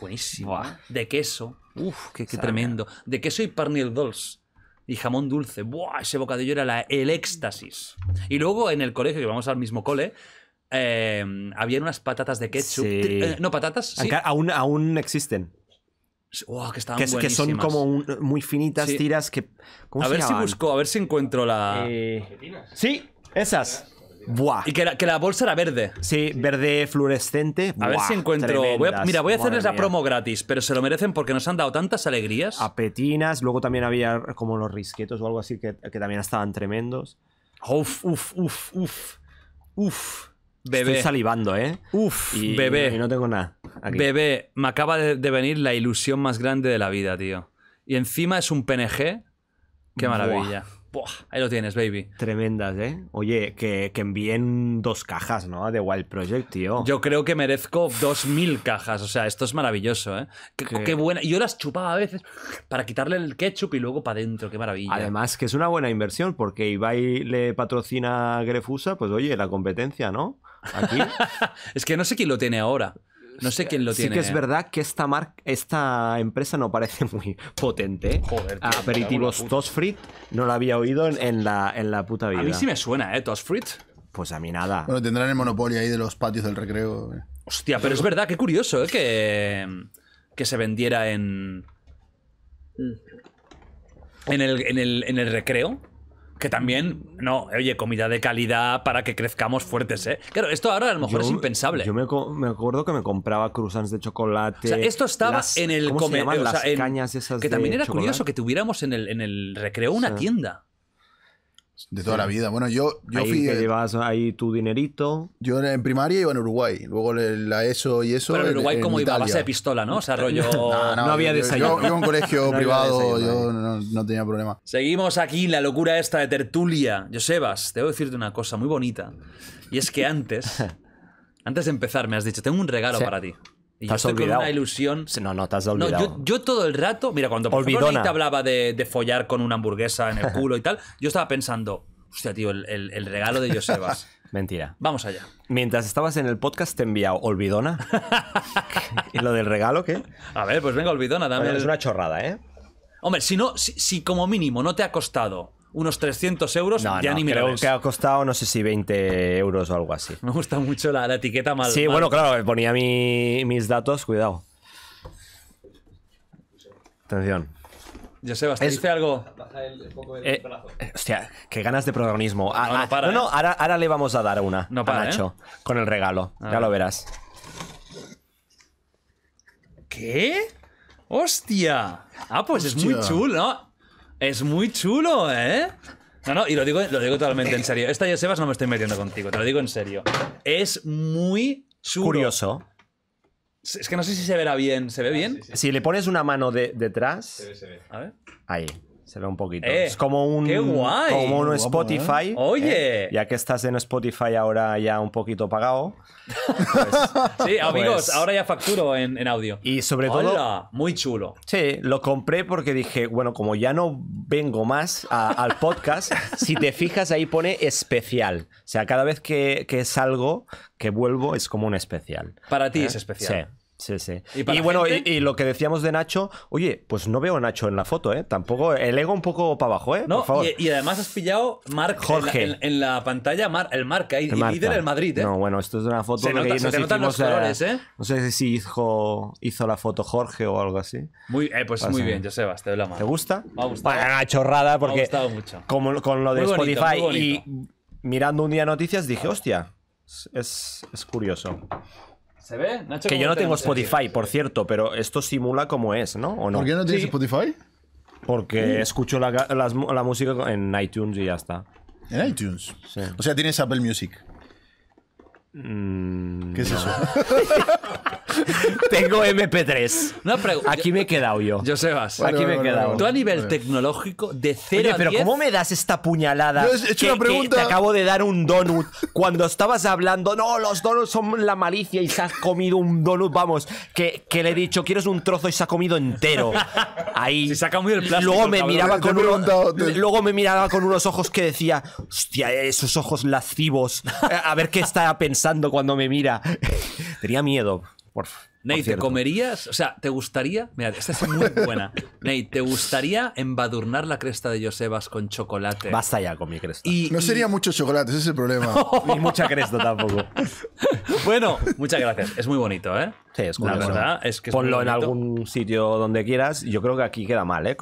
Buenísimo. ¿eh? De queso. Uf, qué, tremendo. De queso y pernil dolls. Y jamón dulce. Buah, ese bocadillo era el éxtasis. Y luego en el colegio, que vamos al mismo cole, em, habían unas patatas de ketchup. Eh, eh, no, patatas. Aún, aún existen. que, son como muy finitas tiras que. a ver si busco, a ver si encuentro la. Sí, esas. Buah. Y que la, bolsa era verde. Sí, verde fluorescente. a ver si encuentro. Voy a, mira, voy a hacerles la promo gratis, pero se lo merecen porque nos han dado tantas alegrías. Apetinas, luego también había como los risquetos o algo así que, también estaban tremendos. Uf, uf, uf, uf. Uf. Bebé. Estoy salivando, ¿eh? Uf, bebé. no tengo nada. Bebé, me acaba de, venir la ilusión más grande de la vida, tío. Y encima es un PNG. Qué maravilla ahí lo tienes, baby. Tremendas, ¿eh? Oye, que, envíen dos cajas, ¿no? De Wild Project, tío. Yo creo que merezco dos mil cajas. O sea, esto es maravilloso, ¿eh? Qué, buena buena. Yo las chupaba a veces para quitarle el ketchup y luego para adentro. Qué maravilla. Además, que es una buena inversión porque Ibai le patrocina a Grefusa, pues oye, la competencia, ¿no? Aquí. (laughs) es que no sé quién lo tiene ahora. No sé quién lo tiene. Sí que es ¿eh? verdad que esta, esta empresa no parece muy (laughs) potente. aperitivos Joder, tío, Aperitivos no lo había oído en, la, en la puta vida. A mí sí me suena, ¿eh? Tosfrit. Pues a mí nada. Bueno, tendrán el monopolio ahí de los patios del recreo. Eh. Hostia, pero es verdad, qué curioso, ¿eh? Que, que se vendiera en... en el, en el recreo. Que también, no, oye, comida de calidad para que crezcamos fuertes, ¿eh? Claro, esto ahora a lo mejor es impensable. Yo me, acuerdo que me compraba croissants de chocolate. O sea, esto estaba en el ¿cómo cañas esas Que también era curioso que tuviéramos en el, en el recreo una tienda. De toda la vida. Bueno, yo, yo ahí fui. Te llevas ahí tu dinerito. Yo en primaria iba en Uruguay. Luego la ESO y eso. Pero en Uruguay, como iba a base de pistola, ¿no? O sea, rollo. no, había desayuno. Yo, yo, un colegio privado, yo no, tenía problema. Seguimos aquí en la locura esta de tertulia. Josebas, te a decirte una cosa muy bonita. Y es que antes. (laughs) antes de empezar, me has dicho, tengo un regalo para ti. Y yo estoy con una ilusión. No, no, te has olvidado. yo, todo el rato, mira, cuando por te hablaba de, follar con una hamburguesa en el culo y tal, yo estaba pensando, hostia, tío, el, regalo de Josebas. (laughs) Mentira. Vamos allá. Mientras estabas en el podcast te he enviado Olvidona. (laughs) ¿Y lo del regalo qué? A ver, pues venga, Olvidona, dame. es una chorrada, ¿eh? Hombre, si no, si como mínimo no te ha costado unos 300 euros, ya ni me creo lo que ha costado, no sé si 20 euros o algo así. (laughs) Me gusta mucho la, etiqueta mal. Sí, bueno, claro, ponía mis datos, cuidado. Atención. Yo ¿te este algo? Eh, eh, hostia, qué ganas de protagonismo. Ah, no, ah, para, no, ¿eh? ahora, ahora, le vamos a dar una no Nacho con el regalo. ya lo verás. ¿Qué? ¡Hostia! Ah, pues es muy chulo, ¿no? Es muy chulo, ¿eh? No, no, y lo digo, lo digo totalmente en serio. Esta yo, Sebas, no me estoy metiendo contigo, te lo digo en serio. Es muy chulo. Curioso. Es que no sé si se verá bien. ¿Se ve ah, bien? Si le pones una mano de- detrás, Se ve, se ve. A ver. ahí. Se ve un poquito. Eh, es como un, como un Spotify. Oye. Eh, ya que estás en Spotify ahora ya un poquito pagado. Pues, (laughs) sí, amigos, pues, ahora ya facturo en, audio. Y sobre todo. Muy chulo. Sí, lo compré porque dije, bueno, como ya no vengo más al podcast, (laughs) si te fijas ahí pone especial. O sea, cada vez que, que salgo, que vuelvo, es como un especial. Para ti ¿Eh? es especial. Sí. Sí, sí. Y, bueno, y, lo que decíamos de Nacho, oye, pues no veo a Nacho en la foto, ¿eh? Tampoco, el ego un poco para abajo, ¿eh? Y, además has pillado Mark Jorge. En, la, pantalla, Mar, el marca, y el líder del Madrid, ¿eh? No, bueno, esto es una foto que nos se notan los colores, ¿eh? No sé si hizo, hizo la foto Jorge o algo así. Muy, eh, pues muy bien, Josebas, te doy la mano. ¿Te gusta? Me ha gustado. chorrada porque. Me ha gustado mucho. Como, con lo de Spotify y mirando un día noticias dije, hostia, es, es curioso. ¿Se ve? que yo no tengo Spotify, por cierto, pero esto simula como es, ¿no? ¿O no? ¿Por qué no tienes Spotify? Porque escucho la, música en iTunes y ya está. ¿En iTunes? Sí. O sea, tienes Apple Music. Mm, ¿Qué es eso? (laughs) (laughs) Tengo MP3. Aquí me he quedado yo. Yo Aquí me he quedado. Tú a nivel tecnológico, de cero pero ¿cómo me das esta puñalada? te acabo de dar un donut cuando estabas hablando. No, los donuts son la malicia y se has comido un donut, vamos, que, le he dicho, quieres un trozo y se ha comido entero. Ahí. (laughs) Se saca el plástico, Luego me miraba con luego me miraba con unos ojos que decía, hostia, esos ojos lascivos. (laughs) A ver qué está pensando cuando me mira. Tenía miedo. Por, Nate, ¿te comerías? O sea, ¿te gustaría? Mira, esta es muy buena. Nate, ¿te gustaría embadurnar la cresta de Josebas con chocolate? Basta ya con mi cresta. Y, no sería mucho chocolate, ese es el problema. (laughs) Ni mucha cresta tampoco. (laughs) bueno, muchas gracias. Es muy bonito, ¿eh? es La verdad es que. Ponlo en algún sitio donde quieras. Yo creo que aquí queda mal, ¿eh?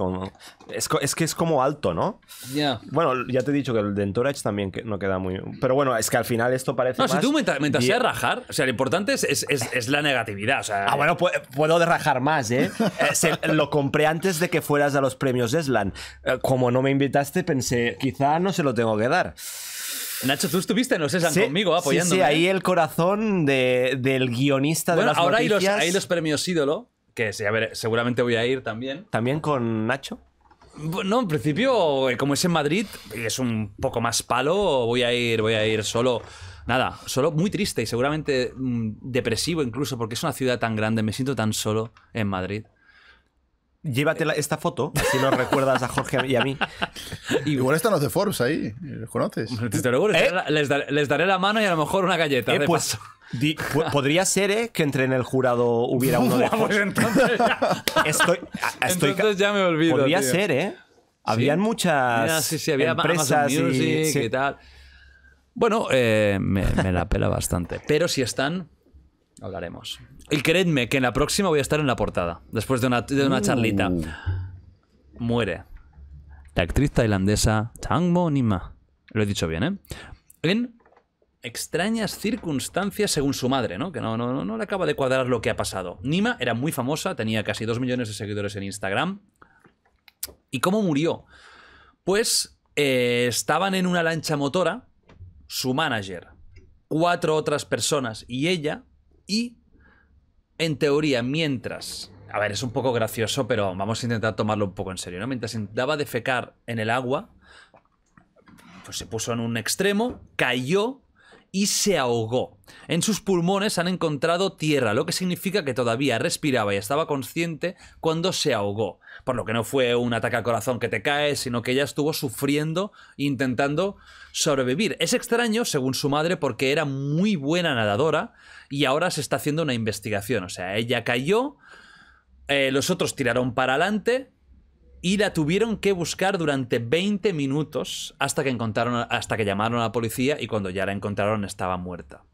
Es, que es como alto, ¿no? Ya. Bueno, ya te he dicho que el de Entourage también que no queda muy. Pero bueno, es que al final esto parece. No, más... si tú mientras, mientras rajar, o sea, lo importante es, es la negatividad. O sea, ah, bueno, puedo, de rajar más, ¿eh? eh lo compré antes de que fueras a los premios de Slan. Eh, como no me invitaste, pensé, quizá no se lo tengo que dar. Nacho, tú estuviste en los ESAN conmigo apoyándome. Sí, sí, ahí ¿eh? el corazón del guionista de las ahora noticias. Hay los, hay los premios ídolo, que a ver, seguramente voy a ir también. ¿También con Nacho? No, en principio, eh, como es en Madrid, es un poco más palo, voy a ir, voy a ir solo. Nada, solo muy triste y seguramente mm, depresivo incluso porque es una ciudad tan grande, me siento tan solo en Madrid. Llévate eh. esta foto, si no recuerdas a Jorge y a mí. Y, (laughs) Igual están los de Forbes ahí, ¿los conoces? Te lo eh. les, daré, la mano y a lo mejor una galleta. Eh, pues, podría ser eh, que entre en el jurado hubiera uno de (laughs) Forbes. entonces ya. (laughs) Estoy, ya me olvido. Podría ser, ¿eh? Habían muchas empresas y, tal. Bueno, me la pela bastante. Pero si están, hablaremos. Y creedme que en la próxima voy a estar en la portada, después de una, de uh. charlita. Muere. La actriz tailandesa Changmo Nima. Lo he dicho bien, ¿eh? En extrañas circunstancias según su madre, ¿no? Que no, le acaba de cuadrar lo que ha pasado. Nima era muy famosa, tenía casi 2 millones de seguidores en Instagram. ¿Y cómo murió? Pues eh, estaban en una lancha motora, su manager, cuatro otras personas y ella, y en teoría, mientras... A ver, es un poco gracioso, pero vamos a intentar tomarlo un poco en serio, ¿no? Mientras intentaba defecar en el agua, pues se puso en un extremo, cayó y se ahogó. En sus pulmones han encontrado tierra, lo que significa que todavía respiraba y estaba consciente cuando se ahogó. Por lo que no fue un ataque al corazón que te cae, sino que ella estuvo sufriendo intentando sobrevivir. Es extraño, según su madre, porque era muy buena nadadora y ahora se está haciendo una investigación. O sea, ella cayó, eh, los otros tiraron para adelante y la tuvieron que buscar durante 20 minutos hasta que encontraron, hasta que llamaron a la policía y cuando ya la encontraron estaba muerta.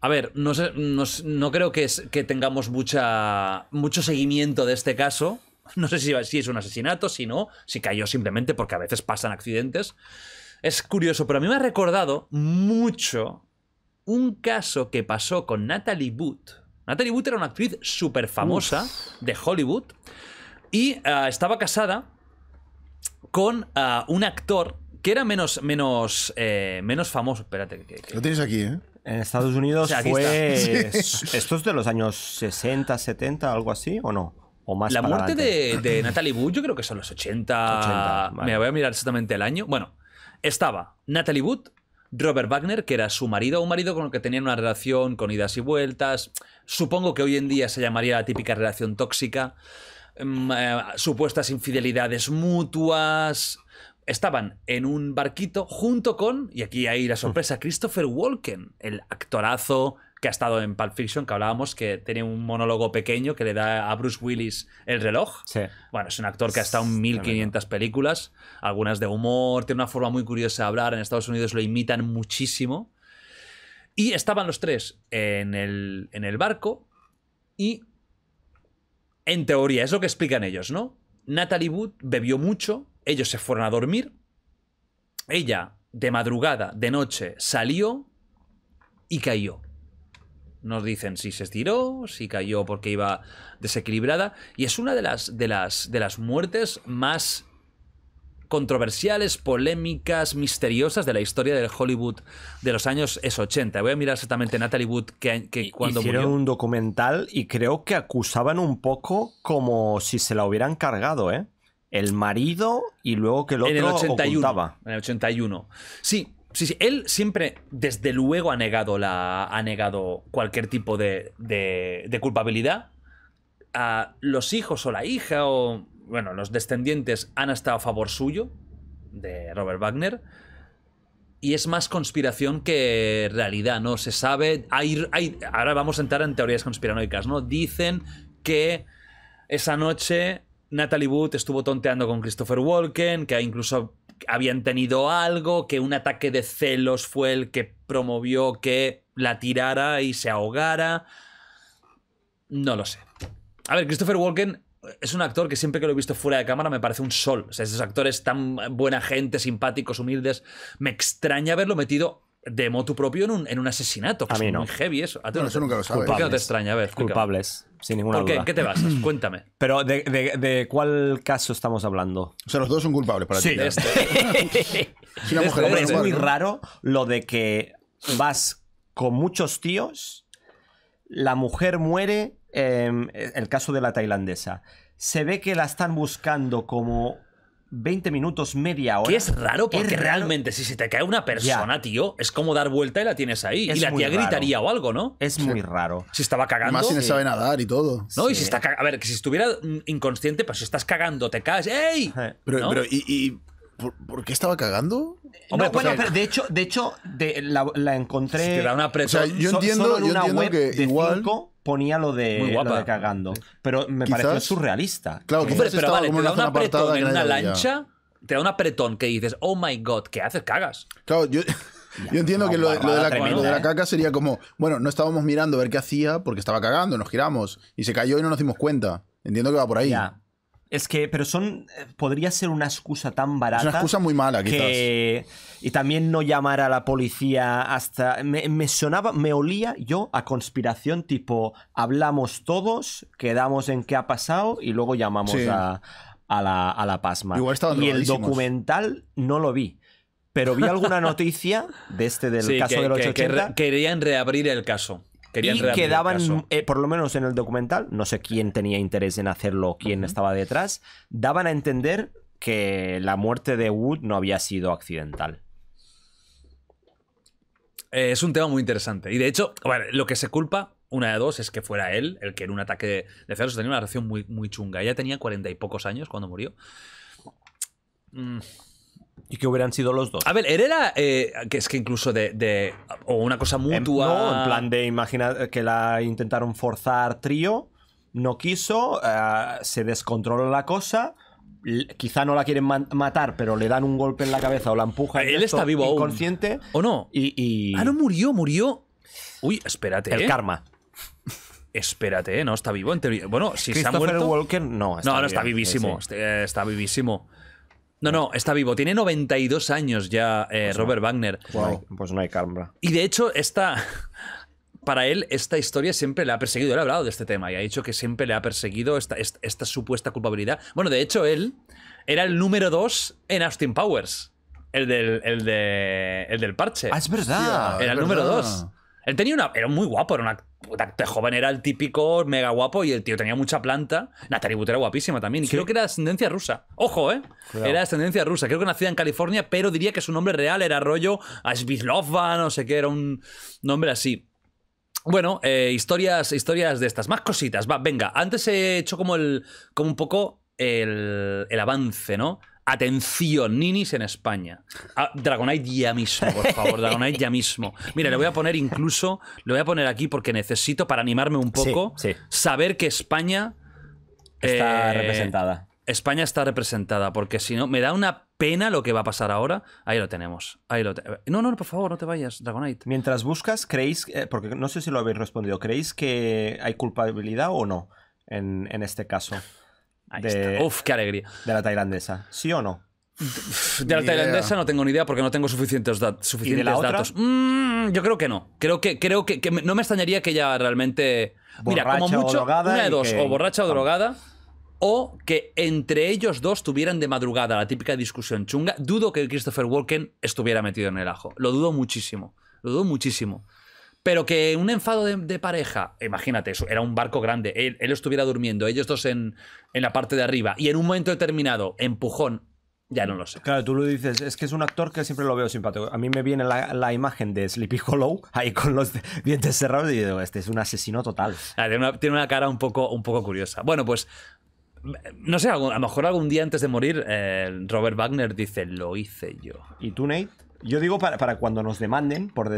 A ver, no, sé, no, creo que, tengamos mucha, mucho seguimiento de este caso. (laughs) No sé si, si es un asesinato, si no, si cayó simplemente porque a veces pasan accidentes. Es curioso, pero a mí me ha recordado mucho un caso que pasó con Natalie Wood. Natalie Wood era una actriz súper famosa de Hollywood y ah, estaba casada con ah, un actor que era menos, menos, eh, menos famoso. Espérate. Que, Lo tienes aquí, ¿eh? En Estados Unidos fue. (laughs) ¿Esto es de los años 60, 70, algo así, o no? O más La muerte de, Natalie Wood, yo creo que son los 80. Me voy a mirar exactamente el año. Bueno, estaba Natalie Wood, Robert Wagner, que era su marido, un marido con el que tenían una relación con idas y vueltas. Supongo que hoy en día se llamaría la típica relación tóxica. Mm, eh, supuestas infidelidades mutuas. Estaban en un barquito junto con, y aquí hay la sorpresa, Christopher Walken, el actorazo que ha estado en Pulp Fiction, que hablábamos que tiene un monólogo pequeño que le da a Bruce Willis el reloj. Bueno, es un actor que ha estado en 1500 películas, algunas de humor, tiene una forma muy curiosa de hablar, en Estados Unidos lo imitan muchísimo. Y estaban los tres en el, en el barco y, en teoría, es lo que explican ellos, ¿no? Natalie Wood bebió mucho, ellos se fueron a dormir, ella, de madrugada, de noche, salió y cayó nos dicen si se estiró, si cayó porque iba desequilibrada. Y es una de las, de las, de las muertes más controversiales, polémicas, misteriosas de la historia del Hollywood de los años es 80. Voy a mirar exactamente Natalie Wood que, cuando Hicieron un documental y creo que acusaban un poco como si se la hubieran cargado, ¿eh? El marido y luego que el otro en el 81, En el 81. Sí, Sí, sí, él siempre, desde luego, ha negado, la, ha negado cualquier tipo de, de, culpabilidad. A los hijos o la hija o, bueno, los descendientes han estado a favor suyo, de Robert Wagner. Y es más conspiración que realidad, ¿no? Se sabe. ahora vamos a entrar en teorías conspiranoicas, ¿no? Dicen que esa noche Natalie Wood estuvo tonteando con Christopher Walken, que incluso habían tenido algo, que un ataque de celos fue el que promovió que la tirara y se ahogara. No lo sé. A ver, Christopher Walken es un actor que siempre que lo he visto fuera de cámara me parece un sol. esos actores tan buena gente, simpáticos, humildes. Me extraña haberlo metido de moto propio en un, en un asesinato. Que a mí no. Muy heavy eso. A ti no, nunca lo sabes. ¿Por qué no te extraña? A ver, culpables sin ninguna ¿Por qué? qué te basas? (clears throat) Cuéntame. Pero, ¿de, cuál caso estamos hablando? O sea, los dos son culpables para ti. es, es muy raro lo de que vas con muchos tíos, la mujer muere, en em, el caso de la tailandesa. Se ve que la están buscando como 20 minutos, media hora. Que es raro porque realmente si se te cae una persona, tío, es como dar vuelta y la tienes ahí. y la tía gritaría o algo, ¿no? Es muy raro. Si estaba cagando. Más si no sabe nadar y todo. No, y si está A ver, que si estuviera mm, inconsciente, pues si estás cagando, te caes. ¡Ey! Pero, ¿y, por, qué estaba cagando? Pues, de hecho, de hecho, la, encontré. O sea, yo entiendo, que igual ponía lo de, cagando. Pero me pareció surrealista. Claro, que pero, vale, te da un apretón en una lancha, te da un apretón que dices, oh my god, ¿qué haces? Cagas. Claro, yo... entiendo que lo, de, la, ¿eh? caca sería como, bueno, no estábamos mirando a ver qué hacía porque estaba cagando, nos giramos y se cayó y no nos dimos cuenta. Entiendo que va por ahí. Es que, pero son. Eh, podría ser una excusa tan barata. Es una excusa muy mala, que, Y también no llamar a la policía hasta. Me, sonaba, me olía yo a conspiración tipo: hablamos todos, quedamos en qué ha pasado y luego llamamos a, la, a la PASMA. y el documental no lo vi. Pero vi alguna (laughs) noticia de este del caso del 880. Que, querían reabrir el caso y quedaban, daban, eh, por lo menos en el documental, no sé quién tenía interés en hacerlo, quién estaba detrás, daban a entender que la muerte de Wood no había sido accidental. Eh, es un tema muy interesante. Y de hecho, lo que se culpa, una de dos, es que fuera él el que en un ataque de celos tenía una relación muy, muy chunga. Ella tenía cuarenta y pocos años cuando murió. Mm. Y qué hubieran sido los dos. A ver, Herrera, era eh, que es que incluso de, O una cosa em, mutua. no, en plan de imaginar que la intentaron forzar trío, no quiso, eh, se descontroló la cosa. Quizá no la quieren matar, pero le dan un golpe en la cabeza o la empujan. Él está vivo inconsciente, ¿O no? Ah, no murió, murió. Uy, espérate. El ¿eh? karma. Espérate, no está vivo en teoría. Bueno, si se ha muerto. Walker no. Está no, no está vivísimo. está vivísimo. No, no, está vivo. Tiene 92 años ya eh, pues Robert Wagner. Pues, pues no hay calma. Y de hecho, esta (laughs) para él esta historia siempre le ha perseguido. Él ha hablado de este tema y ha dicho que siempre le ha perseguido esta, supuesta culpabilidad. Bueno, de hecho, él era el número dos en Austin Powers. El del, el de, el del parche. Ah, es verdad. Era el número dos. Él tenía una. Era muy guapo, era actor de este joven era el típico mega guapo y el tío tenía mucha planta. Natalie era guapísima también. Y creo que era de ascendencia rusa. Ojo, ¿eh? Era Era ascendencia rusa. Creo que nacida en California, pero diría que su nombre real era rollo Asvislova, no sé qué, era un nombre así. Bueno, eh, historias, historias de estas. Más cositas. Va, venga. Antes he hecho como el. como un poco el, el avance, ¿no? Atención, ninis en España. Ah, Dragonite ya mismo, por favor, Dragonite ya mismo. Mira, le voy a poner incluso, le voy a poner aquí porque necesito, para animarme un poco, saber que España... Está eh, representada. España está representada, porque si no, me da una pena lo que va a pasar ahora. Ahí lo tenemos. Ahí lo no, no, por favor, no te vayas, Dragonite. Mientras buscas, ¿creéis, eh, porque no sé si lo habéis respondido, ¿creéis que hay culpabilidad o no en este caso? Uf, qué alegría. De la tailandesa, ¿sí o no? De la tailandesa no tengo ni idea porque no tengo suficientes, datos. suficientes mm, datos. yo creo que no. Creo que, creo que, no me extrañaría que ella realmente. mira, como mucho, una de dos, o borracha o drogada. O que entre ellos dos tuvieran de madrugada la típica discusión chunga. Dudo que Christopher Walken estuviera metido en el ajo. Lo dudo muchísimo. Lo dudo muchísimo. Pero que un enfado de, pareja, imagínate, eso, era un barco grande, él, estuviera durmiendo, ellos dos en, en la parte de arriba, y en un momento determinado, empujón, ya no lo sé. Claro, tú lo dices, es que es un actor que siempre lo veo simpático. A mí me viene la, imagen de Sleepy Hollow ahí con los dientes cerrados y digo, este es un asesino total. Ah, tiene, una, cara un poco, un poco curiosa. Bueno, pues, no sé, a lo mejor algún día antes de morir, eh, Robert Wagner dice, lo hice yo. ¿Y tú, Nate? Yo digo para, cuando nos demanden por,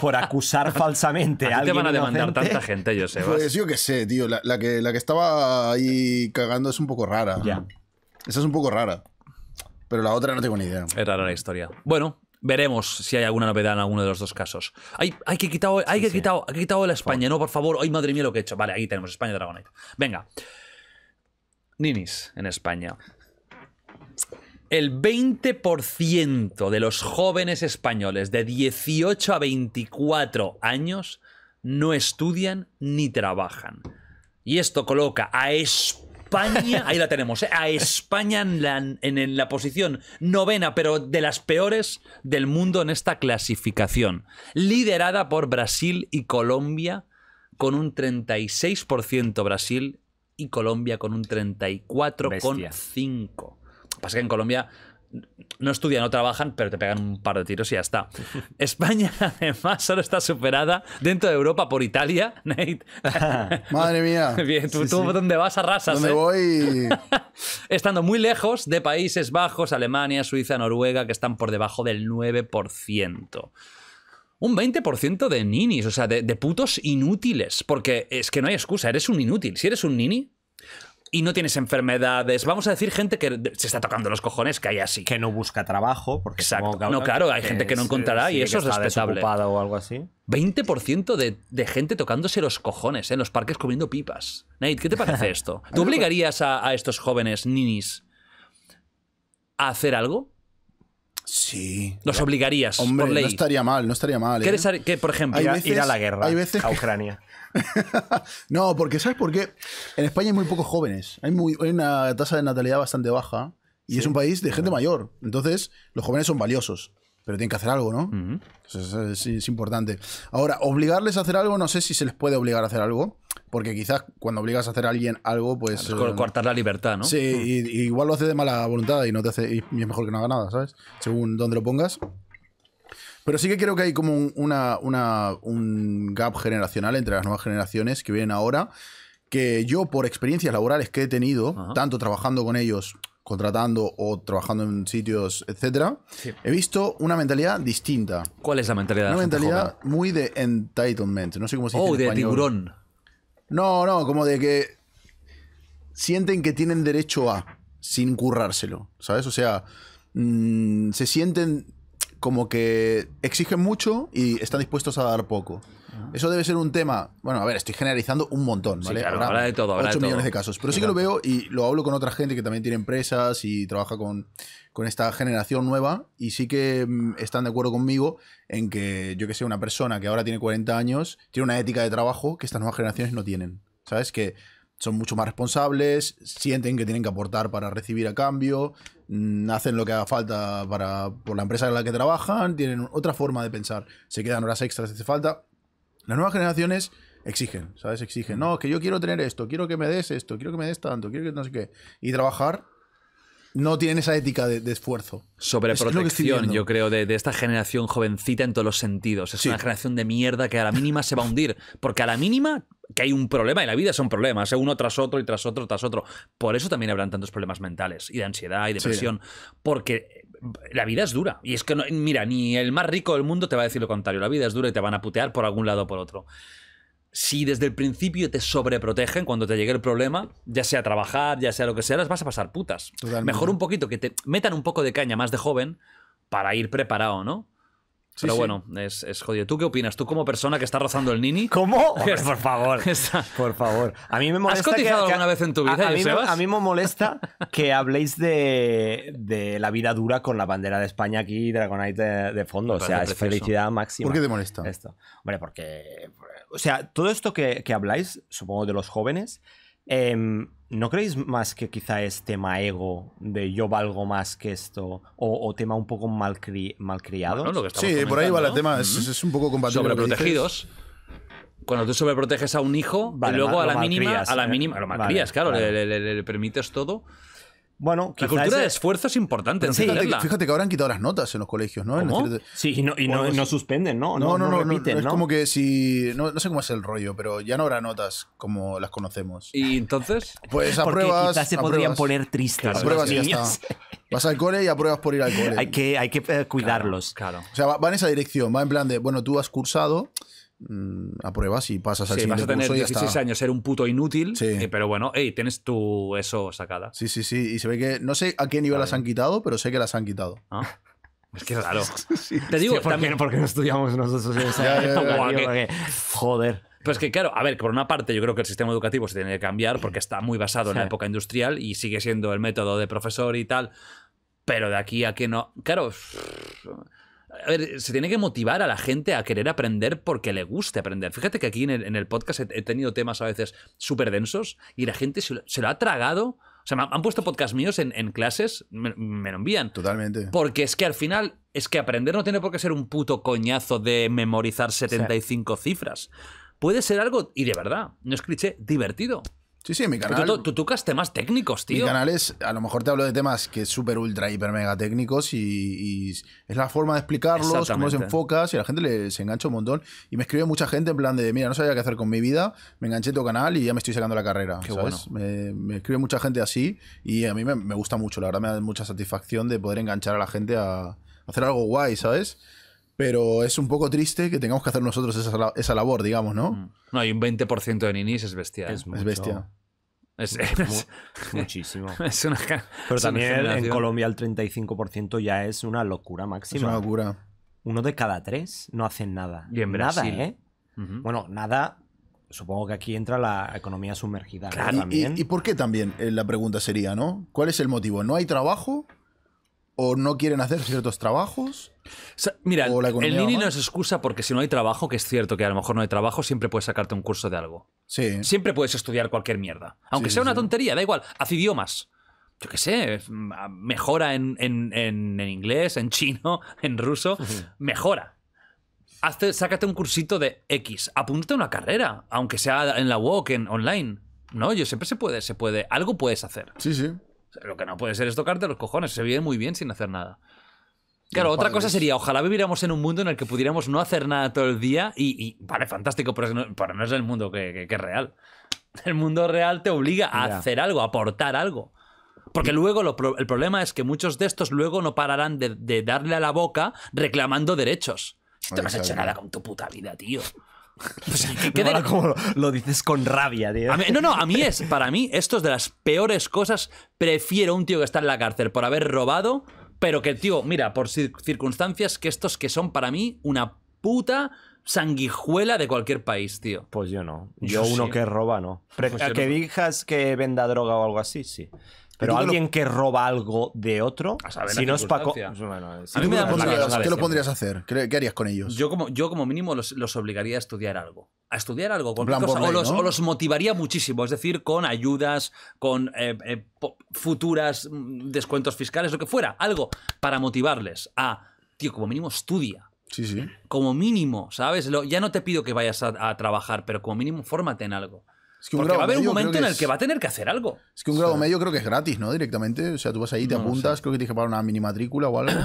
por, acusar (laughs) falsamente a, a alguien. te van a demandar tanta gente, yo sé. Pues yo qué sé, tío. La, que, la que estaba ahí cagando es un poco rara. Ya. Esa es un poco rara. Pero la otra no tengo ni idea. Es rara la historia. Bueno, veremos si hay alguna novedad en alguno de los dos casos. Hay, que quitado, hay que quitado, quitado la España, no, por favor. Ay, madre mía, lo que he hecho. Vale, aquí tenemos España Dragonite. Venga. Ninis en España el 20% de los jóvenes españoles de 18 a 24 años no estudian ni trabajan. Y esto coloca a España, ahí la tenemos, ¿eh? a España en la, en la, posición novena, pero de las peores del mundo en esta clasificación, liderada por Brasil y Colombia con un 36% Brasil y Colombia con un 34,5%. Pasa que en Colombia no estudian, no trabajan, pero te pegan un par de tiros y ya está. (laughs) España, además, solo está superada dentro de Europa por Italia, (laughs) Nate. (laughs) Madre mía. Bien, tú, dónde vas arrasas. No ¿eh? voy? Estando muy lejos de Países Bajos, Alemania, Suiza, Noruega, que están por debajo del 9% un 20% de ninis, o sea, de, putos inútiles. Porque es que no hay excusa, eres un inútil. Si eres un nini, y no tienes enfermedades. Vamos a decir gente que se está tocando los cojones que hay así. Que no busca trabajo, porque Exacto. no, claro, hay gente que no encontrará y eso que es respetable. o algo así. 20% de, gente tocándose los cojones ¿eh? en los parques comiendo pipas. Nate, ¿qué te parece esto? (laughs) ¿Tú obligarías a estos jóvenes ninis a hacer algo? Sí. Los obligarías Hombre, No estaría mal, no estaría mal. ¿Quieres, ¿eh? que, por ejemplo, ir, a la guerra a Ucrania. (laughs) no, porque ¿sabes por qué? En España hay muy pocos jóvenes. Hay, una tasa de natalidad bastante baja. Y es un país de gente mayor. Entonces, los jóvenes son valiosos. Pero tienen que hacer algo, ¿no? es, importante. Ahora, obligarles a hacer algo, no sé si se les puede obligar a hacer algo. Porque quizás cuando obligas a hacer a alguien algo, pues. Es eh, cortar la libertad, ¿no? Sí, hmm. y, igual lo hace de mala voluntad y no te hace. es mejor que no haga nada, ¿sabes? Según dónde lo pongas. Pero sí que creo que hay como un, gap generacional entre las nuevas generaciones que vienen ahora. Que yo, por experiencias laborales que he tenido, tanto trabajando con ellos, contratando o trabajando en sitios, etcétera, he visto una mentalidad distinta. ¿Cuál es la mentalidad? Una mentalidad muy de entitlement. No sé cómo se dice. Oh, de tiburón. No, no, como de que sienten que tienen derecho a, sin currárselo, ¿sabes? O sea, mm, se sienten como que exigen mucho y están dispuestos a dar poco. Ah. Eso debe ser un tema. Bueno, a ver, estoy generalizando un montón, ¿vale? de todo, habrá 8 millones de casos. Pero sí que lo veo y lo hablo con otra gente que también tiene empresas y trabaja con, con esta generación nueva y sí que mm, están de acuerdo conmigo en que, yo que sé, una persona que ahora tiene 40 años tiene una ética de trabajo que estas nuevas generaciones no tienen. ¿Sabes? Que son mucho más responsables, sienten que tienen que aportar para recibir a cambio, mm, hacen lo que haga falta para, por la empresa en la que trabajan, tienen otra forma de pensar, se quedan horas extras si hace falta. Las nuevas generaciones exigen, ¿sabes? Exigen, no, que yo quiero tener esto, quiero que me des esto, quiero que me des tanto, quiero que no sé qué. Y trabajar no tiene esa ética de, esfuerzo. Sobre protección, yo creo, de, esta generación jovencita en todos los sentidos. Es una generación de mierda que a la mínima se va a hundir. Porque a la mínima que hay un problema y la vida son problemas, ¿eh? uno tras otro y tras otro tras otro. Por eso también habrán tantos problemas mentales y de ansiedad y depresión. Porque la vida es dura. Y es que, no, mira, ni el más rico del mundo te va a decir lo contrario. La vida es dura y te van a putear por algún lado o por otro. Si desde el principio te sobreprotegen cuando te llegue el problema, ya sea trabajar, ya sea lo que sea, las vas a pasar putas. Mejor un poquito, que te metan un poco de caña más de joven para ir preparado, ¿no? Pero bueno, es, jodido. ¿Tú qué opinas? ¿Tú como persona que está rozando el nini? ¿Cómo? (laughs) por favor. por favor. A mí me molesta. ¿Has cotizado alguna vez en tu vida? A, mí, me, molesta que habléis de, la vida dura con la bandera de España aquí, Dragonite de, fondo. o sea, es felicidad máxima. ¿Por qué te molesta? Esto. Hombre, porque. O sea, todo esto que, habláis, supongo de los jóvenes, em, ¿No creéis más que quizá es tema ego de yo valgo más que esto? O, tema un poco mal malcriado. sí, por ahí va el tema. Es, un poco compatible. Sobreprotegidos. Cuando tú sobreproteges a un hijo, y luego a, la mínima, a la mínima, claro, le, permites todo. Bueno, la cultura de esfuerzo es importante. fíjate, que, ahora han quitado las notas en los colegios, ¿no? sí, y no, suspenden, ¿no? No, no, no, Es como que si. No, sé cómo es el rollo, pero ya no habrá notas como las conocemos. ¿Y entonces? Pues pruebas. Porque quizás se podrían poner tristes. Pruebas y ya está. (laughs) Vas al cole y apruebas por ir al cole. hay que, hay que eh, cuidarlos, claro, O sea, va en esa dirección, va en plan de, bueno, tú has cursado. Mm, apruebas y pasas al sí, siguiente vas a tener 16 años, ser un puto inútil, eh, pero bueno, hey, tienes tu eso sacada. Sí, sí, sí, y se ve que no sé a qué nivel las han quitado, pero sé que las han quitado. Ah, es que raro. (laughs) Te digo, ¿por también porque no estudiamos nosotros. Joder. Pero es joder. Pues que claro, a ver, por una parte yo creo que el sistema educativo se tiene que cambiar porque está muy basado en la época industrial y sigue siendo el método de profesor y tal, pero de aquí a que no, claro, se tiene que motivar a la gente a querer aprender porque le guste aprender. Fíjate que aquí en el, podcast he, tenido temas a veces súper densos y la gente se, lo ha tragado. O sea, me han puesto podcast míos en, clases, me, lo envían. Totalmente. Porque es que al final, es que aprender no tiene por qué ser un puto coñazo de memorizar 75 cifras. Puede ser algo, y de verdad, no es cliché, divertido. Sí, sí, mi canal. Tú, tú, tocas temas técnicos, tío. Mi canal es, a lo mejor te hablo de temas que es súper, ultra, hiper, mega técnicos y, es la forma de explicarlos, cómo los enfocas y a la gente les engancha un montón. Y me escribe mucha gente en plan de, mira, no sabía qué hacer con mi vida, me enganché tu canal y ya me estoy sacando la carrera. Qué Bueno. Me, escribe mucha gente así y a mí me, me gusta mucho, la verdad me da mucha satisfacción de poder enganchar a la gente a hacer algo guay, ¿sabes? Pero es un poco triste que tengamos que hacer nosotros esa, labor, digamos, ¿no? Mm. No, hay un 20% de ninis es bestia. Es, bestia. (laughs) Es, muchísimo. (laughs) Pero también en Colombia el 35% ya es una locura máxima. Es una locura. Uno de cada tres no hacen nada. Bien, Nada, ¿eh? Bueno, nada. Supongo que aquí entra la economía sumergida. Claro. ¿Y, ¿También? ¿Y, por qué también? Eh, la pregunta sería, ¿no? ¿Cuál es el motivo? ¿No hay trabajo? o no quieren hacer ciertos trabajos. mira, el Nini no es excusa porque si no hay trabajo, que es cierto que a lo mejor no hay trabajo, siempre puedes sacarte un curso de algo. Sí. Siempre puedes estudiar cualquier mierda. Aunque sea una tontería, da igual. Haz idiomas. Yo qué sé, mejora en, inglés, en chino, (laughs) en ruso. (laughs) Mejora. sácate un cursito de X. Apúntate a una carrera, aunque sea en la walk, en online. No, yo siempre se puede, se puede. Algo puedes hacer. Sí, sí lo que no puede ser es tocarte los cojones. Se vive muy bien sin hacer nada. Claro, otra cosa sería, ojalá viviéramos en un mundo en el que pudiéramos no hacer nada todo el día y, vale, fantástico, pero no, es el mundo que, es real. (laughs) El mundo real te obliga a hacer algo, a aportar algo. Porque luego el problema es que muchos de estos luego no pararán de, de darle a la boca reclamando derechos. Si tú no has hecho nada con tu puta vida, tío. (laughs) (laughs) como lo, dices con rabia, tío. no, no, a mí es, para mí, estos de las peores cosas. Prefiero un tío que está en la cárcel por haber robado, pero que, tío, mira, por circunstancias que estos que son para mí una puta sanguijuela de cualquier país, tío. Pues yo no. Yo, uno que roba, no. Pues que digas que venda droga o algo así, sí. Pero alguien que roba algo de otro, si no es Paco. Pues pues ¿Qué lo pondrías a hacer? ¿Qué, harías con ellos? Yo, como, yo como mínimo, los, obligaría a estudiar algo. A estudiar algo. Con o, los, o, los, motivaría muchísimo. Es decir, con ayudas, con eh, eh, futuras mm, descuentos fiscales, lo que fuera. Algo para motivarles a. Tío, como mínimo, estudia. Sí, sí. Como mínimo, ¿sabes? ya no te pido que vayas a trabajar, pero como mínimo, fórmate en algo va a haber un momento en el que va a tener que hacer algo. Es que un grado medio creo que es gratis, ¿no? Directamente. O sea, tú vas ahí, te apuntas, creo que te que pagar una mini matrícula o algo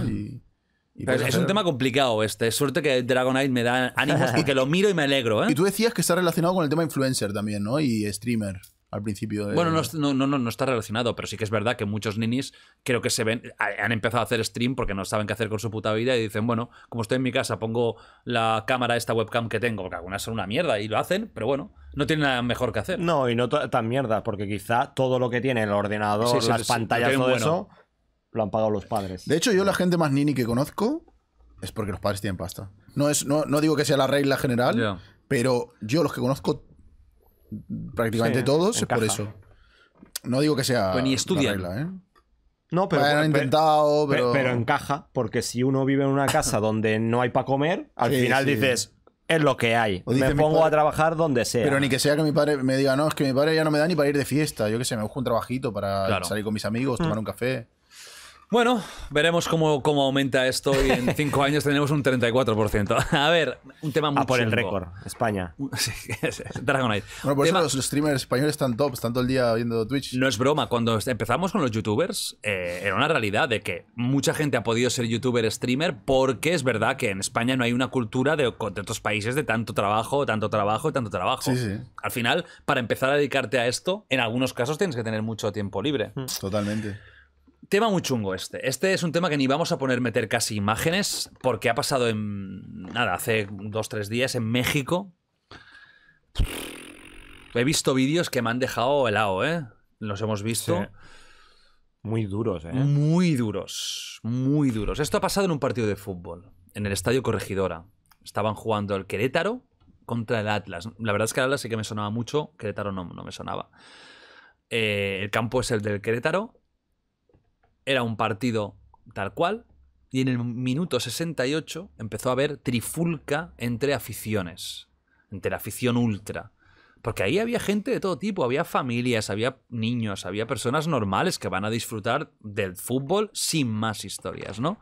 es un tema complicado este. Suerte que Dragonite me da ánimos y que lo miro y me alegro. ¿eh? (laughs) Y tú decías que está relacionado con el tema influencer también, ¿no? Y streamer al principio. De... Bueno, no, no, no, no, está relacionado, pero sí que es verdad que muchos ninis creo que se ven, han empezado a hacer stream porque no saben qué hacer con su puta vida y dicen, bueno, como estoy en mi casa, pongo la cámara, esta webcam que tengo, porque algunas son una mierda y lo hacen, pero bueno, no tienen nada mejor que hacer. No, y no tan mierda, porque quizá todo lo que tiene el ordenador, las pantallas, todo eso, lo han pagado los padres. De hecho, yo la gente más nini que conozco es porque los padres tienen pasta. No, es, no, no digo que sea la regla general, pero yo los que conozco prácticamente todos, es por eso. No digo que sea pues ni estudian. ¿eh? No, pero, pero... encaja, porque si uno vive en una casa (coughs) donde no hay para comer, al final dices, es lo que hay. me pongo a trabajar donde sea. Pero ni que sea que mi padre me diga, no, es que mi padre ya no me da ni para ir de fiesta. Yo qué sé, me busco un trabajito para salir con mis amigos, tomar un café. Bueno, veremos cómo, aumenta esto y en (laughs) cinco años tenemos un 34%. (laughs) A ver, un tema ah, muy A por el récord, España. (laughs) Sí, es, Bueno, por eso los, streamers españoles están tops, están todo el día viendo Twitch. No es broma, cuando empezamos con los youtubers, eh, era una realidad de que mucha gente ha podido ser youtuber, streamer, porque es verdad que en España no hay una cultura de, otros países de tanto trabajo, tanto trabajo, tanto trabajo. Sí, sí. Al final, para empezar a dedicarte a esto, en algunos casos tienes que tener mucho tiempo libre. Totalmente. Tema muy chungo este. Este es un tema que ni vamos a poner meter casi imágenes, porque ha pasado en. Nada, hace dos, tres días en México. He visto vídeos que me han dejado helado, ¿eh? Los hemos visto. Muy duros, ¿eh? Muy duros. Muy duros. Esto ha pasado en un partido de fútbol, en el Estadio Corregidora. Estaban jugando el Querétaro contra el Atlas. La verdad es que el Atlas sí que me sonaba mucho, Querétaro no, me sonaba. Eh, el campo es el del Querétaro era un partido tal cual, y en el minuto 68 empezó a haber trifulca entre aficiones, entre la afición ultra. Porque ahí había gente de todo tipo, había familias, había niños, había personas normales que van a disfrutar del fútbol sin más historias, ¿no?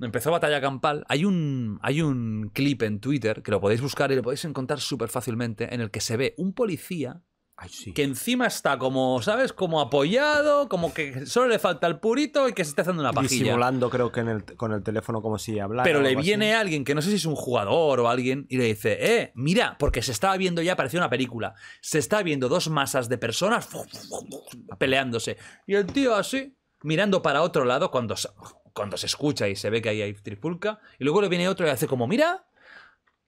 Empezó Batalla Campal. Hay un, hay un clip en Twitter que lo podéis buscar y lo podéis encontrar súper fácilmente en el que se ve un policía que encima está como, ¿sabes? Como apoyado, como que solo le falta el purito y que se está haciendo una pajilla. simulando creo que con el teléfono como si hablara. Pero le viene alguien, que no sé si es un jugador o alguien, y le dice, eh, mira, porque se estaba viendo ya, parecía una película, se está viendo dos masas de personas peleándose. Y el tío así, mirando para otro lado cuando se, cuando se escucha y se ve que ahí hay tripulca. Y luego le viene otro y hace como, mira,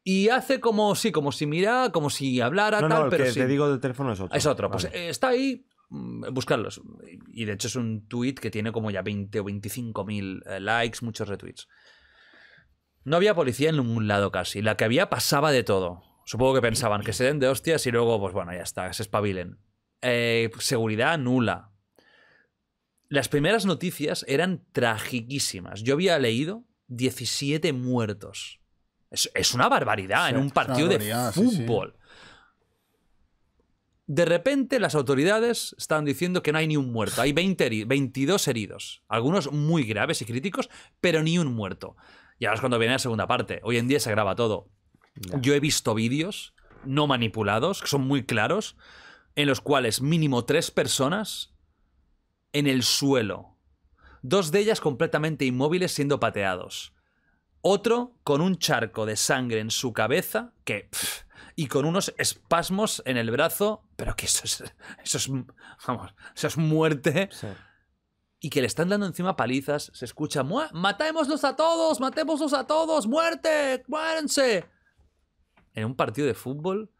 y hace como, sí, como si mira, como si hablara, tal, no, el pero que te digo del teléfono es otro. Es otro, pues está ahí, mm, buscarlos. Y de hecho es un tweet que tiene como ya 20 o 25 mil eh, likes, muchos retweets. No había policía en ningún lado casi. La que había pasaba de todo. Supongo que pensaban que se den de hostias y luego, pues bueno, ya está, se espabilen. Eh, seguridad nula. Las primeras noticias eran tragiquísimas. Yo había leído 17 muertos. Es, una barbaridad en un partido de fútbol. De repente las autoridades están diciendo que no hay ni un muerto. Hay 20 22 heridos, algunos muy graves y críticos, pero ni un muerto. Y ahora es cuando viene la segunda parte. Hoy en día se graba todo. Yo he visto vídeos no manipulados, que son muy claros, en los cuales mínimo tres personas en el suelo. Dos de ellas completamente inmóviles siendo pateados. Otro con un charco de sangre en su cabeza, que... y con unos espasmos en el brazo, pero que eso es... Eso es, vamos, eso es muerte. Y que le están dando encima palizas, se escucha, matémoslos a todos, matémoslos a todos, muerte, muérense. En un partido de fútbol,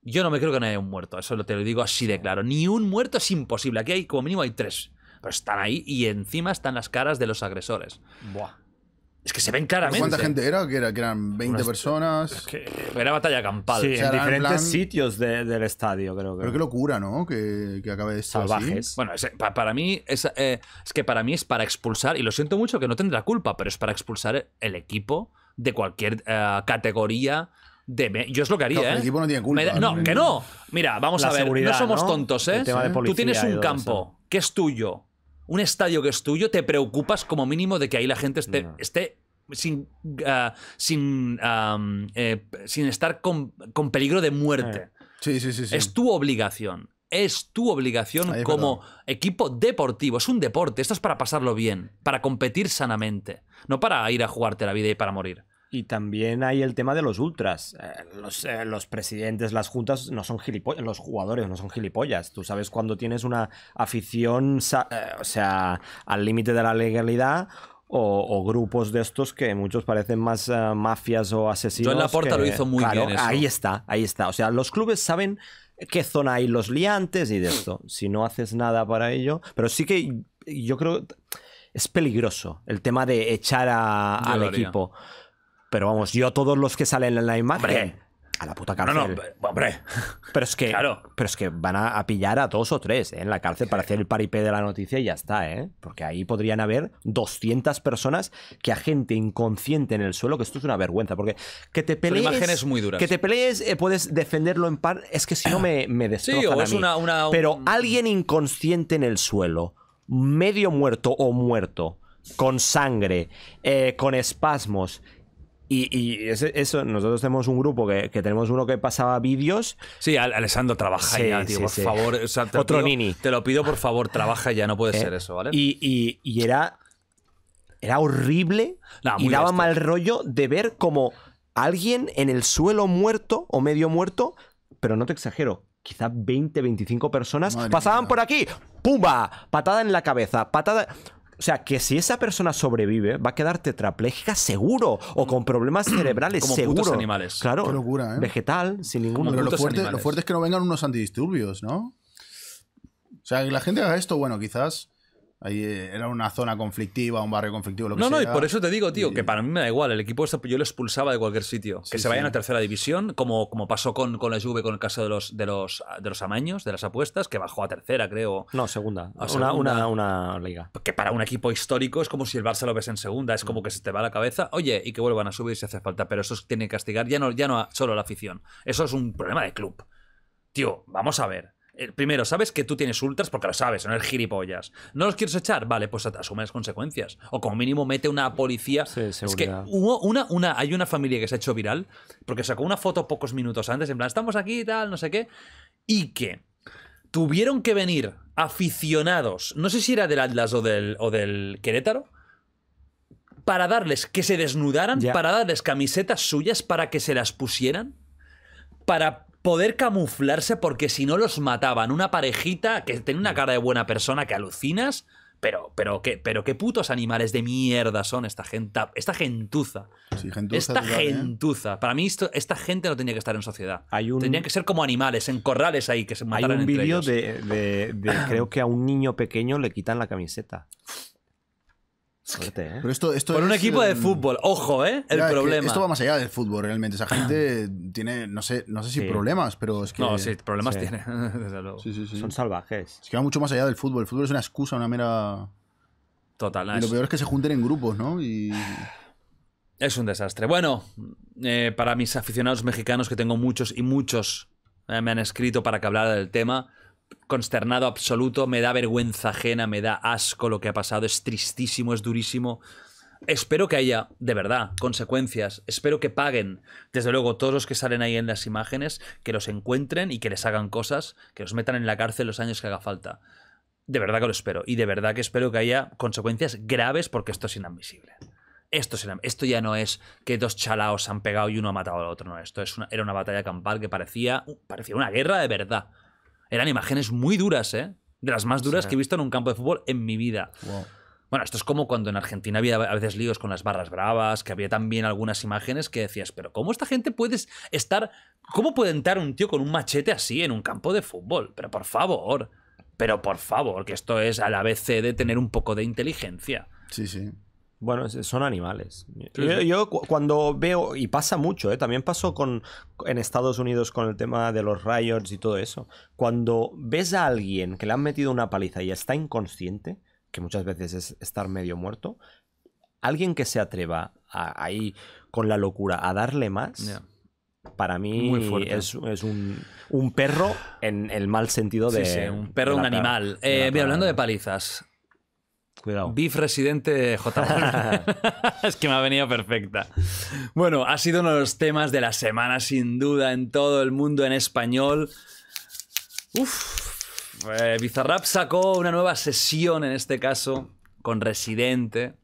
yo no me creo que no haya un muerto, eso te lo digo así de claro. Ni un muerto es imposible, aquí hay como mínimo hay tres. Pero están ahí y encima están las caras de los agresores. Buah. Es que se ven claramente. ¿Cuánta gente era? Que, era, eran 20 personas. que era batalla campal. Sí, en diferentes sitios del estadio, creo que. Pero qué locura, ¿no? Que, que acabe de Salvajes. Bueno, para, mí es, eh, es que para mí es para expulsar, y lo siento mucho que no tendrá culpa, pero es para expulsar el equipo de cualquier eh, categoría de yo es lo que haría, ¿eh? El equipo no tiene culpa. no, que no. Mira, vamos a ver, no somos tontos, ¿eh? Tú tienes un campo que es tuyo, un estadio que es tuyo, te preocupas como mínimo de que ahí la gente esté, esté sin, ah, sin, eh, sin estar con, peligro de muerte. Eh. Sí, sí, sí, Es tu obligación. Es tu obligación como equipo deportivo. Es un deporte. Esto es para pasarlo bien, para competir sanamente, no para ir a jugarte la vida y para morir. Y también hay el tema de los ultras. Eh, eh, los, presidentes, las juntas no son gilipollas, los jugadores no son gilipollas. Tú sabes cuando tienes una afición, eh, o sea, al límite de la legalidad. O, grupos de estos que muchos parecen más mafias o asesinos. Joan la lo hizo muy bien. Ahí está, ahí está. O sea, los clubes saben qué zona hay los liantes y de esto. Si no haces nada para ello. Pero sí que yo creo. Es peligroso el tema de echar al equipo. Pero vamos, yo a todos los que salen en la imagen. A la puta cárcel. No, no, hombre. Pero es que, pero es que van a, pillar a dos o tres ¿eh? en la cárcel para hacer el paripé de la noticia y ya está, ¿eh? Porque ahí podrían haber 200 personas que a gente inconsciente en el suelo, que esto es una vergüenza, porque que te pelees... imágenes muy duras. Que te pelees, eh, puedes defenderlo en par... Es que si no me, me sí, o es Una, Pero alguien inconsciente en el suelo, medio muerto o muerto, con sangre, eh, con espasmos y, eso, nosotros tenemos un grupo que, tenemos uno que pasaba vídeos. Sí, Alessandro, trabaja ya, tío, por favor. Otro nini. Te lo pido, por favor, trabaja ya, no puede eh, ser eso, ¿vale? Y, era. Era horrible y daba mal rollo de ver como alguien en el suelo muerto o medio muerto, pero no te exagero, quizás 20, 25 personas pasaban por aquí. ¡Pumba! Patada en la cabeza, patada. O sea, que si esa persona sobrevive, va a quedar tetraplégica seguro o con problemas (clears throat) cerebrales Como seguro. animales. Claro. Qué locura, ¿eh? Vegetal, sin ningún Pero lo fuerte, lo fuerte es que no vengan unos antidisturbios, ¿no? O sea, que la gente haga esto, bueno, quizás Ahí eh, era una zona conflictiva, un barrio conflictivo, lo que No, no, y por eso te digo, tío, que para mí me da igual. El equipo yo lo expulsaba de cualquier sitio. que se vayan a tercera división, como, como pasó con, con la Juve con el caso de los, de, los, de los amaños, de las apuestas, que bajó a tercera, creo. No, segunda. Una, Una, liga. Que para un equipo histórico es como si el Barça lo ves en segunda. Es como mm. que se te va la cabeza, oye, y que vuelvan a subir si hace falta. Pero eso tiene que castigar ya no, ya no solo la afición. Eso es un problema de club. Tío, vamos a ver eh, primero, sabes que tú tienes ultras porque lo sabes, no eres gilipollas. ¿No los quieres echar? Vale, pues asume las consecuencias. O como mínimo mete una policía. Sí, es que una, una, hay una familia que se ha hecho viral porque sacó una foto pocos minutos antes, en plan, estamos aquí y tal, no sé qué. Y que tuvieron que venir aficionados, no sé si era del Atlas o del, o del Querétaro, para darles que se desnudaran, para darles camisetas suyas para que se las pusieran, para poder camuflarse porque si no los mataban. Una parejita que tiene una mm. cara de buena persona que alucinas. Pero, pero, ¿qué, pero qué putos animales de mierda son esta gente, esta gentuza. esta ¿eh? gentuza. Para mí esta gente no tenía que estar en sociedad. Hay que ser como animales, en corrales ahí que se mataran Hay un vídeo de creo que a un niño pequeño le quitan la camiseta. ¿eh? Con un equipo de fútbol, ojo, ¿eh? El problema. Esto va más allá del fútbol, realmente. Esa ah. gente tiene, no sé, no sé si problemas, pero es que. No, sí, problemas tiene, (laughs) desde luego. Son salvajes. Es que va mucho más allá del fútbol. El fútbol es una excusa, una mera. Total. Y lo peor es que se junten en grupos, ¿no? Y. Es un desastre. Bueno, eh, para mis aficionados mexicanos, que tengo muchos y muchos eh, me han escrito para que hablara del tema consternado absoluto, me da vergüenza ajena, me da asco lo que ha pasado, es tristísimo, es durísimo. Espero que haya, de verdad, consecuencias. Espero que paguen, desde luego, todos los que salen ahí en las imágenes, que los encuentren y que les hagan cosas, que los metan en la cárcel los años que haga falta. De verdad que lo espero. Y de verdad que espero que haya consecuencias graves porque esto es inadmisible. Esto, esto ya no es que dos chalaos se han pegado y uno ha matado al otro. No, esto es era una batalla campal que parecía, parecía una guerra de verdad. Eran imágenes muy duras, ¿eh? De las más duras que he visto en un campo de fútbol en mi vida. Bueno, esto es como cuando en Argentina había a veces líos con las barras bravas, que había también algunas imágenes que decías, pero ¿cómo esta gente puede estar, cómo puede entrar un tío con un machete así en un campo de fútbol? Pero por favor, pero por favor, que esto es a la vez de tener un poco de inteligencia. Sí, sí. Bueno, son animales. Yo, cuando veo, y pasa mucho, ¿eh? también pasó con, en Estados Unidos con el tema de los riots y todo eso. Cuando ves a alguien que le han metido una paliza y está inconsciente, que muchas veces es estar medio muerto, alguien que se atreva ahí con la locura a darle más, para mí es, es un, perro en el mal sentido de... un perro, un animal. Eh, hablando de palizas, Cuidado. Beef residente J. (laughs) es que me ha venido perfecta. Bueno, ha sido uno de los temas de la semana, sin duda, en todo el mundo en español. Uf. Eh, Bizarrap sacó una nueva sesión, en este caso, con Residente,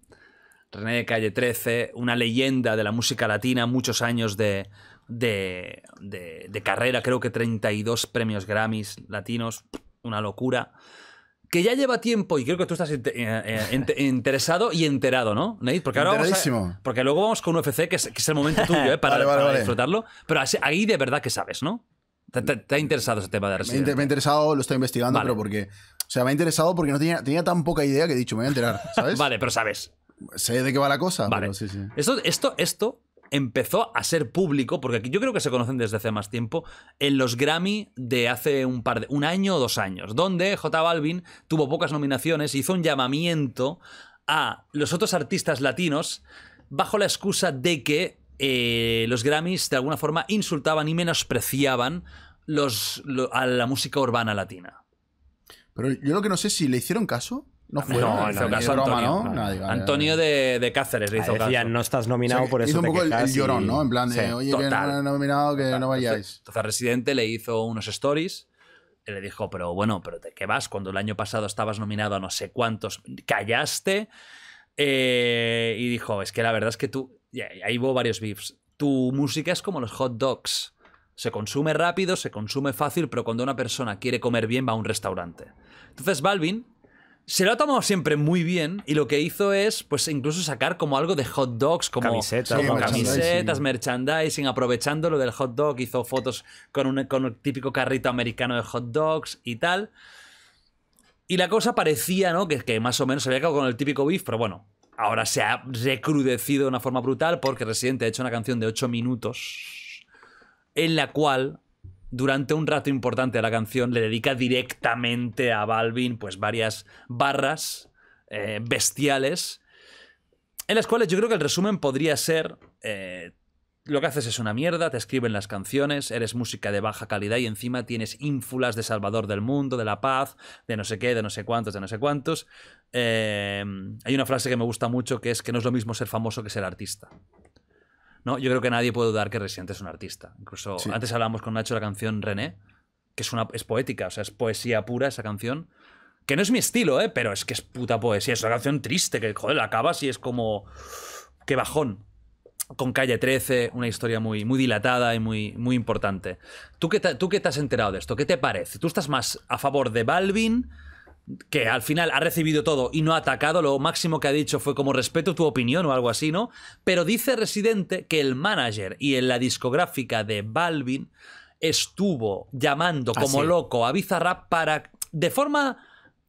René de Calle 13, una leyenda de la música latina, muchos años de, de, de carrera, creo que 32 premios Grammys latinos, una locura que ya lleva tiempo y creo que tú estás eh, eh, (laughs) interesado y enterado, ¿no, Nate? Porque ahora vamos porque luego vamos con UFC, que es, que el momento tuyo, ¿eh? (laughs) Para, disfrutarlo. Pero ahí de verdad que sabes, ¿no? ¿Te, ha interesado ese tema de Resident? Me, ha interesado, lo estoy investigando, pero porque. O sea, me ha interesado porque no tenía, tan poca idea que he dicho, me voy a enterar, (laughs) ¿sabes? vale, pero sabes. Sé de qué va la cosa. Vale. sí, sí. Esto, esto, esto empezó a ser público, porque aquí yo creo que se conocen desde hace más tiempo, en los Grammy de hace un par de. un año o dos años, donde J Balvin tuvo pocas nominaciones, e hizo un llamamiento a los otros artistas latinos bajo la excusa de que eh, los Grammys de alguna forma insultaban y menospreciaban los, a la música urbana latina. Pero yo lo que no sé si le hicieron caso no fue. No, Antonio, eh, de, de, Cáceres le hizo no estás nominado por eso. Hizo un poco el, llorón, ¿no? En plan oye, que no nominado, que no vayáis. Entonces, Residente le hizo unos stories. Y le dijo, pero bueno, pero ¿de qué vas? Cuando el año pasado estabas nominado a no sé cuántos, callaste. Eh, y dijo, es que la verdad es que tú. ahí hubo varios beefs. Tu música es como los hot dogs. Se consume rápido, se consume fácil, pero cuando una persona quiere comer bien va a un restaurante. Entonces Balvin se lo ha tomado siempre muy bien y lo que hizo es, pues incluso sacar como algo de hot dogs, como camisetas, camisetas merchandising. aprovechando lo del hot dog, hizo fotos con un, típico carrito americano de hot dogs y tal. Y la cosa parecía, ¿no? Que, que más o menos se había acabado con el típico beef, pero bueno, ahora se ha recrudecido de una forma brutal porque Residente ha hecho una canción de 8 minutos en la cual durante un rato importante de la canción le dedica directamente a Balvin pues varias barras eh, bestiales, en las cuales yo creo que el resumen podría ser... Eh, lo que haces es una mierda, te escriben las canciones, eres música de baja calidad y encima tienes ínfulas de Salvador del Mundo, de la paz, de no sé qué, de no sé cuántos, de no sé cuántos. Eh, hay una frase que me gusta mucho que es que no es lo mismo ser famoso que ser artista. No, yo creo que nadie puede dudar que Residente es un artista. Incluso antes hablábamos con Nacho de la canción René, que es, una, es poética, o sea, es poesía pura esa canción. Que no es mi estilo, ¿eh? pero es que es puta poesía. Es una canción triste, que joder, la acabas y es como. Qué bajón. Con calle 13, una historia muy, muy dilatada y muy, muy importante. ¿Tú ¿Tú qué te has enterado de esto? ¿Qué te parece? ¿Tú estás más a favor de Balvin? que al final ha recibido todo y no ha atacado, lo máximo que ha dicho fue como respeto tu opinión o algo así, ¿no? Pero dice Residente que el manager y en la discográfica de Balvin estuvo llamando ah, como loco a Bizarrap para, de forma...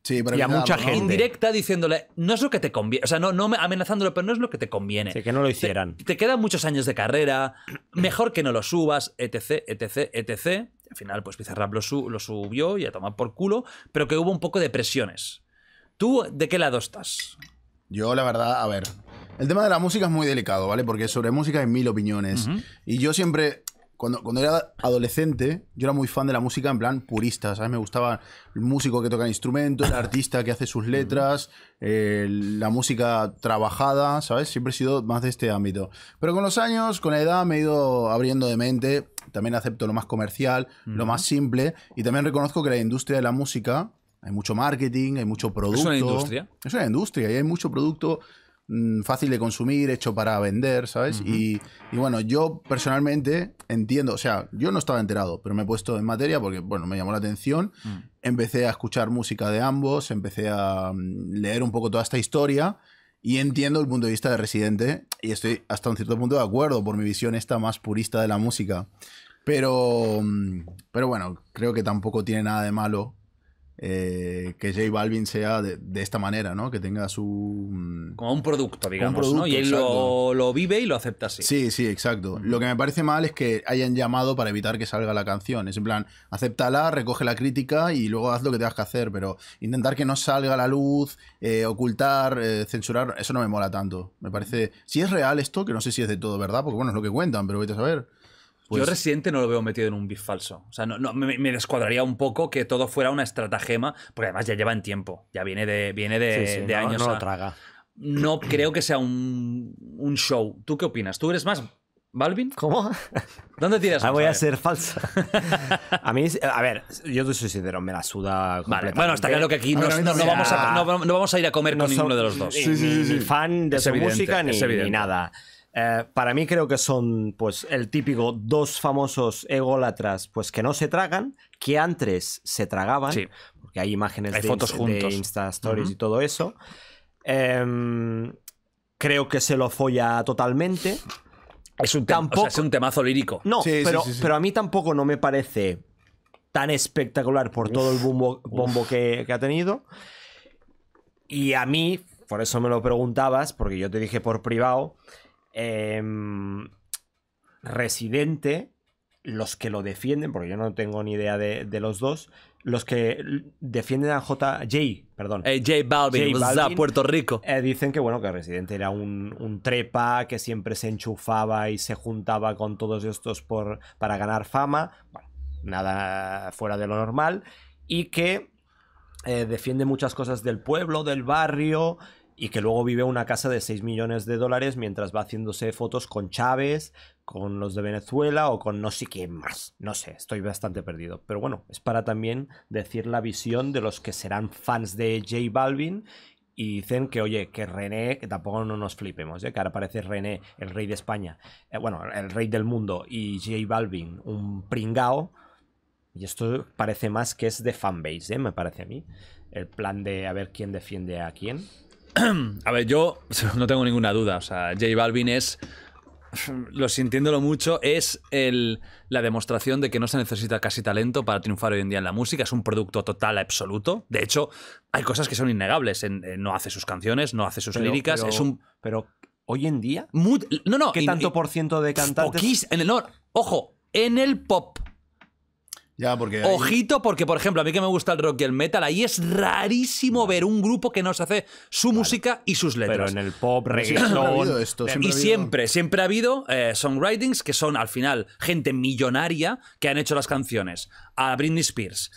y a mucha gente. Indirecta diciéndole, no es lo que te conviene. O sea, no, no amenazándolo, pero no es lo que te conviene. que no lo hicieran. te, quedan muchos años de carrera, mejor que no lo subas, etc, etc, etc al final, pues Bizarrap lo, lo subió y a tomar por culo, pero que hubo un poco de presiones. ¿Tú de qué lado estás? Yo, la verdad, a ver. El tema de la música es muy delicado, ¿vale? Porque sobre música hay mil opiniones. Y yo siempre cuando, cuando, era adolescente, yo era muy fan de la música en plan purista, ¿sabes? Me gustaba el músico que toca el instrumento, el artista que hace sus letras, la música trabajada, ¿sabes? Siempre he sido más de este ámbito. Pero con los años, con la edad, me he ido abriendo de mente. También acepto lo más comercial, lo más simple. Y también reconozco que la industria de la música, hay mucho marketing, hay mucho producto. Es una industria. Es una industria y hay mucho producto Mm, fácil de consumir, hecho para vender, ¿sabes? y, bueno, yo personalmente entiendo, o sea, yo no estaba enterado, pero me he puesto en materia porque, bueno, me llamó la atención. Mm. Empecé a escuchar música de ambos, empecé a mm, leer un poco toda esta historia. Y entiendo el punto de vista de Residente y estoy hasta un cierto punto de acuerdo por mi visión esta más purista de la música. Pero, pero bueno, creo que tampoco tiene nada de malo eh, que J Balvin sea de, esta manera, ¿no? Que tenga su... Mm, como un producto, digamos, Y él lo, vive y lo acepta así. Sí, sí, exacto. Lo que me parece mal es que hayan llamado para evitar que salga la canción. Es en plan, acéptala, recoge la crítica y luego haz lo que tengas que hacer, pero intentar que no salga a la luz, eh, ocultar, eh, censurar, eso no me mola tanto. Me parece... Si es real esto, que no sé si es de todo verdad, porque bueno, es lo que cuentan, pero vete a saber. Yo pues reciente no lo veo metido en un bif falso. O sea, no, me, me, descuadraría un poco que todo fuera una estratagema, porque además ya lleva en tiempo. Ya viene de, viene de, años. No lo traga. No creo que sea un, show. ¿Tú qué opinas? ¿Tú eres más ¿Balvin? ¿Cómo? ¿Dónde tiras? Ah, voy a, ser falsa. A mí, a ver, yo te soy sincero, me la suda. Vale, bueno, está claro que aquí no, vamos a, ir a comer con ninguno de los dos. Sí, sí, sí. fan de su música ni nada. Eh, para mí creo que son pues el típico dos famosos ególatras pues que no se tragan, que antes se tragaban, porque hay imágenes de, fotos juntos. Insta Stories y todo eso. Em, creo que se lo folla totalmente. Es un, tampoco... es un temazo lírico. No, pero, a mí tampoco no me parece tan espectacular por todo el bombo, que ha tenido. Y a mí, por eso me lo preguntabas, porque yo te dije por privado, Em, residente, los que lo defienden, porque yo no tengo ni idea de, los dos, los que defienden a J. Perdón. Eh, J Balvin, Puerto Rico. Eh, dicen que bueno, que Residente era un, trepa, que siempre se enchufaba y se juntaba con todos estos por, para ganar fama. nada fuera de lo normal. Y que eh, defiende muchas cosas del pueblo, del barrio, y que luego vive una casa de 6 millones de dólares mientras va haciéndose fotos con Chávez, con los de Venezuela o con no sé quién más. No sé, estoy bastante perdido. Pero bueno, es para también decir la visión de los que serán fans de J Balvin y dicen que, oye, que René, que tampoco no nos flipemos, ¿eh? que ahora parece René, el rey de España, eh, bueno, el rey del mundo, y J Balvin, un pringao. Y esto parece más que es de fanbase, ¿eh? me parece a mí. El plan de a ver quién defiende a quién. A ver, yo (laughs) no tengo ninguna duda. O sea, J Balvin es. Lo sintiéndolo mucho, es la demostración de que no se necesita casi talento para triunfar hoy en día en la música. Es un producto total, absoluto. De hecho, hay cosas que son innegables. no hace sus canciones, no hace sus líricas. Pero, es un. hoy en día. no, no. ¿Qué tanto por ciento de cantantes? ojo, en el pop Ojito, porque por ejemplo, a mí que me gusta el rock y el metal, ahí es rarísimo ver un grupo que nos hace su música y sus letras. Pero en el pop, reggaeton... y siempre, siempre ha habido eh, songwritings que son al final gente millonaria que han hecho las canciones. A Britney Spears.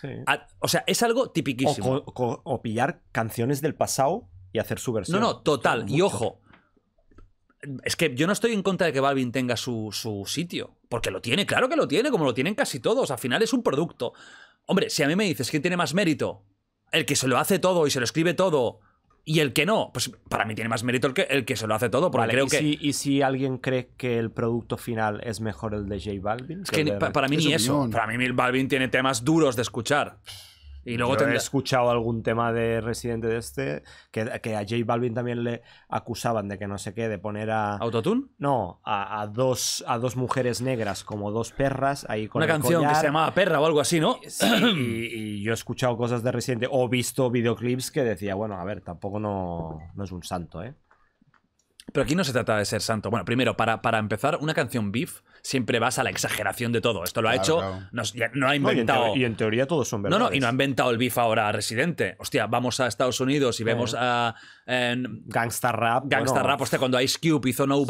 o sea, es algo tipiquísimo. o pillar canciones del pasado y hacer su versión. No, no, total. Y ojo, es que yo no estoy en contra de que Balvin tenga su, sitio, porque lo tiene, claro que lo tiene, como lo tienen casi todos, al final es un producto. Hombre, si a mí me dices quién tiene más mérito, el que se lo hace todo y se lo escribe todo, y el que no, pues para mí tiene más mérito el que, el que se lo hace todo, porque y Si, alguien cree que el producto final es mejor el de J Balvin? Es que, para, mí ni eso, para mí Balvin tiene temas duros de escuchar. Y luego he escuchado algún tema de Residente de este que, a J Balvin también le acusaban de que no sé qué, de poner a. ¿Autotune? No, a, dos, a dos mujeres negras como dos perras ahí con Una canción que se llamaba Perra o algo así, ¿no? y, yo he escuchado cosas de Residente o visto videoclips que decía, bueno, a ver, tampoco no es un santo, ¿eh? Pero aquí no se trata de ser santo. Bueno, primero, para, para empezar, una canción beef siempre vas a la exageración de todo. Esto lo ha hecho, No, ha inventado. y, en teoría todos son verdades. No, no, y no ha inventado el beef ahora residente. Hostia, vamos a Estados Unidos y eh. vemos a. gangsta rap. Gangsta rap, hostia, cuando Ice Cube hizo No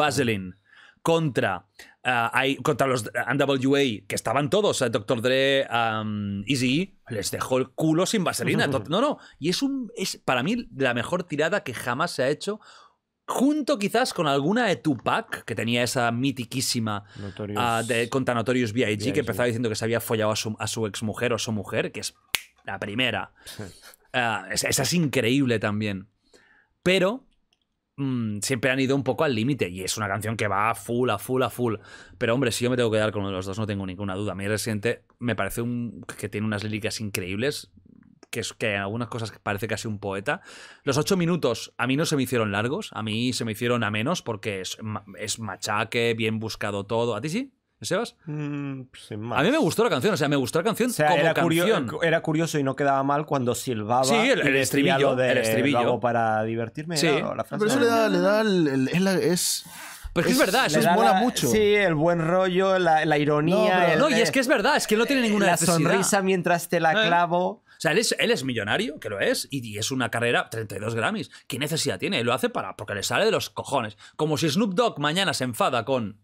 contra, eh, contra los NWA, que estaban todos, el eh, Dr. Dre, um, Easy, les dejó el culo sin vaselina. (laughs) no, no. Y es un. Es para mí la mejor tirada que jamás se ha hecho Junto quizás con alguna de Tupac, que tenía esa mitiquísima ah, de, contra Notorious B.I.G., que empezaba diciendo que se había follado a su, ex mujer o su mujer, que es la primera. Ah, esa, es increíble también. Pero mm, siempre han ido un poco al límite y es una canción que va a full, a full, a full. Pero hombre, si yo me tengo que quedar con uno de los dos, no tengo ninguna duda. mí reciente me parece un, que tiene unas líricas increíbles que es que en algunas cosas parece casi un poeta. Los ocho minutos a mí no se me hicieron largos, a mí se me hicieron a menos porque es, es machaque, bien buscado todo. ¿A ti sí? ¿Sebas? Mm, pues a mí me gustó la canción, o sea, me gustó la canción era curioso y no quedaba mal cuando silbaba. Sí, el, estribillo. De, el estribillo. para divertirme. Sí. Pero eso le da, le da es, es... Pero es, verdad, eso es mola mucho. Sí, el buen rollo, la, ironía. No, y es que es verdad, es que no tiene ninguna La sonrisa mientras te la eh. clavo. O sea, él es, millonario, que lo es, y, es una carrera, 32 Grammys. ¿Qué necesidad tiene? Él lo hace para, porque le sale de los cojones. Como si Snoop Dogg mañana se enfada con,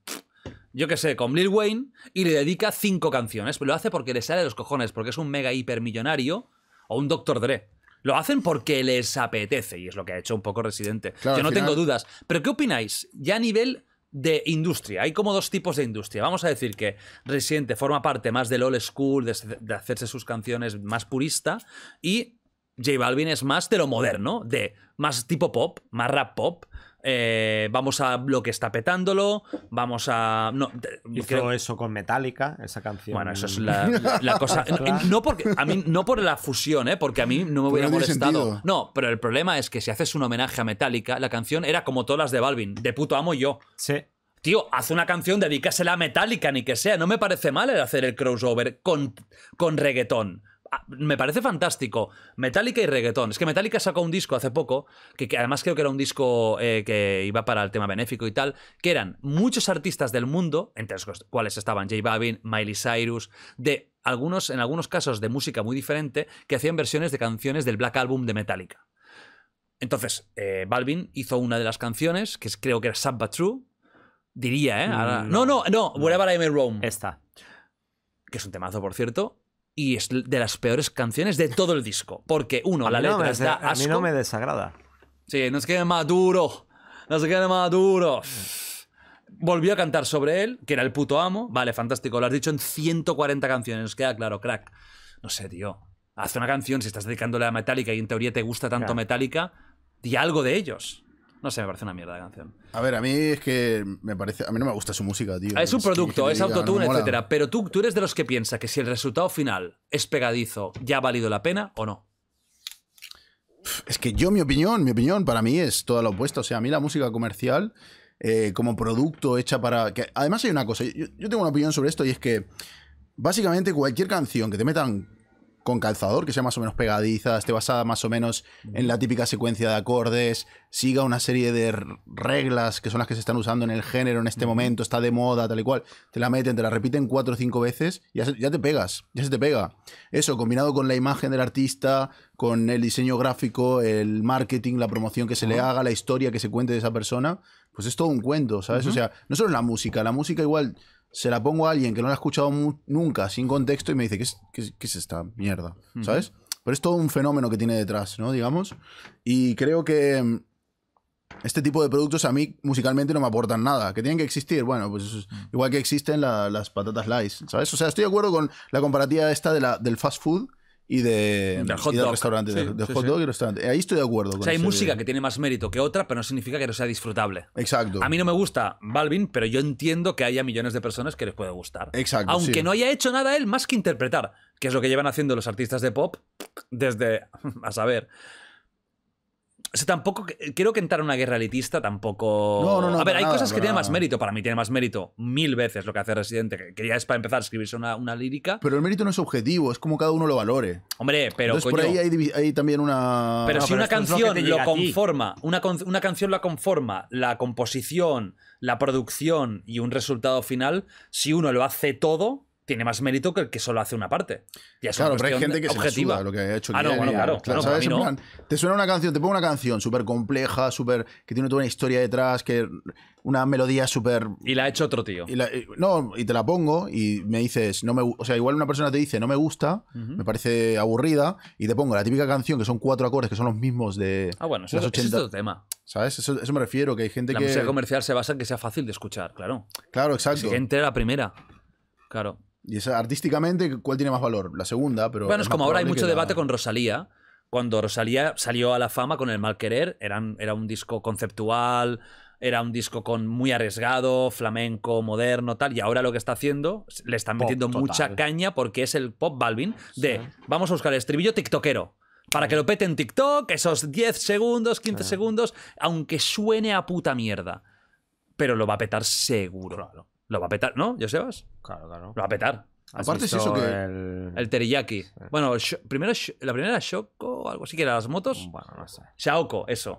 yo qué sé, con Lil Wayne y le dedica cinco canciones. Lo hace porque le sale de los cojones, porque es un mega hipermillonario o un Dr. Dre. Lo hacen porque les apetece y es lo que ha hecho un poco Residente. yo no tengo dudas. Pero ¿qué opináis? Ya a nivel de industria. Hay como dos tipos de industria. Vamos a decir que Residente forma parte más del old school, de, de hacerse sus canciones más purista, y J Balvin es más de lo moderno, de más tipo pop, más rap pop. Eh, vamos a lo que está petándolo, vamos a... No, Hizo creo... eso con Metallica, esa canción. Bueno, eso es la, (laughs) cosa... no, porque, a mí, no por la fusión, ¿eh? porque a mí no me hubiera molestado. No, pero el problema es que si haces un homenaje a Metallica, la canción era como todas las de Balvin, de puto amo yo. Sí. Tío, haz una canción, dedícasela a Metallica, ni que sea. No me parece mal el hacer el crossover con, con reggaetón. Ah, me parece fantástico. Metallica y reggaetón. Es que Metallica sacó un disco hace poco, que, además creo que era un disco eh, que iba para el tema benéfico y tal, que eran muchos artistas del mundo, entre los cuales estaban J Balvin, Miley Cyrus, de algunos, en algunos casos de música muy diferente, que hacían versiones de canciones del Black Album de Metallica. Entonces, eh, Balvin hizo una de las canciones, que es, creo que era Sad True, diría, ¿eh? Mm, no, no, no, no, Wherever I May Rome. Esta. Que es un temazo, por cierto y es de las peores canciones de todo el disco. Porque, uno, a la letra está asco. A mí no me desagrada. Sí, no es que Maduro, no es que Maduro. Volvió a cantar sobre él, que era el puto amo. Vale, fantástico, lo has dicho en 140 canciones, queda claro, crack. No sé, tío. Haz una canción, si estás dedicándole a Metallica y en teoría te gusta tanto Metallica, di algo de ellos. No sé, me parece una mierda la canción. A ver, a mí es que me parece. A mí no me gusta su música, tío. Ah, es un producto, es, autotune, etc. etcétera. Pero tú, tú eres de los que piensa que si el resultado final es pegadizo, ¿ya ha valido la pena o no? Es que yo, mi opinión, mi opinión para mí es toda lo opuesto. O sea, a mí la música comercial. Eh, como producto hecha para. Que, además, hay una cosa. yo tengo una opinión sobre esto y es que. Básicamente, cualquier canción que te metan con calzador, que sea más o menos pegadiza, esté basada más o menos en la típica secuencia de acordes, siga una serie de reglas que son las que se están usando en el género en este momento, está de moda, tal y cual. Te la meten, te la repiten cuatro o cinco veces, y ya, te pegas, ya se te pega. Eso, combinado con la imagen del artista, con el diseño gráfico, el marketing, la promoción que se le haga, la historia que se cuente de esa persona, pues es todo un cuento, ¿sabes? O sea, no solo la música, la música igual se la pongo a alguien que no la ha escuchado nunca, sin contexto, y me dice, ¿qué es, qué, esta mierda? ¿Sabes? Pero es todo un fenómeno que tiene detrás, ¿no? Digamos. Y creo que mm, este tipo de productos a mí musicalmente no me aportan nada. Que tienen que existir, bueno, pues igual que existen las patatas lice, ¿sabes? O sea, estoy de acuerdo con la comparativa esta de la, del fast food y de, del hot restaurante, hot dog y restaurante. Ahí estoy de acuerdo. o sea, hay música que tiene más mérito que otra, pero no significa que no sea disfrutable. Exacto. A mí no me gusta Balvin, pero yo entiendo que haya millones de personas que les puede gustar. Exacto. Aunque no haya hecho nada él más que interpretar, que es lo que llevan haciendo los artistas de pop desde, (laughs) a saber, o sea, tampoco. Quiero que entrar en una guerra elitista tampoco. No, no, no. A ver, hay cosas que tienen más mérito. Para mí tiene más mérito mil veces lo que hace Residente, que ya es para empezar a escribirse una, lírica. Pero el mérito no es objetivo, es como cada uno lo valore. Hombre, pero. por ahí hay, también una. Pero si una canción lo, conforma, una, una canción lo conforma la composición, la producción y un resultado final, si uno lo hace todo tiene más mérito que el que solo hace una parte. Ya es claro, pero hay gente que se lo que ha hecho. Ah, claro. te suena una canción, te pongo una canción súper compleja, súper que tiene toda una historia detrás, que una melodía súper... Y la ha hecho otro tío. Eh, no, y te la pongo y me dices, no me, o sea, igual una persona te dice, no me gusta, me parece aburrida, y te pongo la típica canción que son cuatro acordes que son los mismos de... Ah, bueno, eso, los 80. tema. ¿Sabes? Eso, me refiero, que hay gente que... La música comercial se basa en que sea fácil de escuchar, claro. Claro, exacto. Si entre la primera. Claro. Y artísticamente, ¿cuál tiene más valor? La segunda, pero... Bueno, es como ahora hay mucho debate con Rosalía. Cuando Rosalía salió a la fama con El Mal Querer, era un disco conceptual, era un disco con muy arriesgado, flamenco, moderno, tal. Y ahora lo que está haciendo, le están metiendo mucha caña porque es el pop Balvin de vamos a buscar el estribillo tiktokero. Para que lo pete en TikTok, esos 10 segundos, 15 segundos, aunque suene a puta mierda. Pero lo va a petar seguro. Lo va a petar, ¿no, sebas? Claro, claro. Lo va a petar. Aparte es eso que... El, teriyaki. Bueno, primero la primera era Shoko algo así, que las motos. Bueno, no sé. Shaoko, eso.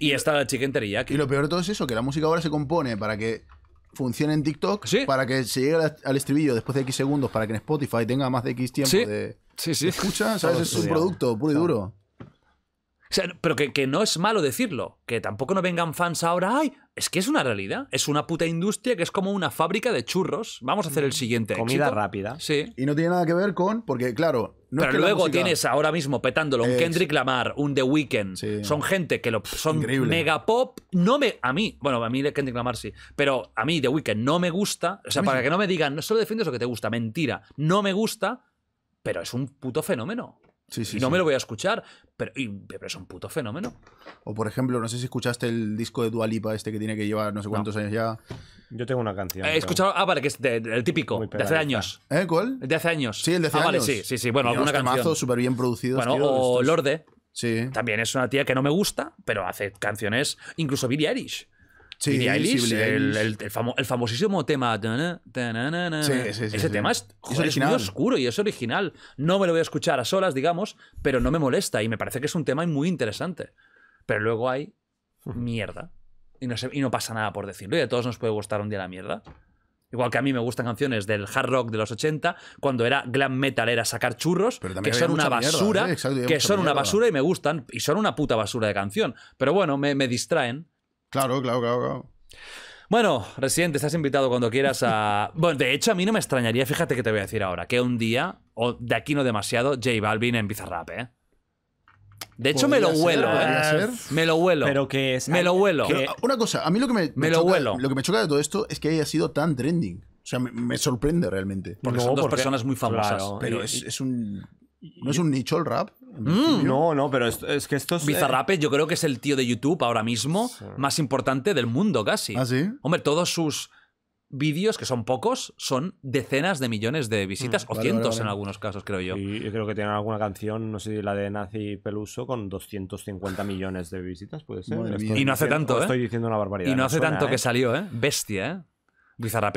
Y, está la en teriyaki. Y lo peor de todo es eso, que la música ahora se compone para que funcione en TikTok, para que se llegue al estribillo después de X segundos, para que en Spotify tenga más de X tiempo de... Sí, Escucha, (laughs) ¿sabes? Es un producto puro y duro pero que, que, no es malo decirlo, que tampoco no vengan fans ahora, ay, es que es una realidad, es una puta industria que es como una fábrica de churros, vamos a hacer el siguiente. Comida rápida. Sí. Y no tiene nada que ver con, porque claro... pero luego tienes ahora mismo petándolo un Kendrick Lamar, un The Weeknd, son gente que lo, son megapop. mega pop, no me, a mí, bueno, a mí Kendrick Lamar sí, pero a mí The Weeknd no me gusta, o sea, para que no me digan, no solo defiendes lo que te gusta, mentira, no me gusta, pero es un puto fenómeno y no me lo voy a escuchar, pero, y, es un puto fenómeno. O por ejemplo, no sé si escuchaste el disco de Dualipa, este que tiene que llevar no sé cuántos años ya. Yo tengo una canción. He escuchado, ah, vale, que es el típico, de hace años. ¿Eh? ¿Cuál? De hace años. Sí, el de hace ah, años. Vale, sí, sí, sí. Bueno, alguna canción. súper bien producido. o Lorde. Sí. También es una tía que no me gusta, pero hace canciones, incluso Billie Eilish. El, famosísimo tema. ese tema es, muy oscuro y es original. No me lo voy a escuchar a solas, digamos, pero no me molesta y me parece que es un tema muy interesante. Pero luego hay hmm. mierda y no, pasa nada por decirlo. Y a todos nos puede gustar un día la mierda. Igual que a mí me gustan canciones del hard rock de los 80, cuando era glam metal era sacar churros, que son una basura, ¿eh? que son una basura y me gustan, y son una puta basura de canción. Pero bueno, me, me distraen Claro, claro, claro, claro. Bueno, Residente, estás invitado cuando quieras a. (laughs) Bueno, de hecho, a mí no me extrañaría, fíjate que te voy a decir ahora, que un día, o de aquí no demasiado, J Balvin en Bizarrap, ¿eh? De hecho, me lo huelo, ¿eh? Me lo huelo. Pero que es. Me lo huelo. Ah, una cosa, a mí lo que me, lo choca, Lo que me choca de todo esto es que haya sido tan trending. O sea, me, sorprende realmente. Porque son dos personas muy famosas. pero es un ¿No es un nicho el rap? Mm. No, no, pero es, que esto es... Bizarrape, eh, yo creo que es el tío de YouTube ahora mismo más importante del mundo, casi. ¿Ah, sí? Hombre, todos sus vídeos, que son pocos, son decenas de millones de visitas, mm, o cientos en algunos casos, creo yo. Y creo que tienen alguna canción, no sé, la de Nazi Peluso, con 250 millones de visitas, puede ser. y no hace tanto, ¿eh? Estoy diciendo una barbaridad. Y no, hace tanto que ¿eh? salió, ¿eh? Bestia, ¿eh?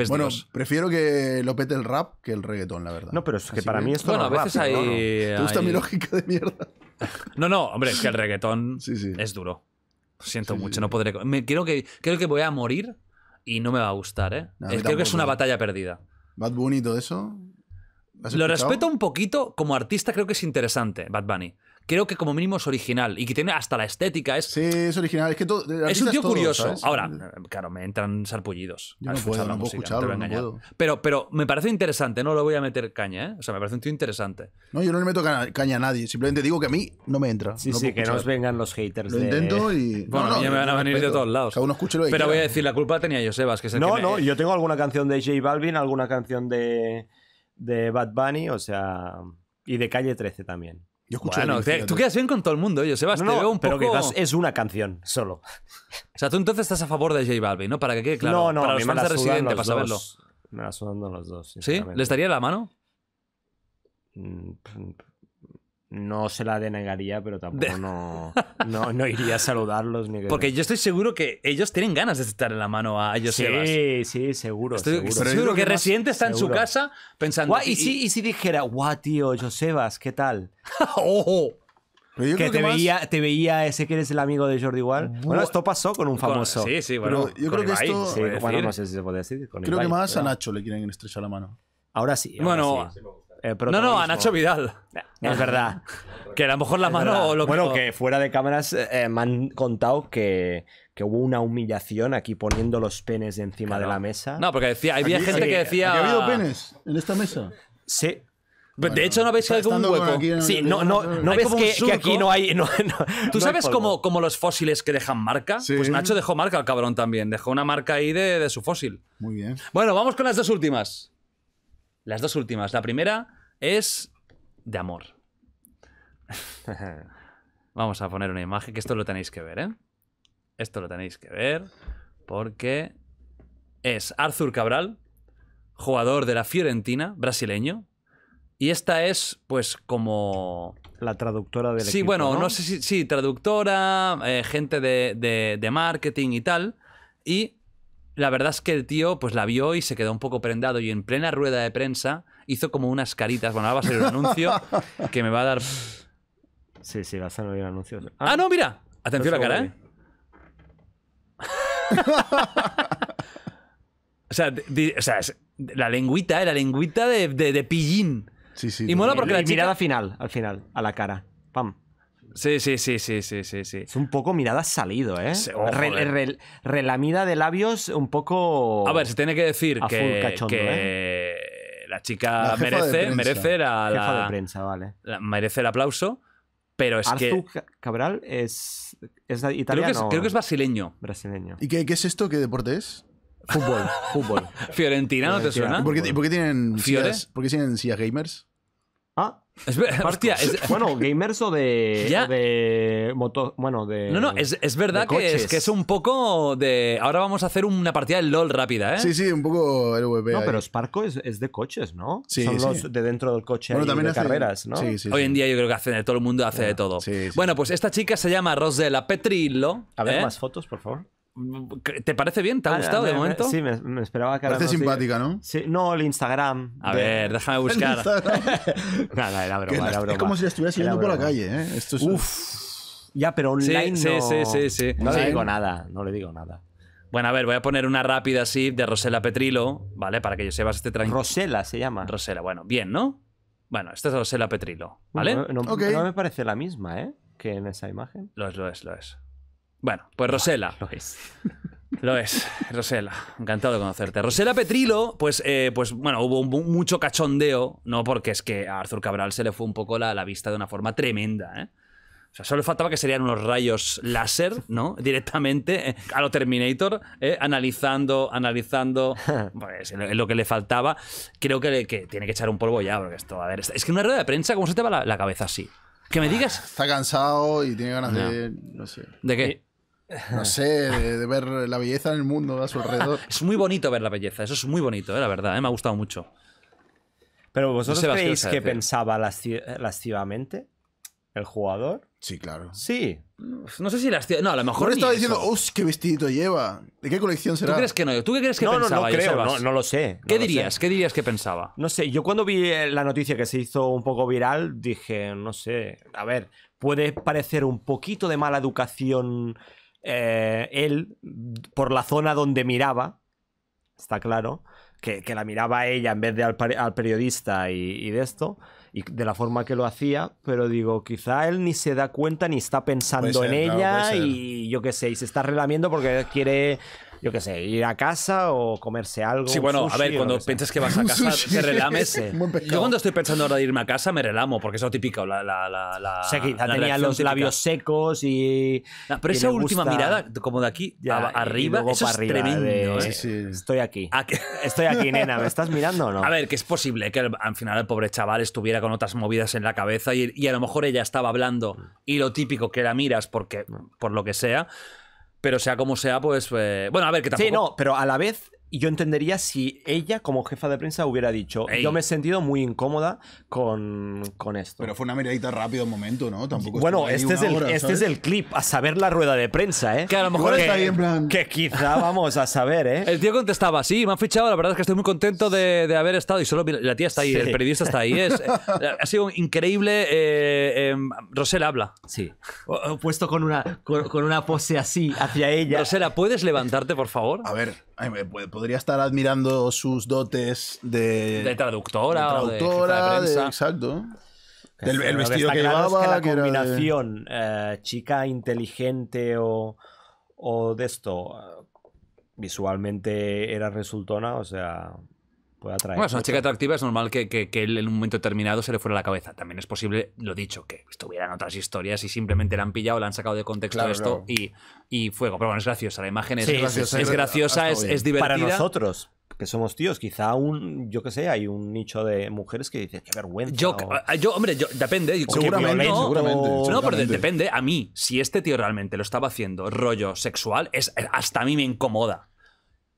Bueno, prefiero que lo pete el rap que el reggaetón, la verdad. No, pero es que para mí esto bueno, a veces hay, ¿Te gusta mi lógica de mierda? (laughs) No, no, hombre, es que el reggaetón (laughs) es duro. Lo siento mucho, no podré... Me, creo, que, creo que voy a morir y no me va a gustar, ¿eh? creo que es una batalla perdida. Bad Bunny todo eso... Lo respeto un poquito, como artista creo que es interesante, Bad Bunny creo que como mínimo es original y que tiene hasta la estética. sí, es original. Es, un tío curioso. Ahora, eh, claro, me entran sarpullidos. Yo no Pero, pero me parece interesante, no lo voy a meter caña, ¿eh? O sea, me parece un tío interesante. No, yo no le meto caña, a nadie, simplemente digo que a mí no me entra. Sí, sí, que nos vengan los haters. Lo intento y. (laughs) Bueno, ya me van a venir de todos lados. Pero voy a decir, la culpa tenía yo, Sebas, que No, no, yo tengo alguna canción de J Balvin, alguna canción de, de Bad Bunny, o sea. Y de Calle 13 también. Yo escucho bueno, tú quedas bien con todo el mundo, yo Sebastián. No, un poco... Pero que es una canción solo. O sea, tú entonces estás a favor de J Balvin, ¿no? Para que quede claro. No, no, para los fans de Residente, para saberlo. Me la sonando los dos. ¿Sí? ¿Les daría la mano? Mm, no se la denegaría, pero tampoco (laughs) no, no, iría a saludarlos. Porque yo estoy seguro que ellos tienen ganas de estar en la mano a ellos. Sí, sí, seguro. Estoy seguro, estoy que, Residente está en su casa pensando... ¿y, y, si, ¿Y dijera, guau, tío, Josebas, ¿qué tal? (laughs) ¡Oh! que, te, veía, te veía ese que eres el amigo de Jordi Igual. Bueno, esto pasó con un famoso. sí, sí, bueno. yo creo que esto. no sé Con creo que más a Nacho le quieren estrechar la mano. Ahora sí. bueno, no, no, a Nacho Vidal. Eh, es verdad. (laughs) que a lo mejor la mano o lo que. Bueno, que fuera de cámaras eh, me han contado que, que hubo una humillación aquí poniendo los penes encima de la mesa. No, porque decía, había gente que decía. ¿Ha habido penes en esta mesa? Sí. Pues de hecho, ¿no veis algún hueco? sí, no, no, no, ves que, aquí no hay. (laughs) ¿Tú sabes cómo, como los fósiles que dejan marca? Pues Nacho dejó marca al cabrón también. Dejó una marca ahí de, de su fósil. Muy bien. Bueno, vamos con las dos últimas. Las dos últimas. La primera es de amor. (laughs) Vamos a poner una imagen, que esto lo tenéis que ver, ¿eh? Esto lo tenéis que ver porque es Arthur Cabral, jugador de la Fiorentina, brasileño. Y esta es, pues, como. La traductora del sí, bueno, ¿no? sé si. Sí, traductora, eh, gente de, de, marketing y tal. Y la verdad es que el tío, pues la vio y se quedó un poco prendado. Y en plena rueda de prensa hizo como unas caritas. Bueno, ahora va a ser un anuncio (laughs) que me va a dar. Sí, sí, va a salir un anuncio. Ah, no, mira. Atención a la cara, ¿eh? (laughs) o, sea, la lengüita, ¿eh? la lengüita de, de, pillín. Sí, sí. Y mola porque la chica... mirada final, al final, a la cara. Pam. Sí, sí, sí, sí, sí, sí, Es un poco mirada salido, ¿eh? relamida de labios, un poco. A ver, se tiene que decir que, que... ¿eh? la chica merece, merece la, de prensa, vale. merece el aplauso, pero es que Cabral es es italiano. Creo que es, brasileño. Brasileño. ¿Y qué, qué es esto? ¿Qué deporte es? Fútbol, (laughs) fútbol. Fiorentina, ¿no te suena? ¿Y por, qué, tienen sillas, ¿por qué tienen Silla gamers? Ah, es, bueno, gamers o de, bueno, de No, no, es, verdad que es, que es un poco de ahora vamos a hacer una partida de LoL rápida, ¿eh? Sí, sí, un poco No, pero Sparco es, de coches, ¿no? Sí, Son los de dentro del coche bueno, también carreras, ¿no? Sí, sí, Hoy en día yo creo que todo el mundo hace de todo. Bueno, pues esta chica se llama Rosella Petrillo. A ver ¿eh? más fotos, por favor. ¿Te parece bien? ¿Te ha ah, gustado de momento? Sí, me, esperaba que Parece simpática, ¿no? Sí, no, el Instagram. A ver, déjame buscar. (laughs) era broma, era broma. Es como si la estuviera siguiendo por la calle, ¿eh? Esto es... Uf. Ya, pero online. Sí, no... sí, sí, sí, sí. No le digo nada, no le digo nada. Bueno, a ver, voy a poner una rápida así de Rosela Petrilo, ¿vale? Para que yo sepas este traje. Rosela se llama. Rosela, bueno, bien, ¿no? Bueno, esta es Rosela Petrilo, ¿vale? no me parece la misma, ¿eh? Que en esa imagen. Lo es, lo es, lo es. Bueno, pues Rosela. (laughs) Lo es. Rosela. Encantado de conocerte. Rosela Petrilo, pues, eh, pues bueno, hubo mucho cachondeo, ¿no? Porque es que a Arthur Cabral se le fue un poco la, vista de una forma tremenda, ¿eh? O sea, solo faltaba que serían unos rayos láser, ¿no? (laughs) Directamente eh, a lo Terminator, eh, analizando, analizando (laughs) pues, lo que le faltaba. Creo que, tiene que echar un polvo ya, porque esto, a ver, es que una rueda de prensa, ¿cómo se te va la, cabeza así? Que me ah, digas. Está cansado y tiene ganas de. No sé. ¿De qué? no sé, de, ver la belleza en el mundo a su alrededor. (laughs) es muy bonito ver la belleza, eso es muy bonito, eh, la verdad, eh, me ha gustado mucho. Pero vosotros no sé creéis que, pensaba lasci lascivamente el jugador? Sí, claro. Sí. No sé si las No, a lo mejor. estaba diciendo, ¡Uf, qué vestidito lleva! ¿De qué colección será? ¿Tú crees que no? ¿Tú qué crees que no, pensaba? No, no, creo, no, lo sé. ¿Qué dirías? ¿Qué dirías que pensaba? No sé, yo cuando vi eh, la noticia que se hizo un poco viral, dije, no sé. A ver, puede parecer un poquito de mala educación eh, él, por la zona donde miraba, está claro, que, la miraba a ella en vez de al, periodista y, de esto, y de la forma que lo hacía, pero digo, quizá él ni se da cuenta ni está pensando en ella y yo qué sé, y se está relamiendo porque quiere yo qué sé, ir a casa o comerse algo. Sí, bueno, a ver, cuando piensas que vas a casa, te relames. (laughs) Yo cuando estoy pensando ahora de irme a casa, me relamo, porque es lo típico. La, la, la, o sea, quizá tenía los labios secos y. pero esa última mirada, como de aquí arriba, eso es tremendo. ¿eh? Estoy aquí. Estoy aquí, nena, ¿me estás mirando o no? A ver, que es posible que al final el pobre chaval estuviera con otras movidas en la cabeza y, a lo mejor ella estaba hablando y lo típico que la miras porque por lo que sea pero sea como sea, pues. Eh, bueno, a ver, que tampoco. Sí, no, pero a la vez y yo entendería si ella, como jefa de prensa, hubiera dicho: Yo me he sentido muy incómoda con, con esto. Pero fue una miradita rápido un momento, ¿no? Tampoco bueno, este, este, es el, este es el clip, a saber la rueda de prensa, ¿eh? Que a lo mejor. Está que, en que quizá vamos a saber, ¿eh? El tío contestaba: Sí, me han fichado, la verdad es que estoy muy contento de, de haber estado. Y solo la tía está ahí, el periodista está ahí. Es, (laughs) ha sido increíble. Eh, em, habla. Sí. puesto con una, con, con una pose así hacia ella. Rosela, ¿puedes levantarte, por favor? A ver podría estar admirando sus dotes de. De traductora, traductora o de, prensa. exacto. el vestido que, llevaba. la combinación eh, chica inteligente o, o de esto eh, visualmente era resultona, o sea, bueno, es una chica atractiva, es normal que, él en un momento determinado se le fuera la cabeza. También es posible, lo dicho, que estuvieran otras historias y simplemente la han pillado, la han sacado de contexto esto y, fuego. Pero bueno, es graciosa, la imagen es, graciosa, es, divertida. Para nosotros, que somos tíos. Quizá un, yo qué sé, hay un nicho de mujeres que dicen, qué vergüenza. Yo, eh, hombre, depende. seguramente, no, depende. A mí, si este tío realmente lo estaba haciendo rollo sexual, es, hasta a mí me incomoda.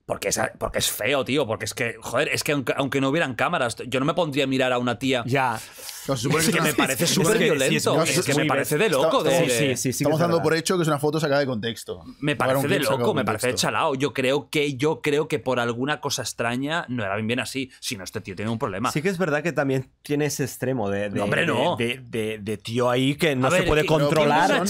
Porque es, porque es feo, tío. Porque es que, joder, es que aunque, no hubieran cámaras, yo no me pondría a mirar a una tía. Ya. (laughs) es que, me parece súper violento. es, que me parece de loco. estamos dando por hecho que es una foto sacada de contexto. Me parece de loco, me parece de chalao. Yo creo que, yo creo que por alguna cosa extraña no era bien, bien así. Si no, este tío tiene un problema. Sí que es verdad que también tiene ese extremo de, hombre, no. de, tío ahí que no se puede controlar,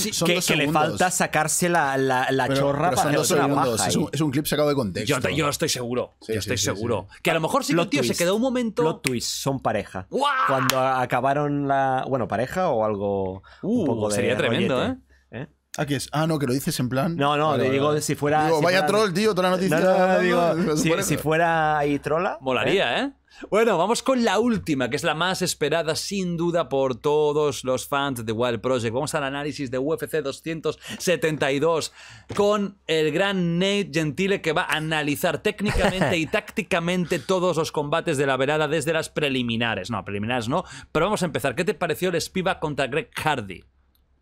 que, le falta sacarse la, la, chorra para hacer Es un, clip sacado de contexto yo estoy seguro. yo estoy seguro. Que a lo mejor si los el tío se quedó un momento. Plot twist, son pareja. Cuando acabaron la. Bueno, pareja o algo. Uh, sería tremendo, ¿eh? ¿Eh? aquí ¿Ah, es? Ah, no, que lo dices en plan. No, no, le digo, si fuera. vaya troll, tío, toda la noticia. (laughs) si, fuera ahí trola. ¿eh? Molaría, ¿eh? Bueno, vamos con la última, que es la más esperada sin duda por todos los fans de Wild Project. Vamos al análisis de UFC 272 con el gran Nate Gentile que va a analizar técnicamente y (laughs) tácticamente todos los combates de la velada desde las preliminares. No, preliminares no, pero vamos a empezar. ¿Qué te pareció el Spiva contra Greg Hardy?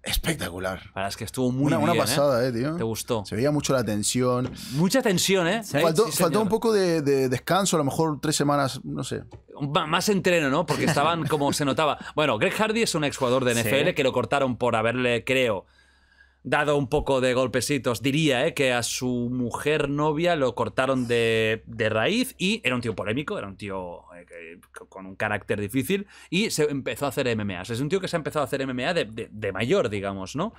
Espectacular. Para es que estuvo muy una, Una ¿eh? pasada, ¿eh? tío? Te gustó. Se veía mucho la tensión. Mucha tensión, ¿eh? Faltó, un poco de, descanso, a lo mejor tres semanas, no sé. más entreno, ¿no? Porque (laughs) estaban como se notaba. Bueno, Greg Hardy es un exjugador de NFL que lo cortaron por haberle, creo, dado un poco de golpecitos. Diría eh, que a su mujer novia lo cortaron de, raíz y era un tío polémico, era un tío eh, con un carácter difícil y se empezó a hacer MMA. Es un tío que se ha empezado a hacer MMA de, mayor, digamos, ¿no?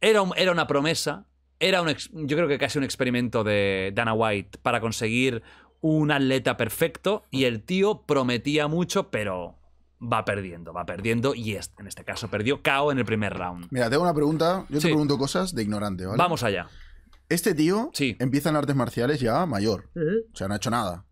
Era, era una promesa, era un, yo creo que casi un experimento de Dana White para conseguir un atleta perfecto y el tío prometía mucho, pero va perdiendo, va perdiendo y en este caso perdió KO en el primer round. Mira, tengo una pregunta. Yo te pregunto cosas de ignorante, ¿vale? Vamos allá. Este tío empieza en artes marciales ya mayor. O sea, no ha hecho nada.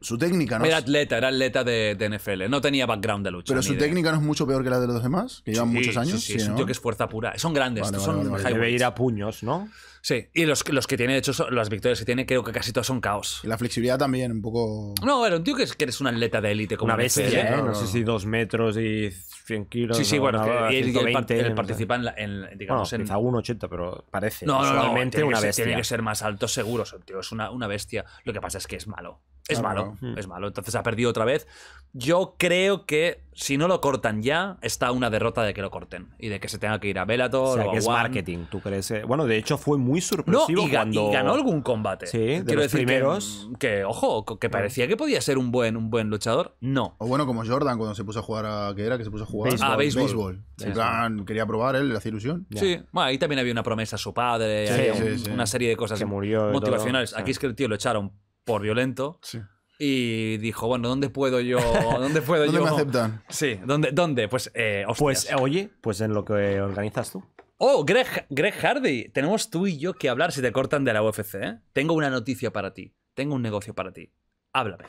Su técnica no Era atleta, era atleta de, NFL. No tenía background de lucha. Pero su técnica no es mucho peor que la de los demás, que llevan muchos años. Sí, es que es fuerza pura. Son grandes, son ir a puños, ¿no? Sí, y los, los que tiene, de hecho, las victorias que tiene, creo que casi todas son caos. la flexibilidad también, un poco. No, bueno un tío que, es, que eres un atleta de élite, como una bestia, ¿eh? No, sé si dos metros y 100 kilos. Sí, sí, bueno, participa en, digamos, en... quizá 1,80, pero parece. No, no, tiene, que Ser, tiene que ser más alto, seguro. Tío, es una, una bestia. Lo que pasa es que es malo. Es malo, mm. es malo. Entonces ha perdido otra vez. Yo creo que si no lo cortan ya, está una derrota de que lo corten y de que se tenga que ir a Bellator o, sea, o que es marketing, ¿tú crees? Eh. Bueno, de hecho fue muy sorpresivo y, cuando... ganó algún combate. Sí, de Quiero los decir primeros. Que, ojo, que parecía que podía ser un buen, un buen luchador, no. O bueno, como Jordan cuando se puso a jugar a... ¿Qué era? Que se puso a jugar a béisbol. Ah, en plan, quería probar él, le ilusión. Sí, bueno, ahí también había una promesa a su padre, una serie de cosas que murió motivacionales. Aquí es que el tío lo echaron por violento. Sí. Y dijo, bueno, ¿dónde puedo yo? (laughs) ¿Dónde puedo yo? me aceptan? Sí, ¿dónde? dónde? Pues, eh, pues, eh, oye, pues en lo que organizas tú. Oh, Greg, Greg Hardy, tenemos tú y yo que hablar si te cortan de la UFC. ¿eh? Tengo una noticia para ti. Tengo un negocio para ti. Háblame.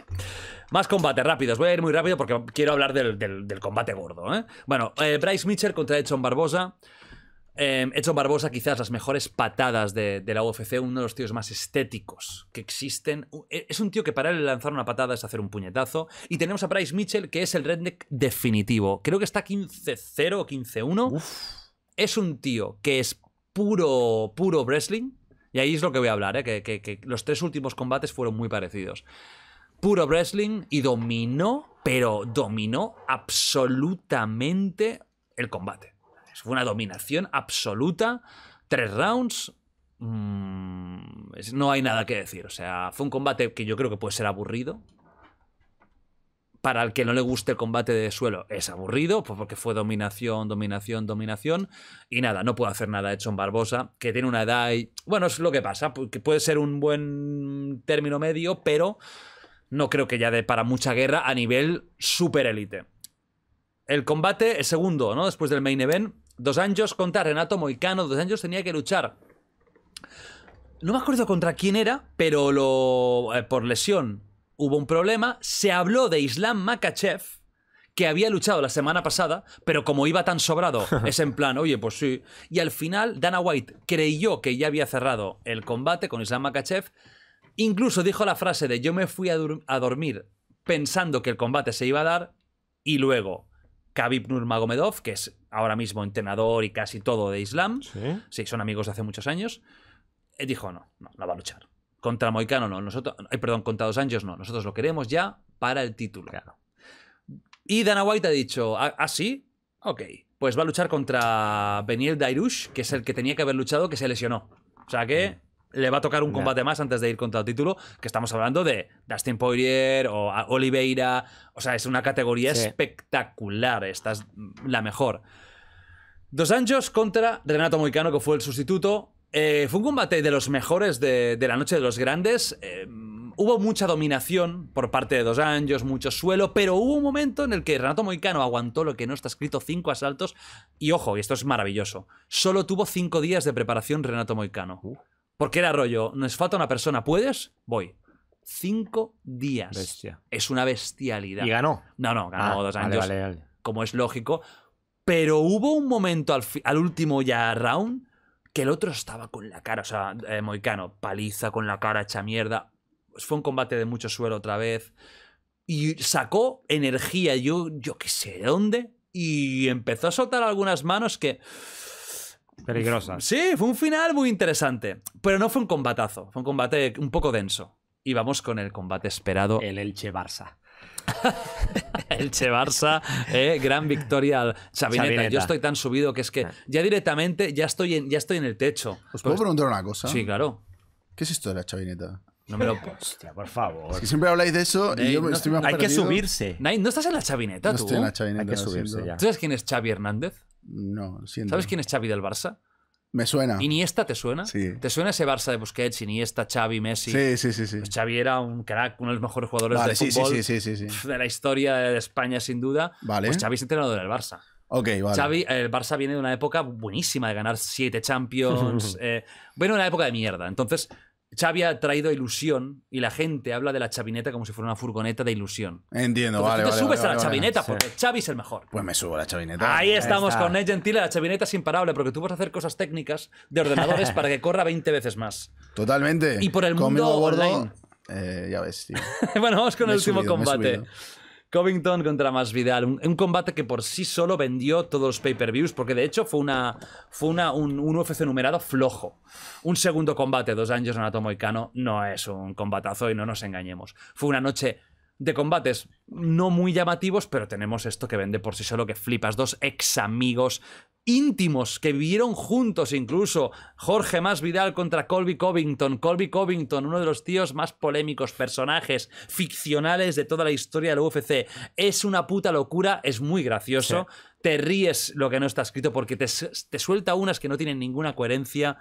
Más combate, rápidos. Voy a ir muy rápido porque quiero hablar del, combate gordo. Bueno, Bryce Mitchell contra Edson Barbosa. Hecho em, Barbosa, quizás las mejores patadas de, la UFC, uno de los tíos más estéticos que existen. E, es un tío que para él lanzar una patada es hacer un puñetazo. Y tenemos a Bryce Mitchell, que es el redneck definitivo. Creo que está 15-0 o 15-1. Es un tío que es puro, puro wrestling. Y ahí es lo que voy a hablar, ¿eh? que los tres últimos combates fueron muy parecidos. Puro wrestling y dominó, pero dominó absolutamente el combate. Fue una dominación absoluta. Tres rounds. Mm, no hay nada que decir. O sea, fue un combate que yo creo que puede ser aburrido. Para el que no le guste el combate de suelo, es aburrido, pues porque fue dominación, dominación, dominación. Y nada, no puedo hacer nada en Barbosa, que tiene una edad Bueno, es lo que pasa, que puede ser un buen término medio, pero no creo que ya dé para mucha guerra a nivel super élite. El combate, el segundo, ¿no? Después del main event, Dos años contra Renato Moicano, dos años tenía que luchar. No me acuerdo contra quién era, pero lo, eh, por lesión hubo un problema. Se habló de Islam Makachev, que había luchado la semana pasada, pero como iba tan sobrado, (laughs) es en plan, oye, pues sí. Y al final, Dana White creyó que ya había cerrado el combate con Islam Makachev. Incluso dijo la frase de yo me fui a dormir pensando que el combate se iba a dar y luego Khabib Nurmagomedov, que es ahora mismo entrenador y casi todo de Islam, sí, son amigos de hace muchos años, dijo, no, no, va a luchar. Contra Moicano no, nosotros, perdón, contra Dos Anjos no, nosotros lo queremos ya para el título. Y Dana White ha dicho, ah, ¿ah, sí? Ok, pues va a luchar contra Beniel Dairush, que es el que tenía que haber luchado, que se lesionó. O sea que mm le va a tocar un combate más antes de ir contra el título, que estamos hablando de Dustin Poirier o Oliveira. O sea, es una categoría espectacular. Esta es la mejor. Dos Anjos contra Renato Moicano, que fue el sustituto. Eh, fue un combate de los mejores de, la noche de los grandes. Eh, hubo mucha dominación por parte de Dos Anjos, mucho suelo, pero hubo un momento en el que Renato Moicano aguantó lo que no está escrito, cinco asaltos. Y ojo, y esto es maravilloso. Solo tuvo cinco días de preparación Renato Moicano. Porque era rollo, nos falta una persona, ¿puedes? Voy. Cinco días. Bestia. Es una bestialidad. ¿Y ganó? No, no, ganó ah, dos años. Como es lógico. Pero hubo un momento al, último ya round que el otro estaba con la cara, o sea, eh, Moicano, paliza con la cara hecha mierda. Pues fue un combate de mucho suelo otra vez. Y sacó energía, yo, yo qué sé dónde, y empezó a soltar algunas manos que Peligrosa. Sí, fue un final muy interesante. Pero no fue un combatazo. Fue un combate un poco denso. Y vamos con el combate esperado. El Elche Barça. (laughs) Elche Barça, eh, gran victoria al Sabineta. Yo estoy tan subido que es que ah. ya directamente ya estoy en, ya estoy en el techo. ¿Os puedo pues- preguntar una cosa? Sí, claro. ¿Qué es esto de la chavineta? No me lo. (laughs) Hostia, por favor. Si siempre habláis de eso yo me estoy Hay que subirse. no estás en la chavineta, no tú. Estoy en la chavineta. subirse ¿Tú sabes quién es Xavi Hernández? No, siento. ¿Sabes quién es Xavi del Barça? Me suena. ¿Iniesta te suena? Sí. ¿Te suena ese Barça de Busquets, Iniesta, Xavi, Messi? Sí, sí, sí. Pues Xavi era un crack, uno de los mejores jugadores de de la historia de España, sin duda. Vale. Pues Xavi es entrenador del Barça. Ok, vale. Xavi, el Barça viene de una época buenísima de ganar siete Champions. (laughs) Eh, bueno, una época de mierda. Entonces, Xavi ha traído ilusión y la gente habla de la chavineta como si fuera una furgoneta de ilusión. Entiendo, vale. te subes a la chavineta porque Xavi es el mejor. Pues me subo a la chavineta. Ahí estamos con Ned Gentile, la chavineta es imparable porque tú vas a hacer cosas técnicas de ordenadores (laughs) para que corra 20 veces más. Totalmente. Y por el mundo eh, ya ves, (laughs) bueno, vamos con el último combate. Covington contra Masvidal. Un, un combate que por sí solo vendió todos los pay-per-views, porque de hecho fue, una, fue una, un, UFC numerado flojo. Un segundo combate, dos años Atomo y Cano, no es un combatazo y no nos engañemos. Fue una noche de combates no muy llamativos, pero tenemos esto que vende por sí solo que flipas. Dos ex amigos íntimos que vivieron juntos incluso. Jorge Más Vidal contra Colby Covington. Colby Covington, uno de los tíos más polémicos personajes ficcionales de toda la historia del UFC. Es una puta locura, es muy gracioso. Te ríes lo que no está escrito porque te, suelta unas que no tienen ninguna coherencia.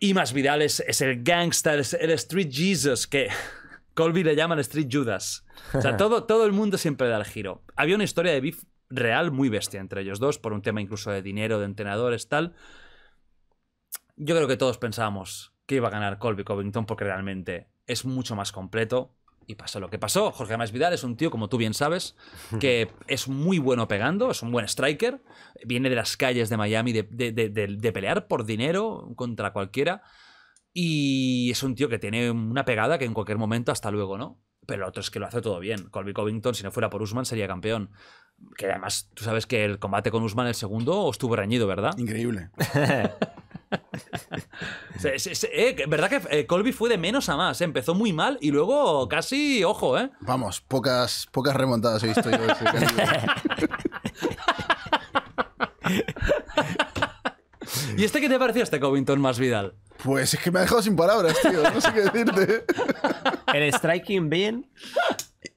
Y Más Vidal es, el gangster, el Street Jesus que Colby le llaman Street Judas. O sea, (laughs) todo, todo el mundo siempre da el giro. Había una historia de beef real muy bestia entre ellos dos, por un tema incluso de dinero, de entrenadores, tal. Yo creo que todos pensábamos que iba a ganar Colby Covington porque realmente es mucho más completo. Y pasó lo que pasó. Jorge más Vidal es un tío, como tú bien sabes, (laughs) que es muy bueno pegando, es un buen striker, viene de las calles de Miami de pelear por dinero contra cualquiera. Y es un tío que tiene una pegada que en cualquier momento hasta luego, ¿no? Pero lo otro es que lo hace todo bien. Colby Covington, si no fuera por Usman, sería campeón. Que además, tú sabes que el combate con Usman, el segundo, estuvo reñido, ¿verdad? Increíble. (laughs) Eh, verdad que eh, Colby fue de menos a más. Empezó muy mal y luego casi, ojo, ¿eh? Vamos, pocas, pocas remontadas he visto yo. (laughs) ¿Y este qué te pareció este Covington más Vidal? Pues es que me ha dejado sin palabras, tío. No sé qué decirte. (laughs) El striking bien.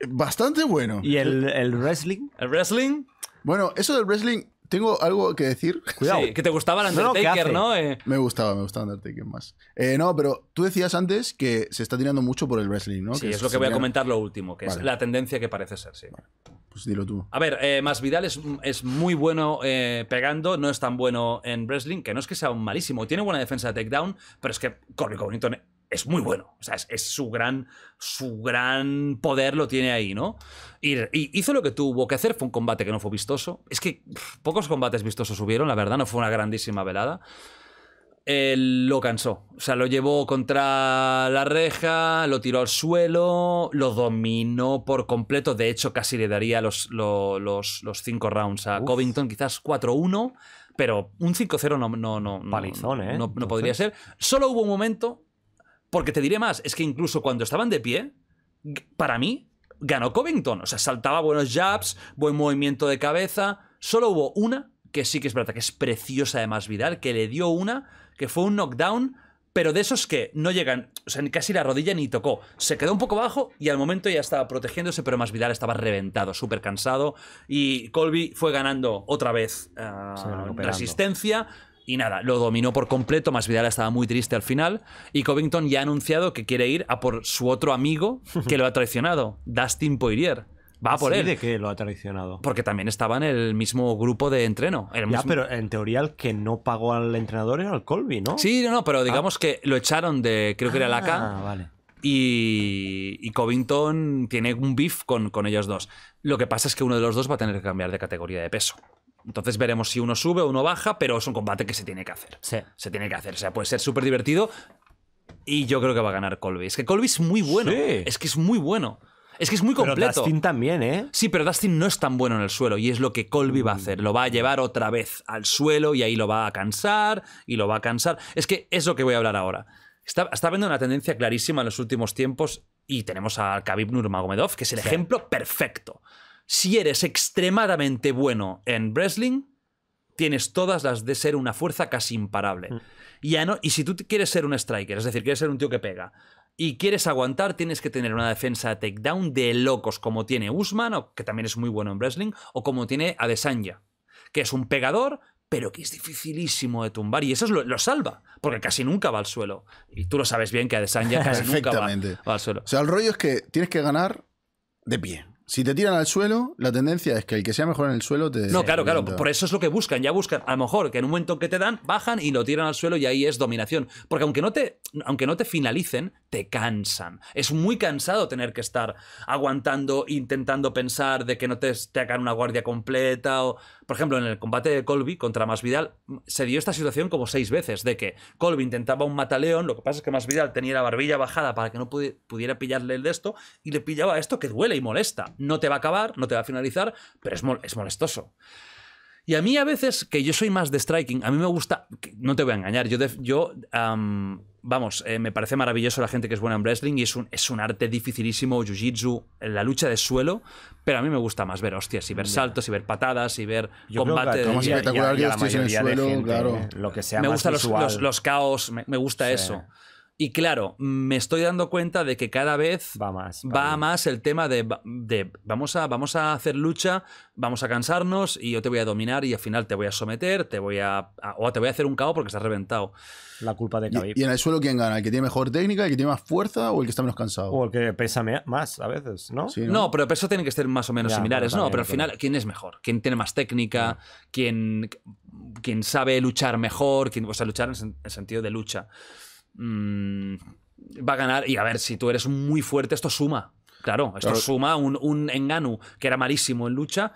Bastante bueno. ¿Y el, el wrestling? ¿El wrestling? Bueno, eso del wrestling tengo algo que decir. (laughs) Sí, que te gustaba el Undertaker, ¿no? Eh. Me gustaba, me gustaba Undertaker más. Eh, no, pero tú decías antes que se está tirando mucho por el wrestling, ¿no? Sí, es lo que voy a comentar lo último, que es la tendencia que parece ser, sí. Pues dilo tú. A ver, eh, más vidal es, muy bueno pegando, no es tan bueno en wrestling, que no es que sea un malísimo. Tiene buena defensa de takedown, pero es que con bonito es muy bueno. O sea, es, su, gran, su gran poder lo tiene ahí, ¿no? Y, hizo lo que tuvo que hacer. Fue un combate que no fue vistoso. Es que pocos combates vistosos hubieron, la verdad. No fue una grandísima velada. Eh, lo cansó. O sea, lo llevó contra la reja, lo tiró al suelo, lo dominó por completo. De hecho, casi le daría los, los, cinco rounds a Covington, quizás 4-1. Pero un 5-0 no, no, no, no ¿eh? podría ser. Solo hubo un momento porque te diré más, es que incluso cuando estaban de pie, para mí, ganó Covington. O sea, saltaba buenos jabs, buen movimiento de cabeza. Solo hubo una, que sí que es verdad, que es preciosa además Vidal, que le dio una, que fue un knockdown, pero de esos que no llegan, o sea, casi la rodilla ni tocó. Se quedó un poco bajo y al momento ya estaba protegiéndose, pero más estaba reventado, súper cansado. Y Colby fue ganando otra vez ah, resistencia. Y nada, lo dominó por completo, Vidal estaba muy triste al final y Covington ya ha anunciado que quiere ir a por su otro amigo (laughs) que lo ha traicionado, Dustin Poirier. Va ¿Ah, a por él. de qué lo ha traicionado? Porque también estaba en el mismo grupo de entreno. pero en teoría el que no pagó al entrenador era el Colby, ¿no? Sí, no, no, pero ah. digamos que lo echaron de, creo que era la K. Ah, vale. Y, y, Covington tiene un beef con, con ellos dos. Lo que pasa es que uno de los dos va a tener que cambiar de categoría de peso. Entonces veremos si uno sube o uno baja, pero es un combate que se tiene que hacer. Se tiene que hacer. O sea, puede ser súper divertido. Y yo creo que va a ganar Colby. Es que Colby es muy bueno. Es que es muy bueno. Es que es muy completo. Pero Dustin también, ¿eh? Sí, pero Dustin no es tan bueno en el suelo y es lo que Colby va a mm. hacer. Lo va a llevar otra vez al suelo y ahí lo va a cansar y lo va a cansar. Es que es lo que voy a hablar ahora. Está, está viendo una tendencia clarísima en los últimos tiempos y tenemos a Khabib Nurmagomedov, que es el ejemplo perfecto. Si eres extremadamente bueno en wrestling, tienes todas las de ser una fuerza casi imparable. Mm. Y, no, y si tú quieres ser un striker, es decir, quieres ser un tío que pega, y quieres aguantar, tienes que tener una defensa de takedown de locos, como tiene Usman, o, que también es muy bueno en wrestling, o como tiene Adesanya, que es un pegador, pero que es dificilísimo de tumbar. Y eso lo, salva, porque casi nunca va al suelo. Y tú lo sabes bien que Adesanya (laughs) casi nunca va, al suelo. O sea, el rollo es que tienes que ganar de pie. Si te tiran al suelo, la tendencia es que el que sea mejor en el suelo te. No, claro, claro. Por eso es lo que buscan. Ya buscan, a lo mejor, que en un momento que te dan, bajan y lo tiran al suelo y ahí es dominación. Porque aunque no te, aunque no te finalicen, te cansan. Es muy cansado tener que estar aguantando, intentando pensar de que no te, te una guardia completa o. Por ejemplo, en el combate de Colby contra Masvidal mm, se dio esta situación como seis veces, de que Colby intentaba un mataleón, lo que pasa es que Masvidal tenía la barbilla bajada para que no pudiera pillarle el de esto, y le pillaba esto que duele y molesta. No te va a acabar, no te va a finalizar, pero es, es molestoso. Y a mí a veces, que yo soy más de striking, a mí me gusta, no te voy a engañar, yo, yo vamos, eh, me parece maravilloso la gente que es buena en wrestling y es un, es un arte dificilísimo, jiu-jitsu, la lucha de suelo, pero a mí me gusta más ver hostias y ver saltos y ver patadas y ver yo Creo que espectacular en el suelo, de claro. Lo que sea me gustan los, caos, me, gusta eso. Y claro, me estoy dando cuenta de que cada vez va más, va más el tema de, vamos, a, vamos a hacer lucha, vamos a cansarnos y yo te voy a dominar y al final te voy a someter, te voy a, o te voy a hacer un caos porque estás reventado. La culpa de Khabib. ¿Y, en el suelo quién gana? ¿El que tiene mejor técnica, el que tiene más fuerza o el que está menos cansado? O el que pesa más a veces, ¿no? ¿no? pero pero peso tiene que ser más o menos similares, ¿no? pero al final, ¿quién es mejor? ¿Quién tiene más técnica? ¿Quién, ¿Quién sabe luchar mejor? ¿Quién, sabe luchar en el sentido de lucha. Mm, va a ganar. Y a ver, si tú eres muy fuerte, esto suma. Claro, esto suma un, un Enganu que era malísimo en lucha.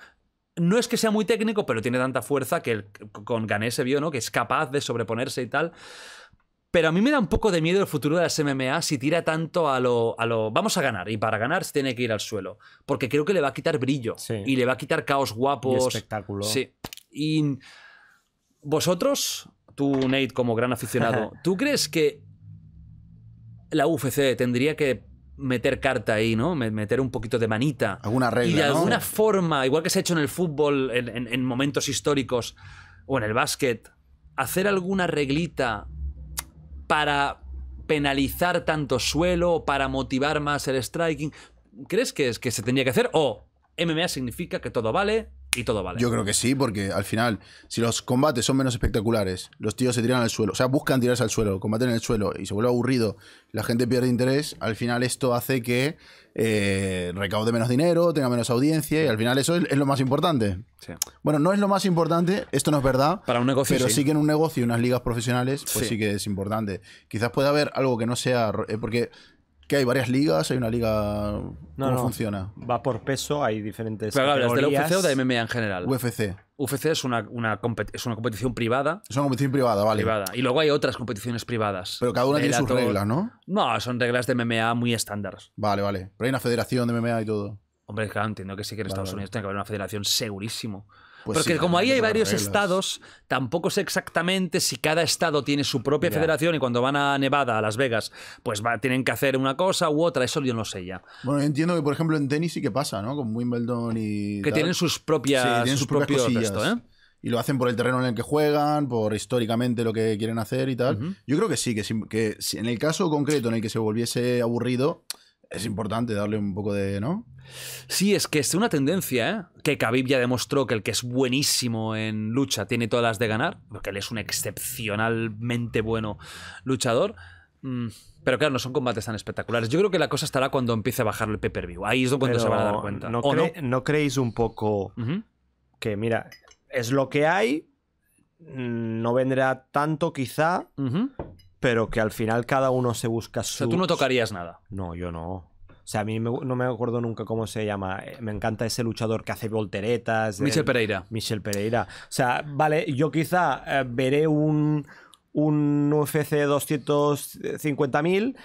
No es que sea muy técnico, pero tiene tanta fuerza que con Gané se vio, ¿no? Que es capaz de sobreponerse y tal. Pero a mí me da un poco de miedo el futuro de las MMA si tira tanto a lo, a lo. Vamos a ganar. Y para ganar se tiene que ir al suelo. Porque creo que le va a quitar brillo. Y le va a quitar caos guapos. espectáculo. Sí. Y. Vosotros, tú, Nate, como gran aficionado, (laughs) ¿tú crees que la UFC tendría que meter carta ahí, ¿no? Meter un poquito de manita. Alguna regla. Y de alguna forma, igual que se ha hecho en el fútbol, en, momentos históricos, o en el básquet, hacer alguna reglita para penalizar tanto suelo, para motivar más el striking. ¿Crees que es que se tendría que hacer? ¿O MMA significa que todo vale, todo Yo creo que sí, porque al final, si los combates son menos espectaculares, los tíos se tiran al suelo, o sea, buscan tirarse al suelo, combaten en el suelo y se vuelve aburrido, la gente pierde interés, al final esto hace que eh, recaude menos dinero, tenga menos audiencia y al final eso es, lo más importante. Bueno, no es lo más importante, esto no es verdad. Para un negocio. Pero sí, que en un negocio y unas ligas profesionales, pues sí. que es importante. Quizás pueda haber algo que no sea. Eh, porque que hay varias ligas, hay una liga. ¿Cómo funciona? Va por peso, hay diferentes. Pero hablas de la UFC o de MMA en general. UFC. UFC es una, una es una competición privada. Es una competición privada, vale. Privada. Y luego hay otras competiciones privadas. Pero cada una tiene sus reglas, ¿no? No, son reglas de MMA muy estándar. Vale, vale. Pero hay una federación de MMA y todo. Hombre, claro, entiendo que sí que en Estados Unidos tiene que haber una federación segurísimo. Pues Porque como ahí hay varios estados, tampoco sé exactamente si cada estado tiene su propia federación y cuando van a Nevada, a Las Vegas, pues tienen que hacer una cosa u otra, eso yo no sé ya. Bueno, entiendo que por ejemplo en tenis sí que pasa, ¿no? Con Wimbledon y... Que tienen sus propias... Sí, sus, propias ¿eh? y lo hacen por el terreno en el que juegan, por históricamente lo que quieren hacer y tal. Yo creo que sí, que, que, en el caso concreto en el que se volviese aburrido, es importante darle un poco de, ¿no? Sí, es que es una tendencia ¿eh? que Khabib ya demostró que el que es buenísimo en lucha tiene todas las de ganar, porque él es un excepcionalmente bueno luchador. Mm, pero claro, no son combates tan espectaculares. Yo creo que la cosa estará cuando empiece a bajar el pay per Ahí es cuando se van a dar cuenta. ¿No, creéis un poco que, mira, es lo que hay? Mm, no vendrá tanto quizá, pero que al final cada uno se busca su... O sea, tú no tocarías nada. No, yo no. O sea, a mí no me acuerdo nunca cómo se llama. Eh, me encanta ese luchador que hace volteretas. Michel Pereira. Michel Pereira. O sea, vale, yo quizá eh, veré un, un UFC 250.000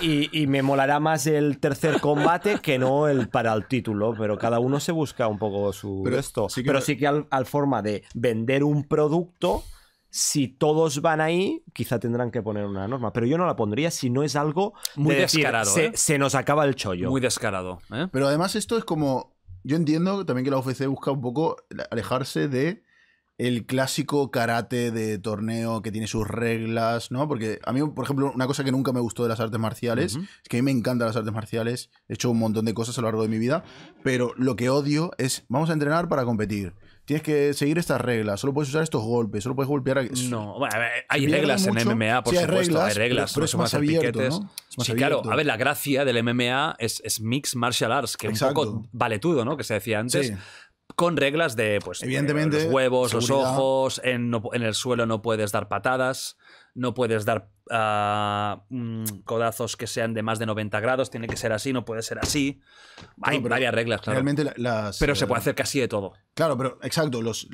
y, me molará más el tercer combate que no el para el título, pero cada uno se busca un poco su pero, Sí pero sí que al forma de vender un producto si todos van ahí, quizá tendrán que poner una norma. Pero yo no la pondría si no es algo muy descarado. ¿eh? se, nos acaba el chollo. Muy descarado. ¿eh? Pero además, esto es como. Yo entiendo también que la UFC busca un poco alejarse de el clásico karate de torneo que tiene sus reglas, ¿no? Porque a mí, por ejemplo, una cosa que nunca me gustó de las artes marciales, es que a mí me encantan las artes marciales, he hecho un montón de cosas a lo largo de mi vida, pero lo que odio es, vamos a entrenar para competir tienes que seguir estas reglas, solo puedes usar estos golpes, solo puedes golpear a... No, hay reglas en MMA, por supuesto, reglas, hay reglas, pero, más abierto, ¿no? sí, claro, a ver, la gracia del MMA es, es mixed martial arts, que un poco vale ¿no? Que se decía antes. Con reglas de, pues, eh, Evidentemente, los huevos, los ojos, en el suelo no puedes dar patadas no puedes dar Ah, mm, codazos que sean de más de 90 grados, tiene que ser así, no puede ser así. Hay varias reglas, claro. pero se puede eh, hacer casi de todo. Claro, pero exacto, los,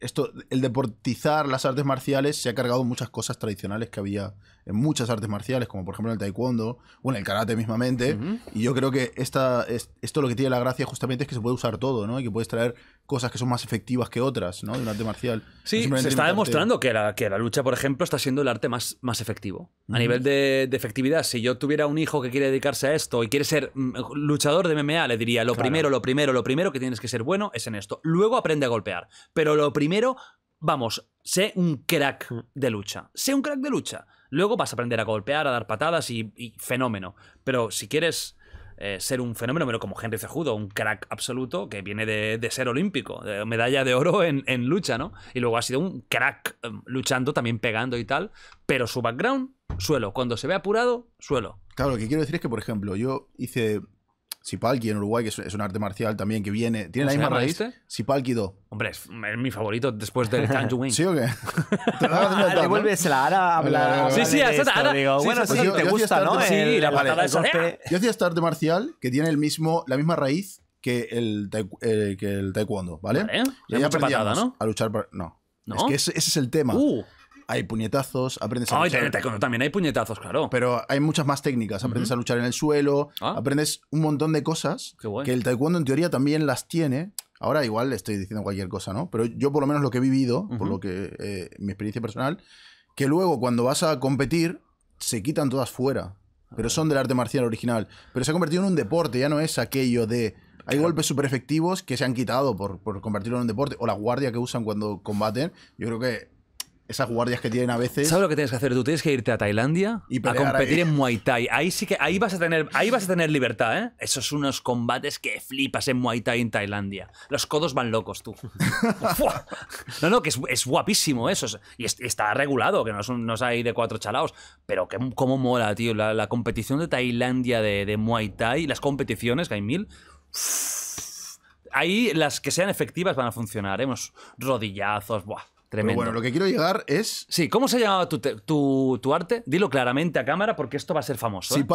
esto, el deportizar las artes marciales se ha cargado muchas cosas tradicionales que había en muchas artes marciales, como por ejemplo en el taekwondo o en el karate mismamente. Y yo creo que esta, esto lo que tiene la gracia justamente es que se puede usar todo, ¿no? Y que puedes traer cosas que son más efectivas que otras, ¿no? De un arte marcial. Sí, se está demostrando que la, que la, lucha, por ejemplo, está siendo el arte más, más efectivo. A nivel de, efectividad, si yo tuviera un hijo que quiere dedicarse a esto y quiere ser mm, luchador de MMA, le diría, lo primero, lo primero, lo primero que tienes que ser bueno es en esto. Luego aprende a golpear. Pero lo primero, vamos, sé un crack mm. de lucha. Sé un crack de lucha. Luego vas a aprender a golpear, a dar patadas y, fenómeno. Pero si quieres eh, ser un fenómeno, pero como Henry Cejudo, un crack absoluto que viene de, ser olímpico, de medalla de oro en, lucha, ¿no? Y luego ha sido un crack em, luchando, también pegando y tal, pero su background, suelo. Cuando se ve apurado, suelo. Claro, lo que quiero decir es que, por ejemplo, yo hice Sipalki en Uruguay, que es, un arte marcial también que viene. ¿Tiene la misma raíz? Eh? Sipalki 2. Hombre, es, mi favorito después del Tanju (laughs) Wing. ¿Sí o qué? (laughs) Te la vuelves la a hablar. Sí, sí, ahora. Digo, bueno, sí, pues te gusta, ¿no? Sí, la patada Yo hacía este arte marcial que tiene el mismo, la misma raíz que el, eh, que el taekwondo, ¿vale? Y ya preparada, ¿no? A luchar. No. ¿No? Es que ese, ese es el tema. Uh hay puñetazos, aprendes a luchar. también hay puñetazos, claro. Pero hay muchas más técnicas. Aprendes a luchar en el suelo, ah. aprendes un montón de cosas que el taekwondo en teoría también las tiene. Ahora igual le estoy diciendo cualquier cosa, ¿no? Pero yo por lo menos lo que he vivido, por lo que eh, mi experiencia personal, que luego cuando vas a competir se quitan todas fuera. Pero ah. son del arte marcial original. Pero se ha convertido en un deporte, ya no es aquello de... Hay golpes super efectivos que se han quitado por, por, convertirlo en un deporte. O la guardia que usan cuando combaten. Yo creo que esas guardias que tienen a veces. ¿Sabes lo que tienes que hacer? Tú tienes que irte a Tailandia a competir en Muay Thai. Ahí sí que ahí vas a tener ahí vas a tener libertad, ¿eh? Esos unos combates que flipas en Muay Thai en Tailandia. Los codos van locos, tú. (laughs) no, no, que es, guapísimo eso. Y, está regulado, que no es, ahí de cuatro chalaos. Pero que, cómo mola, tío. La, competición de Tailandia de, Muay Thai, las competiciones, que hay mil. Ahí las que sean efectivas van a funcionar. hemos ¿eh? rodillazos, buah bueno, lo que quiero llegar es. Sí, ¿cómo se llamaba tu, tu, arte? Dilo claramente a cámara porque esto va a ser famoso. ¿eh?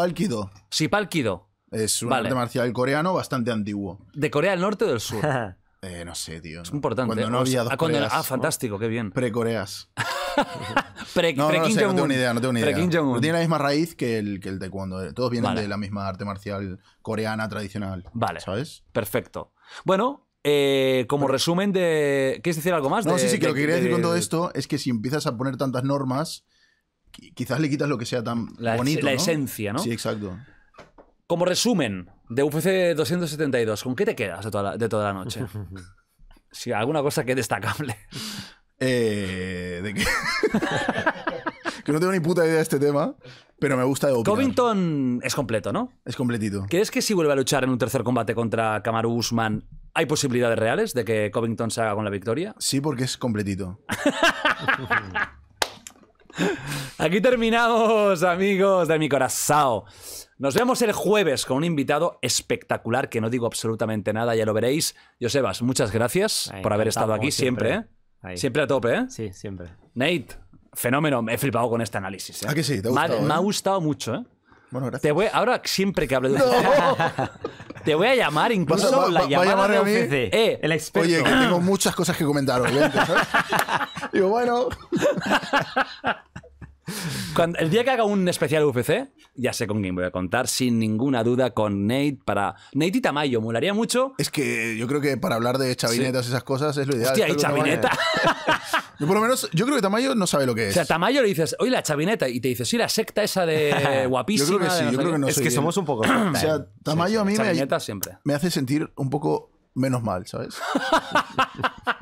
Sipalkido. Es un arte marcial coreano bastante antiguo. ¿De Corea del Norte o del Sur? (laughs) Eh, no sé, tío. Es importante. Cuando ¿eh? no había dos ah, Coreas, ah, fantástico, qué bien. Pre-Coreas. (laughs) pre, no, jong no, no, tengo ni idea, no tengo ni idea. No tiene la misma raíz que el, que el taekwondo. Todos vienen de la misma arte marcial coreana tradicional. Vale. ¿Sabes? Perfecto. Bueno, eh, como resumen de... ¿Quieres decir algo más? No, sí, sí, que lo que quería decir con todo esto es que si empiezas a poner tantas normas, quizás le quitas lo que sea tan la, bonito. La esencia, ¿no? Sí, exacto. Como resumen de UFC 272, ¿con qué te quedas de toda la, noche? si (laughs) alguna cosa que es destacable. Eh, (laughs) que no tengo ni puta idea de este tema pero me gusta de Covington es completo, ¿no? Es completito. ¿Crees que si vuelve a luchar en un tercer combate contra Kamaru Usman, hay posibilidades reales de que Covington se haga con la victoria? Sí, porque es completito. (laughs) Aquí terminamos, amigos de mi corazón. Nos vemos el jueves con un invitado espectacular que no digo absolutamente nada, ya lo veréis. Josebas, muchas gracias por haber estado aquí siempre. siempre, ¿eh? siempre a tope, ¿eh? Sí, siempre. Nate, fenómeno, me he flipado con este análisis. ¿eh? Ah, que sí? ¿Te gusta. me, ha, ¿eh? gustado mucho, ¿eh? Bueno, gracias. Te voy, ahora siempre que hable de... (laughs) No. (laughs) Te voy a llamar incluso la llamada a de a mí, eh, eh. Oye, que tengo muchas cosas que comentar. (laughs) Digo, bueno el día que haga un especial UFC, ya sé con quién voy a contar, sin ninguna duda, con Nate para. Nate y Tamayo, molaría mucho. Es que yo creo que para hablar de chavinetas esas cosas es lo ideal. Hostia, y chavineta. (laughs) Yo por lo menos, yo creo que Tamayo no sabe lo que es. O sea, Tamayo le dices, oye, la chavineta, y te dices, sí, la secta esa de guapísima. (laughs) yo creo que sí, yo creo que no Es que somos un poco. (coughs) o sea, Tamayo a mí me, siempre. me hace sentir un poco menos mal, ¿sabes? (laughs)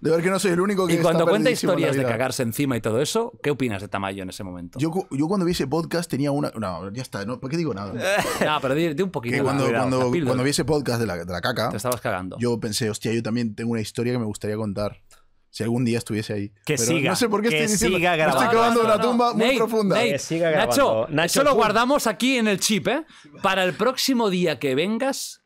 De ver que no soy el único que... Y cuando cuenta historias de cagarse encima y todo eso, ¿qué opinas de Tamayo en ese momento? Yo, cuando vi ese podcast tenía una... No, ya está, no, ¿por qué digo nada? (laughs) no, pero di, un poquito. cuando, cuando, vi ese podcast de la, de la, caca... Te estabas cagando. Yo pensé, hostia, yo también tengo una historia que me gustaría contar. Si algún día estuviese ahí. Que pero siga. No sé por qué estoy diciendo. Siga grabando, estoy grabando una tumba muy profunda. Nate, que siga Nacho, Nacho, lo guardamos aquí en el chip, ¿eh? Para el próximo día que vengas,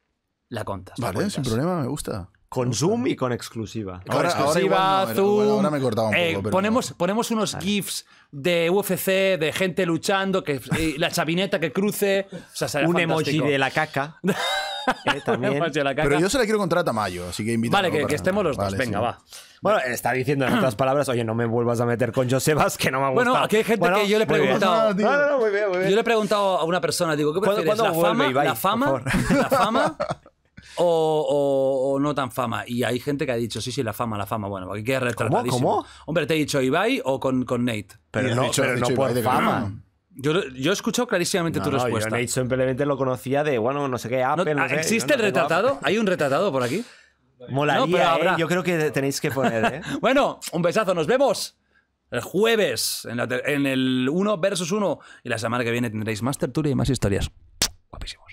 la contas. Vale, sin problema, me gusta. Con Zoom y con exclusiva. Ahora, exclusiva, ahora Zoom. me he cortado eh, ponemos, unos GIFs de UFC, de gente luchando, que la chavineta que cruce. O sea, (laughs) eh, un emoji de la caca. también. Pero yo se la quiero contar a Tamayo, así que invito Vale, que, estemos los dos. Venga, va. Bueno, está diciendo en otras palabras, oye, no me vuelvas a meter con Josebas, que no me ha gustado. Bueno, aquí hay gente que yo le he preguntado. no, no, muy Yo le he preguntado a una persona, digo, ¿qué prefieres? ¿Cuándo, fama, la, fama, ¿La fama? o, no tan fama. Y hay gente que ha dicho, sí, sí, la fama, la fama. Bueno, aquí queda retratadísimo. ¿Cómo? ¿Cómo? Hombre, te he dicho Ibai o con, con Nate. Pero no, por fama. Yo, yo he escuchado clarísimamente tu respuesta. Nate simplemente lo conocía de, bueno, no sé qué, Apple. Ah, ¿Existe el retratado? ¿Hay un retratado por aquí? Molaría, ¿eh? yo creo que tenéis que poner. ¿eh? (laughs) bueno, un besazo, nos vemos el jueves en, en el 1 versus 1 y la semana que viene tendréis más tertulia y más historias. Guapísimo.